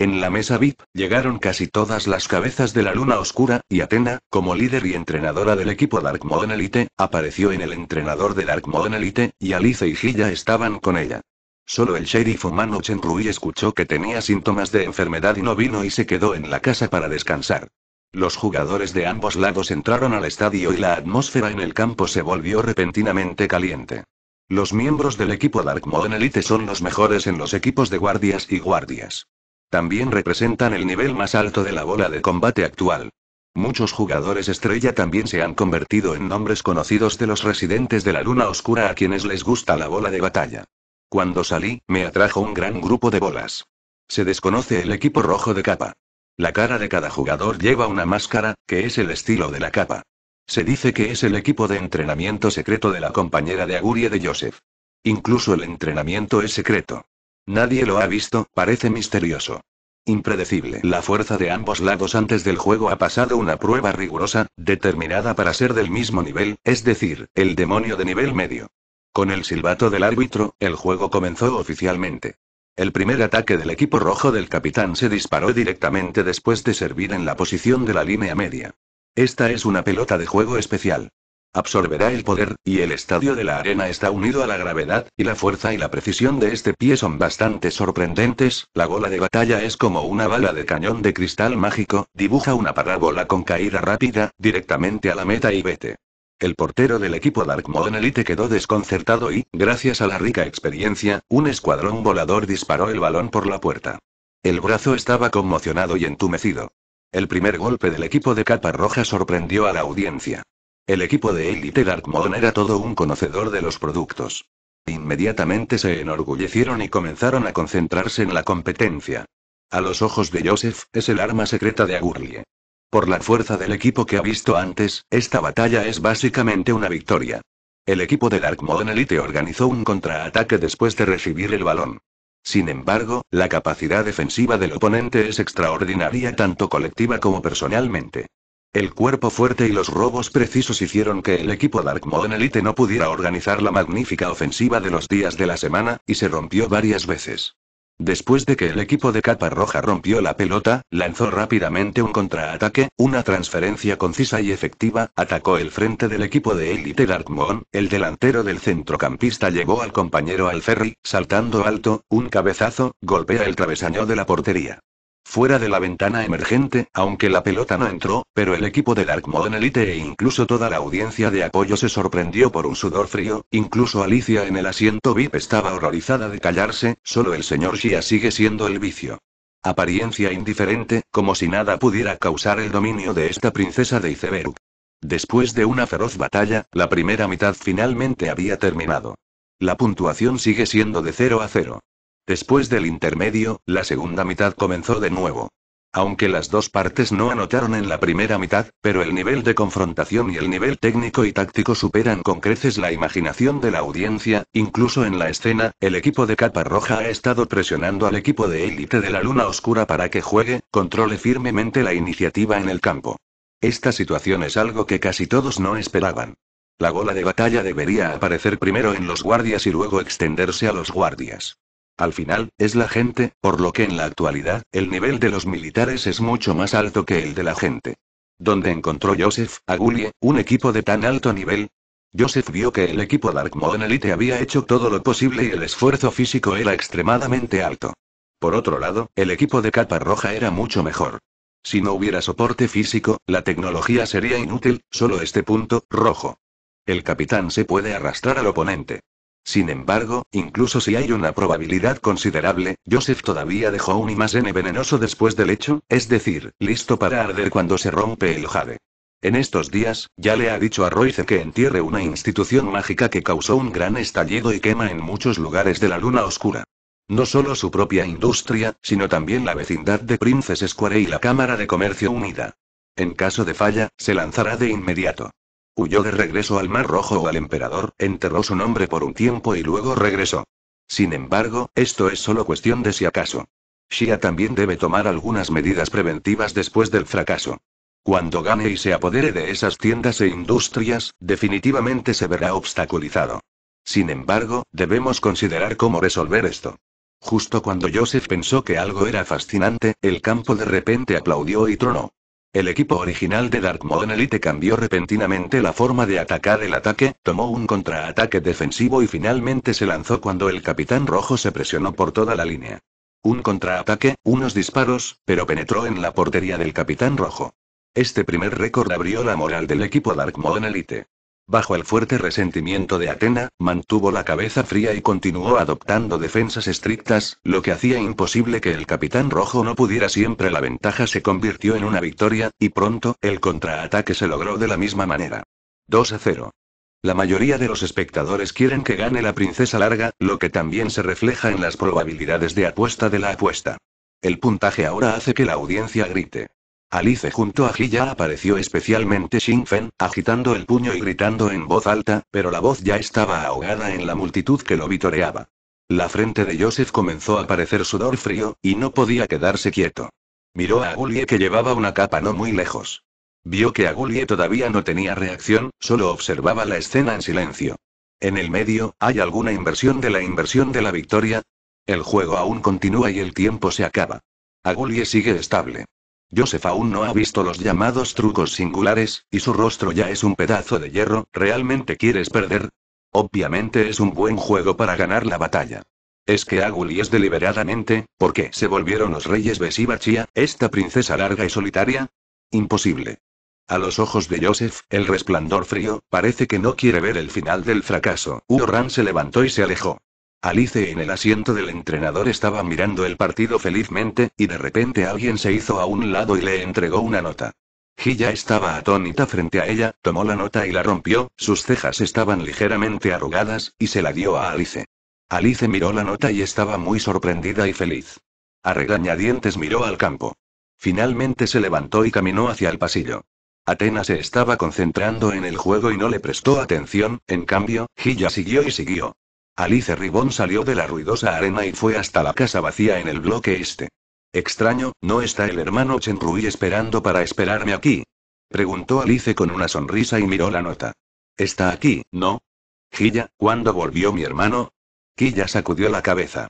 En la mesa VIP, llegaron casi todas las cabezas de la luna oscura, y Atena, como líder y entrenadora del equipo Dark Moon Elite, apareció en el entrenador de Dark Moon Elite, y Alice y Gilla estaban con ella. Solo el sheriff humano Chen Rui escuchó que tenía síntomas de enfermedad y no vino y se quedó en la casa para descansar. Los jugadores de ambos lados entraron al estadio y la atmósfera en el campo se volvió repentinamente caliente. Los miembros del equipo Dark en Elite son los mejores en los equipos de guardias y guardias. También representan el nivel más alto de la bola de combate actual. Muchos jugadores estrella también se han convertido en nombres conocidos de los residentes de la Luna Oscura a quienes les gusta la bola de batalla. Cuando salí, me atrajo un gran grupo de bolas. Se desconoce el equipo rojo de capa. La cara de cada jugador lleva una máscara, que es el estilo de la capa. Se dice que es el equipo de entrenamiento secreto de la compañera de Agurie de Joseph. Incluso el entrenamiento es secreto. Nadie lo ha visto, parece misterioso. Impredecible. La fuerza de ambos lados antes del juego ha pasado una prueba rigurosa, determinada para ser del mismo nivel, es decir, el demonio de nivel medio. Con el silbato del árbitro, el juego comenzó oficialmente. El primer ataque del equipo rojo del capitán se disparó directamente después de servir en la posición de la línea media. Esta es una pelota de juego especial. Absorberá el poder, y el estadio de la arena está unido a la gravedad, y la fuerza y la precisión de este pie son bastante sorprendentes, la bola de batalla es como una bala de cañón de cristal mágico, dibuja una parábola con caída rápida, directamente a la meta y vete. El portero del equipo Darkmoon Elite quedó desconcertado y, gracias a la rica experiencia, un escuadrón volador disparó el balón por la puerta. El brazo estaba conmocionado y entumecido. El primer golpe del equipo de capa roja sorprendió a la audiencia. El equipo de Elite Darkmoon era todo un conocedor de los productos. Inmediatamente se enorgullecieron y comenzaron a concentrarse en la competencia. A los ojos de Joseph, es el arma secreta de Agurlie. Por la fuerza del equipo que ha visto antes, esta batalla es básicamente una victoria. El equipo de Dark Modern Elite organizó un contraataque después de recibir el balón. Sin embargo, la capacidad defensiva del oponente es extraordinaria tanto colectiva como personalmente. El cuerpo fuerte y los robos precisos hicieron que el equipo Dark Modern Elite no pudiera organizar la magnífica ofensiva de los días de la semana, y se rompió varias veces. Después de que el equipo de capa roja rompió la pelota, lanzó rápidamente un contraataque, una transferencia concisa y efectiva, atacó el frente del equipo de élite Darkmon, el delantero del centrocampista llevó al compañero al ferry, saltando alto, un cabezazo, golpea el travesaño de la portería. Fuera de la ventana emergente, aunque la pelota no entró, pero el equipo Dark Modern Elite e incluso toda la audiencia de apoyo se sorprendió por un sudor frío, incluso Alicia en el asiento VIP estaba horrorizada de callarse, solo el señor Shia sigue siendo el vicio. Apariencia indiferente, como si nada pudiera causar el dominio de esta princesa de iceberg. Después de una feroz batalla, la primera mitad finalmente había terminado. La puntuación sigue siendo de 0 a 0. Después del intermedio, la segunda mitad comenzó de nuevo. Aunque las dos partes no anotaron en la primera mitad, pero el nivel de confrontación y el nivel técnico y táctico superan con creces la imaginación de la audiencia, incluso en la escena, el equipo de capa roja ha estado presionando al equipo de élite de la luna oscura para que juegue, controle firmemente la iniciativa en el campo. Esta situación es algo que casi todos no esperaban. La gola de batalla debería aparecer primero en los guardias y luego extenderse a los guardias. Al final, es la gente, por lo que en la actualidad, el nivel de los militares es mucho más alto que el de la gente. ¿Dónde encontró Joseph Agulie un equipo de tan alto nivel? Joseph vio que el equipo Moon Elite había hecho todo lo posible y el esfuerzo físico era extremadamente alto. Por otro lado, el equipo de capa roja era mucho mejor. Si no hubiera soporte físico, la tecnología sería inútil, solo este punto, rojo. El capitán se puede arrastrar al oponente. Sin embargo, incluso si hay una probabilidad considerable, Joseph todavía dejó un imagen venenoso después del hecho, es decir, listo para arder cuando se rompe el jade. En estos días, ya le ha dicho a Royce que entierre una institución mágica que causó un gran estallido y quema en muchos lugares de la luna oscura. No solo su propia industria, sino también la vecindad de Princess Square y la Cámara de Comercio Unida. En caso de falla, se lanzará de inmediato. Huyó de regreso al Mar Rojo o al emperador, enterró su nombre por un tiempo y luego regresó. Sin embargo, esto es solo cuestión de si acaso. Shia también debe tomar algunas medidas preventivas después del fracaso. Cuando gane y se apodere de esas tiendas e industrias, definitivamente se verá obstaculizado. Sin embargo, debemos considerar cómo resolver esto. Justo cuando Joseph pensó que algo era fascinante, el campo de repente aplaudió y tronó. El equipo original de Dark modern Elite cambió repentinamente la forma de atacar el ataque, tomó un contraataque defensivo y finalmente se lanzó cuando el Capitán Rojo se presionó por toda la línea. Un contraataque, unos disparos, pero penetró en la portería del Capitán Rojo. Este primer récord abrió la moral del equipo Dark modern Elite. Bajo el fuerte resentimiento de Atena, mantuvo la cabeza fría y continuó adoptando defensas estrictas, lo que hacía imposible que el capitán rojo no pudiera siempre la ventaja se convirtió en una victoria, y pronto, el contraataque se logró de la misma manera. 2 a 0. La mayoría de los espectadores quieren que gane la princesa larga, lo que también se refleja en las probabilidades de apuesta de la apuesta. El puntaje ahora hace que la audiencia grite. Alice junto a Gilla apareció especialmente Shinfen, Fen, agitando el puño y gritando en voz alta, pero la voz ya estaba ahogada en la multitud que lo vitoreaba. La frente de Joseph comenzó a parecer sudor frío, y no podía quedarse quieto. Miró a Agulie que llevaba una capa no muy lejos. Vio que Agulie todavía no tenía reacción, solo observaba la escena en silencio. En el medio, ¿hay alguna inversión de la inversión de la victoria? El juego aún continúa y el tiempo se acaba. Agulie sigue estable. Joseph aún no ha visto los llamados trucos singulares, y su rostro ya es un pedazo de hierro, ¿realmente quieres perder? Obviamente es un buen juego para ganar la batalla. Es que Aguli es deliberadamente, ¿Por qué se volvieron los reyes Besibachia, esta princesa larga y solitaria? Imposible. A los ojos de Joseph, el resplandor frío, parece que no quiere ver el final del fracaso. Uoran se levantó y se alejó. Alice en el asiento del entrenador estaba mirando el partido felizmente, y de repente alguien se hizo a un lado y le entregó una nota. Gilla estaba atónita frente a ella, tomó la nota y la rompió, sus cejas estaban ligeramente arrugadas, y se la dio a Alice. Alice miró la nota y estaba muy sorprendida y feliz. A regañadientes miró al campo. Finalmente se levantó y caminó hacia el pasillo. Atena se estaba concentrando en el juego y no le prestó atención, en cambio, Gilla siguió y siguió. Alice Ribón salió de la ruidosa arena y fue hasta la casa vacía en el bloque este. Extraño, ¿no está el hermano Rui esperando para esperarme aquí? Preguntó Alice con una sonrisa y miró la nota. Está aquí, ¿no? Gilla, ¿cuándo volvió mi hermano? Gilla sacudió la cabeza.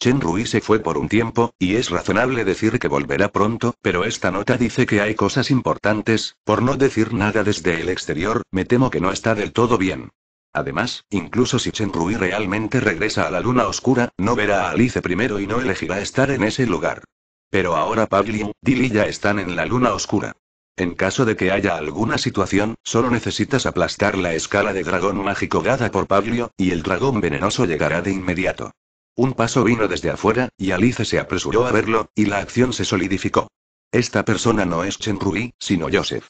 Chen Rui se fue por un tiempo, y es razonable decir que volverá pronto, pero esta nota dice que hay cosas importantes, por no decir nada desde el exterior, me temo que no está del todo bien. Además, incluso si Chen Rui realmente regresa a la luna oscura, no verá a Alice primero y no elegirá estar en ese lugar. Pero ahora y Dili ya están en la luna oscura. En caso de que haya alguna situación, solo necesitas aplastar la escala de dragón mágico dada por Pablo, y el dragón venenoso llegará de inmediato. Un paso vino desde afuera, y Alice se apresuró a verlo, y la acción se solidificó. Esta persona no es Chen Rui, sino Joseph.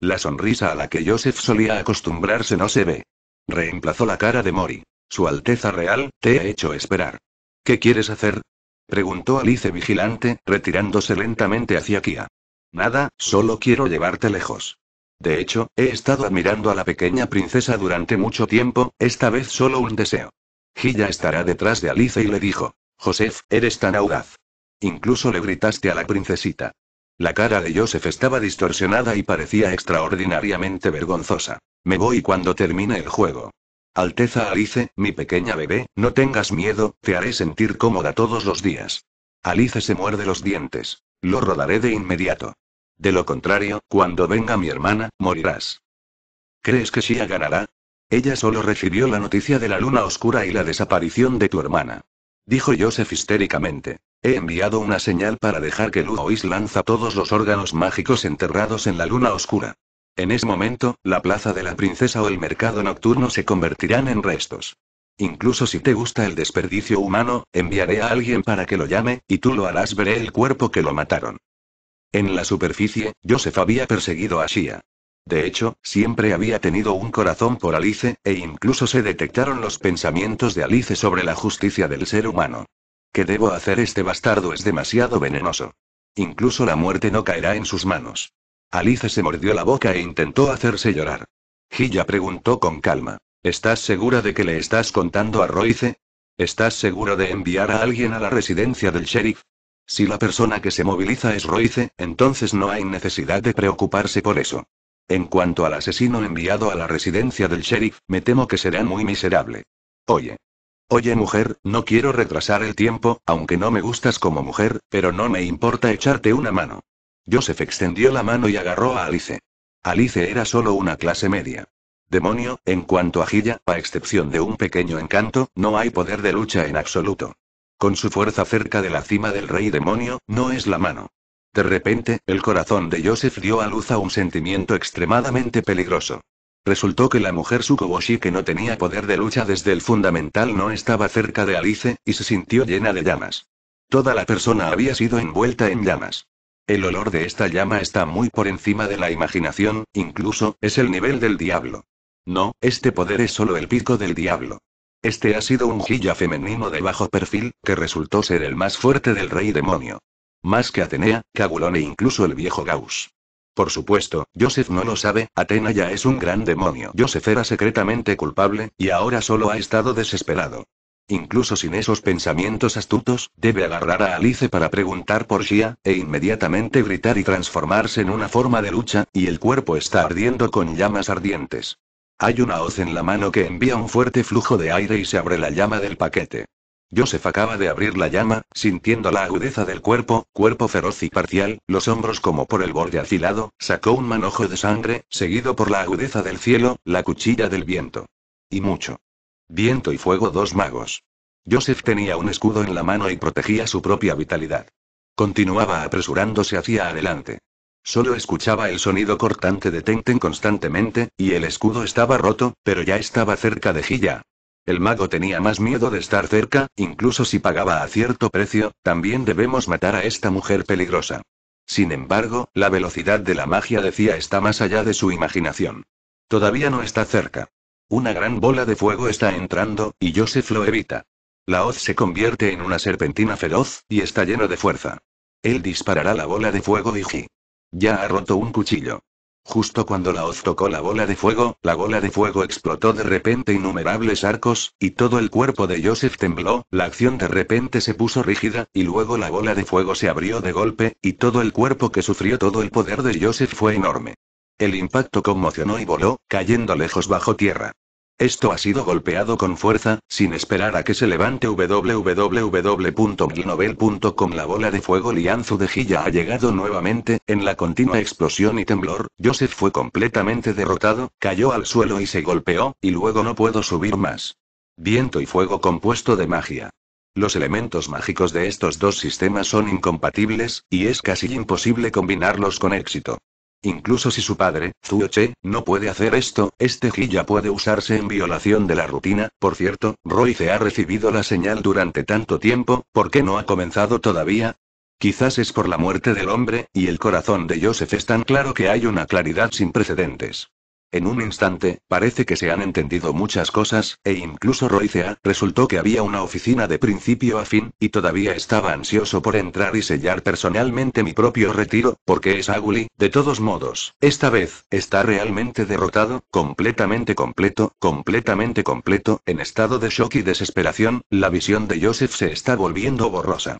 La sonrisa a la que Joseph solía acostumbrarse no se ve reemplazó la cara de Mori. Su Alteza Real, te he hecho esperar. ¿Qué quieres hacer? preguntó Alice vigilante, retirándose lentamente hacia Kia. Nada, solo quiero llevarte lejos. De hecho, he estado admirando a la pequeña princesa durante mucho tiempo, esta vez solo un deseo. Gilla estará detrás de Alice y le dijo, Joseph, eres tan audaz. Incluso le gritaste a la princesita. La cara de Joseph estaba distorsionada y parecía extraordinariamente vergonzosa. Me voy cuando termine el juego. Alteza Alice, mi pequeña bebé, no tengas miedo, te haré sentir cómoda todos los días. Alice se muerde los dientes. Lo rodaré de inmediato. De lo contrario, cuando venga mi hermana, morirás. ¿Crees que Shia ganará? Ella solo recibió la noticia de la luna oscura y la desaparición de tu hermana. Dijo Joseph histéricamente. He enviado una señal para dejar que Luois lanza todos los órganos mágicos enterrados en la luna oscura. En ese momento, la plaza de la princesa o el mercado nocturno se convertirán en restos. Incluso si te gusta el desperdicio humano, enviaré a alguien para que lo llame, y tú lo harás ver el cuerpo que lo mataron. En la superficie, Joseph había perseguido a Shia. De hecho, siempre había tenido un corazón por Alice, e incluso se detectaron los pensamientos de Alice sobre la justicia del ser humano. ¿Qué debo hacer este bastardo es demasiado venenoso? Incluso la muerte no caerá en sus manos. Alice se mordió la boca e intentó hacerse llorar. Gilla preguntó con calma. ¿Estás segura de que le estás contando a Royce? ¿Estás seguro de enviar a alguien a la residencia del sheriff? Si la persona que se moviliza es Royce, entonces no hay necesidad de preocuparse por eso. En cuanto al asesino enviado a la residencia del sheriff, me temo que será muy miserable. Oye. Oye mujer, no quiero retrasar el tiempo, aunque no me gustas como mujer, pero no me importa echarte una mano. Joseph extendió la mano y agarró a Alice. Alice era solo una clase media. Demonio, en cuanto a Gilla, a excepción de un pequeño encanto, no hay poder de lucha en absoluto. Con su fuerza cerca de la cima del rey demonio, no es la mano. De repente, el corazón de Joseph dio a luz a un sentimiento extremadamente peligroso. Resultó que la mujer Sukoboshi que no tenía poder de lucha desde el fundamental no estaba cerca de Alice, y se sintió llena de llamas. Toda la persona había sido envuelta en llamas. El olor de esta llama está muy por encima de la imaginación, incluso, es el nivel del diablo. No, este poder es solo el pico del diablo. Este ha sido un Jilla femenino de bajo perfil, que resultó ser el más fuerte del rey demonio. Más que Atenea, Cabulón e incluso el viejo Gauss. Por supuesto, Joseph no lo sabe, Atena ya es un gran demonio. Joseph era secretamente culpable, y ahora solo ha estado desesperado. Incluso sin esos pensamientos astutos, debe agarrar a Alice para preguntar por Shia, e inmediatamente gritar y transformarse en una forma de lucha, y el cuerpo está ardiendo con llamas ardientes. Hay una hoz en la mano que envía un fuerte flujo de aire y se abre la llama del paquete. Joseph acaba de abrir la llama, sintiendo la agudeza del cuerpo, cuerpo feroz y parcial, los hombros como por el borde afilado, sacó un manojo de sangre, seguido por la agudeza del cielo, la cuchilla del viento. Y mucho. Viento y fuego dos magos. Joseph tenía un escudo en la mano y protegía su propia vitalidad. Continuaba apresurándose hacia adelante. Solo escuchaba el sonido cortante de Tenten constantemente, y el escudo estaba roto, pero ya estaba cerca de Gilla. El mago tenía más miedo de estar cerca, incluso si pagaba a cierto precio, también debemos matar a esta mujer peligrosa. Sin embargo, la velocidad de la magia decía está más allá de su imaginación. Todavía no está cerca. Una gran bola de fuego está entrando, y Joseph lo evita. La hoz se convierte en una serpentina feroz, y está lleno de fuerza. Él disparará la bola de fuego y Ya ha roto un cuchillo. Justo cuando la hoz tocó la bola de fuego, la bola de fuego explotó de repente innumerables arcos, y todo el cuerpo de Joseph tembló, la acción de repente se puso rígida, y luego la bola de fuego se abrió de golpe, y todo el cuerpo que sufrió todo el poder de Joseph fue enorme. El impacto conmocionó y voló, cayendo lejos bajo tierra. Esto ha sido golpeado con fuerza, sin esperar a que se levante www.glinovel.com La bola de fuego Lianzu de Gilla ha llegado nuevamente, en la continua explosión y temblor, Joseph fue completamente derrotado, cayó al suelo y se golpeó, y luego no puedo subir más. Viento y fuego compuesto de magia. Los elementos mágicos de estos dos sistemas son incompatibles, y es casi imposible combinarlos con éxito. Incluso si su padre, Zuo Che, no puede hacer esto, este Ji ya puede usarse en violación de la rutina. Por cierto, Royce ha recibido la señal durante tanto tiempo, ¿por qué no ha comenzado todavía? Quizás es por la muerte del hombre, y el corazón de Joseph es tan claro que hay una claridad sin precedentes. En un instante, parece que se han entendido muchas cosas, e incluso Roicea resultó que había una oficina de principio a fin, y todavía estaba ansioso por entrar y sellar personalmente mi propio retiro, porque es Aguli, de todos modos, esta vez, está realmente derrotado, completamente completo, completamente completo, en estado de shock y desesperación, la visión de Joseph se está volviendo borrosa.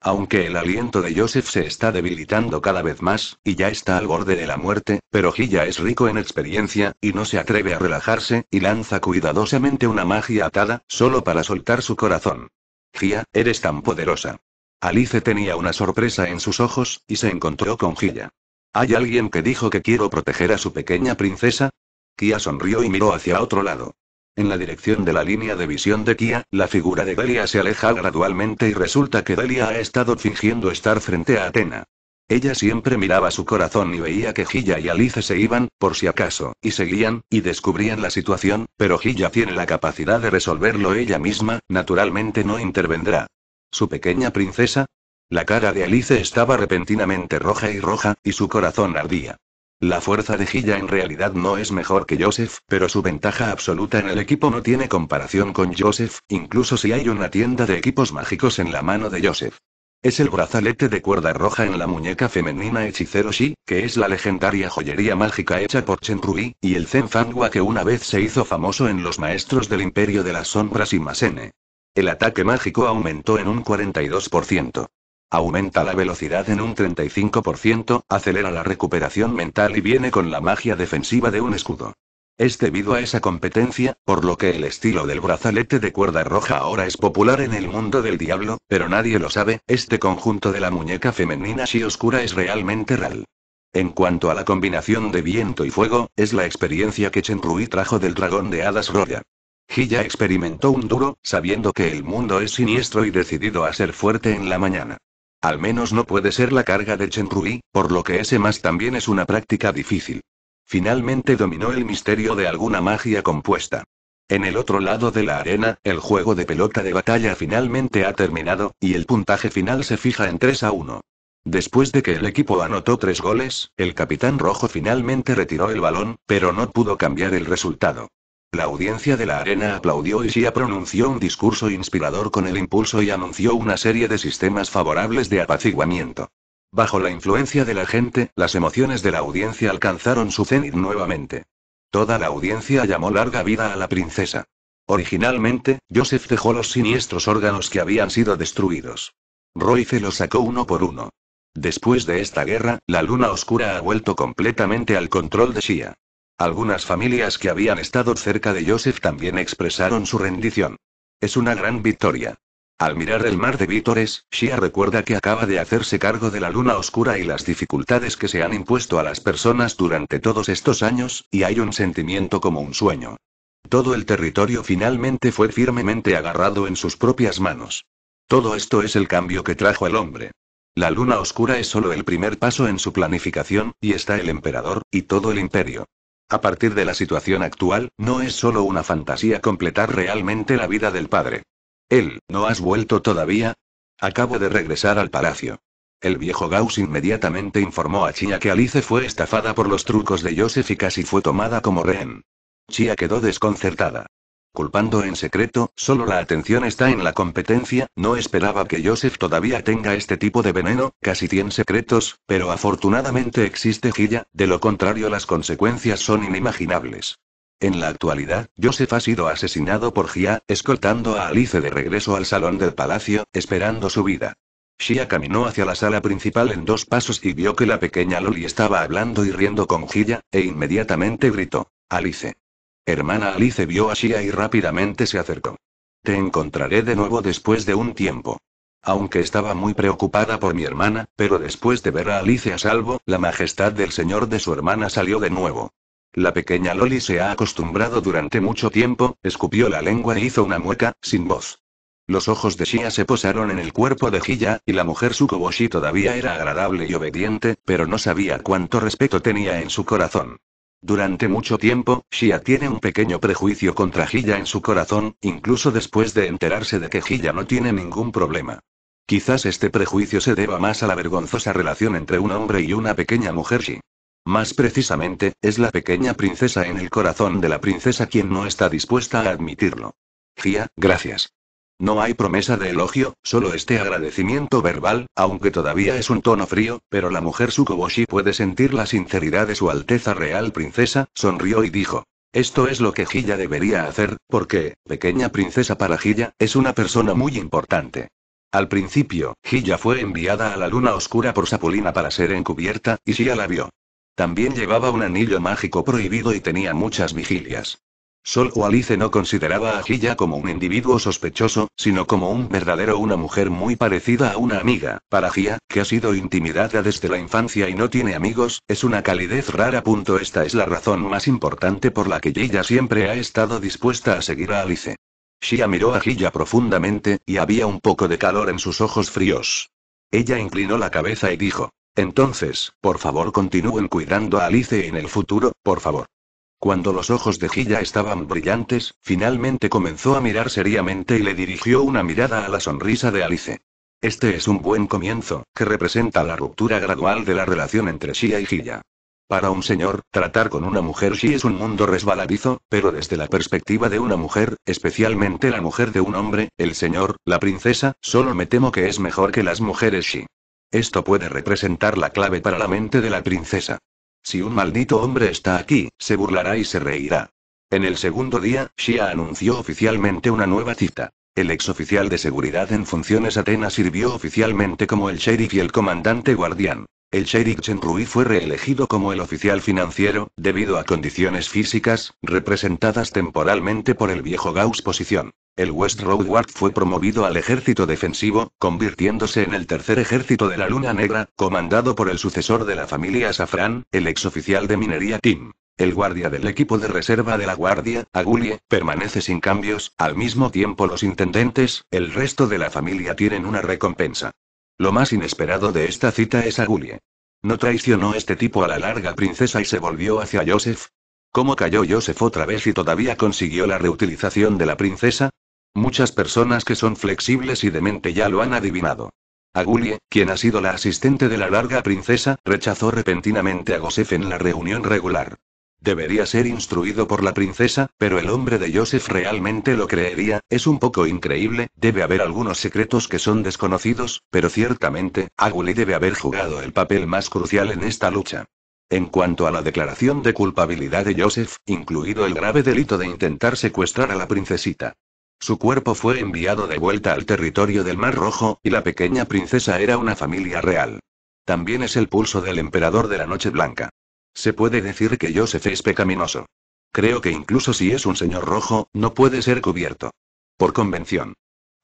Aunque el aliento de Joseph se está debilitando cada vez más, y ya está al borde de la muerte, pero Gilla es rico en experiencia, y no se atreve a relajarse, y lanza cuidadosamente una magia atada, solo para soltar su corazón. Gia, eres tan poderosa. Alice tenía una sorpresa en sus ojos, y se encontró con Gilla. ¿Hay alguien que dijo que quiero proteger a su pequeña princesa? Kia sonrió y miró hacia otro lado. En la dirección de la línea de visión de Kia, la figura de Delia se aleja gradualmente y resulta que Delia ha estado fingiendo estar frente a Atena. Ella siempre miraba su corazón y veía que Gilla y Alice se iban, por si acaso, y seguían, y descubrían la situación, pero Gilla tiene la capacidad de resolverlo ella misma, naturalmente no intervendrá. ¿Su pequeña princesa? La cara de Alice estaba repentinamente roja y roja, y su corazón ardía. La fuerza de Gilla en realidad no es mejor que Joseph, pero su ventaja absoluta en el equipo no tiene comparación con Joseph, incluso si hay una tienda de equipos mágicos en la mano de Joseph. Es el brazalete de cuerda roja en la muñeca femenina Hechicero Shi, que es la legendaria joyería mágica hecha por Chen Rui, y el Zen Fangua que una vez se hizo famoso en los maestros del Imperio de las Sombras y Masene. El ataque mágico aumentó en un 42%. Aumenta la velocidad en un 35%, acelera la recuperación mental y viene con la magia defensiva de un escudo. Es debido a esa competencia, por lo que el estilo del brazalete de cuerda roja ahora es popular en el mundo del diablo, pero nadie lo sabe, este conjunto de la muñeca femenina si oscura es realmente real. En cuanto a la combinación de viento y fuego, es la experiencia que Chen Rui trajo del dragón de hadas Roya. Hiya experimentó un duro, sabiendo que el mundo es siniestro y decidido a ser fuerte en la mañana. Al menos no puede ser la carga de Chen Rui, por lo que ese más también es una práctica difícil. Finalmente dominó el misterio de alguna magia compuesta. En el otro lado de la arena, el juego de pelota de batalla finalmente ha terminado, y el puntaje final se fija en 3 a 1. Después de que el equipo anotó tres goles, el capitán rojo finalmente retiró el balón, pero no pudo cambiar el resultado. La audiencia de la arena aplaudió y Shia pronunció un discurso inspirador con el impulso y anunció una serie de sistemas favorables de apaciguamiento. Bajo la influencia de la gente, las emociones de la audiencia alcanzaron su cenit nuevamente. Toda la audiencia llamó larga vida a la princesa. Originalmente, Joseph dejó los siniestros órganos que habían sido destruidos. Royce los sacó uno por uno. Después de esta guerra, la luna oscura ha vuelto completamente al control de Shia. Algunas familias que habían estado cerca de Joseph también expresaron su rendición. Es una gran victoria. Al mirar el mar de vítores, Shia recuerda que acaba de hacerse cargo de la luna oscura y las dificultades que se han impuesto a las personas durante todos estos años, y hay un sentimiento como un sueño. Todo el territorio finalmente fue firmemente agarrado en sus propias manos. Todo esto es el cambio que trajo el hombre. La luna oscura es solo el primer paso en su planificación, y está el emperador, y todo el imperio. A partir de la situación actual, no es solo una fantasía completar realmente la vida del padre. Él, ¿no has vuelto todavía? Acabo de regresar al palacio. El viejo Gauss inmediatamente informó a Chia que Alice fue estafada por los trucos de Joseph y casi fue tomada como rehén. Chia quedó desconcertada culpando en secreto, solo la atención está en la competencia, no esperaba que Joseph todavía tenga este tipo de veneno, casi 100 secretos, pero afortunadamente existe Gilla, de lo contrario las consecuencias son inimaginables. En la actualidad, Joseph ha sido asesinado por Gia, escoltando a Alice de regreso al salón del palacio, esperando su vida. Shia caminó hacia la sala principal en dos pasos y vio que la pequeña Loli estaba hablando y riendo con Gilla, e inmediatamente gritó: Alice. Hermana Alice vio a Shia y rápidamente se acercó. Te encontraré de nuevo después de un tiempo. Aunque estaba muy preocupada por mi hermana, pero después de ver a Alice a salvo, la majestad del señor de su hermana salió de nuevo. La pequeña Loli se ha acostumbrado durante mucho tiempo, escupió la lengua e hizo una mueca, sin voz. Los ojos de Shia se posaron en el cuerpo de Hiya, y la mujer Sukoboshi todavía era agradable y obediente, pero no sabía cuánto respeto tenía en su corazón. Durante mucho tiempo, Shia tiene un pequeño prejuicio contra Gilla en su corazón, incluso después de enterarse de que Gilla no tiene ningún problema. Quizás este prejuicio se deba más a la vergonzosa relación entre un hombre y una pequeña mujer Shi. Más precisamente, es la pequeña princesa en el corazón de la princesa quien no está dispuesta a admitirlo. Gia, gracias. No hay promesa de elogio, solo este agradecimiento verbal, aunque todavía es un tono frío, pero la mujer Sukoboshi puede sentir la sinceridad de su Alteza Real Princesa, sonrió y dijo. Esto es lo que Gilla debería hacer, porque, pequeña princesa para Gilla, es una persona muy importante. Al principio, Gilla fue enviada a la luna oscura por Sapulina para ser encubierta, y Shia la vio. También llevaba un anillo mágico prohibido y tenía muchas vigilias. Sol o Alice no consideraba a Gilla como un individuo sospechoso, sino como un verdadero una mujer muy parecida a una amiga. Para Gia, que ha sido intimidada desde la infancia y no tiene amigos, es una calidez rara. Esta es la razón más importante por la que Gilla siempre ha estado dispuesta a seguir a Alice. Shia miró a Gilla profundamente, y había un poco de calor en sus ojos fríos. Ella inclinó la cabeza y dijo, Entonces, por favor continúen cuidando a Alice en el futuro, por favor. Cuando los ojos de Gilla estaban brillantes, finalmente comenzó a mirar seriamente y le dirigió una mirada a la sonrisa de Alice. Este es un buen comienzo, que representa la ruptura gradual de la relación entre Shia y Gilla. Para un señor, tratar con una mujer sí es un mundo resbaladizo, pero desde la perspectiva de una mujer, especialmente la mujer de un hombre, el señor, la princesa, solo me temo que es mejor que las mujeres sí. Esto puede representar la clave para la mente de la princesa. Si un maldito hombre está aquí, se burlará y se reirá. En el segundo día, Shia anunció oficialmente una nueva cita. El exoficial de seguridad en funciones Atenas sirvió oficialmente como el sheriff y el comandante guardián. El sheriff Chen fue reelegido como el oficial financiero, debido a condiciones físicas, representadas temporalmente por el viejo Gauss posición. El West Road Guard fue promovido al ejército defensivo, convirtiéndose en el tercer ejército de la Luna Negra, comandado por el sucesor de la familia Safran, el exoficial de minería Tim. El guardia del equipo de reserva de la guardia, Agulie, permanece sin cambios, al mismo tiempo los intendentes, el resto de la familia tienen una recompensa. Lo más inesperado de esta cita es Agulie. ¿No traicionó este tipo a la larga princesa y se volvió hacia Joseph? ¿Cómo cayó Joseph otra vez y todavía consiguió la reutilización de la princesa? Muchas personas que son flexibles y de mente ya lo han adivinado. Agulie, quien ha sido la asistente de la larga princesa, rechazó repentinamente a Joseph en la reunión regular. Debería ser instruido por la princesa, pero el hombre de Joseph realmente lo creería, es un poco increíble, debe haber algunos secretos que son desconocidos, pero ciertamente, Aguli debe haber jugado el papel más crucial en esta lucha. En cuanto a la declaración de culpabilidad de Joseph, incluido el grave delito de intentar secuestrar a la princesita. Su cuerpo fue enviado de vuelta al territorio del Mar Rojo, y la pequeña princesa era una familia real. También es el pulso del emperador de la Noche Blanca. Se puede decir que Joseph es pecaminoso. Creo que incluso si es un señor rojo, no puede ser cubierto. Por convención.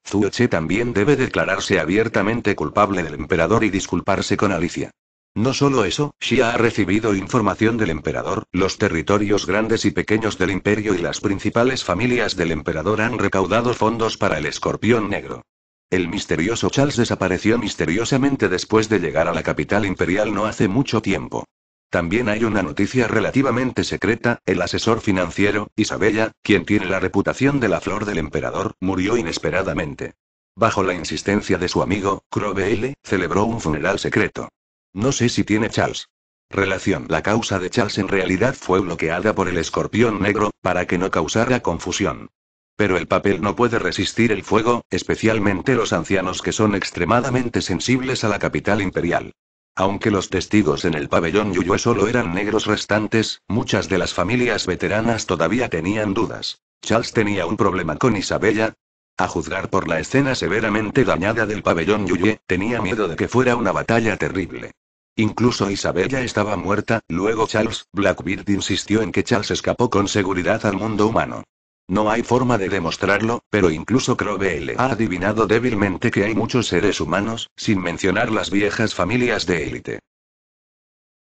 Zuoche también debe declararse abiertamente culpable del emperador y disculparse con Alicia. No solo eso, Xia ha recibido información del emperador, los territorios grandes y pequeños del imperio y las principales familias del emperador han recaudado fondos para el escorpión negro. El misterioso Charles desapareció misteriosamente después de llegar a la capital imperial no hace mucho tiempo. También hay una noticia relativamente secreta, el asesor financiero, Isabella, quien tiene la reputación de la flor del emperador, murió inesperadamente. Bajo la insistencia de su amigo, Crowell, celebró un funeral secreto. No sé si tiene Charles. Relación. La causa de Charles en realidad fue bloqueada por el escorpión negro, para que no causara confusión. Pero el papel no puede resistir el fuego, especialmente los ancianos que son extremadamente sensibles a la capital imperial. Aunque los testigos en el pabellón Yuyé solo eran negros restantes, muchas de las familias veteranas todavía tenían dudas. Charles tenía un problema con Isabella. A juzgar por la escena severamente dañada del pabellón Yuye, tenía miedo de que fuera una batalla terrible. Incluso Isabella estaba muerta, luego Charles, Blackbeard insistió en que Charles escapó con seguridad al mundo humano. No hay forma de demostrarlo, pero incluso Crowell ha adivinado débilmente que hay muchos seres humanos, sin mencionar las viejas familias de élite.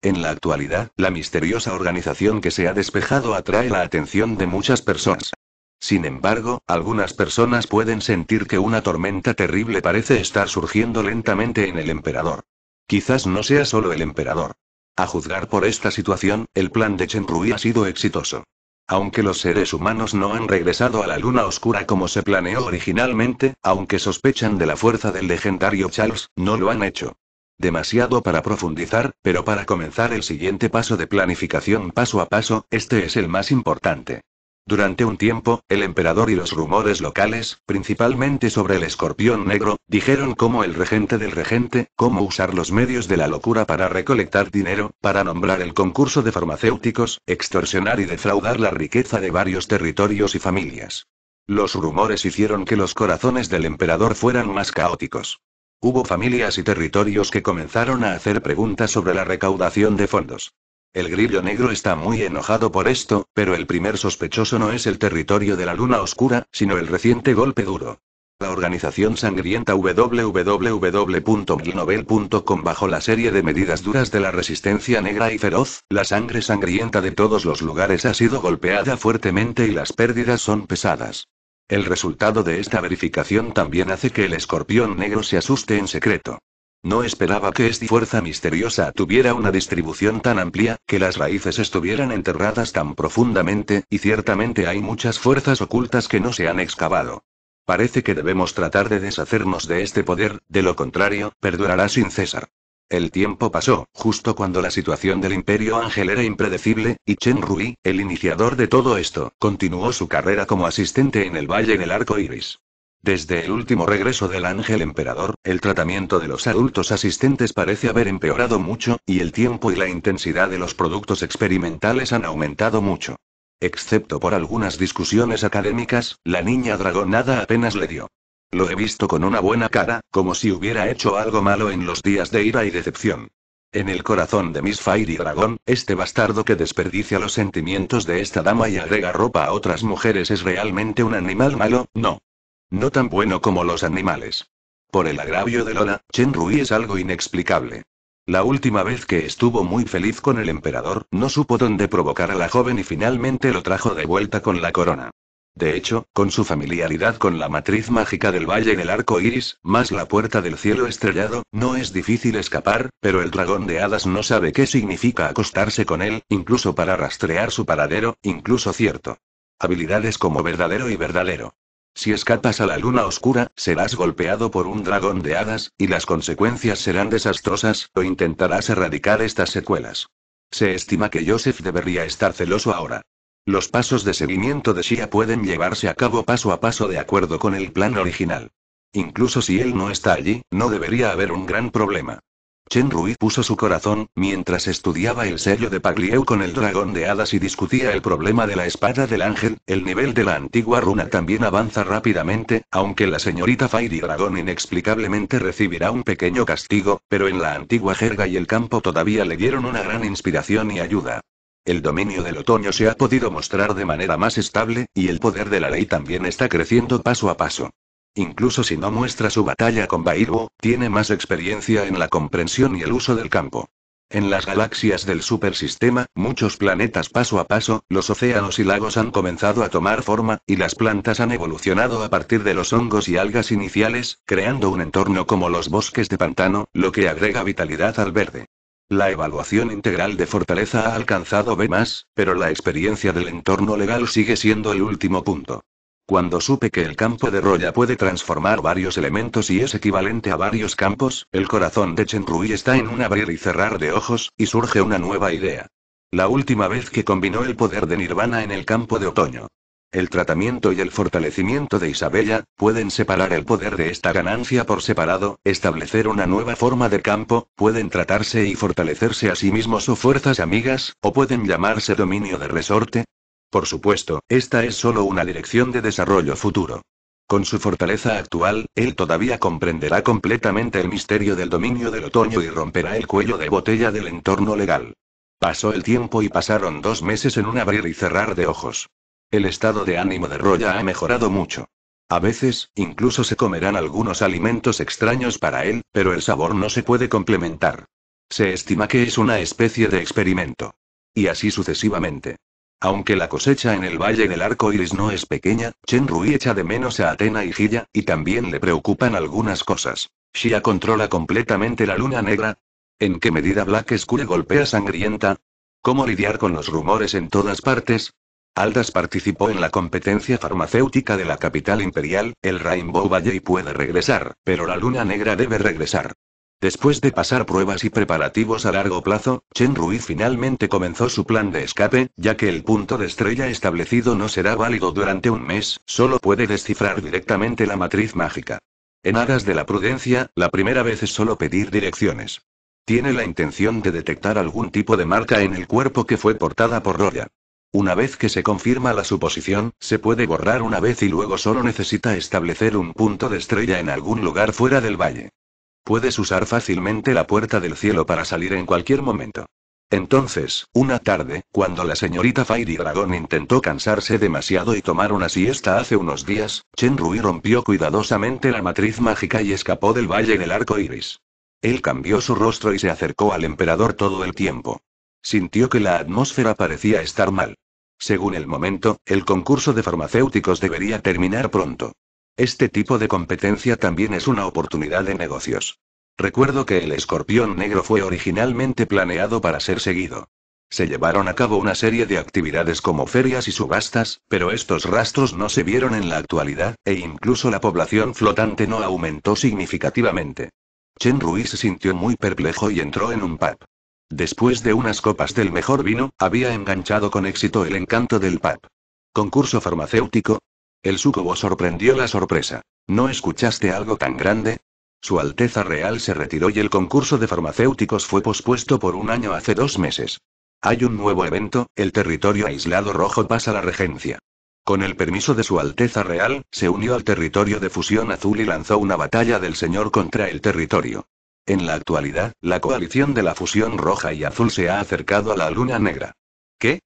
En la actualidad, la misteriosa organización que se ha despejado atrae la atención de muchas personas. Sin embargo, algunas personas pueden sentir que una tormenta terrible parece estar surgiendo lentamente en el emperador. Quizás no sea solo el emperador. A juzgar por esta situación, el plan de Rui ha sido exitoso. Aunque los seres humanos no han regresado a la luna oscura como se planeó originalmente, aunque sospechan de la fuerza del legendario Charles, no lo han hecho. Demasiado para profundizar, pero para comenzar el siguiente paso de planificación paso a paso, este es el más importante. Durante un tiempo, el emperador y los rumores locales, principalmente sobre el escorpión negro, dijeron cómo el regente del regente, cómo usar los medios de la locura para recolectar dinero, para nombrar el concurso de farmacéuticos, extorsionar y defraudar la riqueza de varios territorios y familias. Los rumores hicieron que los corazones del emperador fueran más caóticos. Hubo familias y territorios que comenzaron a hacer preguntas sobre la recaudación de fondos. El grillo negro está muy enojado por esto, pero el primer sospechoso no es el territorio de la luna oscura, sino el reciente golpe duro. La organización sangrienta www.glinovel.com bajo la serie de medidas duras de la resistencia negra y feroz, la sangre sangrienta de todos los lugares ha sido golpeada fuertemente y las pérdidas son pesadas. El resultado de esta verificación también hace que el escorpión negro se asuste en secreto. No esperaba que esta fuerza misteriosa tuviera una distribución tan amplia, que las raíces estuvieran enterradas tan profundamente, y ciertamente hay muchas fuerzas ocultas que no se han excavado. Parece que debemos tratar de deshacernos de este poder, de lo contrario, perdurará sin cesar. El tiempo pasó, justo cuando la situación del Imperio Ángel era impredecible, y Chen Rui, el iniciador de todo esto, continuó su carrera como asistente en el Valle del Arco Iris. Desde el último regreso del ángel emperador, el tratamiento de los adultos asistentes parece haber empeorado mucho, y el tiempo y la intensidad de los productos experimentales han aumentado mucho. Excepto por algunas discusiones académicas, la niña dragón apenas le dio. Lo he visto con una buena cara, como si hubiera hecho algo malo en los días de ira y decepción. En el corazón de Miss Fairy Dragón, este bastardo que desperdicia los sentimientos de esta dama y agrega ropa a otras mujeres es realmente un animal malo, no. No tan bueno como los animales. Por el agravio de Lola, Chen Rui es algo inexplicable. La última vez que estuvo muy feliz con el emperador, no supo dónde provocar a la joven y finalmente lo trajo de vuelta con la corona. De hecho, con su familiaridad con la matriz mágica del Valle del Arco Iris, más la puerta del cielo estrellado, no es difícil escapar, pero el dragón de hadas no sabe qué significa acostarse con él, incluso para rastrear su paradero, incluso cierto. Habilidades como verdadero y verdadero. Si escapas a la luna oscura, serás golpeado por un dragón de hadas, y las consecuencias serán desastrosas, o intentarás erradicar estas secuelas. Se estima que Joseph debería estar celoso ahora. Los pasos de seguimiento de Shia pueden llevarse a cabo paso a paso de acuerdo con el plan original. Incluso si él no está allí, no debería haber un gran problema. Chen Rui puso su corazón, mientras estudiaba el sello de Pagliu con el dragón de hadas y discutía el problema de la espada del ángel, el nivel de la antigua runa también avanza rápidamente, aunque la señorita Fairy Dragón inexplicablemente recibirá un pequeño castigo, pero en la antigua jerga y el campo todavía le dieron una gran inspiración y ayuda. El dominio del otoño se ha podido mostrar de manera más estable, y el poder de la ley también está creciendo paso a paso. Incluso si no muestra su batalla con Bairbo, tiene más experiencia en la comprensión y el uso del campo. En las galaxias del supersistema, muchos planetas paso a paso, los océanos y lagos han comenzado a tomar forma, y las plantas han evolucionado a partir de los hongos y algas iniciales, creando un entorno como los bosques de pantano, lo que agrega vitalidad al verde. La evaluación integral de fortaleza ha alcanzado B, pero la experiencia del entorno legal sigue siendo el último punto. Cuando supe que el campo de Roya puede transformar varios elementos y es equivalente a varios campos, el corazón de Chenrui está en un abrir y cerrar de ojos, y surge una nueva idea. La última vez que combinó el poder de Nirvana en el campo de otoño. El tratamiento y el fortalecimiento de Isabella pueden separar el poder de esta ganancia por separado, establecer una nueva forma de campo, pueden tratarse y fortalecerse a sí mismos o fuerzas amigas, o pueden llamarse dominio de resorte, por supuesto, esta es solo una dirección de desarrollo futuro. Con su fortaleza actual, él todavía comprenderá completamente el misterio del dominio del otoño y romperá el cuello de botella del entorno legal. Pasó el tiempo y pasaron dos meses en un abrir y cerrar de ojos. El estado de ánimo de Roya ha mejorado mucho. A veces, incluso se comerán algunos alimentos extraños para él, pero el sabor no se puede complementar. Se estima que es una especie de experimento. Y así sucesivamente. Aunque la cosecha en el Valle del Arco Iris no es pequeña, Chen Rui echa de menos a Atena y Gilla, y también le preocupan algunas cosas. Shia controla completamente la luna negra. ¿En qué medida Black Skull golpea sangrienta? ¿Cómo lidiar con los rumores en todas partes? Aldas participó en la competencia farmacéutica de la capital imperial, el Rainbow Valley puede regresar, pero la luna negra debe regresar. Después de pasar pruebas y preparativos a largo plazo, Chen Rui finalmente comenzó su plan de escape, ya que el punto de estrella establecido no será válido durante un mes, solo puede descifrar directamente la matriz mágica. En aras de la prudencia, la primera vez es solo pedir direcciones. Tiene la intención de detectar algún tipo de marca en el cuerpo que fue portada por Roya. Una vez que se confirma la suposición, se puede borrar una vez y luego solo necesita establecer un punto de estrella en algún lugar fuera del valle. Puedes usar fácilmente la puerta del cielo para salir en cualquier momento. Entonces, una tarde, cuando la señorita Fairy Dragón intentó cansarse demasiado y tomar una siesta hace unos días, Chen Rui rompió cuidadosamente la matriz mágica y escapó del Valle del Arco Iris. Él cambió su rostro y se acercó al emperador todo el tiempo. Sintió que la atmósfera parecía estar mal. Según el momento, el concurso de farmacéuticos debería terminar pronto. Este tipo de competencia también es una oportunidad de negocios. Recuerdo que el escorpión negro fue originalmente planeado para ser seguido. Se llevaron a cabo una serie de actividades como ferias y subastas, pero estos rastros no se vieron en la actualidad, e incluso la población flotante no aumentó significativamente. Chen Rui se sintió muy perplejo y entró en un pub. Después de unas copas del mejor vino, había enganchado con éxito el encanto del pub. Concurso farmacéutico, el sucubo sorprendió la sorpresa. ¿No escuchaste algo tan grande? Su Alteza Real se retiró y el concurso de farmacéuticos fue pospuesto por un año hace dos meses. Hay un nuevo evento, el territorio aislado rojo pasa a la regencia. Con el permiso de Su Alteza Real, se unió al territorio de fusión azul y lanzó una batalla del señor contra el territorio. En la actualidad, la coalición de la fusión roja y azul se ha acercado a la luna negra. ¿Qué?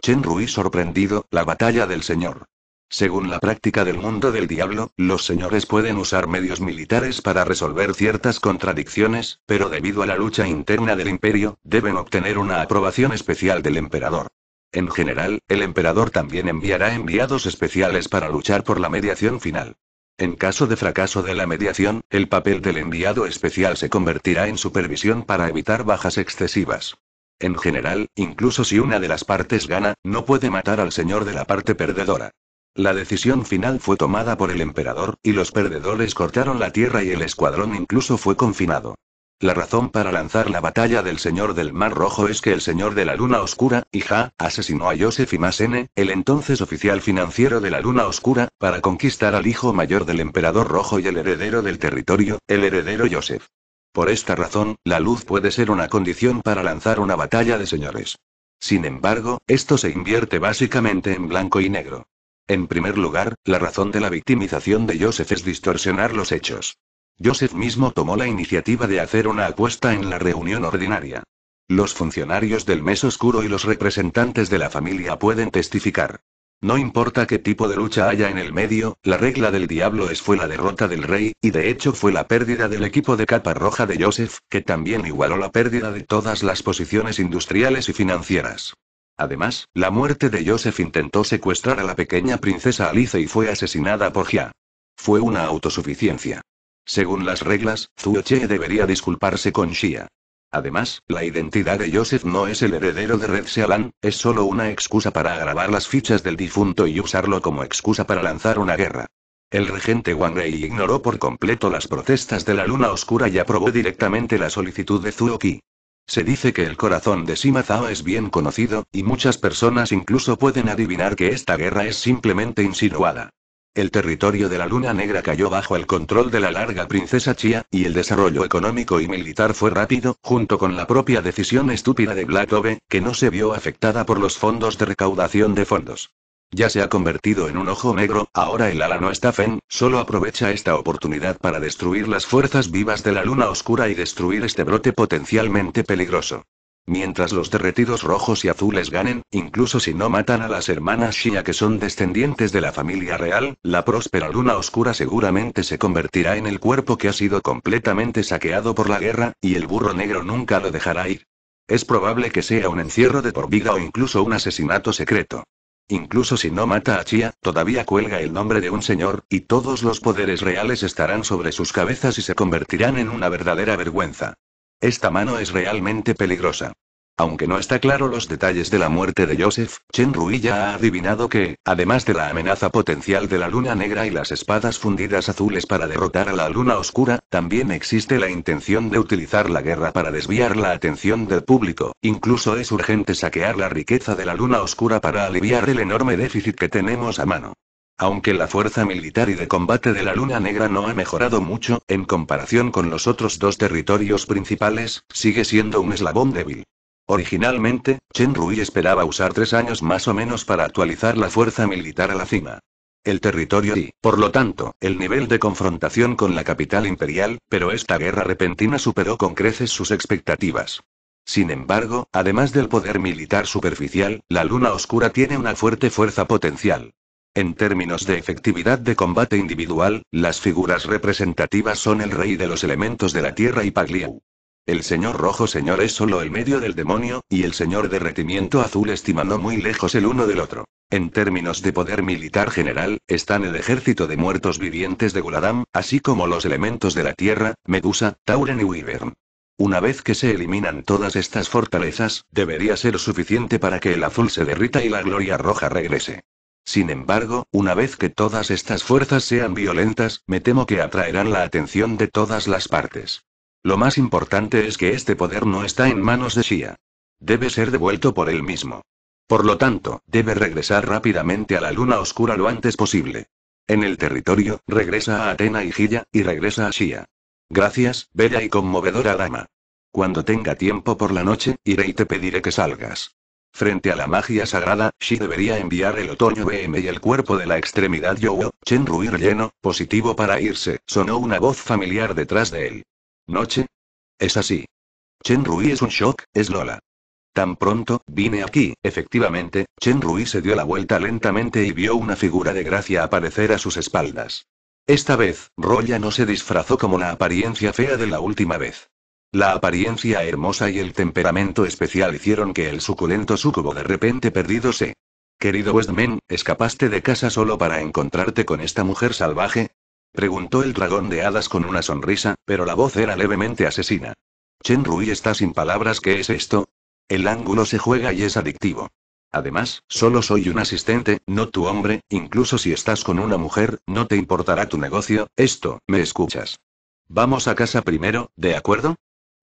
Chen Rui sorprendido, la batalla del señor. Según la práctica del mundo del diablo, los señores pueden usar medios militares para resolver ciertas contradicciones, pero debido a la lucha interna del imperio, deben obtener una aprobación especial del emperador. En general, el emperador también enviará enviados especiales para luchar por la mediación final. En caso de fracaso de la mediación, el papel del enviado especial se convertirá en supervisión para evitar bajas excesivas. En general, incluso si una de las partes gana, no puede matar al señor de la parte perdedora. La decisión final fue tomada por el emperador, y los perdedores cortaron la tierra y el escuadrón incluso fue confinado. La razón para lanzar la batalla del Señor del Mar Rojo es que el Señor de la Luna Oscura, hija, asesinó a Joseph y Masene, el entonces oficial financiero de la Luna Oscura, para conquistar al hijo mayor del Emperador Rojo y el heredero del territorio, el heredero Joseph. Por esta razón, la luz puede ser una condición para lanzar una batalla de señores. Sin embargo, esto se invierte básicamente en blanco y negro. En primer lugar, la razón de la victimización de Joseph es distorsionar los hechos. Joseph mismo tomó la iniciativa de hacer una apuesta en la reunión ordinaria. Los funcionarios del mes oscuro y los representantes de la familia pueden testificar. No importa qué tipo de lucha haya en el medio, la regla del diablo es fue la derrota del rey, y de hecho fue la pérdida del equipo de capa roja de Joseph, que también igualó la pérdida de todas las posiciones industriales y financieras. Además, la muerte de Joseph intentó secuestrar a la pequeña princesa Alice y fue asesinada por Jia. Fue una autosuficiencia. Según las reglas, Zuo Che debería disculparse con Xia. Además, la identidad de Joseph no es el heredero de Red Sealan, es solo una excusa para agravar las fichas del difunto y usarlo como excusa para lanzar una guerra. El regente Wang Rei ignoró por completo las protestas de la Luna Oscura y aprobó directamente la solicitud de Zuo Qi. Se dice que el corazón de Sima es bien conocido, y muchas personas incluso pueden adivinar que esta guerra es simplemente insinuada. El territorio de la Luna Negra cayó bajo el control de la larga princesa Chia, y el desarrollo económico y militar fue rápido, junto con la propia decisión estúpida de Black Ove, que no se vio afectada por los fondos de recaudación de fondos. Ya se ha convertido en un ojo negro, ahora el ala no está Fen, solo aprovecha esta oportunidad para destruir las fuerzas vivas de la luna oscura y destruir este brote potencialmente peligroso. Mientras los derretidos rojos y azules ganen, incluso si no matan a las hermanas Shia que son descendientes de la familia real, la próspera luna oscura seguramente se convertirá en el cuerpo que ha sido completamente saqueado por la guerra, y el burro negro nunca lo dejará ir. Es probable que sea un encierro de por vida o incluso un asesinato secreto. Incluso si no mata a Chia, todavía cuelga el nombre de un señor, y todos los poderes reales estarán sobre sus cabezas y se convertirán en una verdadera vergüenza. Esta mano es realmente peligrosa. Aunque no está claro los detalles de la muerte de Joseph, Chen Rui ya ha adivinado que, además de la amenaza potencial de la luna negra y las espadas fundidas azules para derrotar a la luna oscura, también existe la intención de utilizar la guerra para desviar la atención del público. Incluso es urgente saquear la riqueza de la luna oscura para aliviar el enorme déficit que tenemos a mano. Aunque la fuerza militar y de combate de la Luna Negra no ha mejorado mucho, en comparación con los otros dos territorios principales, sigue siendo un eslabón débil. Originalmente, Chen Rui esperaba usar tres años más o menos para actualizar la fuerza militar a la cima. El territorio y, por lo tanto, el nivel de confrontación con la capital imperial, pero esta guerra repentina superó con creces sus expectativas. Sin embargo, además del poder militar superficial, la luna oscura tiene una fuerte fuerza potencial. En términos de efectividad de combate individual, las figuras representativas son el rey de los elementos de la tierra y Pagliu. El señor rojo señor es solo el medio del demonio, y el señor derretimiento azul estima no muy lejos el uno del otro. En términos de poder militar general, están el ejército de muertos vivientes de Guladam, así como los elementos de la tierra, Medusa, Tauren y Wyvern. Una vez que se eliminan todas estas fortalezas, debería ser suficiente para que el azul se derrita y la gloria roja regrese. Sin embargo, una vez que todas estas fuerzas sean violentas, me temo que atraerán la atención de todas las partes. Lo más importante es que este poder no está en manos de Shia. Debe ser devuelto por él mismo. Por lo tanto, debe regresar rápidamente a la luna oscura lo antes posible. En el territorio, regresa a Atena y Gilla, y regresa a Shia. Gracias, bella y conmovedora dama. Cuando tenga tiempo por la noche, iré y te pediré que salgas. Frente a la magia sagrada, Shi debería enviar el otoño BM y el cuerpo de la extremidad Chen ruir lleno, positivo para irse, sonó una voz familiar detrás de él. ¿Noche? Es así. Chen Rui es un shock, es Lola. Tan pronto, vine aquí, efectivamente, Chen Rui se dio la vuelta lentamente y vio una figura de gracia aparecer a sus espaldas. Esta vez, Roya no se disfrazó como la apariencia fea de la última vez. La apariencia hermosa y el temperamento especial hicieron que el suculento súcubo de repente perdido Querido Westman, ¿escapaste de casa solo para encontrarte con esta mujer salvaje? Preguntó el dragón de hadas con una sonrisa, pero la voz era levemente asesina. Chen Rui está sin palabras. ¿Qué es esto? El ángulo se juega y es adictivo. Además, solo soy un asistente, no tu hombre, incluso si estás con una mujer, no te importará tu negocio, esto, me escuchas. Vamos a casa primero, ¿de acuerdo?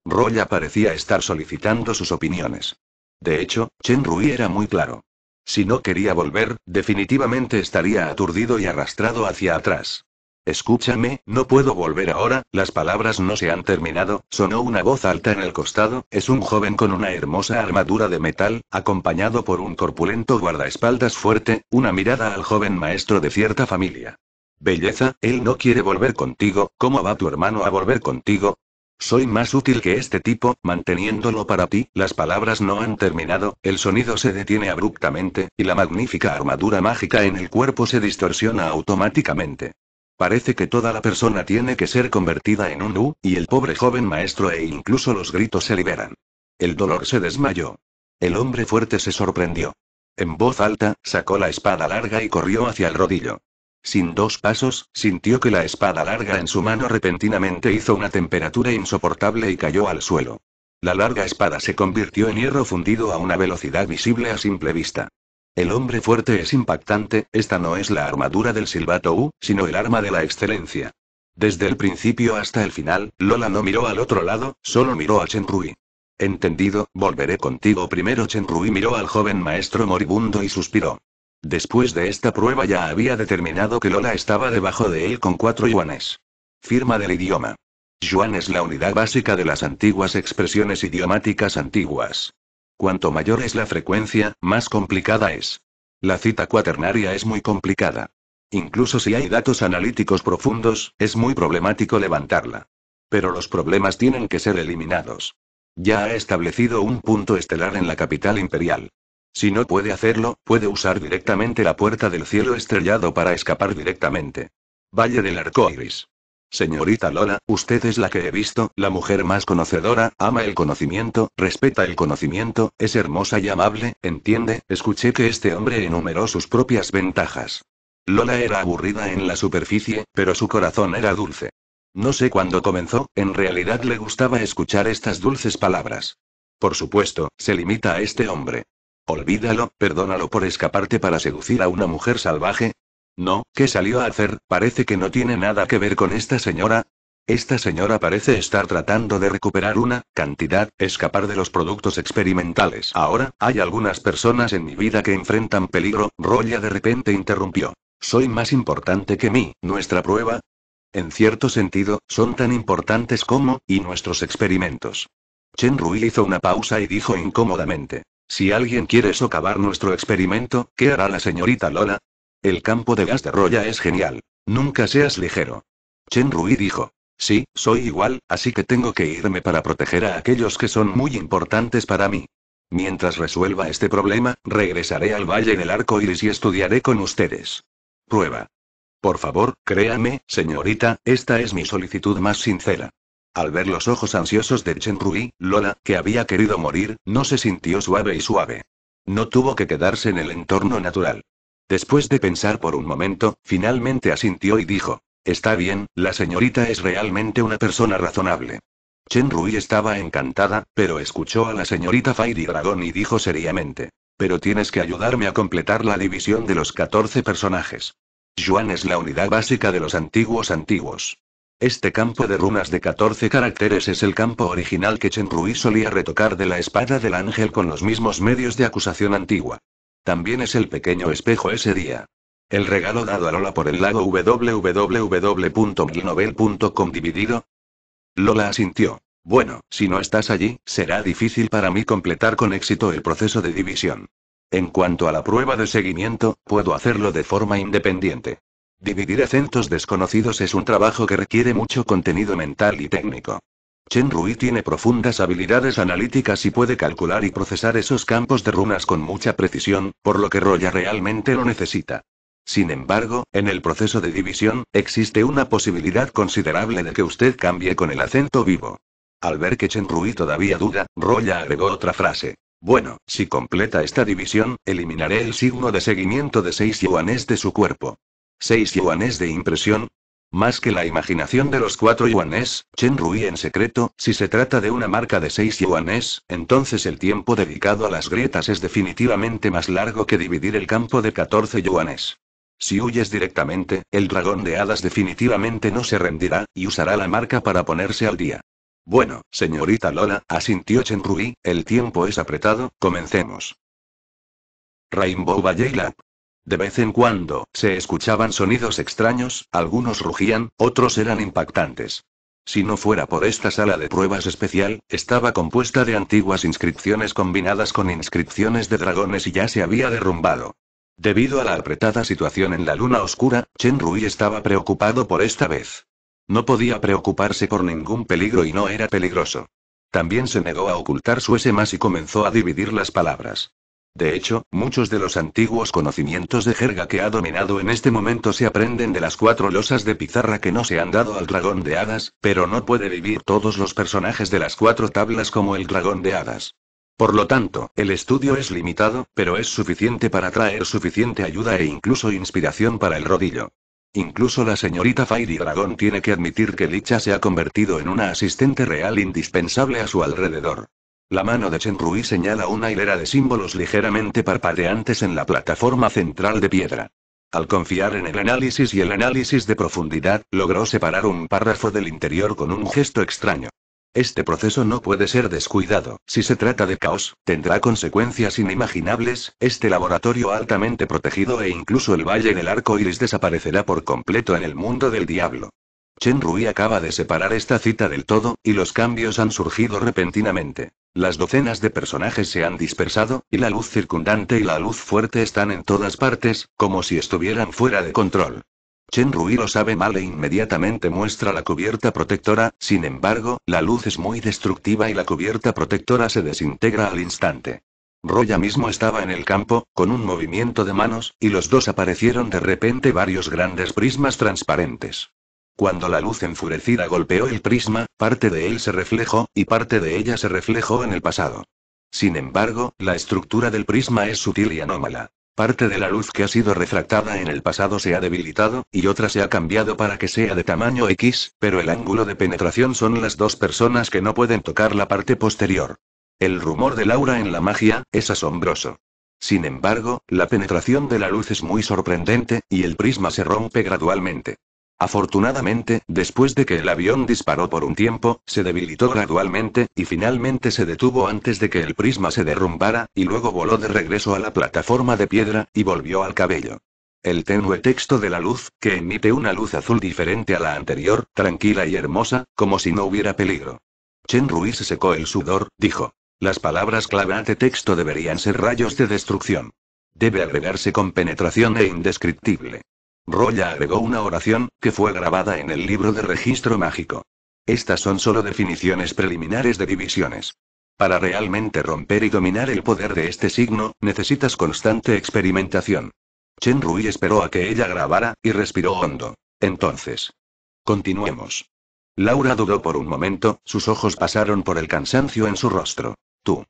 Roya parecía estar solicitando sus opiniones. De hecho, Chen Rui era muy claro. Si no quería volver, definitivamente estaría aturdido y arrastrado hacia atrás. Escúchame, no puedo volver ahora, las palabras no se han terminado, sonó una voz alta en el costado, es un joven con una hermosa armadura de metal, acompañado por un corpulento guardaespaldas fuerte, una mirada al joven maestro de cierta familia. Belleza, él no quiere volver contigo, ¿cómo va tu hermano a volver contigo? Soy más útil que este tipo, manteniéndolo para ti, las palabras no han terminado, el sonido se detiene abruptamente, y la magnífica armadura mágica en el cuerpo se distorsiona automáticamente. Parece que toda la persona tiene que ser convertida en un U, y el pobre joven maestro e incluso los gritos se liberan. El dolor se desmayó. El hombre fuerte se sorprendió. En voz alta, sacó la espada larga y corrió hacia el rodillo. Sin dos pasos, sintió que la espada larga en su mano repentinamente hizo una temperatura insoportable y cayó al suelo. La larga espada se convirtió en hierro fundido a una velocidad visible a simple vista. El hombre fuerte es impactante, esta no es la armadura del silbato U, sino el arma de la excelencia. Desde el principio hasta el final, Lola no miró al otro lado, solo miró a Chen Rui. Entendido, volveré contigo primero. Chen Rui miró al joven maestro moribundo y suspiró. Después de esta prueba ya había determinado que Lola estaba debajo de él con cuatro yuanes. Firma del idioma. Yuan es la unidad básica de las antiguas expresiones idiomáticas antiguas. Cuanto mayor es la frecuencia, más complicada es. La cita cuaternaria es muy complicada. Incluso si hay datos analíticos profundos, es muy problemático levantarla. Pero los problemas tienen que ser eliminados. Ya ha establecido un punto estelar en la capital imperial. Si no puede hacerlo, puede usar directamente la puerta del cielo estrellado para escapar directamente. Valle del Arco Señorita Lola, usted es la que he visto, la mujer más conocedora, ama el conocimiento, respeta el conocimiento, es hermosa y amable, entiende, escuché que este hombre enumeró sus propias ventajas. Lola era aburrida en la superficie, pero su corazón era dulce. No sé cuándo comenzó, en realidad le gustaba escuchar estas dulces palabras. Por supuesto, se limita a este hombre. Olvídalo, perdónalo por escaparte para seducir a una mujer salvaje, no, ¿qué salió a hacer? Parece que no tiene nada que ver con esta señora. Esta señora parece estar tratando de recuperar una cantidad, escapar de los productos experimentales. Ahora, hay algunas personas en mi vida que enfrentan peligro. Rolla de repente interrumpió. Soy más importante que mí, nuestra prueba. En cierto sentido, son tan importantes como, y nuestros experimentos. Chen Rui hizo una pausa y dijo incómodamente. Si alguien quiere socavar nuestro experimento, ¿qué hará la señorita Lola? El campo de gas de Roya es genial. Nunca seas ligero. Chen Rui dijo. Sí, soy igual, así que tengo que irme para proteger a aquellos que son muy importantes para mí. Mientras resuelva este problema, regresaré al Valle del Arco Iris y estudiaré con ustedes. Prueba. Por favor, créame, señorita, esta es mi solicitud más sincera. Al ver los ojos ansiosos de Chen Rui, Lola, que había querido morir, no se sintió suave y suave. No tuvo que quedarse en el entorno natural. Después de pensar por un momento, finalmente asintió y dijo, Está bien, la señorita es realmente una persona razonable. Chen Rui estaba encantada, pero escuchó a la señorita Fairy Dragón y dijo seriamente, Pero tienes que ayudarme a completar la división de los 14 personajes. Yuan es la unidad básica de los antiguos antiguos. Este campo de runas de 14 caracteres es el campo original que Chen Rui solía retocar de la espada del ángel con los mismos medios de acusación antigua. También es el pequeño espejo ese día. El regalo dado a Lola por el lago www.milnovel.com dividido. Lola asintió. Bueno, si no estás allí, será difícil para mí completar con éxito el proceso de división. En cuanto a la prueba de seguimiento, puedo hacerlo de forma independiente. Dividir acentos desconocidos es un trabajo que requiere mucho contenido mental y técnico. Chen Rui tiene profundas habilidades analíticas y puede calcular y procesar esos campos de runas con mucha precisión, por lo que Roya realmente lo necesita. Sin embargo, en el proceso de división, existe una posibilidad considerable de que usted cambie con el acento vivo. Al ver que Chen Rui todavía duda, Roya agregó otra frase. Bueno, si completa esta división, eliminaré el signo de seguimiento de 6 yuanes de su cuerpo. 6 yuanes de impresión, más que la imaginación de los cuatro yuanes, Chen Rui en secreto, si se trata de una marca de seis yuanes, entonces el tiempo dedicado a las grietas es definitivamente más largo que dividir el campo de 14 yuanes. Si huyes directamente, el dragón de hadas definitivamente no se rendirá, y usará la marca para ponerse al día. Bueno, señorita Lola, asintió Chen Rui, el tiempo es apretado, comencemos. Rainbow Valley de vez en cuando, se escuchaban sonidos extraños, algunos rugían, otros eran impactantes. Si no fuera por esta sala de pruebas especial, estaba compuesta de antiguas inscripciones combinadas con inscripciones de dragones y ya se había derrumbado. Debido a la apretada situación en la luna oscura, Chen Rui estaba preocupado por esta vez. No podía preocuparse por ningún peligro y no era peligroso. También se negó a ocultar su S y comenzó a dividir las palabras. De hecho, muchos de los antiguos conocimientos de jerga que ha dominado en este momento se aprenden de las cuatro losas de pizarra que no se han dado al dragón de hadas, pero no puede vivir todos los personajes de las cuatro tablas como el dragón de hadas. Por lo tanto, el estudio es limitado, pero es suficiente para traer suficiente ayuda e incluso inspiración para el rodillo. Incluso la señorita Fairy Dragón tiene que admitir que Licha se ha convertido en una asistente real indispensable a su alrededor. La mano de Chen Rui señala una hilera de símbolos ligeramente parpadeantes en la plataforma central de piedra. Al confiar en el análisis y el análisis de profundidad, logró separar un párrafo del interior con un gesto extraño. Este proceso no puede ser descuidado. Si se trata de caos, tendrá consecuencias inimaginables. Este laboratorio altamente protegido e incluso el Valle del Arco Iris desaparecerá por completo en el mundo del diablo. Chen Rui acaba de separar esta cita del todo, y los cambios han surgido repentinamente. Las docenas de personajes se han dispersado, y la luz circundante y la luz fuerte están en todas partes, como si estuvieran fuera de control. Chen Rui lo sabe mal e inmediatamente muestra la cubierta protectora, sin embargo, la luz es muy destructiva y la cubierta protectora se desintegra al instante. Roya mismo estaba en el campo, con un movimiento de manos, y los dos aparecieron de repente varios grandes prismas transparentes. Cuando la luz enfurecida golpeó el prisma, parte de él se reflejó, y parte de ella se reflejó en el pasado. Sin embargo, la estructura del prisma es sutil y anómala. Parte de la luz que ha sido refractada en el pasado se ha debilitado, y otra se ha cambiado para que sea de tamaño X, pero el ángulo de penetración son las dos personas que no pueden tocar la parte posterior. El rumor de Laura en la magia, es asombroso. Sin embargo, la penetración de la luz es muy sorprendente, y el prisma se rompe gradualmente. Afortunadamente, después de que el avión disparó por un tiempo, se debilitó gradualmente, y finalmente se detuvo antes de que el prisma se derrumbara, y luego voló de regreso a la plataforma de piedra, y volvió al cabello. El tenue texto de la luz, que emite una luz azul diferente a la anterior, tranquila y hermosa, como si no hubiera peligro. Chen Ruiz secó el sudor, dijo. Las palabras clave ante texto deberían ser rayos de destrucción. Debe agregarse con penetración e indescriptible. Roya agregó una oración, que fue grabada en el libro de registro mágico. Estas son solo definiciones preliminares de divisiones. Para realmente romper y dominar el poder de este signo, necesitas constante experimentación. Chen Rui esperó a que ella grabara, y respiró hondo. Entonces. Continuemos. Laura dudó por un momento, sus ojos pasaron por el cansancio en su rostro. Tú.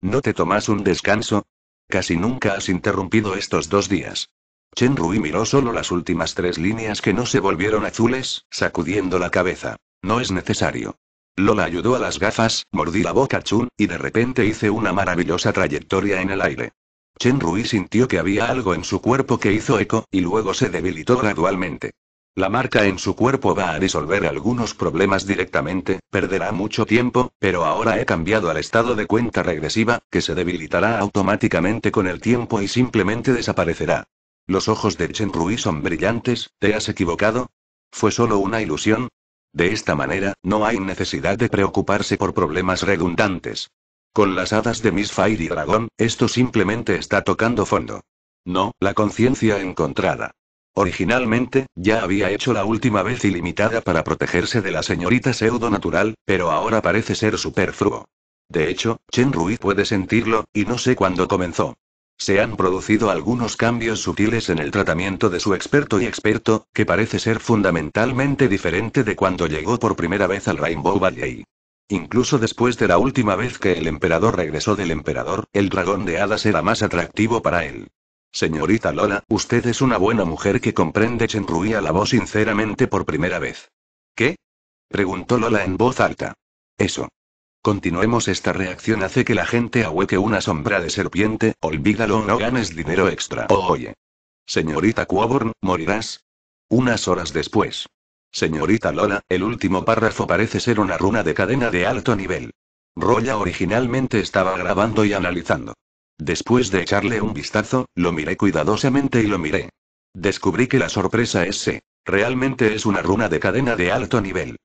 ¿No te tomas un descanso? Casi nunca has interrumpido estos dos días. Chen Rui miró solo las últimas tres líneas que no se volvieron azules, sacudiendo la cabeza. No es necesario. Lola ayudó a las gafas, mordí la boca Chun, y de repente hice una maravillosa trayectoria en el aire. Chen Rui sintió que había algo en su cuerpo que hizo eco, y luego se debilitó gradualmente. La marca en su cuerpo va a resolver algunos problemas directamente, perderá mucho tiempo, pero ahora he cambiado al estado de cuenta regresiva, que se debilitará automáticamente con el tiempo y simplemente desaparecerá. Los ojos de Chen Rui son brillantes, ¿te has equivocado? ¿Fue solo una ilusión? De esta manera, no hay necesidad de preocuparse por problemas redundantes. Con las hadas de Miss Fire y Dragón, esto simplemente está tocando fondo. No, la conciencia encontrada. Originalmente, ya había hecho la última vez ilimitada para protegerse de la señorita pseudo natural, pero ahora parece ser superfluo. De hecho, Chen Rui puede sentirlo, y no sé cuándo comenzó. Se han producido algunos cambios sutiles en el tratamiento de su experto y experto, que parece ser fundamentalmente diferente de cuando llegó por primera vez al Rainbow Valley. Incluso después de la última vez que el emperador regresó del emperador, el dragón de hadas era más atractivo para él. Señorita Lola, usted es una buena mujer que comprende. la voz sinceramente por primera vez. ¿Qué? preguntó Lola en voz alta. Eso. Continuemos esta reacción hace que la gente ahueque una sombra de serpiente, olvídalo no ganes dinero extra. oye. Señorita Quoborn, morirás. Unas horas después. Señorita Lola, el último párrafo parece ser una runa de cadena de alto nivel. Roya originalmente estaba grabando y analizando. Después de echarle un vistazo, lo miré cuidadosamente y lo miré. Descubrí que la sorpresa es C. Realmente es una runa de cadena de alto nivel.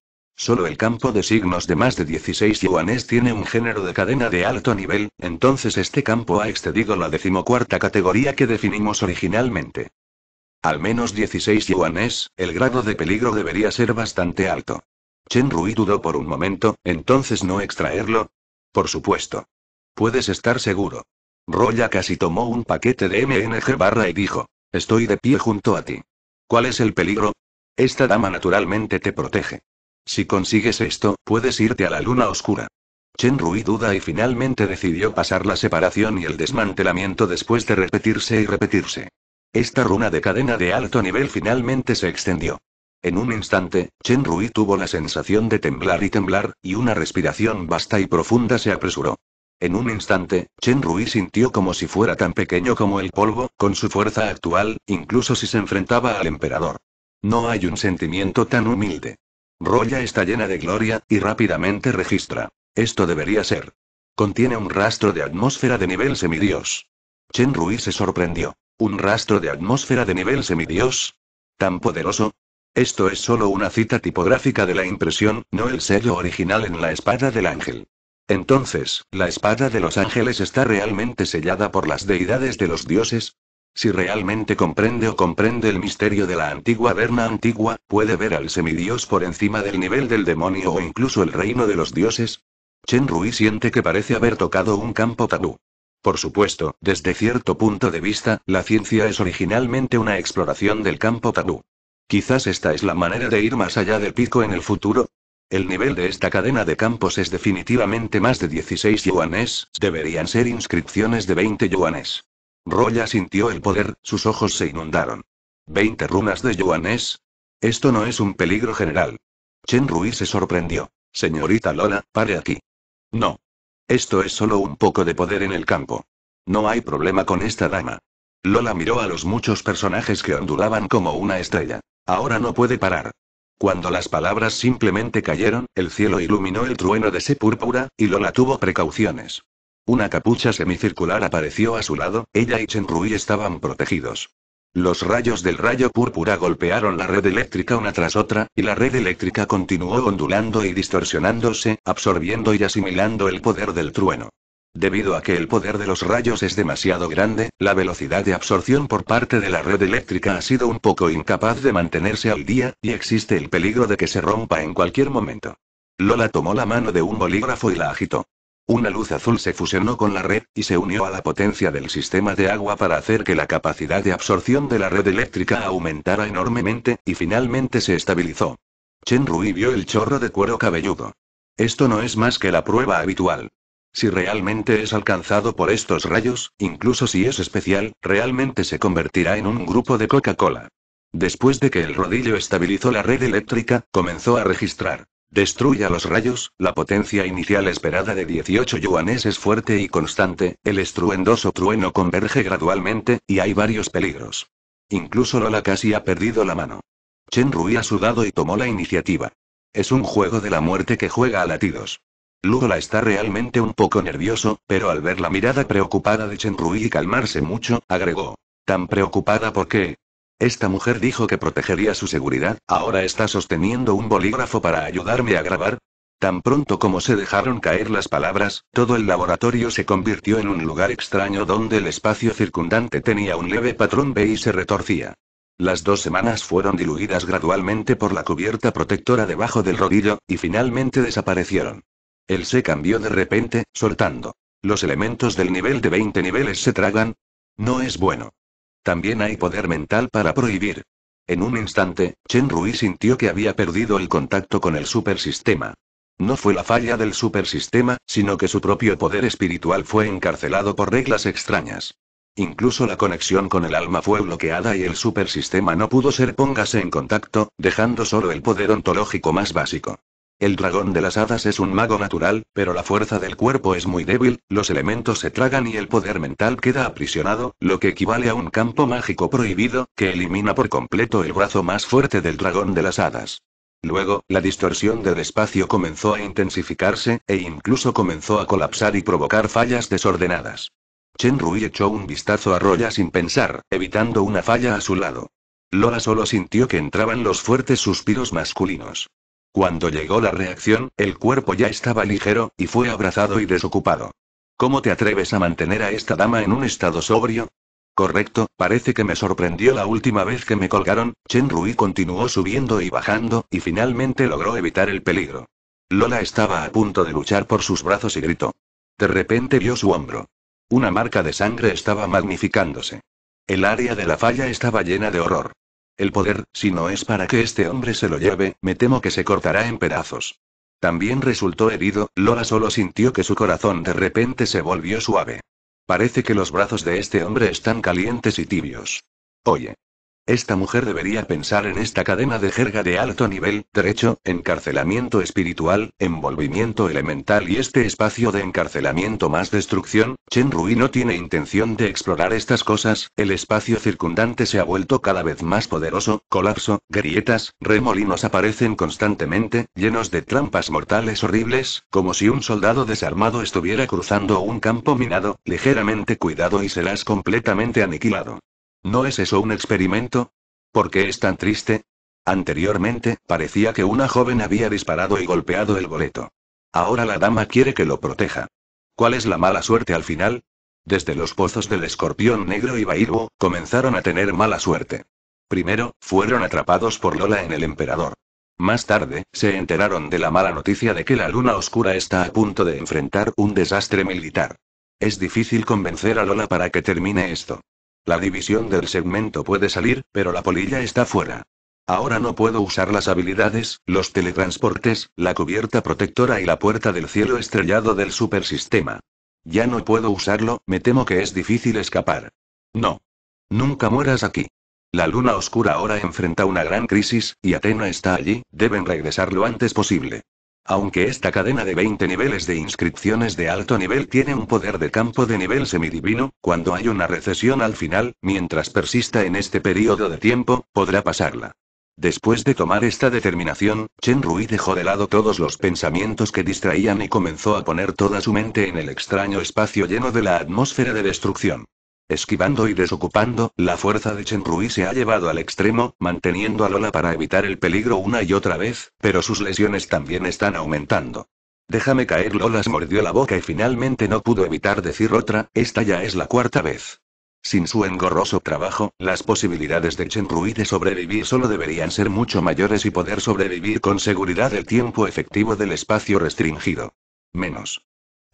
Solo el campo de signos de más de 16 yuanes tiene un género de cadena de alto nivel, entonces este campo ha excedido la decimocuarta categoría que definimos originalmente. Al menos 16 yuanes, el grado de peligro debería ser bastante alto. Chen Rui dudó por un momento, entonces no extraerlo. Por supuesto. Puedes estar seguro. Roya casi tomó un paquete de MNG barra y dijo, estoy de pie junto a ti. ¿Cuál es el peligro? Esta dama naturalmente te protege. Si consigues esto, puedes irte a la luna oscura. Chen Rui duda y finalmente decidió pasar la separación y el desmantelamiento después de repetirse y repetirse. Esta runa de cadena de alto nivel finalmente se extendió. En un instante, Chen Rui tuvo la sensación de temblar y temblar, y una respiración vasta y profunda se apresuró. En un instante, Chen Rui sintió como si fuera tan pequeño como el polvo, con su fuerza actual, incluso si se enfrentaba al emperador. No hay un sentimiento tan humilde. Roya está llena de gloria, y rápidamente registra. Esto debería ser. Contiene un rastro de atmósfera de nivel semidios. Chen Rui se sorprendió. ¿Un rastro de atmósfera de nivel semidios? ¿Tan poderoso? Esto es solo una cita tipográfica de la impresión, no el sello original en la espada del ángel. Entonces, ¿la espada de los ángeles está realmente sellada por las deidades de los dioses? Si realmente comprende o comprende el misterio de la antigua Verna antigua, puede ver al semidios por encima del nivel del demonio o incluso el reino de los dioses. Chen Rui siente que parece haber tocado un campo tabú. Por supuesto, desde cierto punto de vista, la ciencia es originalmente una exploración del campo tabú. Quizás esta es la manera de ir más allá del pico en el futuro. El nivel de esta cadena de campos es definitivamente más de 16 yuanes, deberían ser inscripciones de 20 yuanes. Roya sintió el poder, sus ojos se inundaron. ¿Veinte runas de yuanes. Esto no es un peligro general. Chen Rui se sorprendió. Señorita Lola, pare aquí. No. Esto es solo un poco de poder en el campo. No hay problema con esta dama. Lola miró a los muchos personajes que ondulaban como una estrella. Ahora no puede parar. Cuando las palabras simplemente cayeron, el cielo iluminó el trueno de sepúrpura, y Lola tuvo precauciones. Una capucha semicircular apareció a su lado, ella y Rui estaban protegidos. Los rayos del rayo púrpura golpearon la red eléctrica una tras otra, y la red eléctrica continuó ondulando y distorsionándose, absorbiendo y asimilando el poder del trueno. Debido a que el poder de los rayos es demasiado grande, la velocidad de absorción por parte de la red eléctrica ha sido un poco incapaz de mantenerse al día, y existe el peligro de que se rompa en cualquier momento. Lola tomó la mano de un bolígrafo y la agitó. Una luz azul se fusionó con la red, y se unió a la potencia del sistema de agua para hacer que la capacidad de absorción de la red eléctrica aumentara enormemente, y finalmente se estabilizó. Chen Rui vio el chorro de cuero cabelludo. Esto no es más que la prueba habitual. Si realmente es alcanzado por estos rayos, incluso si es especial, realmente se convertirá en un grupo de Coca-Cola. Después de que el rodillo estabilizó la red eléctrica, comenzó a registrar. Destruya los rayos, la potencia inicial esperada de 18 yuanes es fuerte y constante, el estruendoso trueno converge gradualmente, y hay varios peligros. Incluso Lola casi ha perdido la mano. Chen Rui ha sudado y tomó la iniciativa. Es un juego de la muerte que juega a latidos. Lola está realmente un poco nervioso, pero al ver la mirada preocupada de Chen Rui y calmarse mucho, agregó. Tan preocupada por qué? Esta mujer dijo que protegería su seguridad, ahora está sosteniendo un bolígrafo para ayudarme a grabar. Tan pronto como se dejaron caer las palabras, todo el laboratorio se convirtió en un lugar extraño donde el espacio circundante tenía un leve patrón B y se retorcía. Las dos semanas fueron diluidas gradualmente por la cubierta protectora debajo del rodillo, y finalmente desaparecieron. El se cambió de repente, soltando. Los elementos del nivel de 20 niveles se tragan. No es bueno. También hay poder mental para prohibir. En un instante, Chen Rui sintió que había perdido el contacto con el supersistema. No fue la falla del supersistema, sino que su propio poder espiritual fue encarcelado por reglas extrañas. Incluso la conexión con el alma fue bloqueada y el supersistema no pudo ser póngase en contacto, dejando solo el poder ontológico más básico. El dragón de las hadas es un mago natural, pero la fuerza del cuerpo es muy débil, los elementos se tragan y el poder mental queda aprisionado, lo que equivale a un campo mágico prohibido, que elimina por completo el brazo más fuerte del dragón de las hadas. Luego, la distorsión del espacio comenzó a intensificarse, e incluso comenzó a colapsar y provocar fallas desordenadas. Chen Rui echó un vistazo a Roya sin pensar, evitando una falla a su lado. Lola solo sintió que entraban los fuertes suspiros masculinos. Cuando llegó la reacción, el cuerpo ya estaba ligero, y fue abrazado y desocupado. ¿Cómo te atreves a mantener a esta dama en un estado sobrio? Correcto, parece que me sorprendió la última vez que me colgaron, Chen Rui continuó subiendo y bajando, y finalmente logró evitar el peligro. Lola estaba a punto de luchar por sus brazos y gritó. De repente vio su hombro. Una marca de sangre estaba magnificándose. El área de la falla estaba llena de horror. El poder, si no es para que este hombre se lo lleve, me temo que se cortará en pedazos. También resultó herido, Lola solo sintió que su corazón de repente se volvió suave. Parece que los brazos de este hombre están calientes y tibios. Oye, esta mujer debería pensar en esta cadena de jerga de alto nivel, derecho, encarcelamiento espiritual, envolvimiento elemental y este espacio de encarcelamiento más destrucción. Chen Rui no tiene intención de explorar estas cosas, el espacio circundante se ha vuelto cada vez más poderoso, colapso, grietas, remolinos aparecen constantemente, llenos de trampas mortales horribles, como si un soldado desarmado estuviera cruzando un campo minado, ligeramente cuidado y serás completamente aniquilado. ¿No es eso un experimento? ¿Por qué es tan triste? Anteriormente, parecía que una joven había disparado y golpeado el boleto. Ahora la dama quiere que lo proteja. ¿Cuál es la mala suerte al final? Desde los pozos del escorpión negro y Bairbo, comenzaron a tener mala suerte. Primero, fueron atrapados por Lola en el emperador. Más tarde, se enteraron de la mala noticia de que la luna oscura está a punto de enfrentar un desastre militar. Es difícil convencer a Lola para que termine esto. La división del segmento puede salir, pero la polilla está fuera. Ahora no puedo usar las habilidades, los teletransportes, la cubierta protectora y la puerta del cielo estrellado del supersistema. Ya no puedo usarlo, me temo que es difícil escapar. No. Nunca mueras aquí. La luna oscura ahora enfrenta una gran crisis, y Atena está allí, deben regresar lo antes posible. Aunque esta cadena de 20 niveles de inscripciones de alto nivel tiene un poder de campo de nivel semidivino, cuando hay una recesión al final, mientras persista en este periodo de tiempo, podrá pasarla. Después de tomar esta determinación, Chen Rui dejó de lado todos los pensamientos que distraían y comenzó a poner toda su mente en el extraño espacio lleno de la atmósfera de destrucción. Esquivando y desocupando, la fuerza de Chen Rui se ha llevado al extremo, manteniendo a Lola para evitar el peligro una y otra vez, pero sus lesiones también están aumentando. Déjame caer, Lola se mordió la boca y finalmente no pudo evitar decir otra, esta ya es la cuarta vez. Sin su engorroso trabajo, las posibilidades de Chen Rui de sobrevivir solo deberían ser mucho mayores y poder sobrevivir con seguridad el tiempo efectivo del espacio restringido. Menos.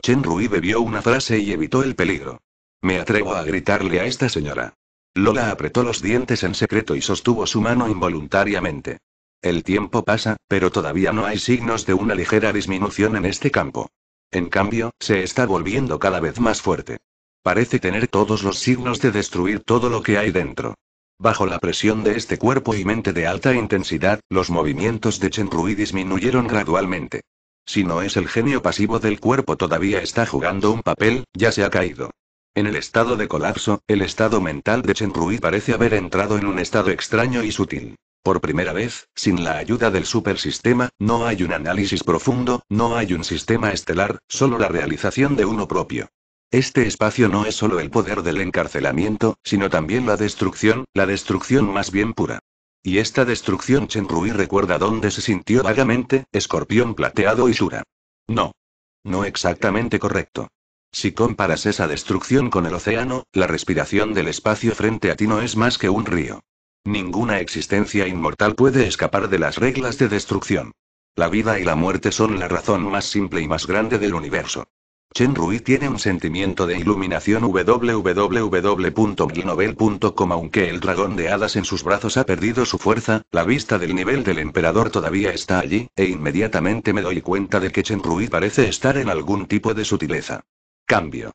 Chen Rui bebió una frase y evitó el peligro. Me atrevo a gritarle a esta señora. Lola apretó los dientes en secreto y sostuvo su mano involuntariamente. El tiempo pasa, pero todavía no hay signos de una ligera disminución en este campo. En cambio, se está volviendo cada vez más fuerte. Parece tener todos los signos de destruir todo lo que hay dentro. Bajo la presión de este cuerpo y mente de alta intensidad, los movimientos de Chen Rui disminuyeron gradualmente. Si no es el genio pasivo del cuerpo todavía está jugando un papel, ya se ha caído. En el estado de colapso, el estado mental de Rui parece haber entrado en un estado extraño y sutil. Por primera vez, sin la ayuda del supersistema, no hay un análisis profundo, no hay un sistema estelar, solo la realización de uno propio. Este espacio no es solo el poder del encarcelamiento, sino también la destrucción, la destrucción más bien pura. Y esta destrucción Rui recuerda dónde se sintió vagamente, escorpión plateado y Shura. No. No exactamente correcto. Si comparas esa destrucción con el océano, la respiración del espacio frente a ti no es más que un río. Ninguna existencia inmortal puede escapar de las reglas de destrucción. La vida y la muerte son la razón más simple y más grande del universo. Chen Rui tiene un sentimiento de iluminación www.glinovel.com aunque el dragón de hadas en sus brazos ha perdido su fuerza, la vista del nivel del emperador todavía está allí, e inmediatamente me doy cuenta de que Chen Rui parece estar en algún tipo de sutileza. Cambio.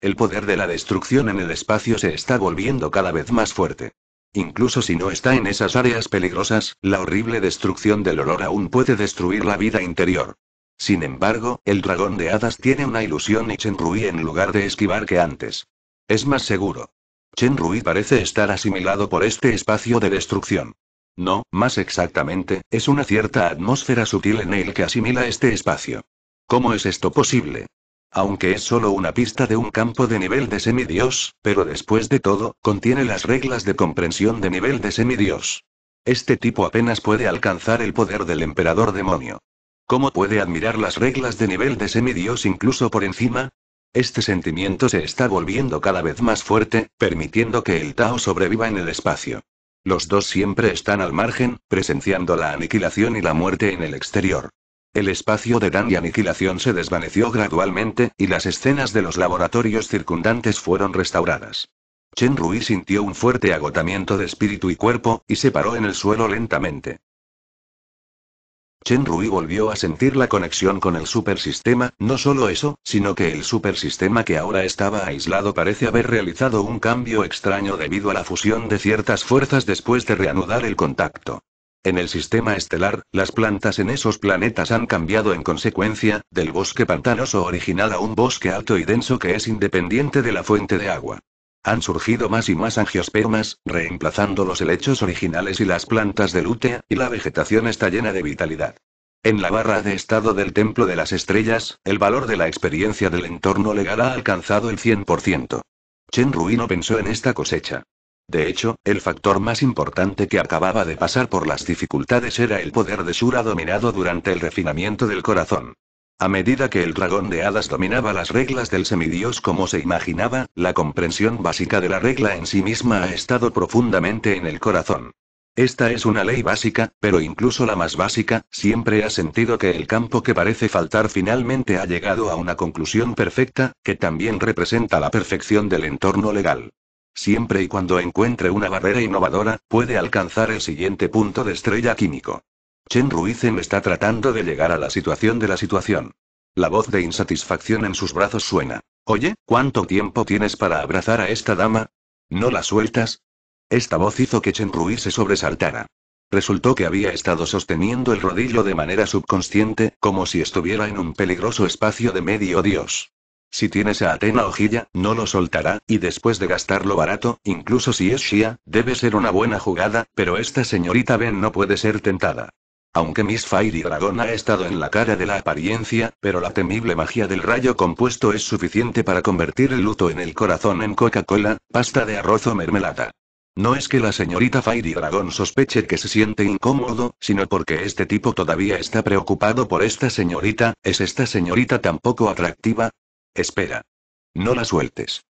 El poder de la destrucción en el espacio se está volviendo cada vez más fuerte. Incluso si no está en esas áreas peligrosas, la horrible destrucción del olor aún puede destruir la vida interior. Sin embargo, el dragón de hadas tiene una ilusión y Chen Rui en lugar de esquivar que antes. Es más seguro. Chen Rui parece estar asimilado por este espacio de destrucción. No, más exactamente, es una cierta atmósfera sutil en él que asimila este espacio. ¿Cómo es esto posible? Aunque es solo una pista de un campo de nivel de semidios, pero después de todo, contiene las reglas de comprensión de nivel de semidios. Este tipo apenas puede alcanzar el poder del emperador demonio. ¿Cómo puede admirar las reglas de nivel de semidios incluso por encima? Este sentimiento se está volviendo cada vez más fuerte, permitiendo que el Tao sobreviva en el espacio. Los dos siempre están al margen, presenciando la aniquilación y la muerte en el exterior. El espacio de Dan y aniquilación se desvaneció gradualmente, y las escenas de los laboratorios circundantes fueron restauradas. Chen Rui sintió un fuerte agotamiento de espíritu y cuerpo, y se paró en el suelo lentamente. Chen Rui volvió a sentir la conexión con el supersistema, no solo eso, sino que el supersistema que ahora estaba aislado parece haber realizado un cambio extraño debido a la fusión de ciertas fuerzas después de reanudar el contacto. En el sistema estelar, las plantas en esos planetas han cambiado en consecuencia, del bosque pantanoso original a un bosque alto y denso que es independiente de la fuente de agua. Han surgido más y más angiospermas, reemplazando los helechos originales y las plantas de lútea, y la vegetación está llena de vitalidad. En la barra de estado del Templo de las Estrellas, el valor de la experiencia del entorno legal ha alcanzado el 100%. Chen Ruino pensó en esta cosecha. De hecho, el factor más importante que acababa de pasar por las dificultades era el poder de Shura dominado durante el refinamiento del corazón. A medida que el dragón de hadas dominaba las reglas del semidios como se imaginaba, la comprensión básica de la regla en sí misma ha estado profundamente en el corazón. Esta es una ley básica, pero incluso la más básica, siempre ha sentido que el campo que parece faltar finalmente ha llegado a una conclusión perfecta, que también representa la perfección del entorno legal. Siempre y cuando encuentre una barrera innovadora, puede alcanzar el siguiente punto de estrella químico. Chen Ruizen está tratando de llegar a la situación de la situación. La voz de insatisfacción en sus brazos suena. Oye, ¿cuánto tiempo tienes para abrazar a esta dama? ¿No la sueltas? Esta voz hizo que Chen Rui se sobresaltara. Resultó que había estado sosteniendo el rodillo de manera subconsciente, como si estuviera en un peligroso espacio de medio dios. Si tienes a Atena Ojilla, no lo soltará, y después de gastarlo barato, incluso si es Shia, debe ser una buena jugada, pero esta señorita Ben no puede ser tentada. Aunque Miss Fire Dragon ha estado en la cara de la apariencia, pero la temible magia del rayo compuesto es suficiente para convertir el luto en el corazón en Coca-Cola, pasta de arroz o mermelada. No es que la señorita Fire Dragon sospeche que se siente incómodo, sino porque este tipo todavía está preocupado por esta señorita, ¿es esta señorita tan poco atractiva? Espera. No la sueltes.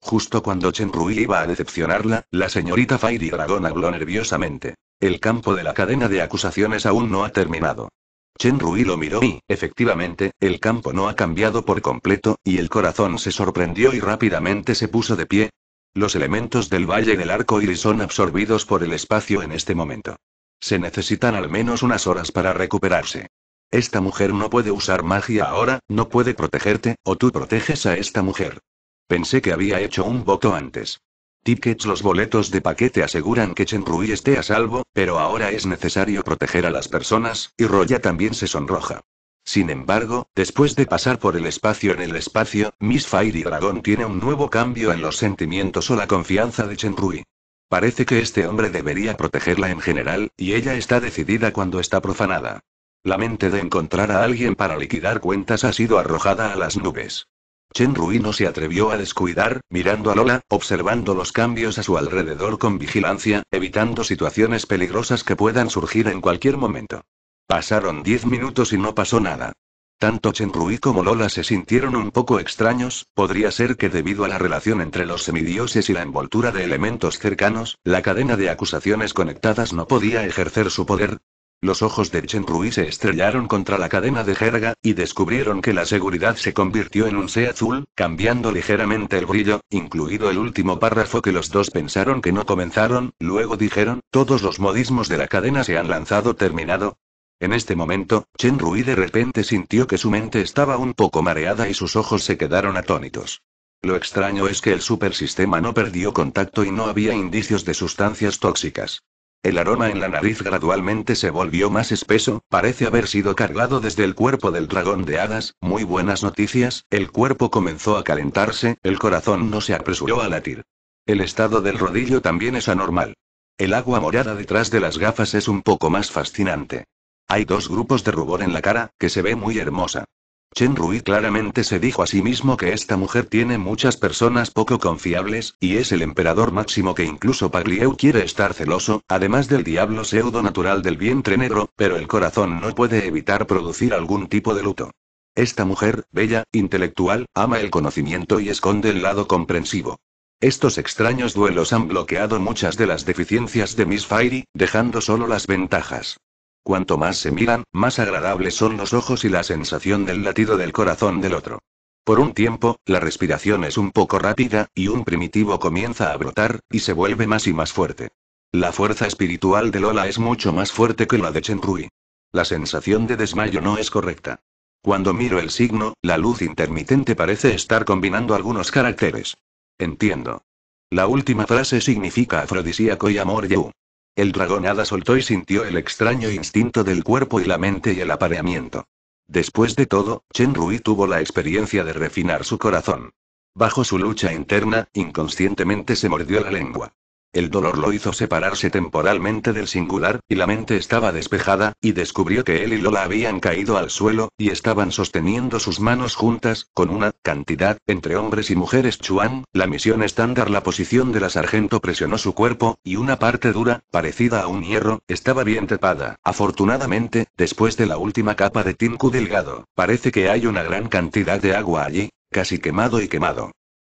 Justo cuando Chen Rui iba a decepcionarla, la señorita Fairy Dragón habló nerviosamente. El campo de la cadena de acusaciones aún no ha terminado. Chen Rui lo miró y, efectivamente, el campo no ha cambiado por completo, y el corazón se sorprendió y rápidamente se puso de pie. Los elementos del Valle del Arco Iris son absorbidos por el espacio en este momento. Se necesitan al menos unas horas para recuperarse. Esta mujer no puede usar magia ahora, no puede protegerte, o tú proteges a esta mujer. Pensé que había hecho un voto antes. Tickets los boletos de paquete aseguran que Chen Rui esté a salvo, pero ahora es necesario proteger a las personas, y Roya también se sonroja. Sin embargo, después de pasar por el espacio en el espacio, Miss Fire y Dragón tiene un nuevo cambio en los sentimientos o la confianza de Chen Rui. Parece que este hombre debería protegerla en general, y ella está decidida cuando está profanada. La mente de encontrar a alguien para liquidar cuentas ha sido arrojada a las nubes. Chen Rui no se atrevió a descuidar, mirando a Lola, observando los cambios a su alrededor con vigilancia, evitando situaciones peligrosas que puedan surgir en cualquier momento. Pasaron diez minutos y no pasó nada. Tanto Chen Rui como Lola se sintieron un poco extraños, podría ser que debido a la relación entre los semidioses y la envoltura de elementos cercanos, la cadena de acusaciones conectadas no podía ejercer su poder, los ojos de Chen Rui se estrellaron contra la cadena de jerga, y descubrieron que la seguridad se convirtió en un C azul, cambiando ligeramente el brillo, incluido el último párrafo que los dos pensaron que no comenzaron, luego dijeron, todos los modismos de la cadena se han lanzado terminado. En este momento, Chen Rui de repente sintió que su mente estaba un poco mareada y sus ojos se quedaron atónitos. Lo extraño es que el supersistema no perdió contacto y no había indicios de sustancias tóxicas. El aroma en la nariz gradualmente se volvió más espeso, parece haber sido cargado desde el cuerpo del dragón de hadas, muy buenas noticias, el cuerpo comenzó a calentarse, el corazón no se apresuró a latir. El estado del rodillo también es anormal. El agua morada detrás de las gafas es un poco más fascinante. Hay dos grupos de rubor en la cara, que se ve muy hermosa. Chen Rui claramente se dijo a sí mismo que esta mujer tiene muchas personas poco confiables, y es el emperador máximo que incluso Paglieu quiere estar celoso, además del diablo pseudo natural del vientre negro, pero el corazón no puede evitar producir algún tipo de luto. Esta mujer, bella, intelectual, ama el conocimiento y esconde el lado comprensivo. Estos extraños duelos han bloqueado muchas de las deficiencias de Miss Fairy, dejando solo las ventajas. Cuanto más se miran, más agradables son los ojos y la sensación del latido del corazón del otro. Por un tiempo, la respiración es un poco rápida, y un primitivo comienza a brotar, y se vuelve más y más fuerte. La fuerza espiritual de Lola es mucho más fuerte que la de Rui. La sensación de desmayo no es correcta. Cuando miro el signo, la luz intermitente parece estar combinando algunos caracteres. Entiendo. La última frase significa afrodisíaco y amor Yu. El dragón hada soltó y sintió el extraño instinto del cuerpo y la mente y el apareamiento. Después de todo, Chen Rui tuvo la experiencia de refinar su corazón. Bajo su lucha interna, inconscientemente se mordió la lengua. El dolor lo hizo separarse temporalmente del singular, y la mente estaba despejada, y descubrió que él y Lola habían caído al suelo, y estaban sosteniendo sus manos juntas, con una cantidad, entre hombres y mujeres Chuan, la misión estándar la posición de la sargento presionó su cuerpo, y una parte dura, parecida a un hierro, estaba bien tepada. Afortunadamente, después de la última capa de tinku delgado, parece que hay una gran cantidad de agua allí, casi quemado y quemado.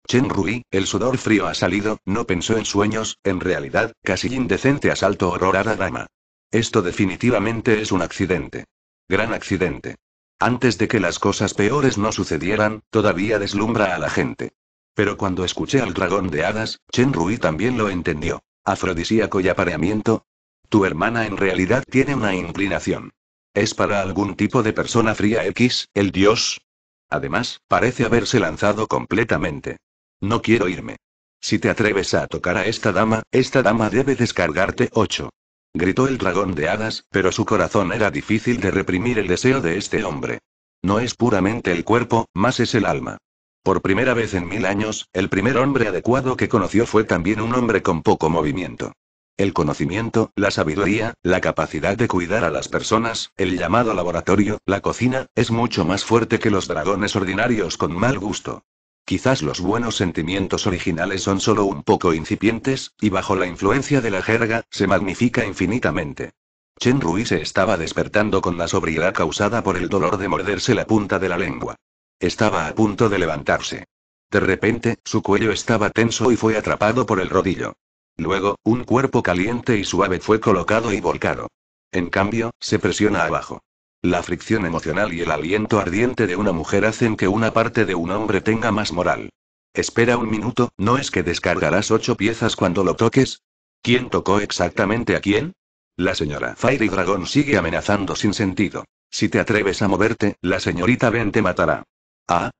Chen Rui, el sudor frío ha salido, no pensó en sueños, en realidad, casi indecente asalto horror a la dama. Esto definitivamente es un accidente. Gran accidente. Antes de que las cosas peores no sucedieran, todavía deslumbra a la gente. Pero cuando escuché al dragón de hadas, Chen Rui también lo entendió. Afrodisíaco y apareamiento. Tu hermana en realidad tiene una inclinación. Es para algún tipo de persona fría X, el dios. Además, parece haberse lanzado completamente. No quiero irme. Si te atreves a tocar a esta dama, esta dama debe descargarte 8. Gritó el dragón de hadas, pero su corazón era difícil de reprimir el deseo de este hombre. No es puramente el cuerpo, más es el alma. Por primera vez en mil años, el primer hombre adecuado que conoció fue también un hombre con poco movimiento. El conocimiento, la sabiduría, la capacidad de cuidar a las personas, el llamado laboratorio, la cocina, es mucho más fuerte que los dragones ordinarios con mal gusto. Quizás los buenos sentimientos originales son solo un poco incipientes, y bajo la influencia de la jerga, se magnifica infinitamente. Chen Rui se estaba despertando con la sobriedad causada por el dolor de morderse la punta de la lengua. Estaba a punto de levantarse. De repente, su cuello estaba tenso y fue atrapado por el rodillo. Luego, un cuerpo caliente y suave fue colocado y volcado. En cambio, se presiona abajo. La fricción emocional y el aliento ardiente de una mujer hacen que una parte de un hombre tenga más moral. Espera un minuto, ¿no es que descargarás ocho piezas cuando lo toques? ¿Quién tocó exactamente a quién? La señora Fire Dragon sigue amenazando sin sentido. Si te atreves a moverte, la señorita Ben te matará. ¿Ah?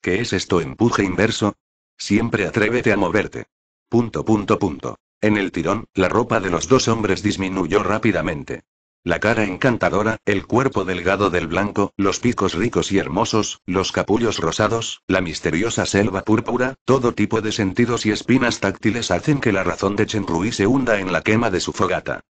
¿Qué es esto empuje inverso? Siempre atrévete a moverte. Punto punto punto. En el tirón, la ropa de los dos hombres disminuyó rápidamente. La cara encantadora, el cuerpo delgado del blanco, los picos ricos y hermosos, los capullos rosados, la misteriosa selva púrpura, todo tipo de sentidos y espinas táctiles hacen que la razón de Rui se hunda en la quema de su fogata.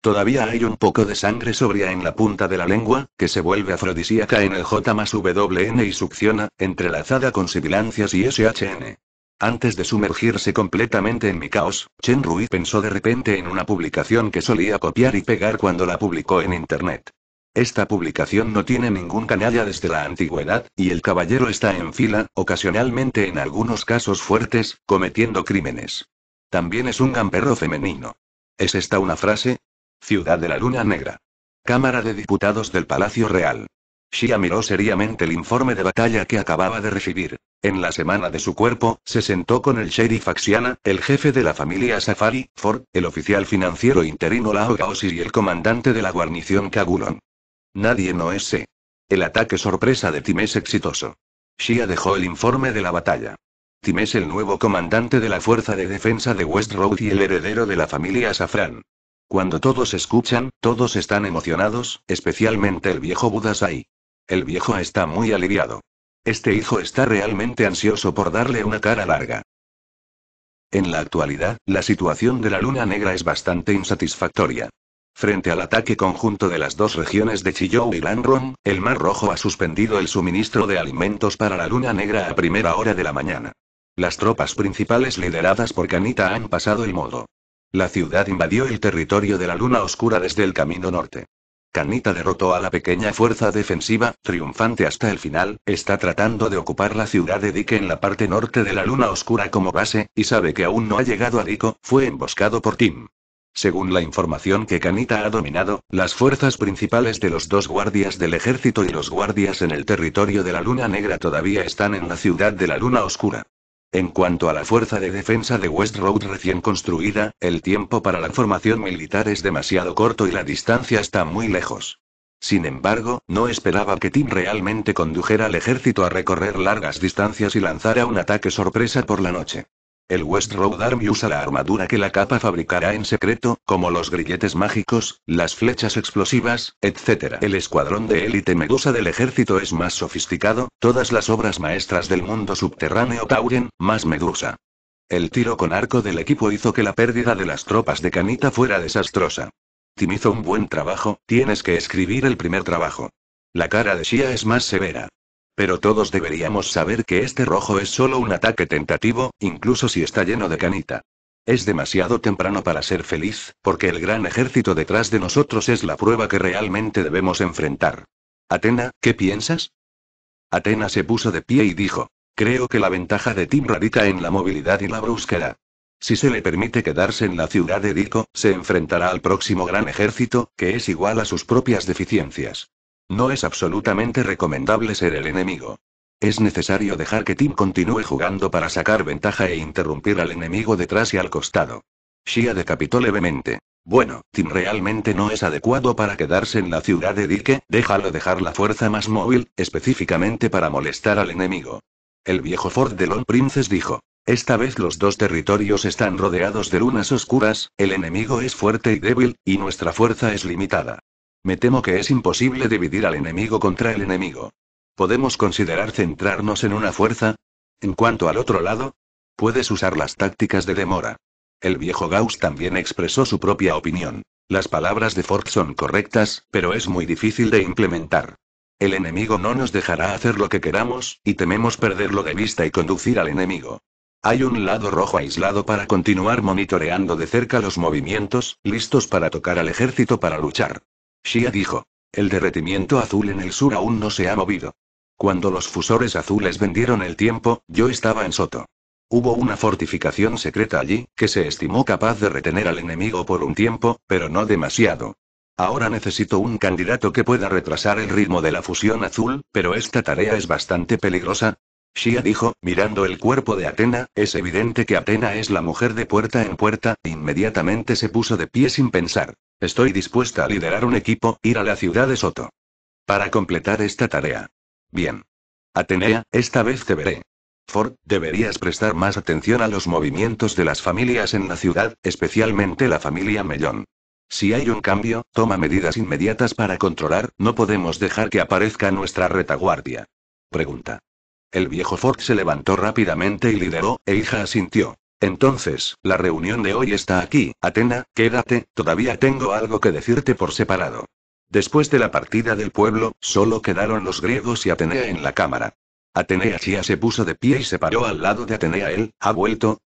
Todavía hay un poco de sangre sobria en la punta de la lengua, que se vuelve afrodisíaca en el J más WN y succiona, entrelazada con sibilancias y SHN. Antes de sumergirse completamente en mi caos, Chen Rui pensó de repente en una publicación que solía copiar y pegar cuando la publicó en Internet. Esta publicación no tiene ningún canalla desde la antigüedad, y el caballero está en fila, ocasionalmente en algunos casos fuertes, cometiendo crímenes. También es un gamperro femenino. ¿Es esta una frase? Ciudad de la Luna Negra. Cámara de Diputados del Palacio Real. Shia miró seriamente el informe de batalla que acababa de recibir. En la semana de su cuerpo, se sentó con el sheriff Axiana, el jefe de la familia Safari, Ford, el oficial financiero interino Lao Gaosi y el comandante de la guarnición Kagulon. Nadie no es ese. El ataque sorpresa de Tim es exitoso. Shia dejó el informe de la batalla. Tim es el nuevo comandante de la Fuerza de Defensa de West Road y el heredero de la familia Safran. Cuando todos escuchan, todos están emocionados, especialmente el viejo Budasai. El viejo está muy aliviado. Este hijo está realmente ansioso por darle una cara larga. En la actualidad, la situación de la Luna Negra es bastante insatisfactoria. Frente al ataque conjunto de las dos regiones de Chiyou y Lanron, el Mar Rojo ha suspendido el suministro de alimentos para la Luna Negra a primera hora de la mañana. Las tropas principales lideradas por Canita han pasado el modo. La ciudad invadió el territorio de la Luna Oscura desde el camino norte. Canita derrotó a la pequeña fuerza defensiva, triunfante hasta el final, está tratando de ocupar la ciudad de Dike en la parte norte de la Luna Oscura como base, y sabe que aún no ha llegado a Dico, fue emboscado por Tim. Según la información que Canita ha dominado, las fuerzas principales de los dos guardias del ejército y los guardias en el territorio de la Luna Negra todavía están en la ciudad de la Luna Oscura. En cuanto a la fuerza de defensa de West Road recién construida, el tiempo para la formación militar es demasiado corto y la distancia está muy lejos. Sin embargo, no esperaba que Tim realmente condujera al ejército a recorrer largas distancias y lanzara un ataque sorpresa por la noche. El West Road Army usa la armadura que la capa fabricará en secreto, como los grilletes mágicos, las flechas explosivas, etc. El escuadrón de élite medusa del ejército es más sofisticado, todas las obras maestras del mundo subterráneo Tauren, más medusa. El tiro con arco del equipo hizo que la pérdida de las tropas de Canita fuera desastrosa. Tim hizo un buen trabajo, tienes que escribir el primer trabajo. La cara de Shia es más severa. Pero todos deberíamos saber que este rojo es solo un ataque tentativo, incluso si está lleno de canita. Es demasiado temprano para ser feliz, porque el gran ejército detrás de nosotros es la prueba que realmente debemos enfrentar. Atena, ¿qué piensas? Atena se puso de pie y dijo, creo que la ventaja de Tim radica en la movilidad y la brusquedad. Si se le permite quedarse en la ciudad de Dico, se enfrentará al próximo gran ejército, que es igual a sus propias deficiencias. No es absolutamente recomendable ser el enemigo. Es necesario dejar que Tim continúe jugando para sacar ventaja e interrumpir al enemigo detrás y al costado. Shia decapitó levemente. Bueno, Tim realmente no es adecuado para quedarse en la ciudad de Dike, déjalo dejar la fuerza más móvil, específicamente para molestar al enemigo. El viejo Ford de Lone Princess dijo. Esta vez los dos territorios están rodeados de lunas oscuras, el enemigo es fuerte y débil, y nuestra fuerza es limitada. Me temo que es imposible dividir al enemigo contra el enemigo. Podemos considerar centrarnos en una fuerza. En cuanto al otro lado, puedes usar las tácticas de demora. El viejo Gauss también expresó su propia opinión. Las palabras de Ford son correctas, pero es muy difícil de implementar. El enemigo no nos dejará hacer lo que queramos, y tememos perderlo de vista y conducir al enemigo. Hay un lado rojo aislado para continuar monitoreando de cerca los movimientos, listos para tocar al ejército para luchar. Shia dijo. El derretimiento azul en el sur aún no se ha movido. Cuando los fusores azules vendieron el tiempo, yo estaba en Soto. Hubo una fortificación secreta allí, que se estimó capaz de retener al enemigo por un tiempo, pero no demasiado. Ahora necesito un candidato que pueda retrasar el ritmo de la fusión azul, pero esta tarea es bastante peligrosa, Shia dijo, mirando el cuerpo de Atena, es evidente que Atena es la mujer de puerta en puerta, e inmediatamente se puso de pie sin pensar. Estoy dispuesta a liderar un equipo, ir a la ciudad de Soto. Para completar esta tarea. Bien. Atenea, esta vez te veré. Ford, deberías prestar más atención a los movimientos de las familias en la ciudad, especialmente la familia Mellón. Si hay un cambio, toma medidas inmediatas para controlar, no podemos dejar que aparezca nuestra retaguardia. Pregunta. El viejo Ford se levantó rápidamente y lideró, e hija asintió. Entonces, la reunión de hoy está aquí, Atena, quédate, todavía tengo algo que decirte por separado. Después de la partida del pueblo, solo quedaron los griegos y Atenea en la cámara. Atenea Shia se puso de pie y se paró al lado de Atenea. Él, ¿ha vuelto?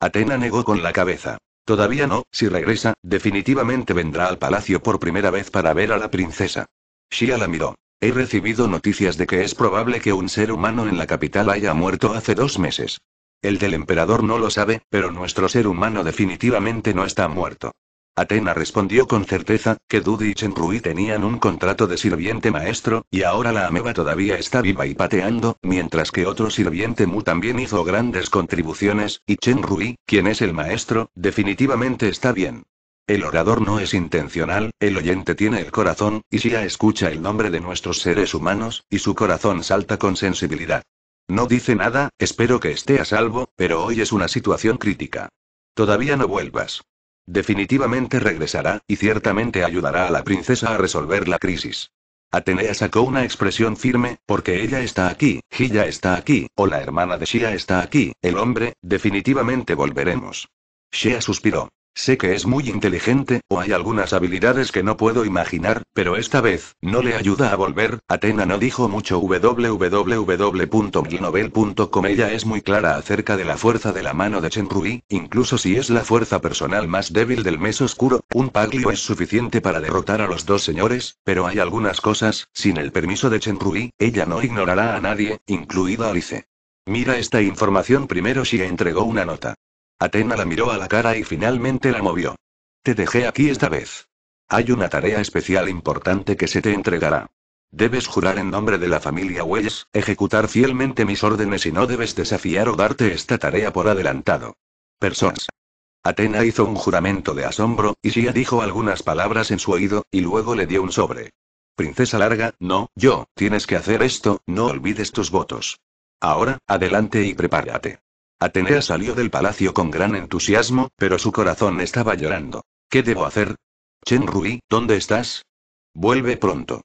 Atena negó con la cabeza. Todavía no, si regresa, definitivamente vendrá al palacio por primera vez para ver a la princesa. Shia la miró. He recibido noticias de que es probable que un ser humano en la capital haya muerto hace dos meses. El del emperador no lo sabe, pero nuestro ser humano definitivamente no está muerto. Atena respondió con certeza, que Dudy y Rui tenían un contrato de sirviente maestro, y ahora la ameba todavía está viva y pateando, mientras que otro sirviente Mu también hizo grandes contribuciones, y Chen Rui, quien es el maestro, definitivamente está bien. El orador no es intencional, el oyente tiene el corazón, y Shia escucha el nombre de nuestros seres humanos, y su corazón salta con sensibilidad. No dice nada, espero que esté a salvo, pero hoy es una situación crítica. Todavía no vuelvas. Definitivamente regresará, y ciertamente ayudará a la princesa a resolver la crisis. Atenea sacó una expresión firme, porque ella está aquí, Gilla está aquí, o la hermana de Shia está aquí, el hombre, definitivamente volveremos. Shia suspiró. Sé que es muy inteligente, o hay algunas habilidades que no puedo imaginar, pero esta vez, no le ayuda a volver. Atena no dijo mucho www.milnovel.com Ella es muy clara acerca de la fuerza de la mano de Chenrui, incluso si es la fuerza personal más débil del mes oscuro, un paglio es suficiente para derrotar a los dos señores, pero hay algunas cosas, sin el permiso de Chenrui, ella no ignorará a nadie, incluida Alice. Mira esta información primero si entregó una nota. Atena la miró a la cara y finalmente la movió. Te dejé aquí esta vez. Hay una tarea especial importante que se te entregará. Debes jurar en nombre de la familia Wells, ejecutar fielmente mis órdenes y no debes desafiar o darte esta tarea por adelantado. Personas. Atena hizo un juramento de asombro, y Shia dijo algunas palabras en su oído, y luego le dio un sobre. Princesa larga, no, yo, tienes que hacer esto, no olvides tus votos. Ahora, adelante y prepárate. Atenea salió del palacio con gran entusiasmo, pero su corazón estaba llorando. ¿Qué debo hacer? Chen Rui, ¿dónde estás? Vuelve pronto.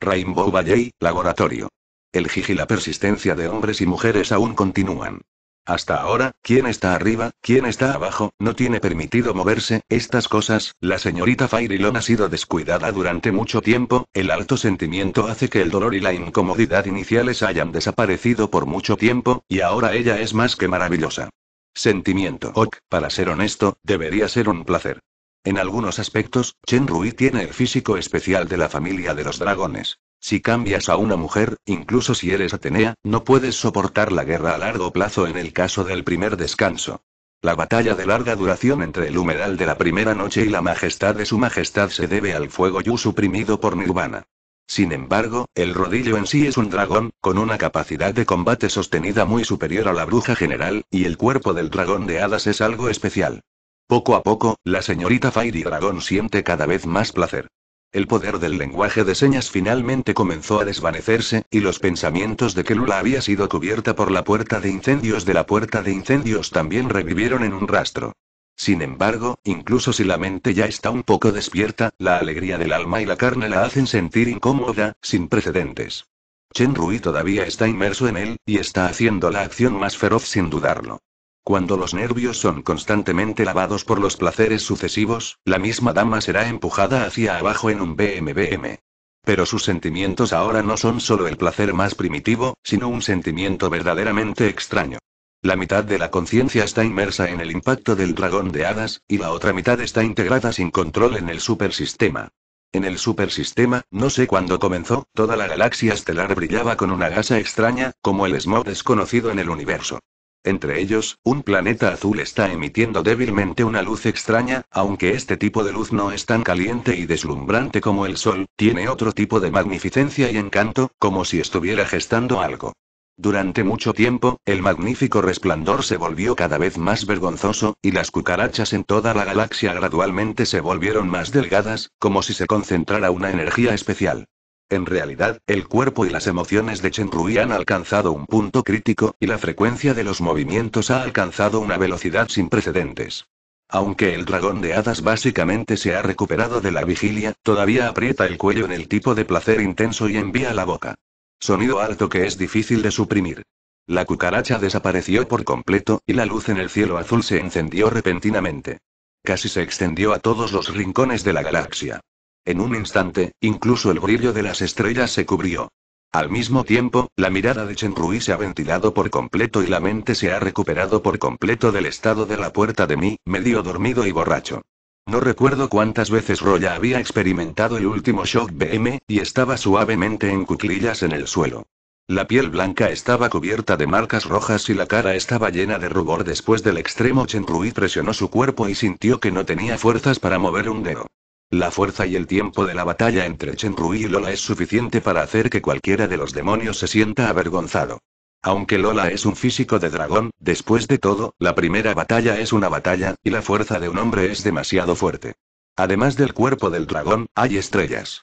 Rainbow Valley, laboratorio. El jiji la persistencia de hombres y mujeres aún continúan. Hasta ahora, quién está arriba, quién está abajo, no tiene permitido moverse, estas cosas, la señorita Fairilón ha sido descuidada durante mucho tiempo, el alto sentimiento hace que el dolor y la incomodidad iniciales hayan desaparecido por mucho tiempo, y ahora ella es más que maravillosa. Sentimiento. Ok, para ser honesto, debería ser un placer. En algunos aspectos, Chen Rui tiene el físico especial de la familia de los dragones. Si cambias a una mujer, incluso si eres Atenea, no puedes soportar la guerra a largo plazo en el caso del primer descanso. La batalla de larga duración entre el humedal de la primera noche y la majestad de su majestad se debe al fuego Yu suprimido por Nirvana. Sin embargo, el rodillo en sí es un dragón, con una capacidad de combate sostenida muy superior a la bruja general, y el cuerpo del dragón de hadas es algo especial. Poco a poco, la señorita Fairy Dragón siente cada vez más placer. El poder del lenguaje de señas finalmente comenzó a desvanecerse, y los pensamientos de que Lula había sido cubierta por la puerta de incendios de la puerta de incendios también revivieron en un rastro. Sin embargo, incluso si la mente ya está un poco despierta, la alegría del alma y la carne la hacen sentir incómoda, sin precedentes. Chen Rui todavía está inmerso en él, y está haciendo la acción más feroz sin dudarlo. Cuando los nervios son constantemente lavados por los placeres sucesivos, la misma dama será empujada hacia abajo en un BMBM. Pero sus sentimientos ahora no son solo el placer más primitivo, sino un sentimiento verdaderamente extraño. La mitad de la conciencia está inmersa en el impacto del dragón de hadas, y la otra mitad está integrada sin control en el supersistema. En el supersistema, no sé cuándo comenzó, toda la galaxia estelar brillaba con una gasa extraña, como el smog desconocido en el universo. Entre ellos, un planeta azul está emitiendo débilmente una luz extraña, aunque este tipo de luz no es tan caliente y deslumbrante como el sol, tiene otro tipo de magnificencia y encanto, como si estuviera gestando algo. Durante mucho tiempo, el magnífico resplandor se volvió cada vez más vergonzoso, y las cucarachas en toda la galaxia gradualmente se volvieron más delgadas, como si se concentrara una energía especial. En realidad, el cuerpo y las emociones de Chen Rui han alcanzado un punto crítico, y la frecuencia de los movimientos ha alcanzado una velocidad sin precedentes. Aunque el dragón de hadas básicamente se ha recuperado de la vigilia, todavía aprieta el cuello en el tipo de placer intenso y envía la boca. Sonido alto que es difícil de suprimir. La cucaracha desapareció por completo, y la luz en el cielo azul se encendió repentinamente. Casi se extendió a todos los rincones de la galaxia. En un instante, incluso el brillo de las estrellas se cubrió. Al mismo tiempo, la mirada de Chenrui se ha ventilado por completo y la mente se ha recuperado por completo del estado de la puerta de mí, medio dormido y borracho. No recuerdo cuántas veces Roya había experimentado el último shock BM, y estaba suavemente en cuclillas en el suelo. La piel blanca estaba cubierta de marcas rojas y la cara estaba llena de rubor. Después del extremo, Chenrui presionó su cuerpo y sintió que no tenía fuerzas para mover un dedo. La fuerza y el tiempo de la batalla entre Rui y Lola es suficiente para hacer que cualquiera de los demonios se sienta avergonzado. Aunque Lola es un físico de dragón, después de todo, la primera batalla es una batalla, y la fuerza de un hombre es demasiado fuerte. Además del cuerpo del dragón, hay estrellas.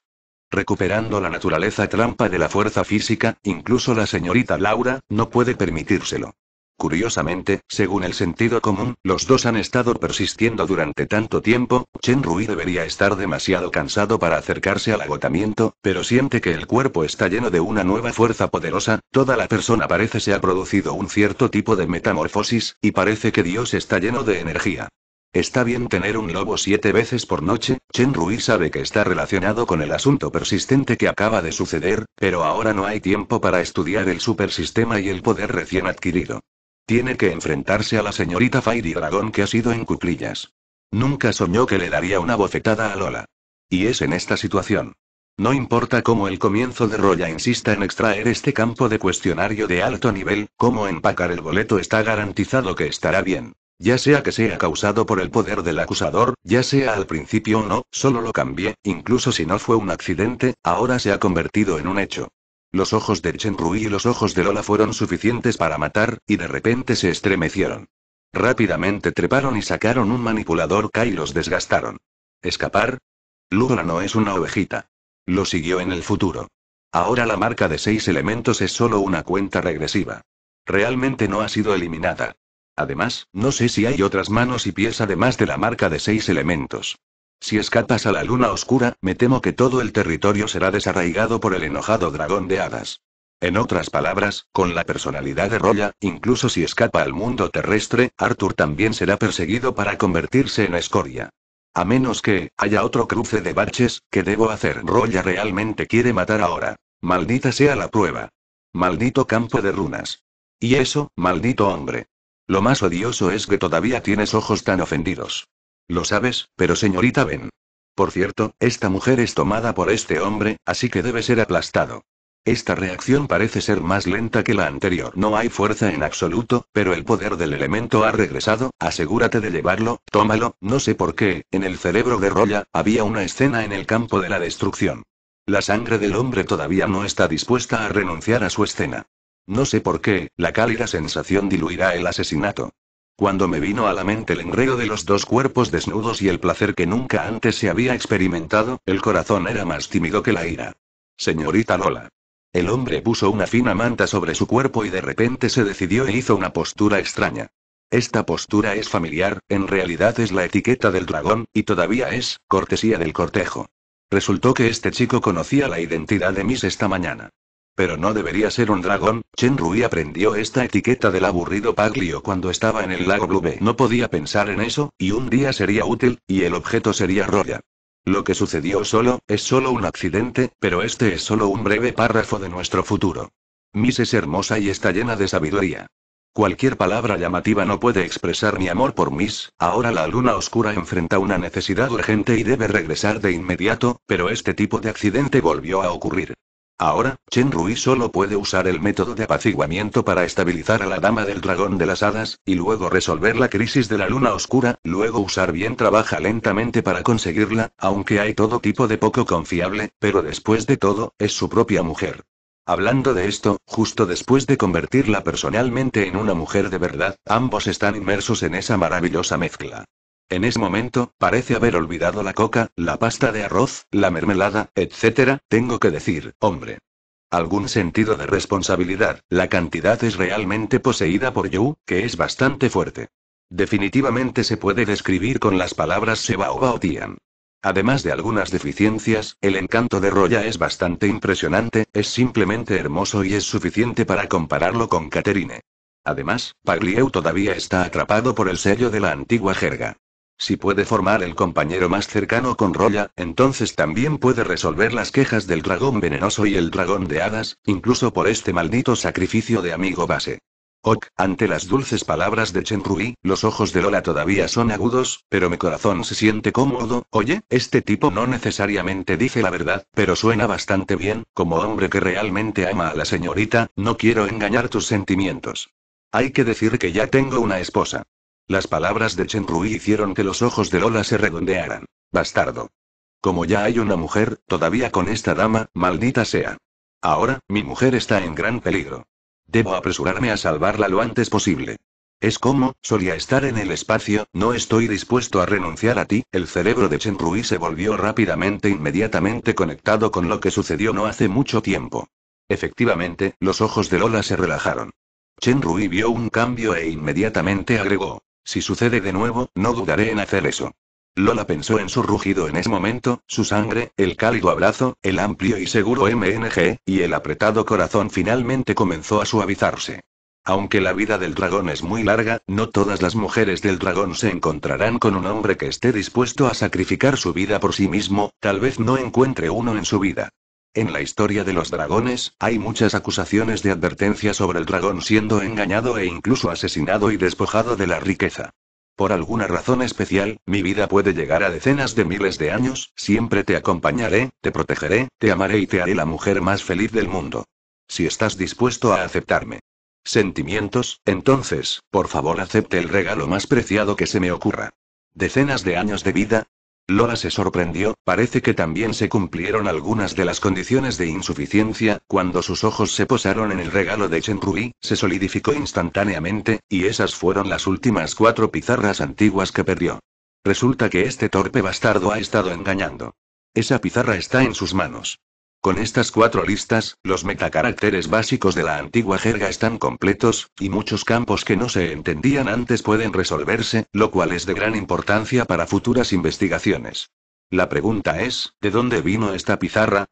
Recuperando la naturaleza trampa de la fuerza física, incluso la señorita Laura, no puede permitírselo. Curiosamente, según el sentido común, los dos han estado persistiendo durante tanto tiempo, Chen Rui debería estar demasiado cansado para acercarse al agotamiento, pero siente que el cuerpo está lleno de una nueva fuerza poderosa, toda la persona parece se ha producido un cierto tipo de metamorfosis, y parece que Dios está lleno de energía. Está bien tener un lobo siete veces por noche, Chen Rui sabe que está relacionado con el asunto persistente que acaba de suceder, pero ahora no hay tiempo para estudiar el supersistema y el poder recién adquirido. Tiene que enfrentarse a la señorita Fairy Dragón que ha sido en cuclillas. Nunca soñó que le daría una bofetada a Lola. Y es en esta situación. No importa cómo el comienzo de Roya insista en extraer este campo de cuestionario de alto nivel, cómo empacar el boleto está garantizado que estará bien. Ya sea que sea causado por el poder del acusador, ya sea al principio o no, solo lo cambié, incluso si no fue un accidente, ahora se ha convertido en un hecho. Los ojos de Chen Rui y los ojos de Lola fueron suficientes para matar, y de repente se estremecieron. Rápidamente treparon y sacaron un manipulador K y los desgastaron. ¿Escapar? Luna no es una ovejita. Lo siguió en el futuro. Ahora la marca de seis elementos es solo una cuenta regresiva. Realmente no ha sido eliminada. Además, no sé si hay otras manos y pies además de la marca de seis elementos. Si escapas a la luna oscura, me temo que todo el territorio será desarraigado por el enojado dragón de hadas. En otras palabras, con la personalidad de Roya, incluso si escapa al mundo terrestre, Arthur también será perseguido para convertirse en escoria. A menos que haya otro cruce de baches, que debo hacer? Roya realmente quiere matar ahora. Maldita sea la prueba. Maldito campo de runas. Y eso, maldito hombre. Lo más odioso es que todavía tienes ojos tan ofendidos. Lo sabes, pero señorita Ben. Por cierto, esta mujer es tomada por este hombre, así que debe ser aplastado. Esta reacción parece ser más lenta que la anterior. No hay fuerza en absoluto, pero el poder del elemento ha regresado. Asegúrate de llevarlo, tómalo. No sé por qué, en el cerebro de Roya, había una escena en el campo de la destrucción. La sangre del hombre todavía no está dispuesta a renunciar a su escena. No sé por qué, la cálida sensación diluirá el asesinato. Cuando me vino a la mente el enredo de los dos cuerpos desnudos y el placer que nunca antes se había experimentado, el corazón era más tímido que la ira. Señorita Lola. El hombre puso una fina manta sobre su cuerpo y de repente se decidió e hizo una postura extraña. Esta postura es familiar, en realidad es la etiqueta del dragón, y todavía es, cortesía del cortejo. Resultó que este chico conocía la identidad de Miss esta mañana. Pero no debería ser un dragón. Chen Rui aprendió esta etiqueta del aburrido Paglio cuando estaba en el lago Blue. No podía pensar en eso, y un día sería útil, y el objeto sería Roya. Lo que sucedió solo, es solo un accidente, pero este es solo un breve párrafo de nuestro futuro. Miss es hermosa y está llena de sabiduría. Cualquier palabra llamativa no puede expresar mi amor por Miss, ahora la luna oscura enfrenta una necesidad urgente y debe regresar de inmediato, pero este tipo de accidente volvió a ocurrir. Ahora, Chen Rui solo puede usar el método de apaciguamiento para estabilizar a la dama del dragón de las hadas, y luego resolver la crisis de la luna oscura, luego usar bien trabaja lentamente para conseguirla, aunque hay todo tipo de poco confiable, pero después de todo, es su propia mujer. Hablando de esto, justo después de convertirla personalmente en una mujer de verdad, ambos están inmersos en esa maravillosa mezcla. En ese momento, parece haber olvidado la coca, la pasta de arroz, la mermelada, etc. Tengo que decir, hombre. Algún sentido de responsabilidad, la cantidad es realmente poseída por Yu, que es bastante fuerte. Definitivamente se puede describir con las palabras Sebao Baotian. Además de algunas deficiencias, el encanto de Roya es bastante impresionante, es simplemente hermoso y es suficiente para compararlo con Caterine. Además, Paglieu todavía está atrapado por el sello de la antigua jerga. Si puede formar el compañero más cercano con Roya, entonces también puede resolver las quejas del dragón venenoso y el dragón de hadas, incluso por este maldito sacrificio de amigo base. Ok, ante las dulces palabras de Chenrui, los ojos de Lola todavía son agudos, pero mi corazón se siente cómodo. Oye, este tipo no necesariamente dice la verdad, pero suena bastante bien, como hombre que realmente ama a la señorita, no quiero engañar tus sentimientos. Hay que decir que ya tengo una esposa. Las palabras de Chen Rui hicieron que los ojos de Lola se redondearan. Bastardo. Como ya hay una mujer, todavía con esta dama, maldita sea. Ahora, mi mujer está en gran peligro. Debo apresurarme a salvarla lo antes posible. Es como, solía estar en el espacio, no estoy dispuesto a renunciar a ti. El cerebro de Chen Rui se volvió rápidamente inmediatamente conectado con lo que sucedió no hace mucho tiempo. Efectivamente, los ojos de Lola se relajaron. Chen Rui vio un cambio e inmediatamente agregó. Si sucede de nuevo, no dudaré en hacer eso. Lola pensó en su rugido en ese momento, su sangre, el cálido abrazo, el amplio y seguro MNG, y el apretado corazón finalmente comenzó a suavizarse. Aunque la vida del dragón es muy larga, no todas las mujeres del dragón se encontrarán con un hombre que esté dispuesto a sacrificar su vida por sí mismo, tal vez no encuentre uno en su vida. En la historia de los dragones, hay muchas acusaciones de advertencia sobre el dragón siendo engañado e incluso asesinado y despojado de la riqueza. Por alguna razón especial, mi vida puede llegar a decenas de miles de años, siempre te acompañaré, te protegeré, te amaré y te haré la mujer más feliz del mundo. Si estás dispuesto a aceptarme. Sentimientos, entonces, por favor acepte el regalo más preciado que se me ocurra. Decenas de años de vida, Lola se sorprendió, parece que también se cumplieron algunas de las condiciones de insuficiencia, cuando sus ojos se posaron en el regalo de Chen Rui, se solidificó instantáneamente, y esas fueron las últimas cuatro pizarras antiguas que perdió. Resulta que este torpe bastardo ha estado engañando. Esa pizarra está en sus manos. Con estas cuatro listas, los metacaracteres básicos de la antigua jerga están completos, y muchos campos que no se entendían antes pueden resolverse, lo cual es de gran importancia para futuras investigaciones. La pregunta es, ¿de dónde vino esta pizarra?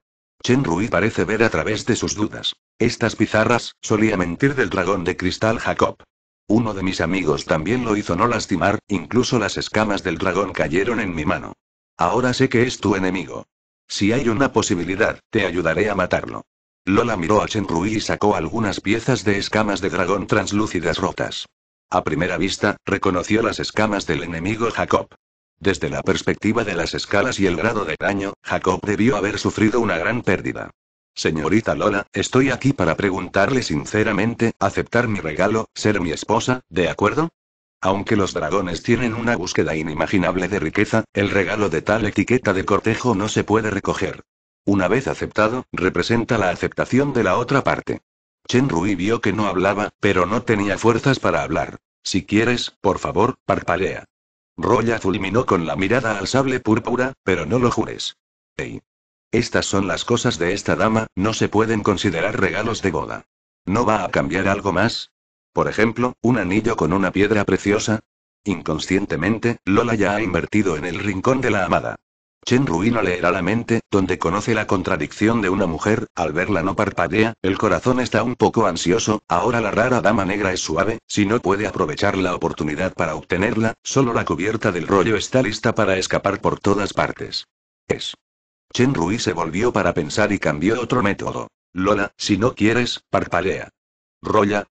Chen Rui parece ver a través de sus dudas. Estas pizarras, solía mentir del dragón de cristal Jacob. Uno de mis amigos también lo hizo no lastimar, incluso las escamas del dragón cayeron en mi mano. Ahora sé que es tu enemigo. Si hay una posibilidad, te ayudaré a matarlo. Lola miró a Chenrui y sacó algunas piezas de escamas de dragón translúcidas rotas. A primera vista, reconoció las escamas del enemigo Jacob. Desde la perspectiva de las escalas y el grado de daño, Jacob debió haber sufrido una gran pérdida. Señorita Lola, estoy aquí para preguntarle sinceramente, aceptar mi regalo, ser mi esposa, ¿de acuerdo? Aunque los dragones tienen una búsqueda inimaginable de riqueza, el regalo de tal etiqueta de cortejo no se puede recoger. Una vez aceptado, representa la aceptación de la otra parte. Chen Rui vio que no hablaba, pero no tenía fuerzas para hablar. Si quieres, por favor, parpalea. Roya fulminó con la mirada al sable púrpura, pero no lo jures. Ey. Estas son las cosas de esta dama, no se pueden considerar regalos de boda. ¿No va a cambiar algo más? Por ejemplo, un anillo con una piedra preciosa. Inconscientemente, Lola ya ha invertido en el rincón de la amada. Chen Rui no leerá la mente, donde conoce la contradicción de una mujer, al verla no parpadea, el corazón está un poco ansioso, ahora la rara dama negra es suave, si no puede aprovechar la oportunidad para obtenerla, solo la cubierta del rollo está lista para escapar por todas partes. Es. Chen Rui se volvió para pensar y cambió otro método. Lola, si no quieres, parpadea. Rolla,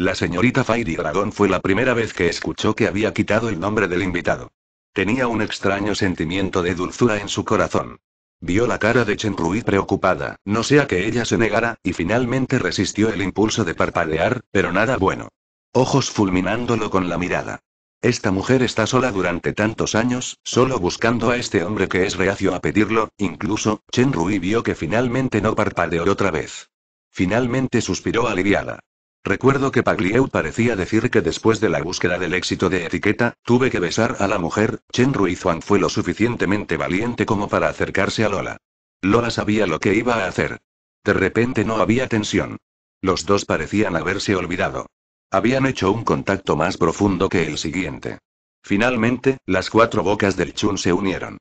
la señorita Fairy Dragón fue la primera vez que escuchó que había quitado el nombre del invitado. Tenía un extraño sentimiento de dulzura en su corazón. Vio la cara de Chen Rui preocupada, no sea que ella se negara, y finalmente resistió el impulso de parpadear, pero nada bueno. Ojos fulminándolo con la mirada. Esta mujer está sola durante tantos años, solo buscando a este hombre que es reacio a pedirlo, incluso, Chen Rui vio que finalmente no parpadeó otra vez. Finalmente suspiró aliviada. Recuerdo que Pagliu parecía decir que después de la búsqueda del éxito de etiqueta, tuve que besar a la mujer, Chen Ruizhuang fue lo suficientemente valiente como para acercarse a Lola. Lola sabía lo que iba a hacer. De repente no había tensión. Los dos parecían haberse olvidado. Habían hecho un contacto más profundo que el siguiente. Finalmente, las cuatro bocas del chun se unieron.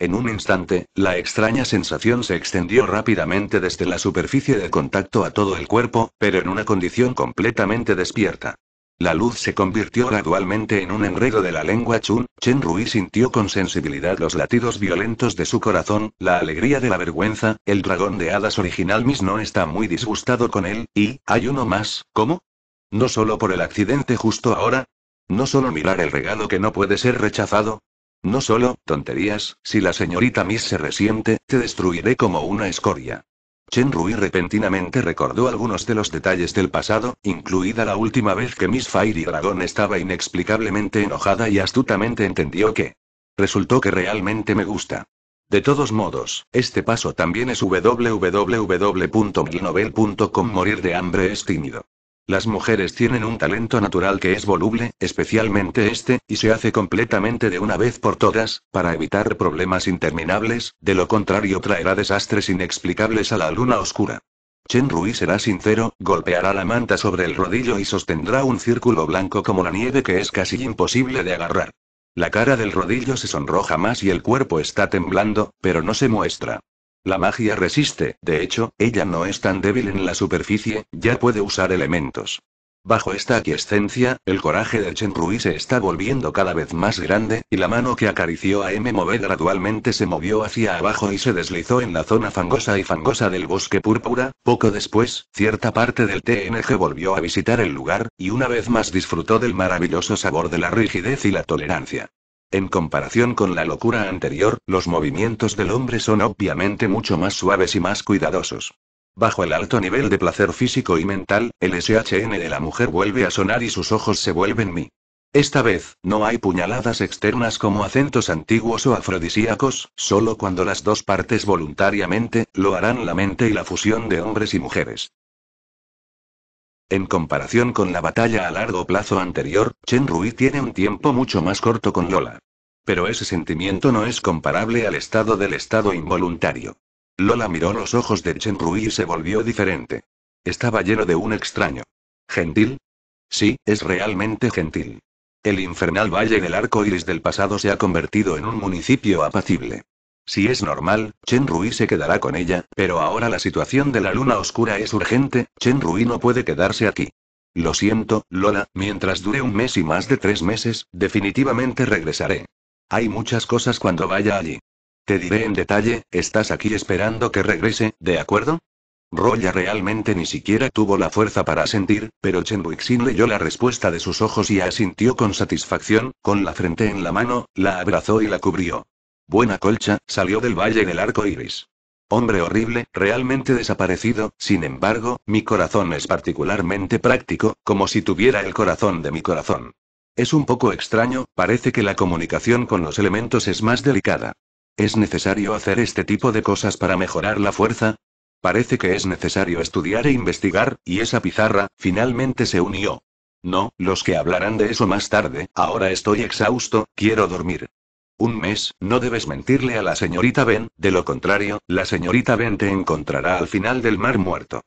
En un instante, la extraña sensación se extendió rápidamente desde la superficie de contacto a todo el cuerpo, pero en una condición completamente despierta. La luz se convirtió gradualmente en un enredo de la lengua Chun. Chen Rui sintió con sensibilidad los latidos violentos de su corazón, la alegría de la vergüenza. El dragón de hadas original Miss no está muy disgustado con él, y, hay uno más, ¿cómo? ¿No solo por el accidente justo ahora? ¿No solo mirar el regalo que no puede ser rechazado? No solo, tonterías, si la señorita Miss se resiente, te destruiré como una escoria. Chen Rui repentinamente recordó algunos de los detalles del pasado, incluida la última vez que Miss y Dragon estaba inexplicablemente enojada y astutamente entendió que. Resultó que realmente me gusta. De todos modos, este paso también es www.milnovel.com Morir de hambre es tímido. Las mujeres tienen un talento natural que es voluble, especialmente este, y se hace completamente de una vez por todas, para evitar problemas interminables, de lo contrario traerá desastres inexplicables a la luna oscura. Chen Rui será sincero, golpeará la manta sobre el rodillo y sostendrá un círculo blanco como la nieve que es casi imposible de agarrar. La cara del rodillo se sonroja más y el cuerpo está temblando, pero no se muestra. La magia resiste, de hecho, ella no es tan débil en la superficie, ya puede usar elementos. Bajo esta aquiescencia, el coraje de Chen Rui se está volviendo cada vez más grande, y la mano que acarició a M. Move gradualmente se movió hacia abajo y se deslizó en la zona fangosa y fangosa del bosque púrpura. Poco después, cierta parte del TNG volvió a visitar el lugar, y una vez más disfrutó del maravilloso sabor de la rigidez y la tolerancia. En comparación con la locura anterior, los movimientos del hombre son obviamente mucho más suaves y más cuidadosos. Bajo el alto nivel de placer físico y mental, el SHN de la mujer vuelve a sonar y sus ojos se vuelven mí. Esta vez, no hay puñaladas externas como acentos antiguos o afrodisíacos, solo cuando las dos partes voluntariamente, lo harán la mente y la fusión de hombres y mujeres. En comparación con la batalla a largo plazo anterior, Chen Rui tiene un tiempo mucho más corto con Lola. Pero ese sentimiento no es comparable al estado del estado involuntario. Lola miró los ojos de Chen Rui y se volvió diferente. Estaba lleno de un extraño. ¿Gentil? Sí, es realmente gentil. El infernal valle del arco iris del pasado se ha convertido en un municipio apacible. Si es normal, Chen Rui se quedará con ella, pero ahora la situación de la luna oscura es urgente, Chen Rui no puede quedarse aquí. Lo siento, Lola, mientras dure un mes y más de tres meses, definitivamente regresaré. Hay muchas cosas cuando vaya allí. Te diré en detalle, estás aquí esperando que regrese, ¿de acuerdo? Roya realmente ni siquiera tuvo la fuerza para sentir, pero Chen sin leyó la respuesta de sus ojos y asintió con satisfacción, con la frente en la mano, la abrazó y la cubrió. Buena colcha, salió del valle del arco iris. Hombre horrible, realmente desaparecido, sin embargo, mi corazón es particularmente práctico, como si tuviera el corazón de mi corazón. Es un poco extraño, parece que la comunicación con los elementos es más delicada. ¿Es necesario hacer este tipo de cosas para mejorar la fuerza? Parece que es necesario estudiar e investigar, y esa pizarra, finalmente se unió. No, los que hablarán de eso más tarde, ahora estoy exhausto, quiero dormir. Un mes, no debes mentirle a la señorita Ben, de lo contrario, la señorita Ben te encontrará al final del mar muerto.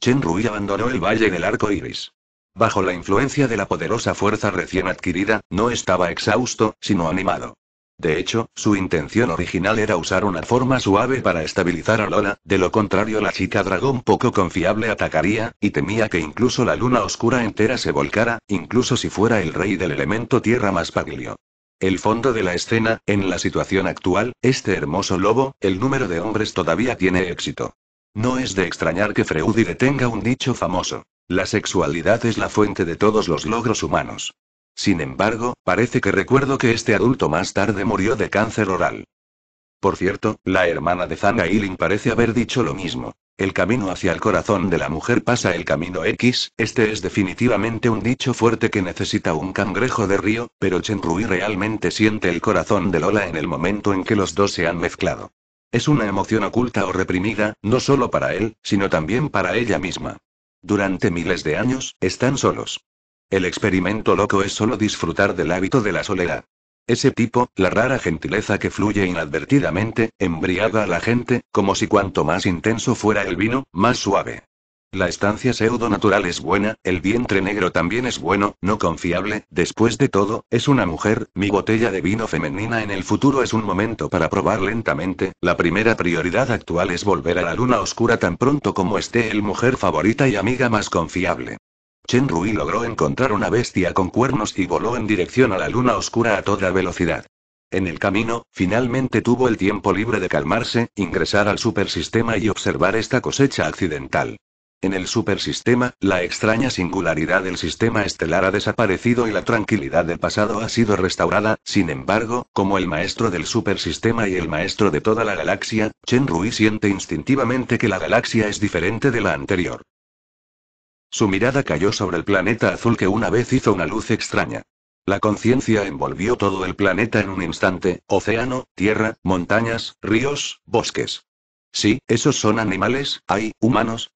Chen Rui abandonó el valle del arco iris. Bajo la influencia de la poderosa fuerza recién adquirida, no estaba exhausto, sino animado. De hecho, su intención original era usar una forma suave para estabilizar a Lola, de lo contrario la chica dragón poco confiable atacaría, y temía que incluso la luna oscura entera se volcara, incluso si fuera el rey del elemento tierra más paglio. El fondo de la escena, en la situación actual, este hermoso lobo, el número de hombres todavía tiene éxito. No es de extrañar que Freudi detenga un dicho famoso. La sexualidad es la fuente de todos los logros humanos. Sin embargo, parece que recuerdo que este adulto más tarde murió de cáncer oral. Por cierto, la hermana de Zanga Ilin parece haber dicho lo mismo. El camino hacia el corazón de la mujer pasa el camino X, este es definitivamente un dicho fuerte que necesita un cangrejo de río, pero Rui realmente siente el corazón de Lola en el momento en que los dos se han mezclado. Es una emoción oculta o reprimida, no solo para él, sino también para ella misma. Durante miles de años, están solos. El experimento loco es solo disfrutar del hábito de la soledad. Ese tipo, la rara gentileza que fluye inadvertidamente, embriaga a la gente, como si cuanto más intenso fuera el vino, más suave. La estancia pseudo-natural es buena, el vientre negro también es bueno, no confiable, después de todo, es una mujer, mi botella de vino femenina en el futuro es un momento para probar lentamente, la primera prioridad actual es volver a la luna oscura tan pronto como esté el mujer favorita y amiga más confiable. Chen Rui logró encontrar una bestia con cuernos y voló en dirección a la luna oscura a toda velocidad. En el camino, finalmente tuvo el tiempo libre de calmarse, ingresar al supersistema y observar esta cosecha accidental. En el supersistema, la extraña singularidad del sistema estelar ha desaparecido y la tranquilidad del pasado ha sido restaurada, sin embargo, como el maestro del supersistema y el maestro de toda la galaxia, Chen Rui siente instintivamente que la galaxia es diferente de la anterior. Su mirada cayó sobre el planeta azul que una vez hizo una luz extraña. La conciencia envolvió todo el planeta en un instante, océano, tierra, montañas, ríos, bosques. Sí, esos son animales, hay, humanos.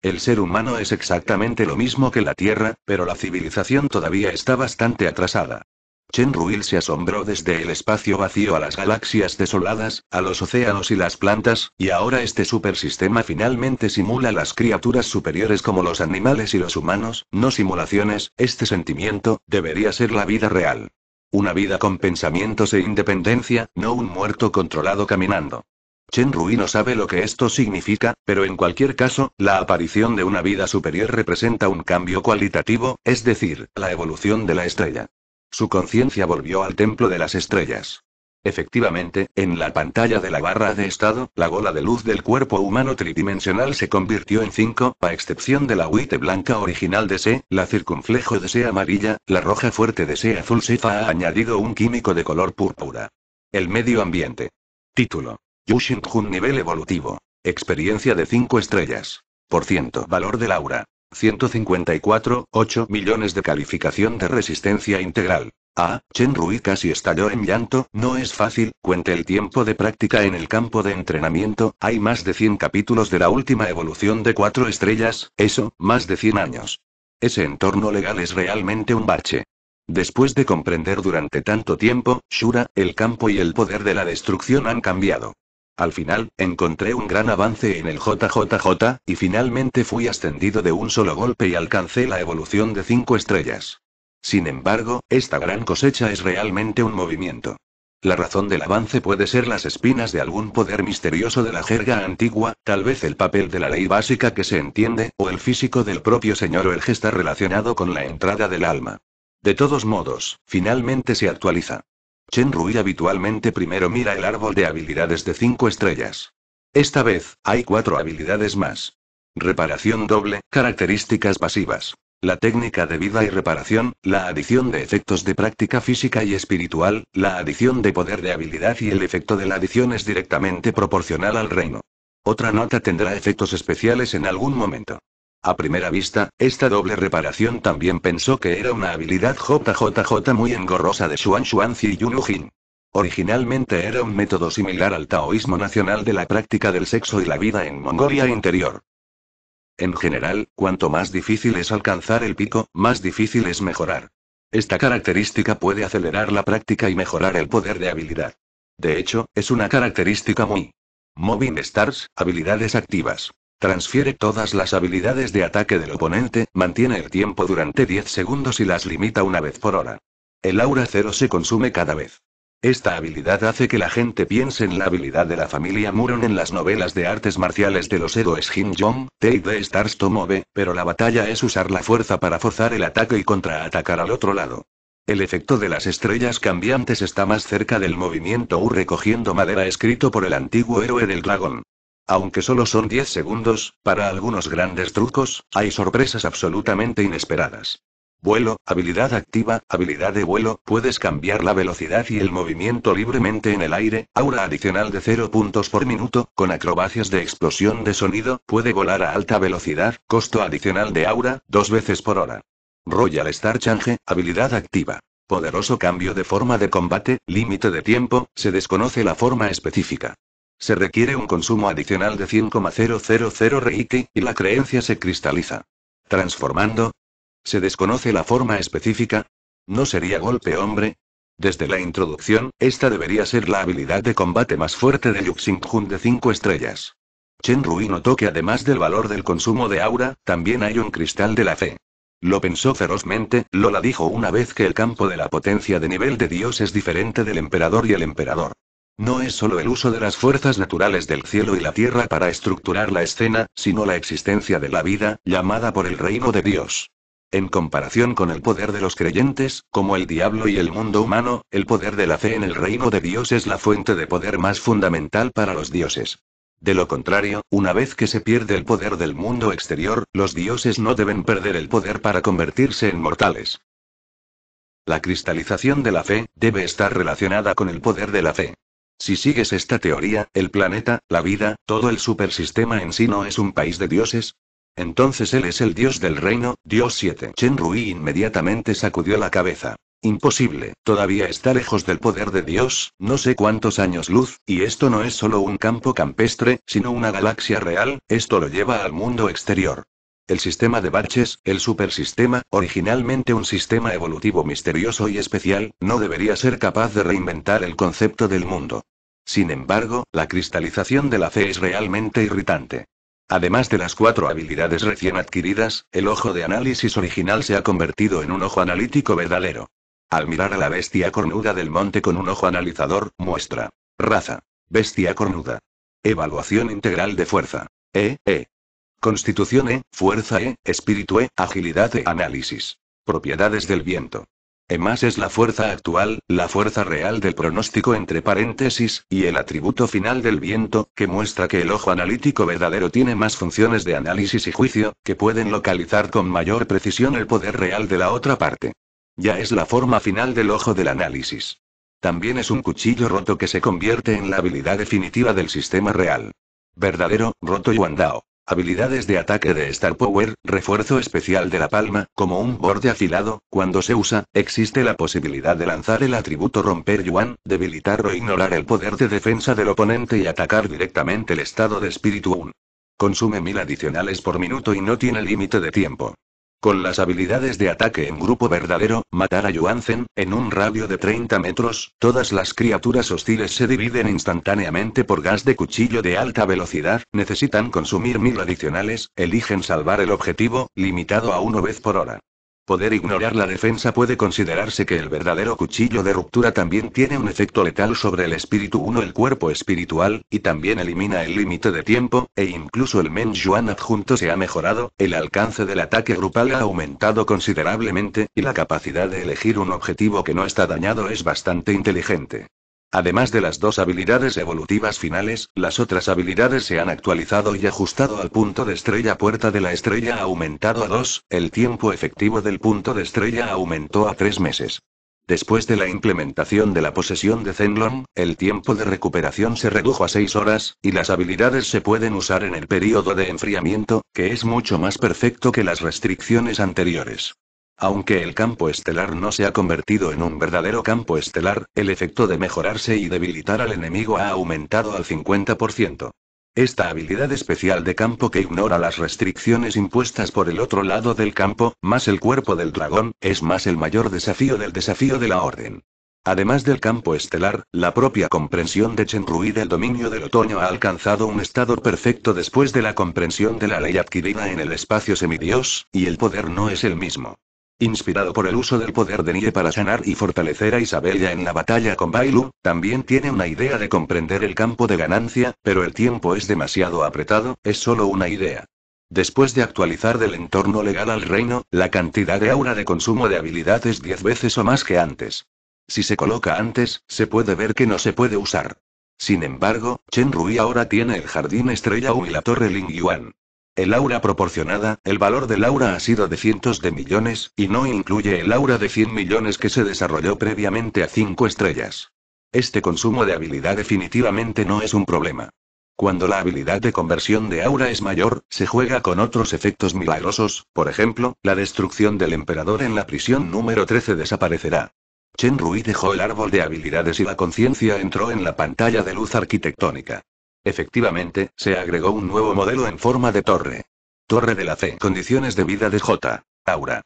El ser humano es exactamente lo mismo que la Tierra, pero la civilización todavía está bastante atrasada. Chen Ruil se asombró desde el espacio vacío a las galaxias desoladas, a los océanos y las plantas, y ahora este supersistema finalmente simula las criaturas superiores como los animales y los humanos, no simulaciones, este sentimiento, debería ser la vida real. Una vida con pensamientos e independencia, no un muerto controlado caminando. Chen Rui no sabe lo que esto significa, pero en cualquier caso, la aparición de una vida superior representa un cambio cualitativo, es decir, la evolución de la estrella. Su conciencia volvió al templo de las estrellas. Efectivamente, en la pantalla de la barra de estado, la gola de luz del cuerpo humano tridimensional se convirtió en cinco, a excepción de la huite blanca original de C, la circunflejo de C amarilla, la roja fuerte de C azul. Sefa ha añadido un químico de color púrpura. El medio ambiente. Título. Yushin Jun nivel evolutivo. Experiencia de 5 estrellas. Por ciento valor del aura. 154, 8 millones de calificación de resistencia integral. Ah, Chen Rui casi estalló en llanto, no es fácil, cuente el tiempo de práctica en el campo de entrenamiento, hay más de 100 capítulos de la última evolución de cuatro estrellas, eso, más de 100 años. Ese entorno legal es realmente un bache. Después de comprender durante tanto tiempo, Shura, el campo y el poder de la destrucción han cambiado. Al final, encontré un gran avance en el JJJ, y finalmente fui ascendido de un solo golpe y alcancé la evolución de cinco estrellas. Sin embargo, esta gran cosecha es realmente un movimiento. La razón del avance puede ser las espinas de algún poder misterioso de la jerga antigua, tal vez el papel de la ley básica que se entiende, o el físico del propio señor o el gesta relacionado con la entrada del alma. De todos modos, finalmente se actualiza. Chen Rui habitualmente primero mira el árbol de habilidades de 5 estrellas. Esta vez, hay cuatro habilidades más. Reparación doble, características pasivas. La técnica de vida y reparación, la adición de efectos de práctica física y espiritual, la adición de poder de habilidad y el efecto de la adición es directamente proporcional al reino. Otra nota tendrá efectos especiales en algún momento. A primera vista, esta doble reparación también pensó que era una habilidad JJJ muy engorrosa de Xuan Xuanzi y Originalmente era un método similar al taoísmo nacional de la práctica del sexo y la vida en Mongolia interior. En general, cuanto más difícil es alcanzar el pico, más difícil es mejorar. Esta característica puede acelerar la práctica y mejorar el poder de habilidad. De hecho, es una característica muy Moving Stars, habilidades activas. Transfiere todas las habilidades de ataque del oponente, mantiene el tiempo durante 10 segundos y las limita una vez por hora. El aura cero se consume cada vez. Esta habilidad hace que la gente piense en la habilidad de la familia Muron en las novelas de artes marciales de los héroes Jin Jong, The Stars Move, pero la batalla es usar la fuerza para forzar el ataque y contraatacar al otro lado. El efecto de las estrellas cambiantes está más cerca del movimiento U recogiendo madera escrito por el antiguo héroe del dragón. Aunque solo son 10 segundos, para algunos grandes trucos, hay sorpresas absolutamente inesperadas. Vuelo, habilidad activa, habilidad de vuelo, puedes cambiar la velocidad y el movimiento libremente en el aire, aura adicional de 0 puntos por minuto, con acrobacias de explosión de sonido, puede volar a alta velocidad, costo adicional de aura, dos veces por hora. Royal Star Change, habilidad activa. Poderoso cambio de forma de combate, límite de tiempo, se desconoce la forma específica. Se requiere un consumo adicional de 5,000 reiki, y la creencia se cristaliza. Transformando. Se desconoce la forma específica. ¿No sería golpe hombre? Desde la introducción, esta debería ser la habilidad de combate más fuerte de Yuxing-Jun de 5 estrellas. Chen Rui notó que además del valor del consumo de aura, también hay un cristal de la fe. Lo pensó ferozmente, Lola dijo una vez que el campo de la potencia de nivel de Dios es diferente del emperador y el emperador no es solo el uso de las fuerzas naturales del cielo y la tierra para estructurar la escena, sino la existencia de la vida, llamada por el reino de Dios. En comparación con el poder de los creyentes, como el diablo y el mundo humano, el poder de la fe en el reino de Dios es la fuente de poder más fundamental para los dioses. De lo contrario, una vez que se pierde el poder del mundo exterior, los dioses no deben perder el poder para convertirse en mortales. La cristalización de la fe debe estar relacionada con el poder de la fe. Si sigues esta teoría, el planeta, la vida, todo el supersistema en sí no es un país de dioses. Entonces él es el dios del reino, Dios 7. Chen Rui inmediatamente sacudió la cabeza. Imposible, todavía está lejos del poder de Dios, no sé cuántos años luz, y esto no es solo un campo campestre, sino una galaxia real, esto lo lleva al mundo exterior. El sistema de baches, el supersistema, originalmente un sistema evolutivo misterioso y especial, no debería ser capaz de reinventar el concepto del mundo. Sin embargo, la cristalización de la fe es realmente irritante. Además de las cuatro habilidades recién adquiridas, el ojo de análisis original se ha convertido en un ojo analítico verdadero. Al mirar a la bestia cornuda del monte con un ojo analizador, muestra. Raza. Bestia cornuda. Evaluación integral de fuerza. E, E. Constitución E, fuerza E, espíritu E, agilidad E, análisis. Propiedades del viento. E más es la fuerza actual, la fuerza real del pronóstico entre paréntesis, y el atributo final del viento, que muestra que el ojo analítico verdadero tiene más funciones de análisis y juicio, que pueden localizar con mayor precisión el poder real de la otra parte. Ya es la forma final del ojo del análisis. También es un cuchillo roto que se convierte en la habilidad definitiva del sistema real. Verdadero, roto y Wandao. Habilidades de ataque de Star Power, refuerzo especial de la palma, como un borde afilado, cuando se usa, existe la posibilidad de lanzar el atributo romper yuan, debilitar o ignorar el poder de defensa del oponente y atacar directamente el estado de espíritu 1. Consume mil adicionales por minuto y no tiene límite de tiempo. Con las habilidades de ataque en grupo verdadero, matar a Yuanzen, en un radio de 30 metros, todas las criaturas hostiles se dividen instantáneamente por gas de cuchillo de alta velocidad, necesitan consumir mil adicionales, eligen salvar el objetivo, limitado a una vez por hora. Poder ignorar la defensa puede considerarse que el verdadero cuchillo de ruptura también tiene un efecto letal sobre el espíritu 1 el cuerpo espiritual, y también elimina el límite de tiempo, e incluso el men yuan adjunto se ha mejorado, el alcance del ataque grupal ha aumentado considerablemente, y la capacidad de elegir un objetivo que no está dañado es bastante inteligente. Además de las dos habilidades evolutivas finales, las otras habilidades se han actualizado y ajustado al punto de estrella puerta de la estrella ha aumentado a 2, el tiempo efectivo del punto de estrella aumentó a 3 meses. Después de la implementación de la posesión de Zenlon, el tiempo de recuperación se redujo a 6 horas, y las habilidades se pueden usar en el período de enfriamiento, que es mucho más perfecto que las restricciones anteriores. Aunque el campo estelar no se ha convertido en un verdadero campo estelar, el efecto de mejorarse y debilitar al enemigo ha aumentado al 50%. Esta habilidad especial de campo que ignora las restricciones impuestas por el otro lado del campo, más el cuerpo del dragón, es más el mayor desafío del desafío de la orden. Además del campo estelar, la propia comprensión de Rui del dominio del otoño ha alcanzado un estado perfecto después de la comprensión de la ley adquirida en el espacio semidios, y el poder no es el mismo. Inspirado por el uso del poder de Nie para sanar y fortalecer a Isabella en la batalla con Bailu, también tiene una idea de comprender el campo de ganancia, pero el tiempo es demasiado apretado, es solo una idea. Después de actualizar del entorno legal al reino, la cantidad de aura de consumo de habilidad es 10 veces o más que antes. Si se coloca antes, se puede ver que no se puede usar. Sin embargo, Chen Rui ahora tiene el jardín estrella U y la torre Ling Yuan. El aura proporcionada, el valor del aura ha sido de cientos de millones, y no incluye el aura de 100 millones que se desarrolló previamente a 5 estrellas. Este consumo de habilidad definitivamente no es un problema. Cuando la habilidad de conversión de aura es mayor, se juega con otros efectos milagrosos, por ejemplo, la destrucción del emperador en la prisión número 13 desaparecerá. Chen Rui dejó el árbol de habilidades y la conciencia entró en la pantalla de luz arquitectónica. Efectivamente, se agregó un nuevo modelo en forma de torre. Torre de la Fe. Condiciones de vida de J. Aura.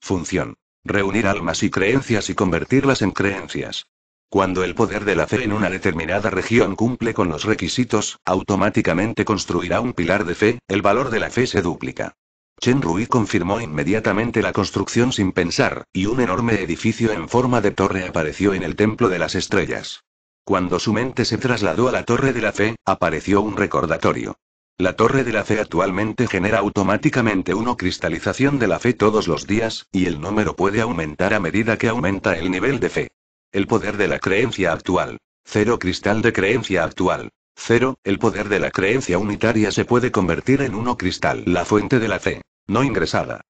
Función. Reunir almas y creencias y convertirlas en creencias. Cuando el poder de la fe en una determinada región cumple con los requisitos, automáticamente construirá un pilar de fe, el valor de la fe se duplica. Chen Rui confirmó inmediatamente la construcción sin pensar, y un enorme edificio en forma de torre apareció en el Templo de las Estrellas. Cuando su mente se trasladó a la Torre de la Fe, apareció un recordatorio. La Torre de la Fe actualmente genera automáticamente uno cristalización de la fe todos los días, y el número puede aumentar a medida que aumenta el nivel de fe. El poder de la creencia actual. Cero cristal de creencia actual. Cero, el poder de la creencia unitaria se puede convertir en uno cristal, la fuente de la fe. No ingresada.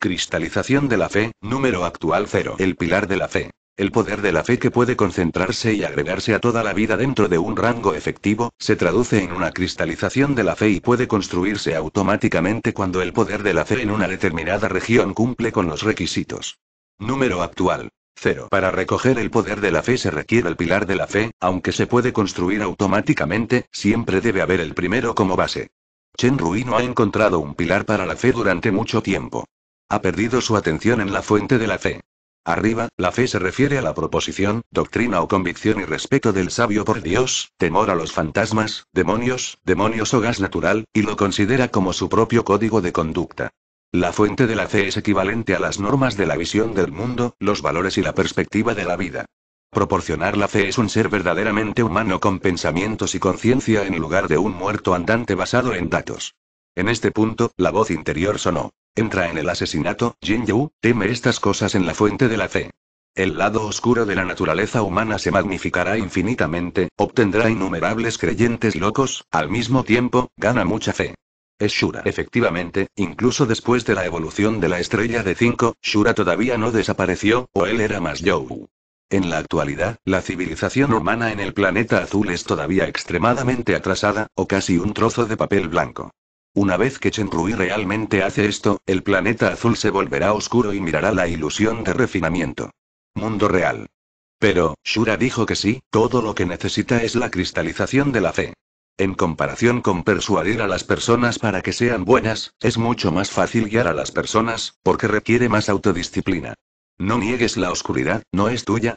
Cristalización de la fe, número actual cero. El pilar de la fe. El poder de la fe que puede concentrarse y agregarse a toda la vida dentro de un rango efectivo, se traduce en una cristalización de la fe y puede construirse automáticamente cuando el poder de la fe en una determinada región cumple con los requisitos. Número actual. 0. Para recoger el poder de la fe se requiere el pilar de la fe, aunque se puede construir automáticamente, siempre debe haber el primero como base. Chen Rui no ha encontrado un pilar para la fe durante mucho tiempo. Ha perdido su atención en la fuente de la fe. Arriba, la fe se refiere a la proposición, doctrina o convicción y respeto del sabio por Dios, temor a los fantasmas, demonios, demonios o gas natural, y lo considera como su propio código de conducta. La fuente de la fe es equivalente a las normas de la visión del mundo, los valores y la perspectiva de la vida. Proporcionar la fe es un ser verdaderamente humano con pensamientos y conciencia en lugar de un muerto andante basado en datos. En este punto, la voz interior sonó. Entra en el asesinato, Jin Yu, teme estas cosas en la fuente de la fe. El lado oscuro de la naturaleza humana se magnificará infinitamente, obtendrá innumerables creyentes locos, al mismo tiempo, gana mucha fe. Es Shura. Efectivamente, incluso después de la evolución de la estrella de 5, Shura todavía no desapareció, o él era más You. En la actualidad, la civilización humana en el planeta azul es todavía extremadamente atrasada, o casi un trozo de papel blanco. Una vez que Rui realmente hace esto, el planeta azul se volverá oscuro y mirará la ilusión de refinamiento. Mundo real. Pero, Shura dijo que sí, todo lo que necesita es la cristalización de la fe. En comparación con persuadir a las personas para que sean buenas, es mucho más fácil guiar a las personas, porque requiere más autodisciplina. No niegues la oscuridad, no es tuya,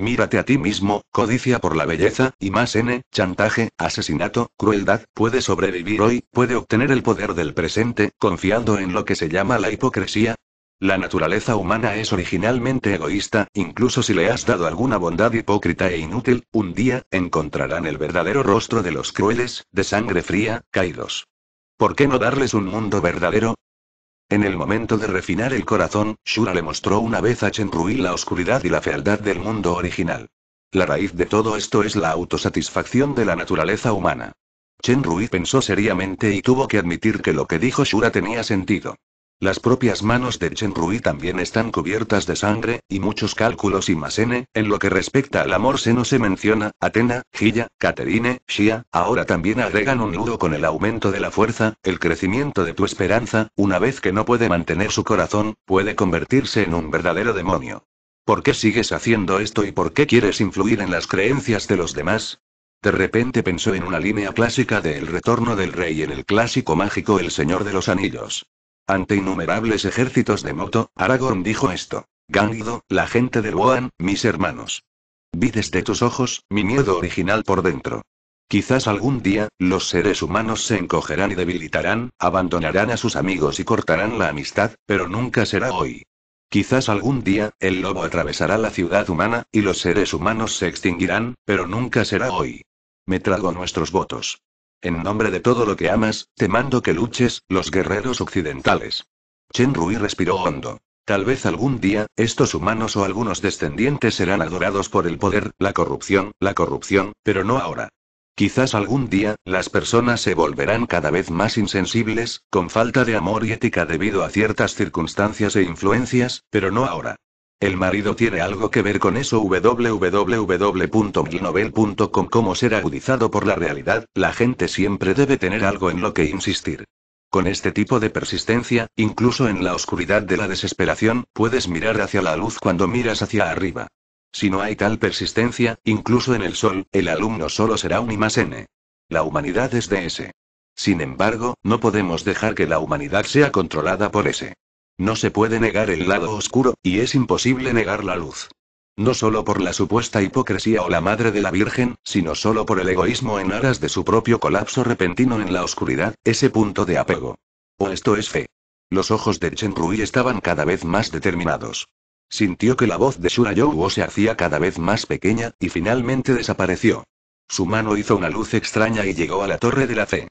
Mírate a ti mismo, codicia por la belleza, y más N, chantaje, asesinato, crueldad, puede sobrevivir hoy, puede obtener el poder del presente, confiando en lo que se llama la hipocresía. La naturaleza humana es originalmente egoísta, incluso si le has dado alguna bondad hipócrita e inútil, un día, encontrarán el verdadero rostro de los crueles, de sangre fría, caídos. ¿Por qué no darles un mundo verdadero? En el momento de refinar el corazón, Shura le mostró una vez a Chen Rui la oscuridad y la fealdad del mundo original. La raíz de todo esto es la autosatisfacción de la naturaleza humana. Chen Rui pensó seriamente y tuvo que admitir que lo que dijo Shura tenía sentido. Las propias manos de Chen Rui también están cubiertas de sangre, y muchos cálculos y más n, en lo que respecta al amor se no se menciona, Atena, Gilla, Caterine, Shia, ahora también agregan un nudo con el aumento de la fuerza, el crecimiento de tu esperanza, una vez que no puede mantener su corazón, puede convertirse en un verdadero demonio. ¿Por qué sigues haciendo esto y por qué quieres influir en las creencias de los demás? De repente pensó en una línea clásica de El retorno del rey en el clásico mágico El Señor de los Anillos. Ante innumerables ejércitos de moto, Aragorn dijo esto. Gángido, la gente de Rohan, mis hermanos. Vi desde tus ojos, mi miedo original por dentro. Quizás algún día, los seres humanos se encogerán y debilitarán, abandonarán a sus amigos y cortarán la amistad, pero nunca será hoy. Quizás algún día, el lobo atravesará la ciudad humana, y los seres humanos se extinguirán, pero nunca será hoy. Me trago nuestros votos. En nombre de todo lo que amas, te mando que luches, los guerreros occidentales. Chen Rui respiró hondo. Tal vez algún día, estos humanos o algunos descendientes serán adorados por el poder, la corrupción, la corrupción, pero no ahora. Quizás algún día, las personas se volverán cada vez más insensibles, con falta de amor y ética debido a ciertas circunstancias e influencias, pero no ahora. El marido tiene algo que ver con eso. www.milnovel.com Cómo ser agudizado por la realidad, la gente siempre debe tener algo en lo que insistir. Con este tipo de persistencia, incluso en la oscuridad de la desesperación, puedes mirar hacia la luz cuando miras hacia arriba. Si no hay tal persistencia, incluso en el sol, el alumno solo será un I más N. La humanidad es de ese. Sin embargo, no podemos dejar que la humanidad sea controlada por ese. No se puede negar el lado oscuro, y es imposible negar la luz. No solo por la supuesta hipocresía o la madre de la Virgen, sino solo por el egoísmo en aras de su propio colapso repentino en la oscuridad, ese punto de apego. O esto es fe. Los ojos de Chen Rui estaban cada vez más determinados. Sintió que la voz de Shura You se hacía cada vez más pequeña, y finalmente desapareció. Su mano hizo una luz extraña y llegó a la torre de la fe.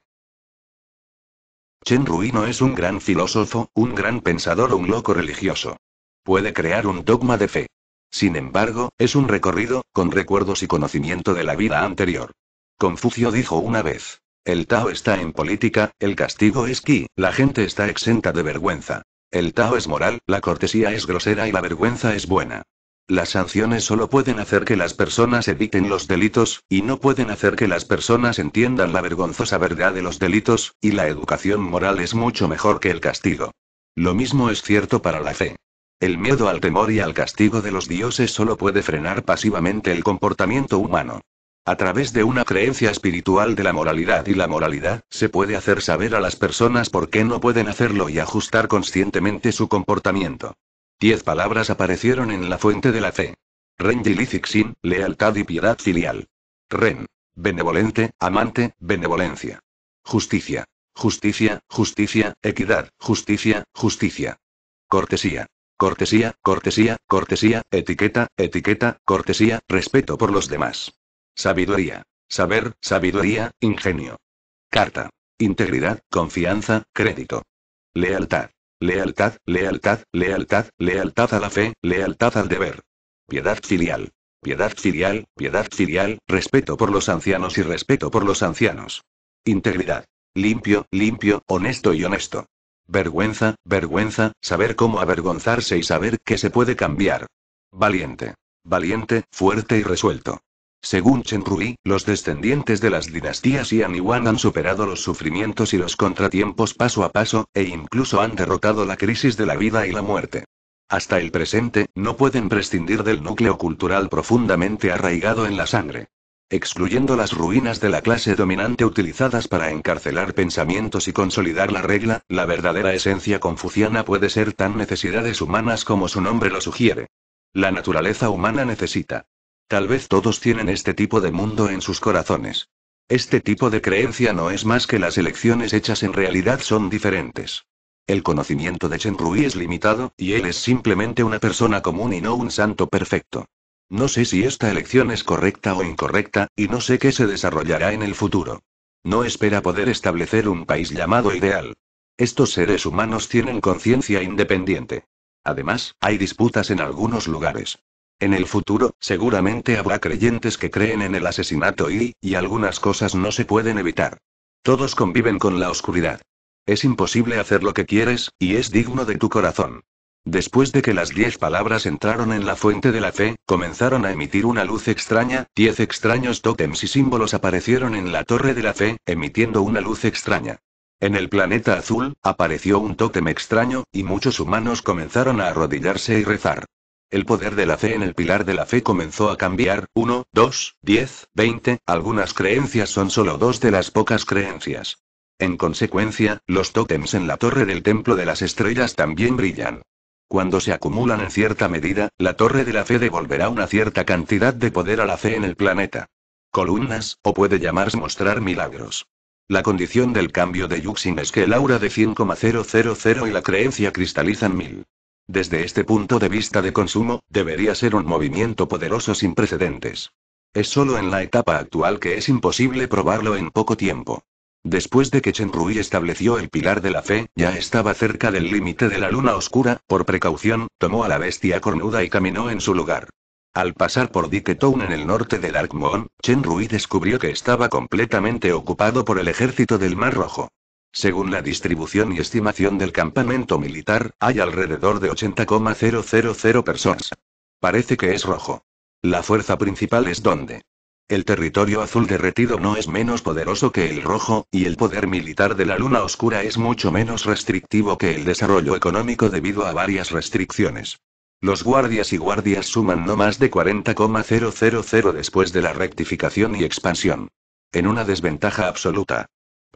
Chen Rui no es un gran filósofo, un gran pensador o un loco religioso. Puede crear un dogma de fe. Sin embargo, es un recorrido, con recuerdos y conocimiento de la vida anterior. Confucio dijo una vez, el Tao está en política, el castigo es ki, la gente está exenta de vergüenza. El Tao es moral, la cortesía es grosera y la vergüenza es buena. Las sanciones solo pueden hacer que las personas eviten los delitos, y no pueden hacer que las personas entiendan la vergonzosa verdad de los delitos, y la educación moral es mucho mejor que el castigo. Lo mismo es cierto para la fe. El miedo al temor y al castigo de los dioses solo puede frenar pasivamente el comportamiento humano. A través de una creencia espiritual de la moralidad y la moralidad, se puede hacer saber a las personas por qué no pueden hacerlo y ajustar conscientemente su comportamiento. Diez palabras aparecieron en la fuente de la fe. Ren Lizixin, lealtad y piedad filial. Ren. Benevolente, amante, benevolencia. Justicia. Justicia, justicia, equidad, justicia, justicia. Cortesía. Cortesía, cortesía, cortesía, etiqueta, etiqueta, cortesía, respeto por los demás. Sabiduría. Saber, sabiduría, ingenio. Carta. Integridad, confianza, crédito. Lealtad. Lealtad, lealtad, lealtad, lealtad a la fe, lealtad al deber. Piedad filial. Piedad filial, piedad filial, respeto por los ancianos y respeto por los ancianos. Integridad. Limpio, limpio, honesto y honesto. Vergüenza, vergüenza, saber cómo avergonzarse y saber que se puede cambiar. Valiente. Valiente, fuerte y resuelto. Según Chen Rui, los descendientes de las dinastías Yan y Wan han superado los sufrimientos y los contratiempos paso a paso, e incluso han derrotado la crisis de la vida y la muerte. Hasta el presente, no pueden prescindir del núcleo cultural profundamente arraigado en la sangre. Excluyendo las ruinas de la clase dominante utilizadas para encarcelar pensamientos y consolidar la regla, la verdadera esencia confuciana puede ser tan necesidades humanas como su nombre lo sugiere. La naturaleza humana necesita Tal vez todos tienen este tipo de mundo en sus corazones. Este tipo de creencia no es más que las elecciones hechas en realidad son diferentes. El conocimiento de Chen Rui es limitado, y él es simplemente una persona común y no un santo perfecto. No sé si esta elección es correcta o incorrecta, y no sé qué se desarrollará en el futuro. No espera poder establecer un país llamado ideal. Estos seres humanos tienen conciencia independiente. Además, hay disputas en algunos lugares. En el futuro, seguramente habrá creyentes que creen en el asesinato y, y algunas cosas no se pueden evitar. Todos conviven con la oscuridad. Es imposible hacer lo que quieres, y es digno de tu corazón. Después de que las diez palabras entraron en la fuente de la fe, comenzaron a emitir una luz extraña, diez extraños tótems y símbolos aparecieron en la torre de la fe, emitiendo una luz extraña. En el planeta azul, apareció un tótem extraño, y muchos humanos comenzaron a arrodillarse y rezar. El poder de la fe en el pilar de la fe comenzó a cambiar, 1, 2, 10, 20, algunas creencias son solo dos de las pocas creencias. En consecuencia, los tótems en la torre del templo de las estrellas también brillan. Cuando se acumulan en cierta medida, la torre de la fe devolverá una cierta cantidad de poder a la fe en el planeta. Columnas, o puede llamarse mostrar milagros. La condición del cambio de Yuxin es que el aura de 100,000 y la creencia cristalizan mil. Desde este punto de vista de consumo, debería ser un movimiento poderoso sin precedentes. Es solo en la etapa actual que es imposible probarlo en poco tiempo. Después de que Chen Rui estableció el pilar de la fe, ya estaba cerca del límite de la luna oscura, por precaución, tomó a la bestia cornuda y caminó en su lugar. Al pasar por Diketown en el norte de Darkmoon, Chen Rui descubrió que estaba completamente ocupado por el ejército del Mar Rojo. Según la distribución y estimación del campamento militar, hay alrededor de 80,000 personas. Parece que es rojo. La fuerza principal es donde. El territorio azul derretido no es menos poderoso que el rojo, y el poder militar de la luna oscura es mucho menos restrictivo que el desarrollo económico debido a varias restricciones. Los guardias y guardias suman no más de 40,000 después de la rectificación y expansión. En una desventaja absoluta.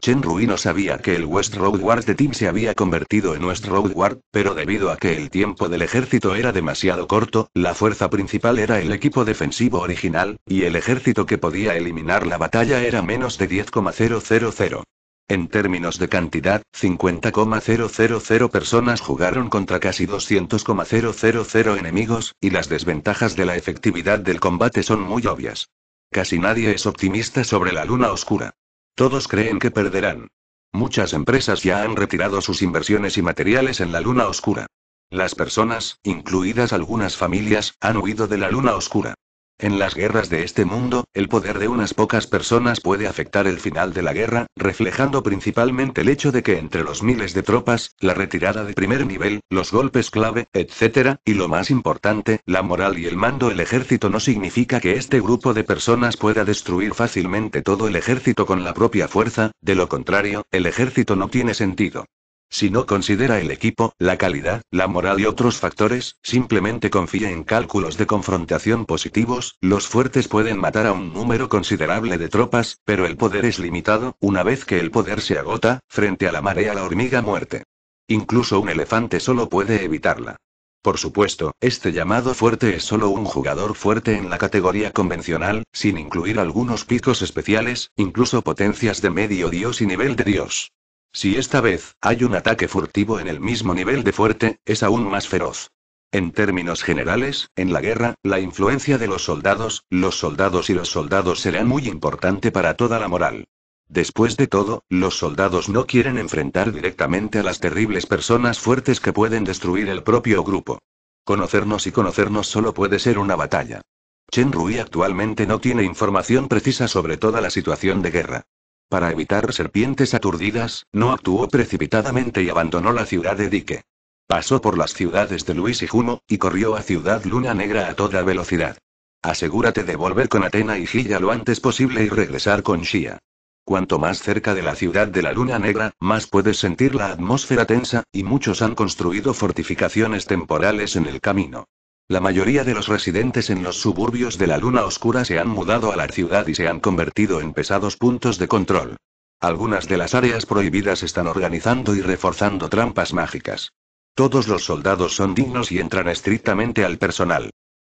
Chen Rui no sabía que el West Road Guard de se había convertido en West Road pero debido a que el tiempo del ejército era demasiado corto, la fuerza principal era el equipo defensivo original, y el ejército que podía eliminar la batalla era menos de 10,000. En términos de cantidad, 50,000 personas jugaron contra casi 200,000 enemigos, y las desventajas de la efectividad del combate son muy obvias. Casi nadie es optimista sobre la luna oscura. Todos creen que perderán. Muchas empresas ya han retirado sus inversiones y materiales en la luna oscura. Las personas, incluidas algunas familias, han huido de la luna oscura. En las guerras de este mundo, el poder de unas pocas personas puede afectar el final de la guerra, reflejando principalmente el hecho de que entre los miles de tropas, la retirada de primer nivel, los golpes clave, etc., y lo más importante, la moral y el mando del ejército no significa que este grupo de personas pueda destruir fácilmente todo el ejército con la propia fuerza, de lo contrario, el ejército no tiene sentido. Si no considera el equipo, la calidad, la moral y otros factores, simplemente confía en cálculos de confrontación positivos, los fuertes pueden matar a un número considerable de tropas, pero el poder es limitado, una vez que el poder se agota, frente a la marea la hormiga muerte. Incluso un elefante solo puede evitarla. Por supuesto, este llamado fuerte es solo un jugador fuerte en la categoría convencional, sin incluir algunos picos especiales, incluso potencias de medio dios y nivel de dios. Si esta vez hay un ataque furtivo en el mismo nivel de fuerte, es aún más feroz. En términos generales, en la guerra, la influencia de los soldados, los soldados y los soldados será muy importante para toda la moral. Después de todo, los soldados no quieren enfrentar directamente a las terribles personas fuertes que pueden destruir el propio grupo. Conocernos y conocernos solo puede ser una batalla. Chen Rui actualmente no tiene información precisa sobre toda la situación de guerra. Para evitar serpientes aturdidas, no actuó precipitadamente y abandonó la ciudad de Dique. Pasó por las ciudades de Luis y Juno, y corrió a Ciudad Luna Negra a toda velocidad. Asegúrate de volver con Atena y Gilla lo antes posible y regresar con Shia. Cuanto más cerca de la ciudad de la Luna Negra, más puedes sentir la atmósfera tensa, y muchos han construido fortificaciones temporales en el camino. La mayoría de los residentes en los suburbios de la Luna Oscura se han mudado a la ciudad y se han convertido en pesados puntos de control. Algunas de las áreas prohibidas están organizando y reforzando trampas mágicas. Todos los soldados son dignos y entran estrictamente al personal.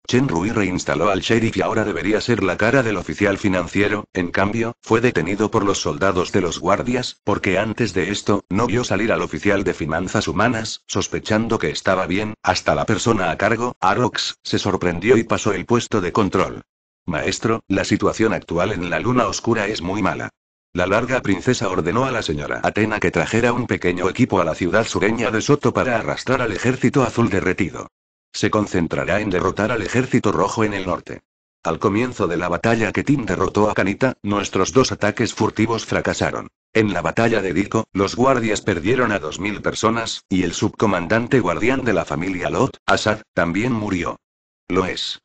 Chen Rui reinstaló al sheriff y ahora debería ser la cara del oficial financiero, en cambio, fue detenido por los soldados de los guardias, porque antes de esto, no vio salir al oficial de finanzas humanas, sospechando que estaba bien, hasta la persona a cargo, Arox, se sorprendió y pasó el puesto de control. Maestro, la situación actual en la luna oscura es muy mala. La larga princesa ordenó a la señora Atena que trajera un pequeño equipo a la ciudad sureña de Soto para arrastrar al ejército azul derretido. Se concentrará en derrotar al ejército rojo en el norte. Al comienzo de la batalla que Tim derrotó a Canita, nuestros dos ataques furtivos fracasaron. En la batalla de Dico, los guardias perdieron a 2.000 personas, y el subcomandante guardián de la familia Lot, Asad, también murió. Lo es.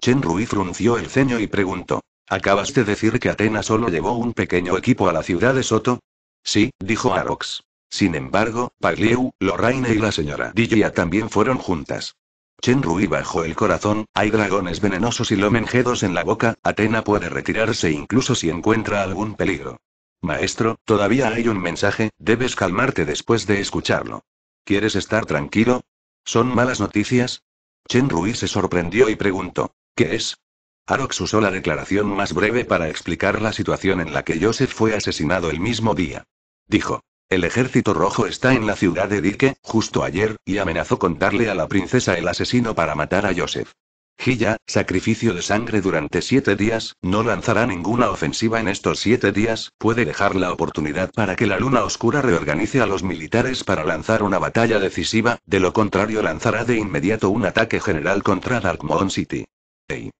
Chen Rui frunció el ceño y preguntó. ¿Acabas de decir que Atena solo llevó un pequeño equipo a la ciudad de Soto? Sí, dijo Arox. Sin embargo, Pagliu, Lorraine y la señora Digia también fueron juntas. Chen Rui bajó el corazón, hay dragones venenosos y lomengedos en la boca, Atena puede retirarse incluso si encuentra algún peligro. Maestro, todavía hay un mensaje, debes calmarte después de escucharlo. ¿Quieres estar tranquilo? ¿Son malas noticias? Chen Rui se sorprendió y preguntó, ¿qué es? Arox usó la declaración más breve para explicar la situación en la que Joseph fue asesinado el mismo día. Dijo, el ejército rojo está en la ciudad de Dike, justo ayer, y amenazó con darle a la princesa el asesino para matar a Joseph. Gilla, sacrificio de sangre durante siete días, no lanzará ninguna ofensiva en estos siete días, puede dejar la oportunidad para que la luna oscura reorganice a los militares para lanzar una batalla decisiva, de lo contrario lanzará de inmediato un ataque general contra Darkmoon City. Hey.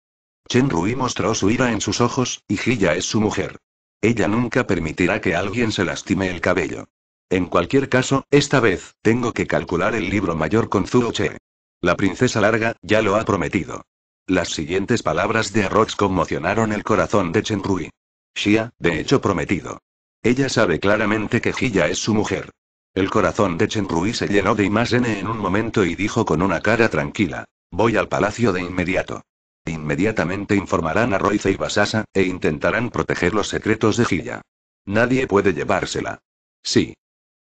Chen Rui mostró su ira en sus ojos, y Gilla es su mujer. Ella nunca permitirá que alguien se lastime el cabello. En cualquier caso, esta vez, tengo que calcular el libro mayor con Zuo Che. La princesa larga, ya lo ha prometido. Las siguientes palabras de Rox conmocionaron el corazón de Chen Rui. Xia, de hecho prometido. Ella sabe claramente que Jia es su mujer. El corazón de Chen Rui se llenó de imagen en un momento y dijo con una cara tranquila. Voy al palacio de inmediato. Inmediatamente informarán a Roice y Basasa, e intentarán proteger los secretos de Jia. Nadie puede llevársela. Sí,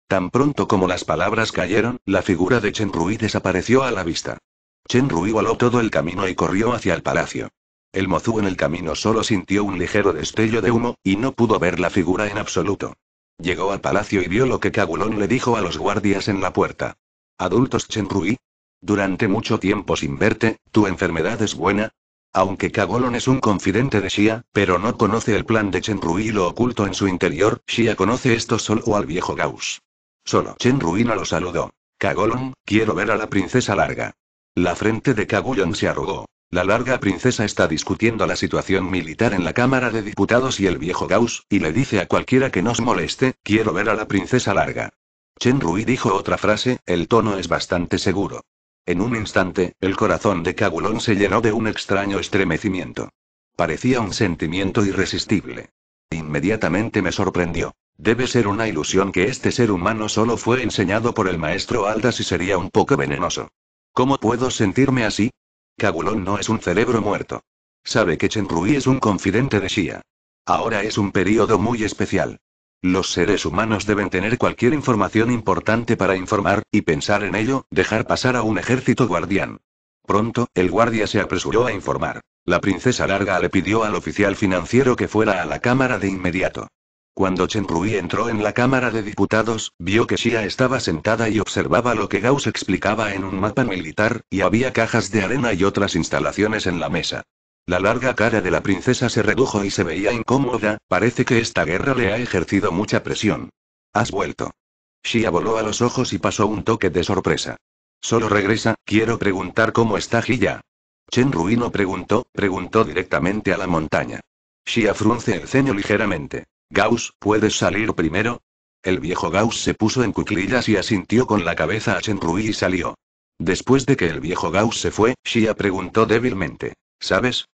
Tan pronto como las palabras cayeron, la figura de Chen Rui desapareció a la vista. Chen Rui voló todo el camino y corrió hacia el palacio. El mozú en el camino solo sintió un ligero destello de humo, y no pudo ver la figura en absoluto. Llegó al palacio y vio lo que Kagulón le dijo a los guardias en la puerta. ¿Adultos Chen Rui? Durante mucho tiempo sin verte, ¿tu enfermedad es buena? Aunque Kagulón es un confidente de Shia, pero no conoce el plan de Rui y lo oculto en su interior, Shia conoce esto solo al viejo Gauss. Solo Chen Rui no lo saludó. Kagolon, quiero ver a la princesa larga. La frente de Kaguyon se arrugó. La larga princesa está discutiendo la situación militar en la Cámara de Diputados y el viejo Gauss, y le dice a cualquiera que nos moleste, quiero ver a la princesa larga. Chen Rui dijo otra frase, el tono es bastante seguro. En un instante, el corazón de Kagulon se llenó de un extraño estremecimiento. Parecía un sentimiento irresistible. Inmediatamente me sorprendió. Debe ser una ilusión que este ser humano solo fue enseñado por el maestro Aldas y sería un poco venenoso. ¿Cómo puedo sentirme así? Cabulón no es un cerebro muerto. Sabe que Rui es un confidente de Shia. Ahora es un periodo muy especial. Los seres humanos deben tener cualquier información importante para informar, y pensar en ello, dejar pasar a un ejército guardián. Pronto, el guardia se apresuró a informar. La princesa larga le pidió al oficial financiero que fuera a la cámara de inmediato. Cuando Chen Rui entró en la Cámara de Diputados, vio que Xia estaba sentada y observaba lo que Gauss explicaba en un mapa militar, y había cajas de arena y otras instalaciones en la mesa. La larga cara de la princesa se redujo y se veía incómoda, parece que esta guerra le ha ejercido mucha presión. Has vuelto. Xia voló a los ojos y pasó un toque de sorpresa. Solo regresa, quiero preguntar cómo está Xia. Chen Rui no preguntó, preguntó directamente a la montaña. Xia frunce el ceño ligeramente. Gauss, ¿puedes salir primero? El viejo Gauss se puso en cuclillas y asintió con la cabeza a Chen Rui y salió. Después de que el viejo Gauss se fue, Shia preguntó débilmente. ¿Sabes?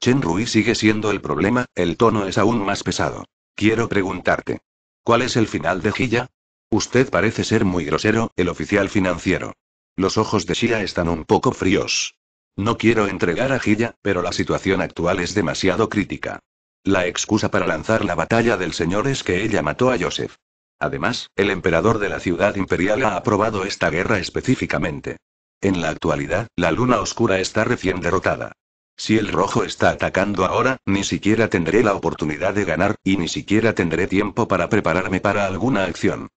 Chen Rui sigue siendo el problema, el tono es aún más pesado. Quiero preguntarte. ¿Cuál es el final de Gilla? Usted parece ser muy grosero, el oficial financiero. Los ojos de Shia están un poco fríos. No quiero entregar a Gilla, pero la situación actual es demasiado crítica. La excusa para lanzar la batalla del señor es que ella mató a Joseph. Además, el emperador de la ciudad imperial ha aprobado esta guerra específicamente. En la actualidad, la luna oscura está recién derrotada. Si el rojo está atacando ahora, ni siquiera tendré la oportunidad de ganar, y ni siquiera tendré tiempo para prepararme para alguna acción.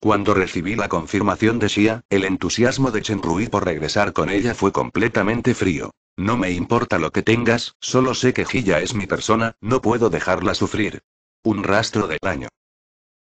Cuando recibí la confirmación de Shia, el entusiasmo de Rui por regresar con ella fue completamente frío. No me importa lo que tengas, solo sé que Gilla es mi persona, no puedo dejarla sufrir. Un rastro de daño.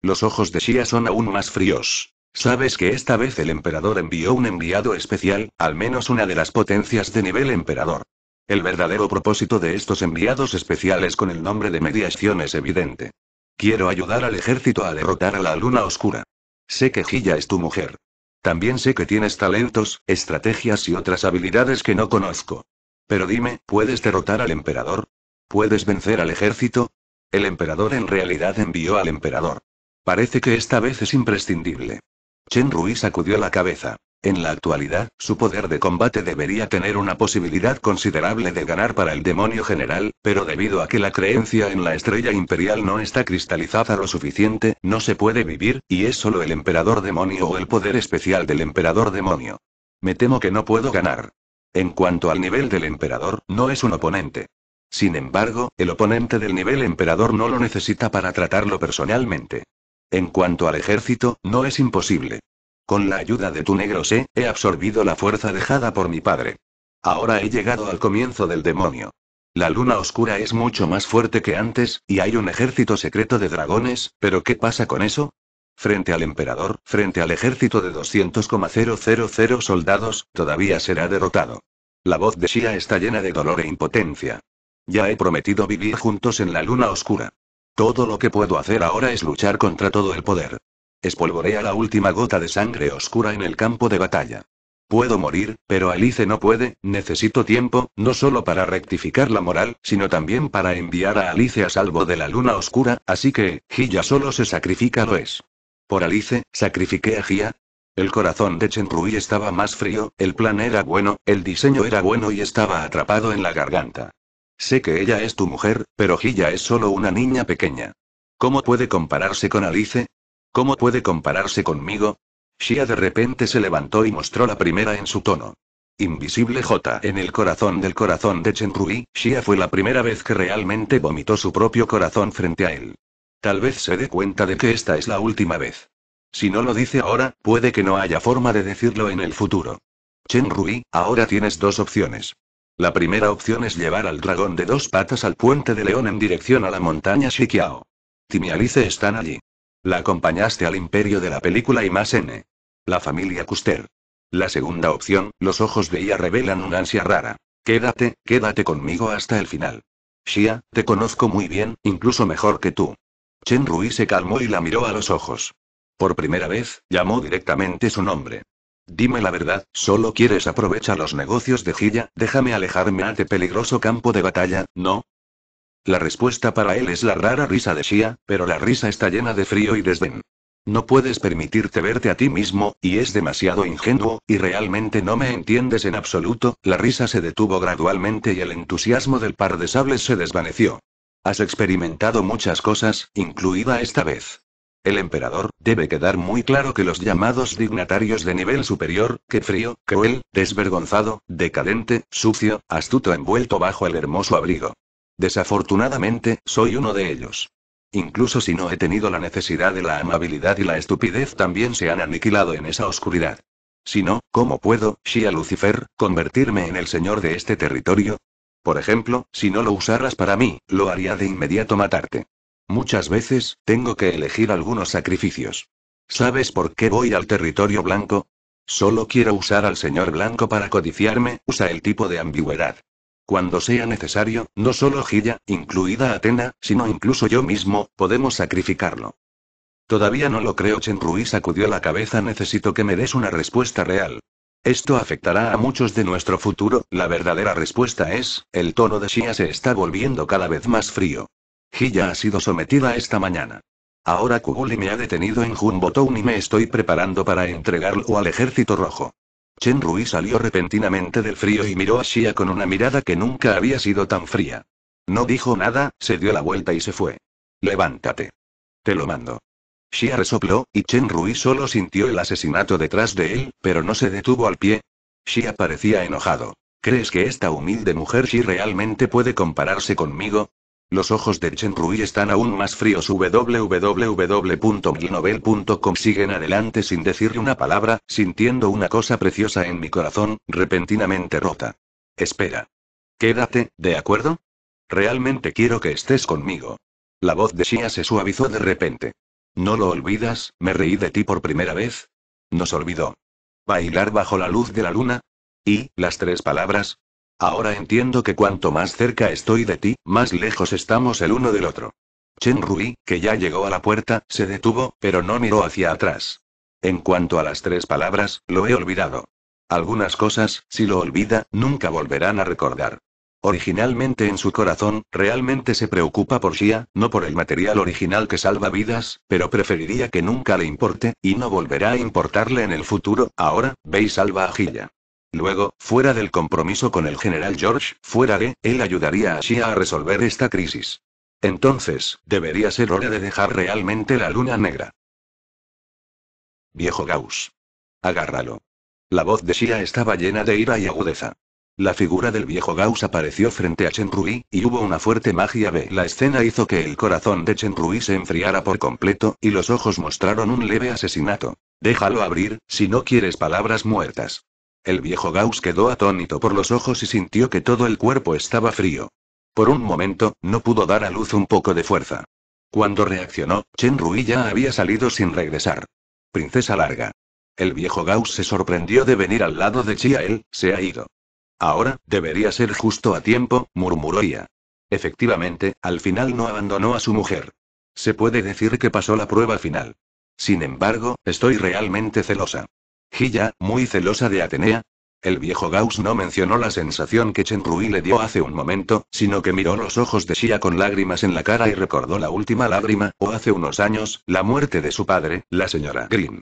Los ojos de Shia son aún más fríos. Sabes que esta vez el emperador envió un enviado especial, al menos una de las potencias de nivel emperador. El verdadero propósito de estos enviados especiales con el nombre de mediación es evidente. Quiero ayudar al ejército a derrotar a la luna oscura. Sé que Gilla es tu mujer. También sé que tienes talentos, estrategias y otras habilidades que no conozco. Pero dime, ¿puedes derrotar al emperador? ¿Puedes vencer al ejército? El emperador en realidad envió al emperador. Parece que esta vez es imprescindible. Chen Rui sacudió la cabeza. En la actualidad, su poder de combate debería tener una posibilidad considerable de ganar para el demonio general, pero debido a que la creencia en la estrella imperial no está cristalizada lo suficiente, no se puede vivir, y es solo el emperador demonio o el poder especial del emperador demonio. Me temo que no puedo ganar. En cuanto al nivel del emperador, no es un oponente. Sin embargo, el oponente del nivel emperador no lo necesita para tratarlo personalmente. En cuanto al ejército, no es imposible. Con la ayuda de tu negro sé, he absorbido la fuerza dejada por mi padre. Ahora he llegado al comienzo del demonio. La luna oscura es mucho más fuerte que antes, y hay un ejército secreto de dragones, pero ¿qué pasa con eso? Frente al emperador, frente al ejército de 200,000 soldados, todavía será derrotado. La voz de Shia está llena de dolor e impotencia. Ya he prometido vivir juntos en la luna oscura. Todo lo que puedo hacer ahora es luchar contra todo el poder. Espolvorea la última gota de sangre oscura en el campo de batalla. Puedo morir, pero Alice no puede, necesito tiempo, no solo para rectificar la moral, sino también para enviar a Alice a salvo de la luna oscura, así que, Gilla solo se sacrifica lo es. Por Alice, sacrifiqué a Gia. El corazón de Chen Rui estaba más frío, el plan era bueno, el diseño era bueno y estaba atrapado en la garganta. Sé que ella es tu mujer, pero Gia es solo una niña pequeña. ¿Cómo puede compararse con Alice? ¿Cómo puede compararse conmigo? Shia de repente se levantó y mostró la primera en su tono. Invisible J. En el corazón del corazón de Chen Rui, Shia fue la primera vez que realmente vomitó su propio corazón frente a él. Tal vez se dé cuenta de que esta es la última vez. Si no lo dice ahora, puede que no haya forma de decirlo en el futuro. Chen Rui, ahora tienes dos opciones. La primera opción es llevar al dragón de dos patas al puente de león en dirección a la montaña Shikiao. Tim y Alice están allí. La acompañaste al imperio de la película y más N. Eh, la familia Custer. La segunda opción, los ojos de ella revelan una ansia rara. Quédate, quédate conmigo hasta el final. Shia, te conozco muy bien, incluso mejor que tú. Chen Rui se calmó y la miró a los ojos. Por primera vez, llamó directamente su nombre. Dime la verdad, solo quieres aprovechar los negocios de Gilla, déjame alejarme a este peligroso campo de batalla, ¿no? La respuesta para él es la rara risa de Shia, pero la risa está llena de frío y desdén. No puedes permitirte verte a ti mismo, y es demasiado ingenuo, y realmente no me entiendes en absoluto. La risa se detuvo gradualmente y el entusiasmo del par de sables se desvaneció. Has experimentado muchas cosas, incluida esta vez. El emperador, debe quedar muy claro que los llamados dignatarios de nivel superior, que frío, cruel, desvergonzado, decadente, sucio, astuto envuelto bajo el hermoso abrigo. Desafortunadamente, soy uno de ellos. Incluso si no he tenido la necesidad de la amabilidad y la estupidez también se han aniquilado en esa oscuridad. Si no, ¿cómo puedo, Shia Lucifer, convertirme en el señor de este territorio? Por ejemplo, si no lo usaras para mí, lo haría de inmediato matarte. Muchas veces, tengo que elegir algunos sacrificios. ¿Sabes por qué voy al territorio blanco? Solo quiero usar al señor blanco para codiciarme, usa el tipo de ambigüedad. Cuando sea necesario, no solo Gilla, incluida Atena, sino incluso yo mismo, podemos sacrificarlo. Todavía no lo creo, Rui sacudió la cabeza. Necesito que me des una respuesta real. Esto afectará a muchos de nuestro futuro, la verdadera respuesta es, el tono de Shia se está volviendo cada vez más frío. ya ha sido sometida esta mañana. Ahora Kuguli me ha detenido en Jumbotown y me estoy preparando para entregarlo al ejército rojo. Chen Rui salió repentinamente del frío y miró a Shia con una mirada que nunca había sido tan fría. No dijo nada, se dio la vuelta y se fue. Levántate. Te lo mando. Xia resopló, y Chen Rui solo sintió el asesinato detrás de él, pero no se detuvo al pie. Xia parecía enojado. ¿Crees que esta humilde mujer si realmente puede compararse conmigo? Los ojos de Chen Rui están aún más fríos. www.milnovel.com Siguen adelante sin decirle una palabra, sintiendo una cosa preciosa en mi corazón, repentinamente rota. Espera. Quédate, ¿de acuerdo? Realmente quiero que estés conmigo. La voz de Shia se suavizó de repente. ¿No lo olvidas? Me reí de ti por primera vez. Nos olvidó. Bailar bajo la luz de la luna. Y, las tres palabras. Ahora entiendo que cuanto más cerca estoy de ti, más lejos estamos el uno del otro. Chen Rui, que ya llegó a la puerta, se detuvo, pero no miró hacia atrás. En cuanto a las tres palabras, lo he olvidado. Algunas cosas, si lo olvida, nunca volverán a recordar. Originalmente en su corazón, realmente se preocupa por Shia, no por el material original que salva vidas, pero preferiría que nunca le importe, y no volverá a importarle en el futuro, ahora, ve salva a Gilla. Luego, fuera del compromiso con el general George, fuera de, él ayudaría a Shia a resolver esta crisis. Entonces, debería ser hora de dejar realmente la luna negra. Viejo Gauss. Agárralo. La voz de Shia estaba llena de ira y agudeza. La figura del viejo Gauss apareció frente a Chen Rui, y hubo una fuerte magia B. La escena hizo que el corazón de Chen Rui se enfriara por completo, y los ojos mostraron un leve asesinato. Déjalo abrir, si no quieres palabras muertas. El viejo Gauss quedó atónito por los ojos y sintió que todo el cuerpo estaba frío. Por un momento, no pudo dar a luz un poco de fuerza. Cuando reaccionó, Chen Rui ya había salido sin regresar. Princesa larga. El viejo Gauss se sorprendió de venir al lado de Chia él, se ha ido. Ahora, debería ser justo a tiempo, murmuró ella. Efectivamente, al final no abandonó a su mujer. Se puede decir que pasó la prueba final. Sin embargo, estoy realmente celosa. Gilla, muy celosa de Atenea. El viejo Gauss no mencionó la sensación que Rui le dio hace un momento, sino que miró los ojos de Xia con lágrimas en la cara y recordó la última lágrima, o hace unos años, la muerte de su padre, la señora Green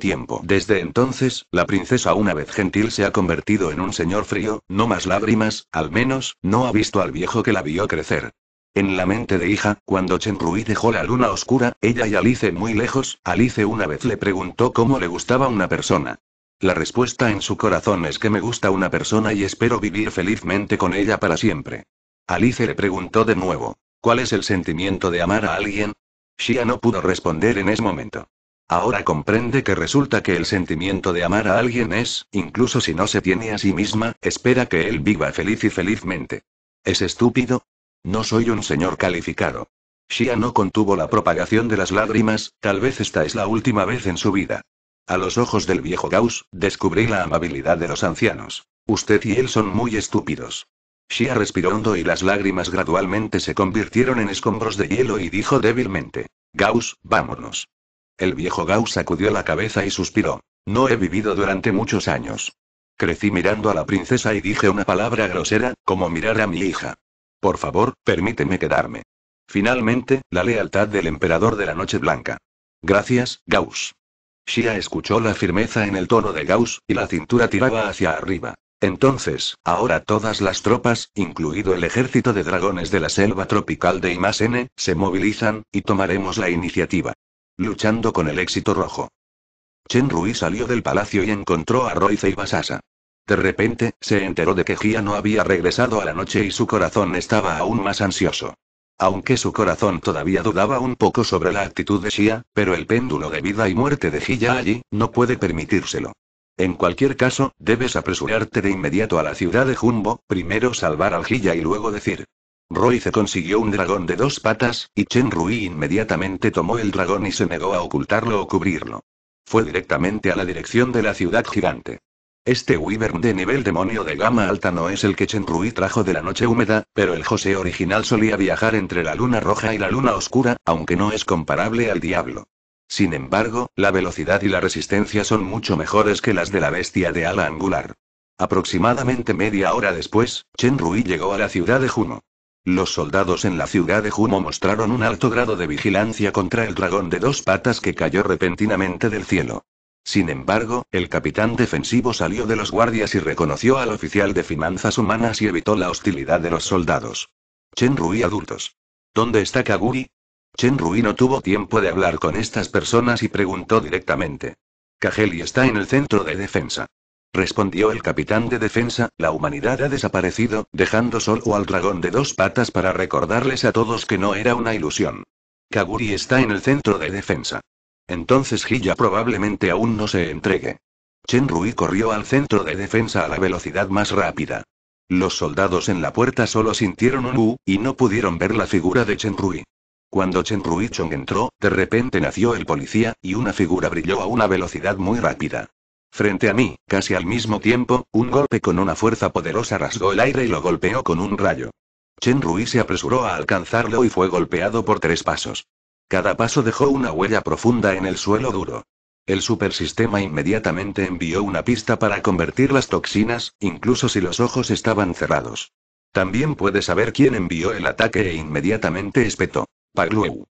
tiempo. Desde entonces, la princesa una vez gentil se ha convertido en un señor frío, no más lágrimas, al menos, no ha visto al viejo que la vio crecer. En la mente de hija, cuando Chen Rui dejó la luna oscura, ella y Alice muy lejos, Alice una vez le preguntó cómo le gustaba una persona. La respuesta en su corazón es que me gusta una persona y espero vivir felizmente con ella para siempre. Alice le preguntó de nuevo, ¿cuál es el sentimiento de amar a alguien? Shia no pudo responder en ese momento. Ahora comprende que resulta que el sentimiento de amar a alguien es, incluso si no se tiene a sí misma, espera que él viva feliz y felizmente. ¿Es estúpido? No soy un señor calificado. Shia no contuvo la propagación de las lágrimas, tal vez esta es la última vez en su vida. A los ojos del viejo Gauss, descubrí la amabilidad de los ancianos. Usted y él son muy estúpidos. Shia respiró hondo y las lágrimas gradualmente se convirtieron en escombros de hielo y dijo débilmente. Gauss, vámonos. El viejo Gauss sacudió la cabeza y suspiró. No he vivido durante muchos años. Crecí mirando a la princesa y dije una palabra grosera, como mirar a mi hija. Por favor, permíteme quedarme. Finalmente, la lealtad del emperador de la Noche Blanca. Gracias, Gauss. Shia escuchó la firmeza en el tono de Gauss, y la cintura tiraba hacia arriba. Entonces, ahora todas las tropas, incluido el ejército de dragones de la selva tropical de Imasene, se movilizan, y tomaremos la iniciativa luchando con el éxito rojo. Chen Rui salió del palacio y encontró a Royce y Basasa. De repente, se enteró de que Gia no había regresado a la noche y su corazón estaba aún más ansioso. Aunque su corazón todavía dudaba un poco sobre la actitud de Xia, pero el péndulo de vida y muerte de Gia allí, no puede permitírselo. En cualquier caso, debes apresurarte de inmediato a la ciudad de Jumbo, primero salvar al Gia y luego decir, Royce consiguió un dragón de dos patas, y Chen Rui inmediatamente tomó el dragón y se negó a ocultarlo o cubrirlo. Fue directamente a la dirección de la ciudad gigante. Este Wyvern de nivel demonio de gama alta no es el que Chen Rui trajo de la noche húmeda, pero el José original solía viajar entre la luna roja y la luna oscura, aunque no es comparable al diablo. Sin embargo, la velocidad y la resistencia son mucho mejores que las de la bestia de ala angular. Aproximadamente media hora después, Chen Rui llegó a la ciudad de Juno. Los soldados en la ciudad de Jumo mostraron un alto grado de vigilancia contra el dragón de dos patas que cayó repentinamente del cielo. Sin embargo, el capitán defensivo salió de los guardias y reconoció al oficial de finanzas humanas y evitó la hostilidad de los soldados. Chen Rui adultos. ¿Dónde está Kaguri? Chen Rui no tuvo tiempo de hablar con estas personas y preguntó directamente. Kageli está en el centro de defensa respondió el capitán de defensa, la humanidad ha desaparecido, dejando solo al dragón de dos patas para recordarles a todos que no era una ilusión. Kaguri está en el centro de defensa. Entonces Hiya probablemente aún no se entregue. Chen Rui corrió al centro de defensa a la velocidad más rápida. Los soldados en la puerta solo sintieron un u, y no pudieron ver la figura de Chen Rui. Cuando Chen Rui Chong entró, de repente nació el policía, y una figura brilló a una velocidad muy rápida. Frente a mí, casi al mismo tiempo, un golpe con una fuerza poderosa rasgó el aire y lo golpeó con un rayo. Chen Rui se apresuró a alcanzarlo y fue golpeado por tres pasos. Cada paso dejó una huella profunda en el suelo duro. El supersistema inmediatamente envió una pista para convertir las toxinas, incluso si los ojos estaban cerrados. También puede saber quién envió el ataque e inmediatamente espetó. Pagliu.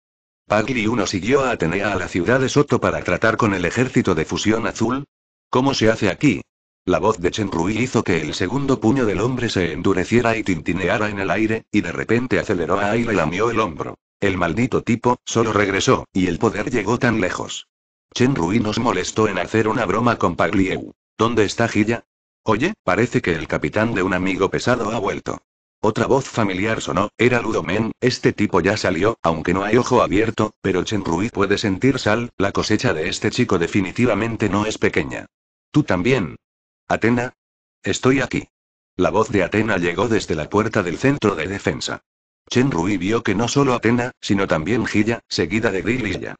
Pagli 1 siguió a Atenea a la ciudad de Soto para tratar con el ejército de fusión azul, ¿Cómo se hace aquí? La voz de Chen Rui hizo que el segundo puño del hombre se endureciera y tintineara en el aire, y de repente aceleró a y lamió el hombro. El maldito tipo, solo regresó, y el poder llegó tan lejos. Chen Rui nos molestó en hacer una broma con Paglieu. ¿Dónde está Gilla? Oye, parece que el capitán de un amigo pesado ha vuelto. Otra voz familiar sonó, era Ludomen, este tipo ya salió, aunque no hay ojo abierto, pero Chen Rui puede sentir sal, la cosecha de este chico definitivamente no es pequeña también. Atena. Estoy aquí. La voz de Atena llegó desde la puerta del centro de defensa. Chen Rui vio que no solo Atena, sino también Gilla, seguida de Grillilla.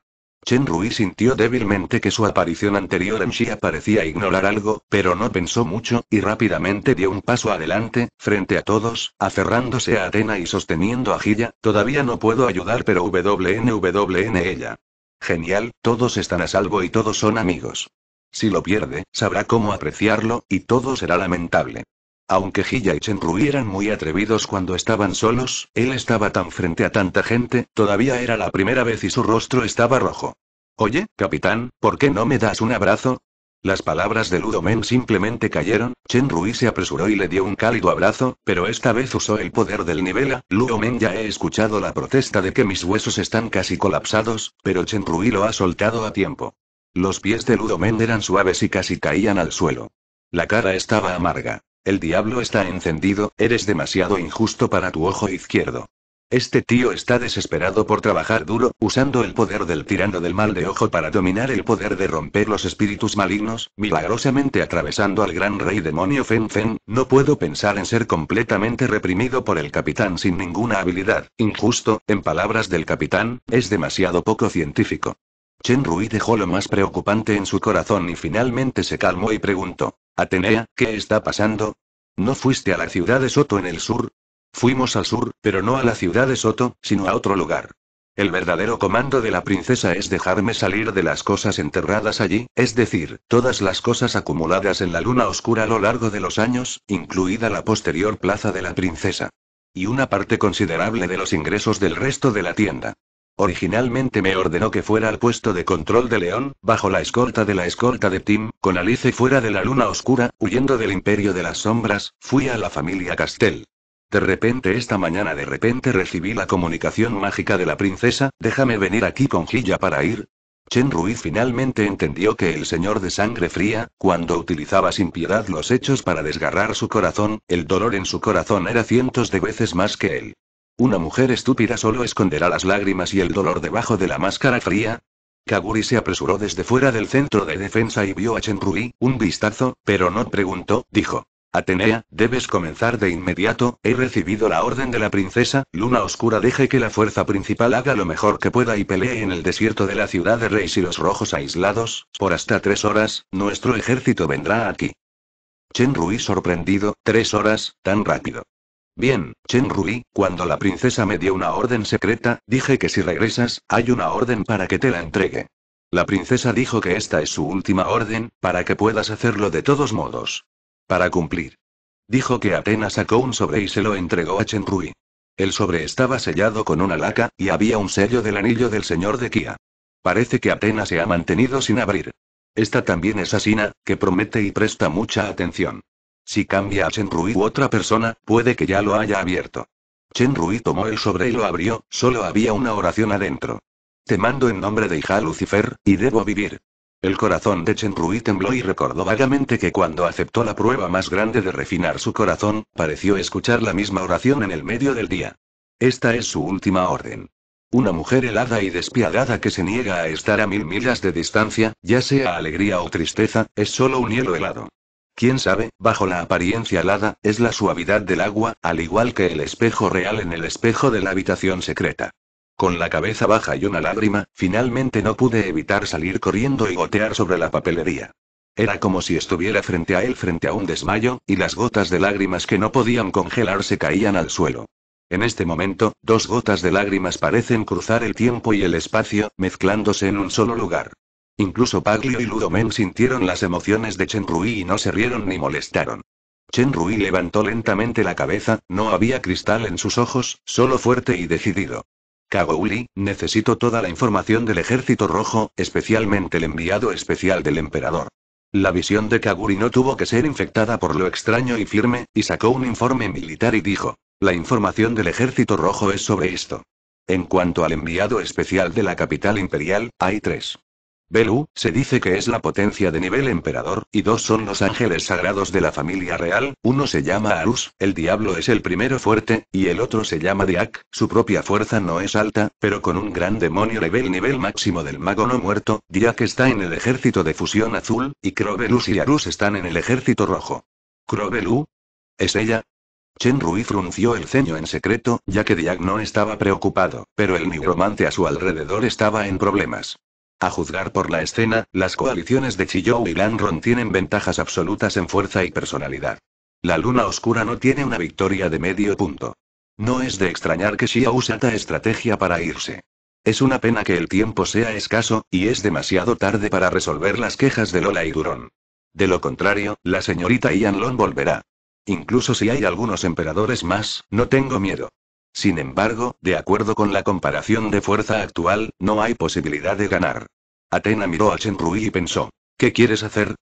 Chen Rui sintió débilmente que su aparición anterior en Shia parecía ignorar algo, pero no pensó mucho, y rápidamente dio un paso adelante, frente a todos, aferrándose a Atena y sosteniendo a Gilla, todavía no puedo ayudar pero WNWN ella. Genial, todos están a salvo y todos son amigos. Si lo pierde, sabrá cómo apreciarlo, y todo será lamentable. Aunque Gilla y Rui eran muy atrevidos cuando estaban solos, él estaba tan frente a tanta gente, todavía era la primera vez y su rostro estaba rojo. Oye, capitán, ¿por qué no me das un abrazo? Las palabras de Ludomen simplemente cayeron, Chen Rui se apresuró y le dio un cálido abrazo, pero esta vez usó el poder del nivela. Ludomen ya he escuchado la protesta de que mis huesos están casi colapsados, pero Chen Rui lo ha soltado a tiempo. Los pies de Ludomen eran suaves y casi caían al suelo. La cara estaba amarga. El diablo está encendido, eres demasiado injusto para tu ojo izquierdo. Este tío está desesperado por trabajar duro, usando el poder del tirando del mal de ojo para dominar el poder de romper los espíritus malignos, milagrosamente atravesando al gran rey demonio Fen Fen, no puedo pensar en ser completamente reprimido por el capitán sin ninguna habilidad, injusto, en palabras del capitán, es demasiado poco científico. Chen Rui dejó lo más preocupante en su corazón y finalmente se calmó y preguntó: Atenea, ¿qué está pasando? ¿No fuiste a la ciudad de Soto en el sur? Fuimos al sur, pero no a la ciudad de Soto, sino a otro lugar. El verdadero comando de la princesa es dejarme salir de las cosas enterradas allí, es decir, todas las cosas acumuladas en la luna oscura a lo largo de los años, incluida la posterior plaza de la princesa. Y una parte considerable de los ingresos del resto de la tienda. Originalmente me ordenó que fuera al puesto de control de León, bajo la escolta de la escolta de Tim, con Alice fuera de la luna oscura, huyendo del imperio de las sombras, fui a la familia Castel. De repente esta mañana de repente recibí la comunicación mágica de la princesa, déjame venir aquí con Gilla para ir. Chen Rui finalmente entendió que el señor de sangre fría, cuando utilizaba sin piedad los hechos para desgarrar su corazón, el dolor en su corazón era cientos de veces más que él. Una mujer estúpida solo esconderá las lágrimas y el dolor debajo de la máscara fría. Kaguri se apresuró desde fuera del centro de defensa y vio a Chen Rui, un vistazo, pero no preguntó, dijo. Atenea, debes comenzar de inmediato, he recibido la orden de la princesa, Luna Oscura deje que la fuerza principal haga lo mejor que pueda y pelee en el desierto de la ciudad de Reis y los rojos aislados, por hasta tres horas, nuestro ejército vendrá aquí. Chen Rui sorprendido, tres horas, tan rápido. Bien, Chen Rui, cuando la princesa me dio una orden secreta, dije que si regresas, hay una orden para que te la entregue. La princesa dijo que esta es su última orden, para que puedas hacerlo de todos modos. Para cumplir. Dijo que Atena sacó un sobre y se lo entregó a Chen Rui. El sobre estaba sellado con una laca, y había un sello del anillo del señor de Kia. Parece que Atena se ha mantenido sin abrir. Esta también es asina, que promete y presta mucha atención. Si cambia a Rui u otra persona, puede que ya lo haya abierto. Chen Rui tomó el sobre y lo abrió, solo había una oración adentro. Te mando en nombre de hija Lucifer, y debo vivir. El corazón de Chen Rui tembló y recordó vagamente que cuando aceptó la prueba más grande de refinar su corazón, pareció escuchar la misma oración en el medio del día. Esta es su última orden. Una mujer helada y despiadada que se niega a estar a mil millas de distancia, ya sea alegría o tristeza, es solo un hielo helado. Quién sabe, bajo la apariencia alada, es la suavidad del agua, al igual que el espejo real en el espejo de la habitación secreta. Con la cabeza baja y una lágrima, finalmente no pude evitar salir corriendo y gotear sobre la papelería. Era como si estuviera frente a él frente a un desmayo, y las gotas de lágrimas que no podían congelarse caían al suelo. En este momento, dos gotas de lágrimas parecen cruzar el tiempo y el espacio, mezclándose en un solo lugar. Incluso Paglio y Ludomen sintieron las emociones de Chen Rui y no se rieron ni molestaron. Chen Rui levantó lentamente la cabeza, no había cristal en sus ojos, solo fuerte y decidido. Kaguri, necesito toda la información del ejército rojo, especialmente el enviado especial del emperador. La visión de Kaguri no tuvo que ser infectada por lo extraño y firme, y sacó un informe militar y dijo, la información del ejército rojo es sobre esto. En cuanto al enviado especial de la capital imperial, hay tres. Belu, se dice que es la potencia de nivel emperador, y dos son los ángeles sagrados de la familia real, uno se llama Arus, el diablo es el primero fuerte, y el otro se llama Diak, su propia fuerza no es alta, pero con un gran demonio el nivel máximo del mago no muerto, Diak está en el ejército de fusión azul, y Krobelus y Arus están en el ejército rojo. ¿Krobelu? ¿Es ella? Chen Rui frunció el ceño en secreto, ya que Diak no estaba preocupado, pero el nigromante a su alrededor estaba en problemas. A juzgar por la escena, las coaliciones de Chiyou y Lanron tienen ventajas absolutas en fuerza y personalidad. La luna oscura no tiene una victoria de medio punto. No es de extrañar que use esta estrategia para irse. Es una pena que el tiempo sea escaso, y es demasiado tarde para resolver las quejas de Lola y Duron. De lo contrario, la señorita Ian Long volverá. Incluso si hay algunos emperadores más, no tengo miedo. Sin embargo, de acuerdo con la comparación de fuerza actual, no hay posibilidad de ganar. Atena miró a Chen Rui y pensó: ¿Qué quieres hacer?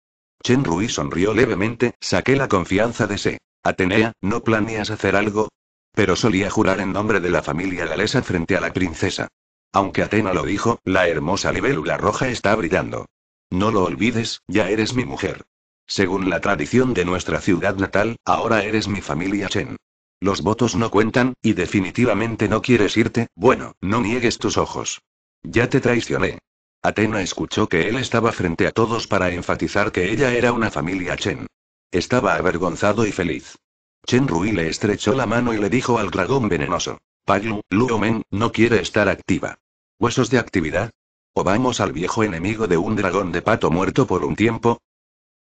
Chen Rui sonrió levemente, saqué la confianza de Se. Atenea, ¿no planeas hacer algo? Pero solía jurar en nombre de la familia galesa frente a la princesa. Aunque Atena lo dijo, la hermosa libélula roja está brillando. No lo olvides, ya eres mi mujer. Según la tradición de nuestra ciudad natal, ahora eres mi familia Chen. Los votos no cuentan, y definitivamente no quieres irte, bueno, no niegues tus ojos. Ya te traicioné. Atena escuchó que él estaba frente a todos para enfatizar que ella era una familia Chen. Estaba avergonzado y feliz. Chen Rui le estrechó la mano y le dijo al dragón venenoso. Paglu Luomen, no quiere estar activa. ¿Huesos de actividad? ¿O vamos al viejo enemigo de un dragón de pato muerto por un tiempo?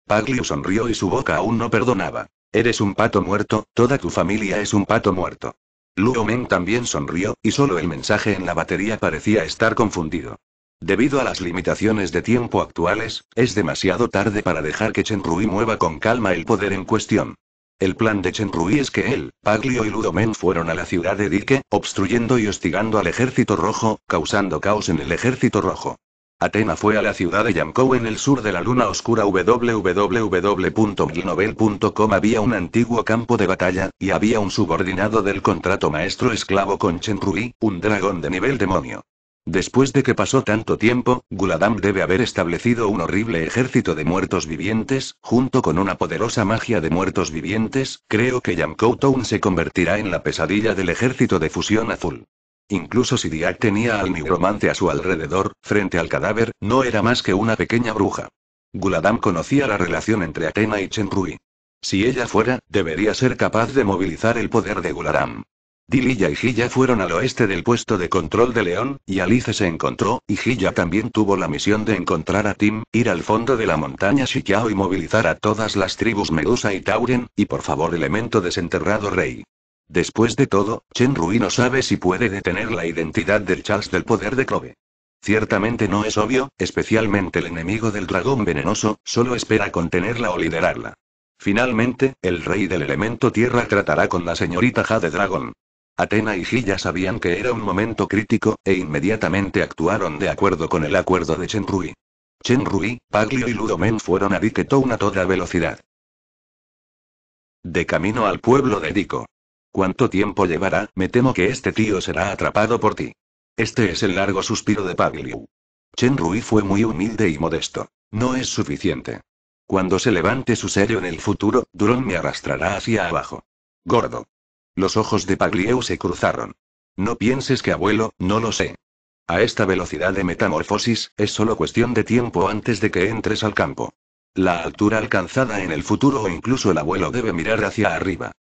Pagliu sonrió y su boca aún no perdonaba. Eres un pato muerto, toda tu familia es un pato muerto. Luo Meng también sonrió, y solo el mensaje en la batería parecía estar confundido. Debido a las limitaciones de tiempo actuales, es demasiado tarde para dejar que Chen Rui mueva con calma el poder en cuestión. El plan de Chen Rui es que él, Paglio y Men fueron a la ciudad de Dike, obstruyendo y hostigando al ejército rojo, causando caos en el ejército rojo. Atena fue a la ciudad de Yankou en el sur de la luna oscura www.glinovel.com había un antiguo campo de batalla, y había un subordinado del contrato maestro esclavo con Rui, un dragón de nivel demonio. Después de que pasó tanto tiempo, Guladam debe haber establecido un horrible ejército de muertos vivientes, junto con una poderosa magia de muertos vivientes, creo que Yankou Town se convertirá en la pesadilla del ejército de fusión azul. Incluso si Diak tenía al nigromante a su alrededor, frente al cadáver, no era más que una pequeña bruja. Guladam conocía la relación entre Atena y Chenrui. Si ella fuera, debería ser capaz de movilizar el poder de Guladam. Dililla y Gilla fueron al oeste del puesto de control de León, y Alice se encontró, y Gilla también tuvo la misión de encontrar a Tim, ir al fondo de la montaña Shikiao y movilizar a todas las tribus Medusa y Tauren, y por favor elemento desenterrado rey. Después de todo, Chen Rui no sabe si puede detener la identidad del Charles del poder de Clove. Ciertamente no es obvio, especialmente el enemigo del dragón venenoso, solo espera contenerla o liderarla. Finalmente, el rey del elemento tierra tratará con la señorita Jade Dragon. Atena y Gilla sabían que era un momento crítico, e inmediatamente actuaron de acuerdo con el acuerdo de Chen Rui. Chen Rui, Paglio y Ludomen fueron a Diketown a toda velocidad. De camino al pueblo de Diko. ¿Cuánto tiempo llevará? Me temo que este tío será atrapado por ti. Este es el largo suspiro de Pagliu. Chen Rui fue muy humilde y modesto. No es suficiente. Cuando se levante su sello en el futuro, Durón me arrastrará hacia abajo. Gordo. Los ojos de Pagliu se cruzaron. No pienses que abuelo, no lo sé. A esta velocidad de metamorfosis, es solo cuestión de tiempo antes de que entres al campo. La altura alcanzada en el futuro o incluso el abuelo debe mirar hacia arriba.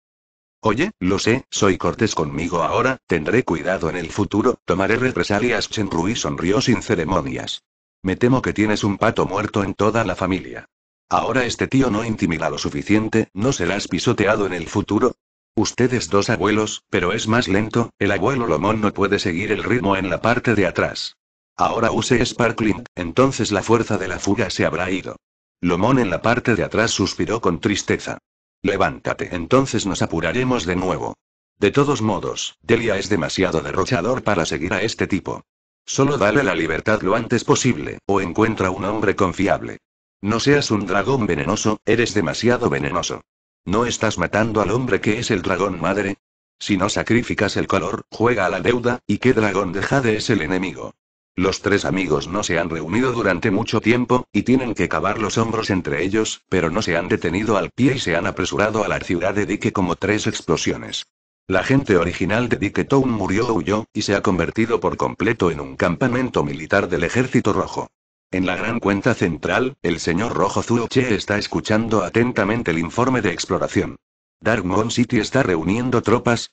Oye, lo sé, soy cortés conmigo ahora, tendré cuidado en el futuro, tomaré represalias. Rui sonrió sin ceremonias. Me temo que tienes un pato muerto en toda la familia. Ahora este tío no intimida lo suficiente, ¿no serás pisoteado en el futuro? Ustedes dos abuelos, pero es más lento, el abuelo Lomón no puede seguir el ritmo en la parte de atrás. Ahora use Sparkling, entonces la fuerza de la fuga se habrá ido. Lomón en la parte de atrás suspiró con tristeza. Levántate. Entonces nos apuraremos de nuevo. De todos modos, Delia es demasiado derrochador para seguir a este tipo. Solo dale la libertad lo antes posible, o encuentra un hombre confiable. No seas un dragón venenoso, eres demasiado venenoso. ¿No estás matando al hombre que es el dragón madre? Si no sacrificas el color, juega a la deuda, y qué dragón de Jade es el enemigo. Los tres amigos no se han reunido durante mucho tiempo, y tienen que cavar los hombros entre ellos, pero no se han detenido al pie y se han apresurado a la ciudad de Dike como tres explosiones. La gente original de Town murió o huyó, y se ha convertido por completo en un campamento militar del Ejército Rojo. En la gran cuenta central, el señor Rojo Zuoche está escuchando atentamente el informe de exploración. Dark Moon City está reuniendo tropas.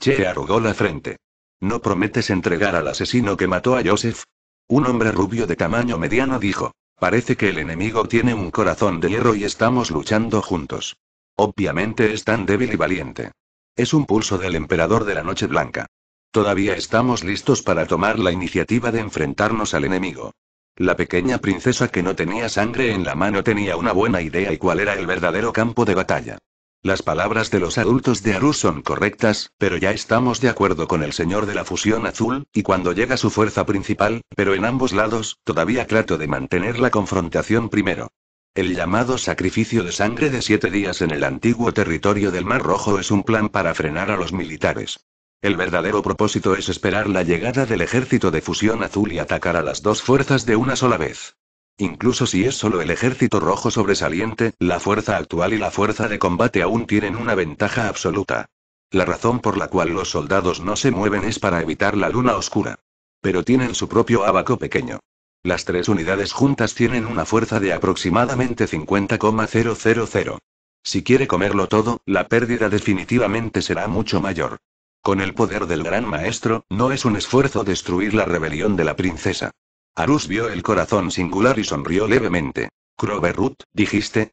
Che arrugó la frente. ¿No prometes entregar al asesino que mató a Joseph? Un hombre rubio de tamaño mediano dijo. Parece que el enemigo tiene un corazón de hierro y estamos luchando juntos. Obviamente es tan débil y valiente. Es un pulso del emperador de la Noche Blanca. Todavía estamos listos para tomar la iniciativa de enfrentarnos al enemigo. La pequeña princesa que no tenía sangre en la mano tenía una buena idea y cuál era el verdadero campo de batalla. Las palabras de los adultos de Aru son correctas, pero ya estamos de acuerdo con el señor de la fusión azul, y cuando llega su fuerza principal, pero en ambos lados, todavía trato de mantener la confrontación primero. El llamado sacrificio de sangre de siete días en el antiguo territorio del Mar Rojo es un plan para frenar a los militares. El verdadero propósito es esperar la llegada del ejército de fusión azul y atacar a las dos fuerzas de una sola vez. Incluso si es solo el ejército rojo sobresaliente, la fuerza actual y la fuerza de combate aún tienen una ventaja absoluta. La razón por la cual los soldados no se mueven es para evitar la luna oscura. Pero tienen su propio abaco pequeño. Las tres unidades juntas tienen una fuerza de aproximadamente 50,000. Si quiere comerlo todo, la pérdida definitivamente será mucho mayor. Con el poder del gran maestro, no es un esfuerzo destruir la rebelión de la princesa. Arus vio el corazón singular y sonrió levemente. Kroberut, dijiste.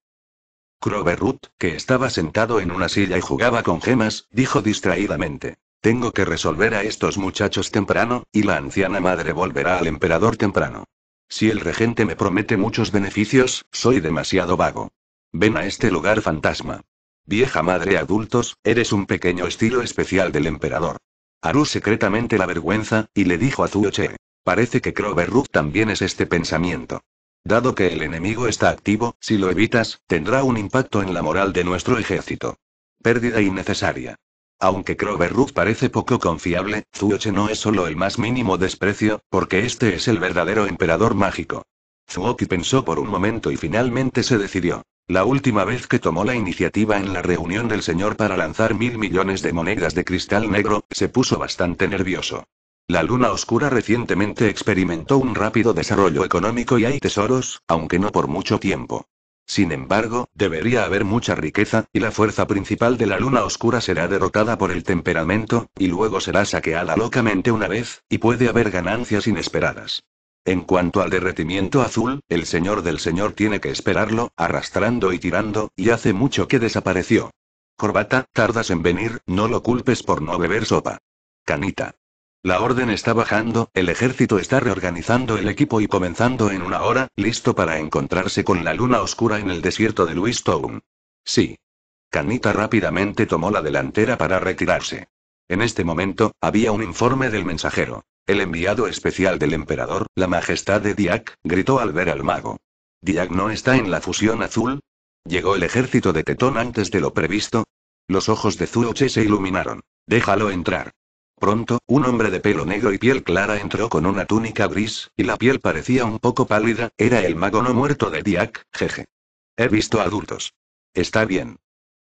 Kroberut, que estaba sentado en una silla y jugaba con gemas, dijo distraídamente. Tengo que resolver a estos muchachos temprano, y la anciana madre volverá al emperador temprano. Si el regente me promete muchos beneficios, soy demasiado vago. Ven a este lugar fantasma. Vieja madre adultos, eres un pequeño estilo especial del emperador. Arus secretamente la vergüenza, y le dijo a Zuoche. Parece que Kroberruk también es este pensamiento. Dado que el enemigo está activo, si lo evitas, tendrá un impacto en la moral de nuestro ejército. Pérdida innecesaria. Aunque Kroberruk parece poco confiable, Zuoche no es solo el más mínimo desprecio, porque este es el verdadero emperador mágico. Zuoki pensó por un momento y finalmente se decidió. La última vez que tomó la iniciativa en la reunión del señor para lanzar mil millones de monedas de cristal negro, se puso bastante nervioso. La luna oscura recientemente experimentó un rápido desarrollo económico y hay tesoros, aunque no por mucho tiempo. Sin embargo, debería haber mucha riqueza, y la fuerza principal de la luna oscura será derrotada por el temperamento, y luego será saqueada locamente una vez, y puede haber ganancias inesperadas. En cuanto al derretimiento azul, el señor del señor tiene que esperarlo, arrastrando y tirando, y hace mucho que desapareció. Corbata, tardas en venir, no lo culpes por no beber sopa. Canita. La orden está bajando, el ejército está reorganizando el equipo y comenzando en una hora, listo para encontrarse con la luna oscura en el desierto de Louistown. Sí. Canita rápidamente tomó la delantera para retirarse. En este momento, había un informe del mensajero. El enviado especial del emperador, la majestad de Diak, gritó al ver al mago. ¿Diak no está en la fusión azul? ¿Llegó el ejército de Tetón antes de lo previsto? Los ojos de Zuoche se iluminaron. Déjalo entrar. Pronto, un hombre de pelo negro y piel clara entró con una túnica gris, y la piel parecía un poco pálida, era el mago no muerto de Diak, jeje. He visto adultos. Está bien.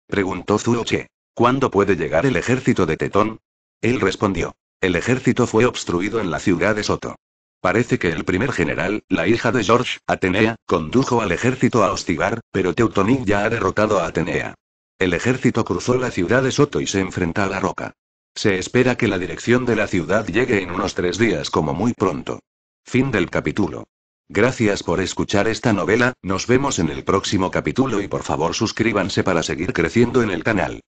Preguntó Zuoche. ¿Cuándo puede llegar el ejército de Tetón? Él respondió. El ejército fue obstruido en la ciudad de Soto. Parece que el primer general, la hija de George, Atenea, condujo al ejército a hostigar, pero Teutonic ya ha derrotado a Atenea. El ejército cruzó la ciudad de Soto y se enfrenta a la roca. Se espera que la dirección de la ciudad llegue en unos tres días como muy pronto. Fin del capítulo. Gracias por escuchar esta novela, nos vemos en el próximo capítulo y por favor suscríbanse para seguir creciendo en el canal.